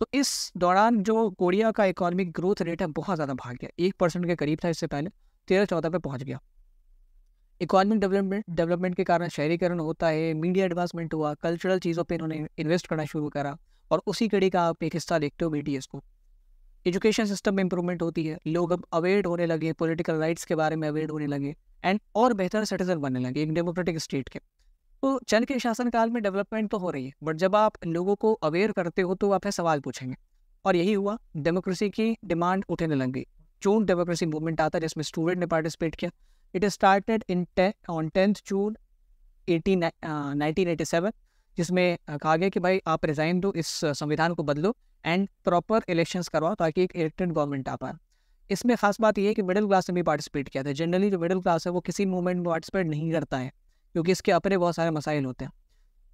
तो इस दौरान जो कोरिया का इकोनॉमिक ग्रोथ रेट है बहुत ज़्यादा भाग गया एक परसेंट के करीब था इससे पहले तेरह चौदह पे पहुंच गया इकोनॉमिक डेवलपमेंट डेवलपमेंट के कारण शहरीकरण होता है मीडिया एडवांसमेंट हुआ कल्चरल चीज़ों पर इन्होंने इन्वेस्ट करना शुरू करा और उसी कड़ी का आप एक हिस्सा देखते हो बी को एजुकेशन सिस्टम में इंप्रूवमेंट होती है लोग अब अवेयर होने लगे पॉलिटिकल राइट्स के बारे में अवेयर होने लगे एंड और बेहतर सिटीजन बनने लगे एक डेमोक्रेटिक स्टेट के तो चंद के शासनकाल में डेवलपमेंट तो हो रही है बट जब आप लोगों को अवेयर करते हो तो आप सवाल पूछेंगे और यही हुआ डेमोक्रेसी की डिमांड उठने लग गई जून डेमोक्रेसी मूवमेंट आता है जिसमें स्टूडेंट ने पार्टिसिपेट किया it is started in on tenth June eighteen nineteen eighty seven जिसमें कहा गया कि भाई आप रिज़ाइन दो तो इस संविधान को बदलो एंड प्रॉपर इलेक्शन करवाओ ताकि एक इलेक्टेड गवर्नमेंट आ पाए इसमें खास बात यह है कि मिडिल क्लास ने भी पार्टिसिपेट किया था जनरली जो मिडिल क्लास है वो किसी मूवमेंट में पार्टिसिपेट नहीं करता है क्योंकि इसके अपने बहुत सारे मसाइल होते हैं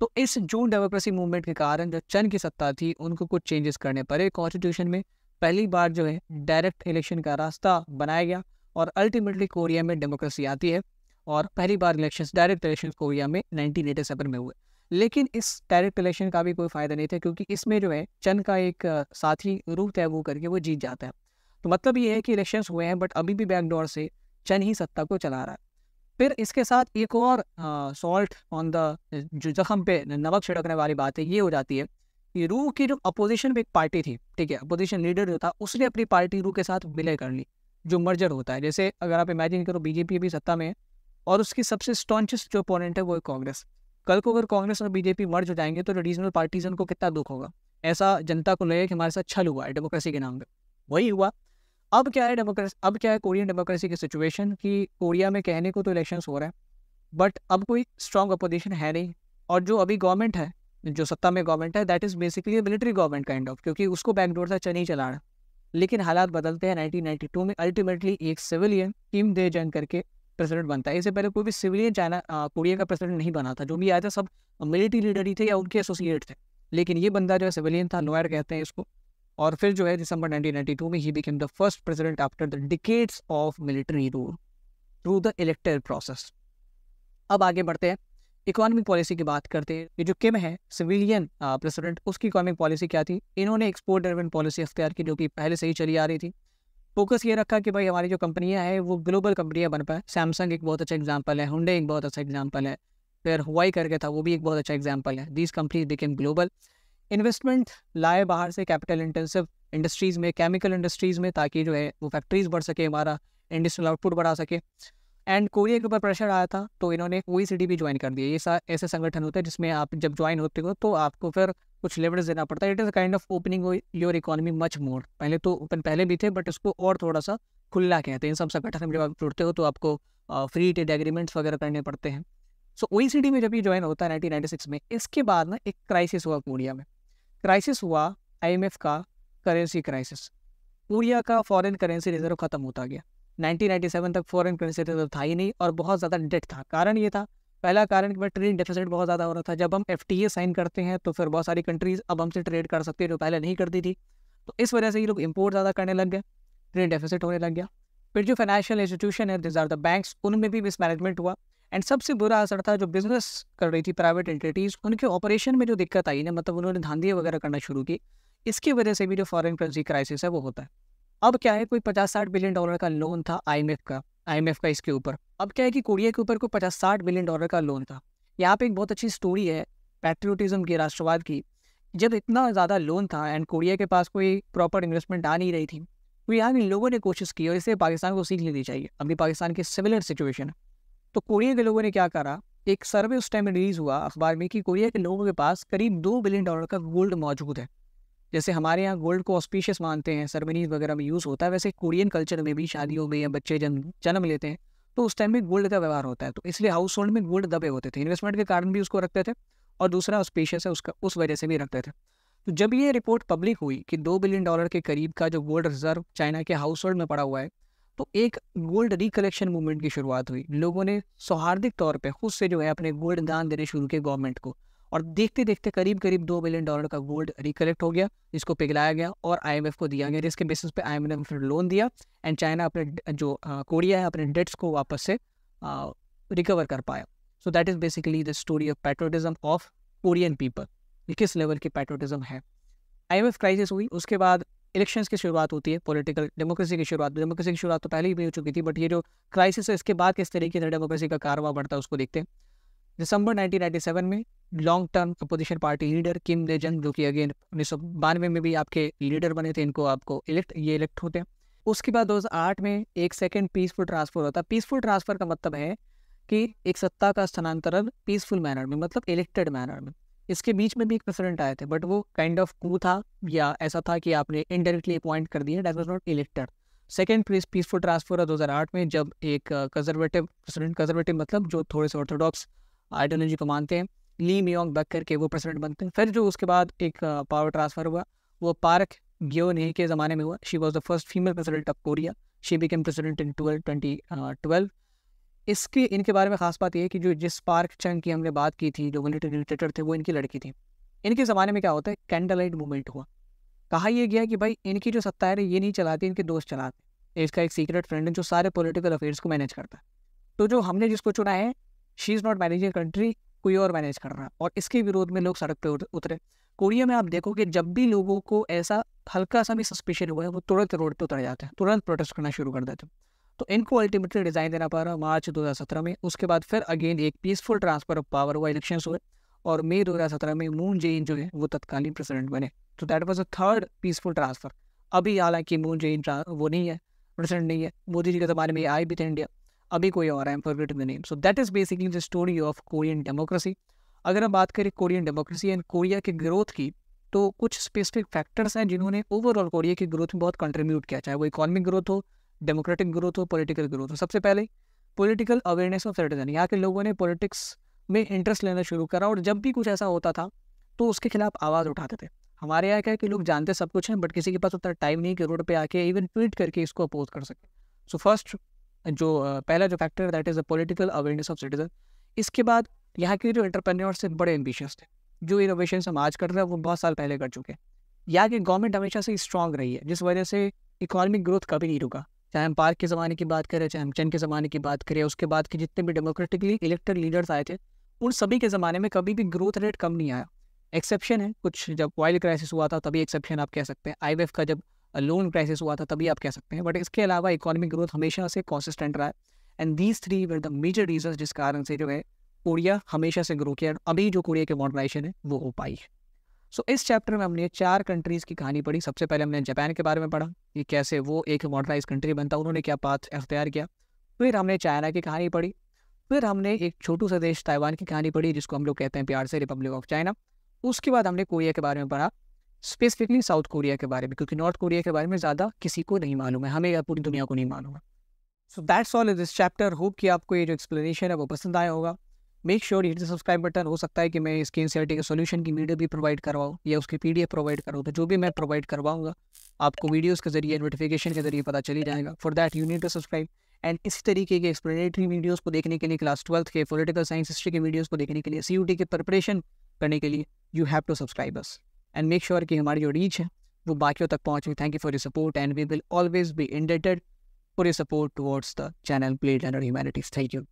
तो इस जून डेमोक्रेसी मूवमेंट के कारण जो चंद की सत्ता थी उनको कुछ चेंजेस करने पड़े कॉन्स्टिट्यूशन में पहली बार जो है डायरेक्ट इलेक्शन का रास्ता बनाया गया और अल्टीमेटली कोरिया में डेमोक्रेसी आती है और पहली बार इलेक्शन डायरेक्ट इलेक्शन कोरिया में नाइनटीन में हुए लेकिन इस डायरेक्ट इलेक्शन का भी कोई फ़ायदा नहीं था क्योंकि इसमें जो है चंद का एक साथी रूह तय वो करके वो जीत जाता है तो मतलब ये है कि इलेक्शन हुए हैं बट अभी भी बैकडोर से चंद ही सत्ता को चला रहा है फिर इसके साथ एक और सॉल्ट ऑन द जो जख्म पे नमक छिड़कने वाली बात है ये हो जाती है कि रूह की जो अपोजिशन में एक पार्टी थी ठीक है अपोजिशन लीडर जो था उसने अपनी पार्टी रूह के साथ विलय कर ली जो मर्जर होता है जैसे अगर आप इमेजिन करो बीजेपी भी सत्ता में है और उसकी सबसे स्टॉन्चेस्ट जो अपोनेंट है वो है कांग्रेस कल को अगर कांग्रेस और बीजेपी मर्ज हो जाएंगे तो रीजनल पार्टीजन को कितना दुख होगा ऐसा जनता को लगेगा कि हमारे साथ छल हुआ है डेमोक्रेसी के नाम पर वही हुआ अब क्या है डेमोक्रेसी अब क्या है कोरियन डेमोक्रेसी की सिचुएशन कि कोरिया में कहने को तो इलेक्शन हो रहा है बट अब कोई स्ट्रॉन्ग अपोजिशन है नहीं और जो अभी गवर्नमेंट है जो सत्ता में गवर्नमेंट है that is basically military government kind of क्योंकि उसको बैकडोर से नहीं चला रहा लेकिन हालात बदलते हैं 1992 में अल्टीमेटली एक सिविलियन किम दे जंग करके प्रेसिडेंट बनता है इससे पहले कोई भी सिविलियन चाइना कोरिया का प्रेसिडेंट नहीं बना था जो भी आया था सब मिलिट्री लीडर ही थे या उनके एसोसिएट थे लेकिन ये बंदा जो है सिविलियन था नोयर कहते हैं इसको और फिर जो है दिसंबर टू में ही became the first president after the decades of military rule through the elected process अब आगे बढ़ते हैं इकोनॉमिक पॉलिसी की बात करते हैं ये जो किम है सिविलियन प्रेसिडेंट उसकी इकोनॉमिक पॉलिसी क्या थी इन्होंने एक्सपोर्ट डेवलपमेंट पॉलिसी अख्तियार की जो कि पहले से ही चली आ रही थी फोकस ये रखा कि भाई हमारी जो कंपनियाँ हैं वो ग्लोबल कंपनियाँ बन पाए सैमसंग एक बहुत अच्छा एग्जाम्पल है हुडे एक बहुत अच्छा एग्जाम्पल है फिर हुआई करके था वो भी एक बहुत अच्छा एग्जाम्पल है these companies became global investment लाए बाहर से कैपिटल इंटेंसिव इंडस्ट्रीज़ में केमिकल इंडस्ट्रीज़ में ताकि जो है वो फैक्ट्रीज़ बढ़ सके हमारा इंडस्ट्रियल आउटपुट बढ़ा सके एंड कोरिया के ऊपर प्रेशर आया था तो इन्होंने ओ भी ज्वाइन कर दिया ये ऐसे संगठन होते हैं जिसमें आप जब ज्वाइन होते हो तो आपको फिर कुछ लेवरेज देना पड़ता है it is kind of opening your economy much more पहले तो ओपन पहले भी थे बट उसको और थोड़ा सा खुला कहते हैं इन सब संगठन में जब आप जुड़ते हो तो आपको फ्री ट्रेड एग्रीमेंट्स वगैरह करने पड़ते हैं सो ओ सी में जब ये ज्वाइन होता है नाइनटीन में इसके बाद ना एक क्राइसिस हुआ कोरिया में क्राइसिस हुआ आई का करेंसी क्राइसिस कोरिया का फॉरन करेंसी रिजर्व खत्म होता गया 1997 तक फॉरेन करेंसी रिजर्व था ही नहीं और बहुत ज़्यादा डेट था कारण ये था पहला कारण कि ट्रेड डेफिसिट बहुत ज़्यादा हो रहा था जब हम एफ साइन करते हैं तो फिर बहुत सारी कंट्रीज़ अब हमसे ट्रेड कर सकती है जो पहले नहीं करती थी तो इस वजह से ये लोग इम्पोर्ट ज़्यादा करने लग गए ट्रेड डेफिसिट होने लग गया फिर जो फाइनेंशियल इंस्टीट्यूशन है दिज आर द बैंक्स उनमें भी मिसमैनेजमेंट हुआ एंड सबसे बुरा असर था जो बिजनेस कर रही थी प्राइवेट एंटिटीज़ उनके ऑपरेशन में जो दिक्कत आई ना मतलब उन्होंने धांधी वगैरह करना शुरू की इसकी वजह से भी जो फॉरेन करेंसी क्राइसिस है वो होता है अब क्या है कोई पचास साठ बिलियन डॉलर का लोन था आईएमएफ का आईएमएफ का इसके ऊपर अब क्या है कि कोरिया के ऊपर कोई पचास साठ बिलियन डॉलर का लोन था यहाँ पे एक बहुत अच्छी स्टोरी है पैट्रियोटिज्म की राष्ट्रवाद की जब इतना ज़्यादा लोन था एंड कोरिया के पास कोई प्रॉपर इन्वेस्टमेंट आ नहीं रही थी तो यहाँ इन लोगों ने कोशिश की और इसे पाकिस्तान को सीख लेनी चाहिए अभी पाकिस्तान की सिमिलर सिचुएशन तो कोरिया के लोगों ने क्या करा एक सर्वे उस टाइम रिलीज हुआ अखबार में कि कोरिया के लोगों के पास करीब दो बिलियन डॉलर का गोल्ड मौजूद है जैसे हमारे यहाँ गोल्ड को ऑस्पिशियस मानते हैं सरमनीज वगैरह में यूज़ होता है वैसे कोरियन कल्चर में भी शादियों में या बच्चे जन्म जन्म लेते हैं तो उस टाइम में गोल्ड का व्यवहार होता है तो इसलिए हाउस होल्ड में गोल्ड दबे होते थे इन्वेस्टमेंट के कारण भी उसको रखते थे और दूसरा ऑस्पिशियस है उसका उस वजह से भी रखते थे तो जब ये रिपोर्ट पब्लिक हुई कि दो बिलियन डॉलर के करीब का जो गोल्ड रिजर्व चाइना के हाउस होल्ड में पड़ा हुआ है तो एक गोल्ड रिकलेक्शन मूवमेंट की शुरुआत हुई लोगों ने सौहार्दिक तौर पर खुद से जो है अपने गोल्ड दान देने शुरू किए गवर्नमेंट को और देखते देखते करीब करीब दो बिलियन डॉलर का गोल्ड रिकलेक्ट हो गया जिसको पिघलाया गया और आई को दिया गया जिसके बेसिस पे आई ने फिर लोन दिया एंड चाइना अपने जो कोरिया है अपने डेट्स को वापस से रिकवर कर पाया so that is basically the story of patriotism of Korean people ये किस लेवल की पेट्रोटिज्म है आई क्राइसिस हुई उसके बाद इलेक्शंस की शुरुआत होती है पॉलिटिकल डेमोक्रेसी की शुरुआत डेमोक्रेसी की शुरुआत तो पहले ही भी हो चुकी थी बट ये जो क्राइसिस है इसके बाद किस तरीके से डेमोक्रेसी का कारवा बढ़ता है उसको देखते हैं दिसंबर 1997 में long term opposition party leader Kim लेजन जो कि अगेन उन्नीस में भी आपके लीडर बने थे इनको आपको इलेक्ट ये इलेक्ट होते हैं उसके बाद 2008 में एक सेकेंड पीसफुल ट्रांसफर होता है पीसफुल ट्रांसफर का मतलब है कि एक सत्ता का स्थानांतरण पीसफुल मैनर में मतलब इलेक्टेड मैनर में इसके बीच में भी एक प्रेसिडेंट आए थे बट वो काइंड ऑफ कू था या ऐसा था कि आपने इनडायरेक्टली अपॉइंट कर दिया that was not elected second peaceful transfer है 2008 में जब एक कंजर्वेटिव प्रेसिडेंट कंजर्वेटिव मतलब जो थोड़े से ऑर्थोडॉक्स आइडियोलॉजी को मानते हैं ली मियोंग बक करके वो प्रेसिडेंट बनते हैं फिर जो उसके बाद एक पावर ट्रांसफ़र हुआ वो पार्क ने के ज़माने में हुआ she was the first female president of Korea she became president in twelve twenty twelve इसके इनके बारे में खास बात यह है कि जो जिस पार्क चंग की हमने बात की थी जो मिलिट्री डिक्टेटर थे वो इनकी लड़की थी इनके ज़माने में क्या होता है कैंडल लाइट मूवमेंट हुआ कहा यह गया कि भाई इनकी जो सत्ता है ये नहीं चलाती इनके दोस्त चलाते इसका एक सीक्रेट फ्रेंड है जो सारे पॉलिटिकल अफेयर्स को मैनेज करता है तो जो हमने जिसको चुना है she is not managing country कोई और मैनेज कर रहा और इसके विरोध में लोग सड़क पर उतरे कोरिया में आप देखो कि जब भी लोगों को ऐसा हल्का सा भी सस्पेशन हुआ है वो तुरंत रोड पर उतर जाते हैं तुरंत प्रोटेस्ट करना शुरू कर देते हैं तो इनको अल्टीमेटली डिज़ाइन देना पा रहा मार्च 2017 में उसके बाद फिर अगेन एक पीसफुल ट्रांसफर ऑफ पावर हुआ इलेक्शन हुए और मई 2017 में मून जे इन जो है वो तत्कालीन प्रेसिडेंट बने तो that was a third peaceful transfer अभी हालांकि मून जे इन वो नहीं है प्रेसिडेंट नहीं है मोदी जी के ज़माने में आए भी थे इंडिया अभी कोई और I am forget the name so that is basically the story of Korean democracy अगर हम बात करें कोरियन डेमोक्रेसी एंड कोरिया के ग्रोथ की तो कुछ स्पेसिफिक फैक्टर्स हैं जिन्होंने ओवरऑल कोरिया की ग्रोथ में बहुत कंट्रीब्यूट किया चाहे वो इकोनॉमिक ग्रोथ हो डेमोक्रेटिक ग्रोथ हो पॉलिटिकल ग्रोथ हो सबसे पहले पॉलिटिकल अवेयरनेस ऑफ सिटीजन यहाँ के लोगों ने पॉलिटिक्स में इंटरेस्ट लेना शुरू करा और जब भी कुछ ऐसा होता था तो उसके खिलाफ आवाज़ उठाते थे हमारे यहाँ क्या है कि लोग जानते सब कुछ हैं बट किसी के पास उतना टाइम नहीं कि रोड पर आके इवन ट्वीट करके इसको अपोज कर सके सो फर्स्ट जो पहला जो फैक्टर है that is the political awareness of citizen इसके बाद यहाँ के जो इंटरप्रेन्योर्स थे बड़े एम्बिशियस थे जो इनोवेशन हम आज कर रहे हैं वो बहुत साल पहले कर चुके हैं यहाँ की गवर्नमेंट हमेशा से स्ट्रॉग रही है जिस वजह से इकोनॉमिक ग्रोथ कभी नहीं रुका चाहे हम पार्क के ज़माने की बात करें चाहे हम चंद के ज़माने की बात करें उसके बाद के जितने भी डेमोक्रेटिकली इलेक्टेड लीडर्स आए थे उन सभी के ज़माने में कभी भी ग्रोथ रेट कम नहीं आया एक्सेप्शन है कुछ जब ऑयल क्राइसिस हुआ था तभी एक्सेप्शन आप कह सकते हैं आई का जब लोन क्राइसिस हुआ था तभी आप कह सकते हैं बट इसके अलावा इकोनॉमिक ग्रोथ हमेशा से कॉन्सिस्टेंट रहा है and these three were the major reason जिस कारण से जो है कोरिया हमेशा से ग्रो किया अभी जो कोरिया की मॉडर्नाइजेशन है वो हो पाई है सो इस चैप्टर में हमने चार कंट्रीज़ की कहानी पढ़ी सबसे पहले हमने जापान के बारे में पढ़ा कि कैसे वो एक मॉडर्नाइज कंट्री बनता उन्होंने क्या पाथ अख्तियार किया फिर हमने चाइना की कहानी पढ़ी फिर हमने एक छोटू सा देश ताइवान की कहानी पढ़ी जिसको हम लोग कहते हैं प्यार से रिपब्लिक ऑफ चाइना उसके बाद हमने कोरिया के बारे में पढ़ा स्पेसिफिकली साउथ कोरिया के बारे में क्योंकि नॉर्थ कोरिया के बारे में ज़्यादा किसी को नहीं मालूम है हमें या पूरी दुनिया को नहीं मालूम है so that's all is this chapter hope कि आपको ये जो एक्सप्लेनेशन है वो पसंद आया होगा make sure hit the subscribe button हो सकता है कि मैं इसके एन के सोल्यूशन की वीडियो भी प्रोवाइड करवाऊँ या उसकी पी प्रोवाइड करूँ तो जो भी मैं प्रोवाइड करवाऊँगा आपको वीडियोज़ के जरिए नोटिफिकेशन के जरिए पता चली जाएगा for that you need to subscribe and इसी तरीके के एक्सप्लेनेटरी वीडियोज़ को देखने के लिए क्लास ट्वेल्थ के पोलिटिकल साइंस हिस्ट्री के वीडियोज़ को देखने के लिए सी के प्रिपरेशन करने के लिए you have to subscribe us and make sure कि हमारी जो रीच है वो बाकियों तक पहुँचे thank you for your support and we will always be indebted for your support towards the channel plate and humanities thank you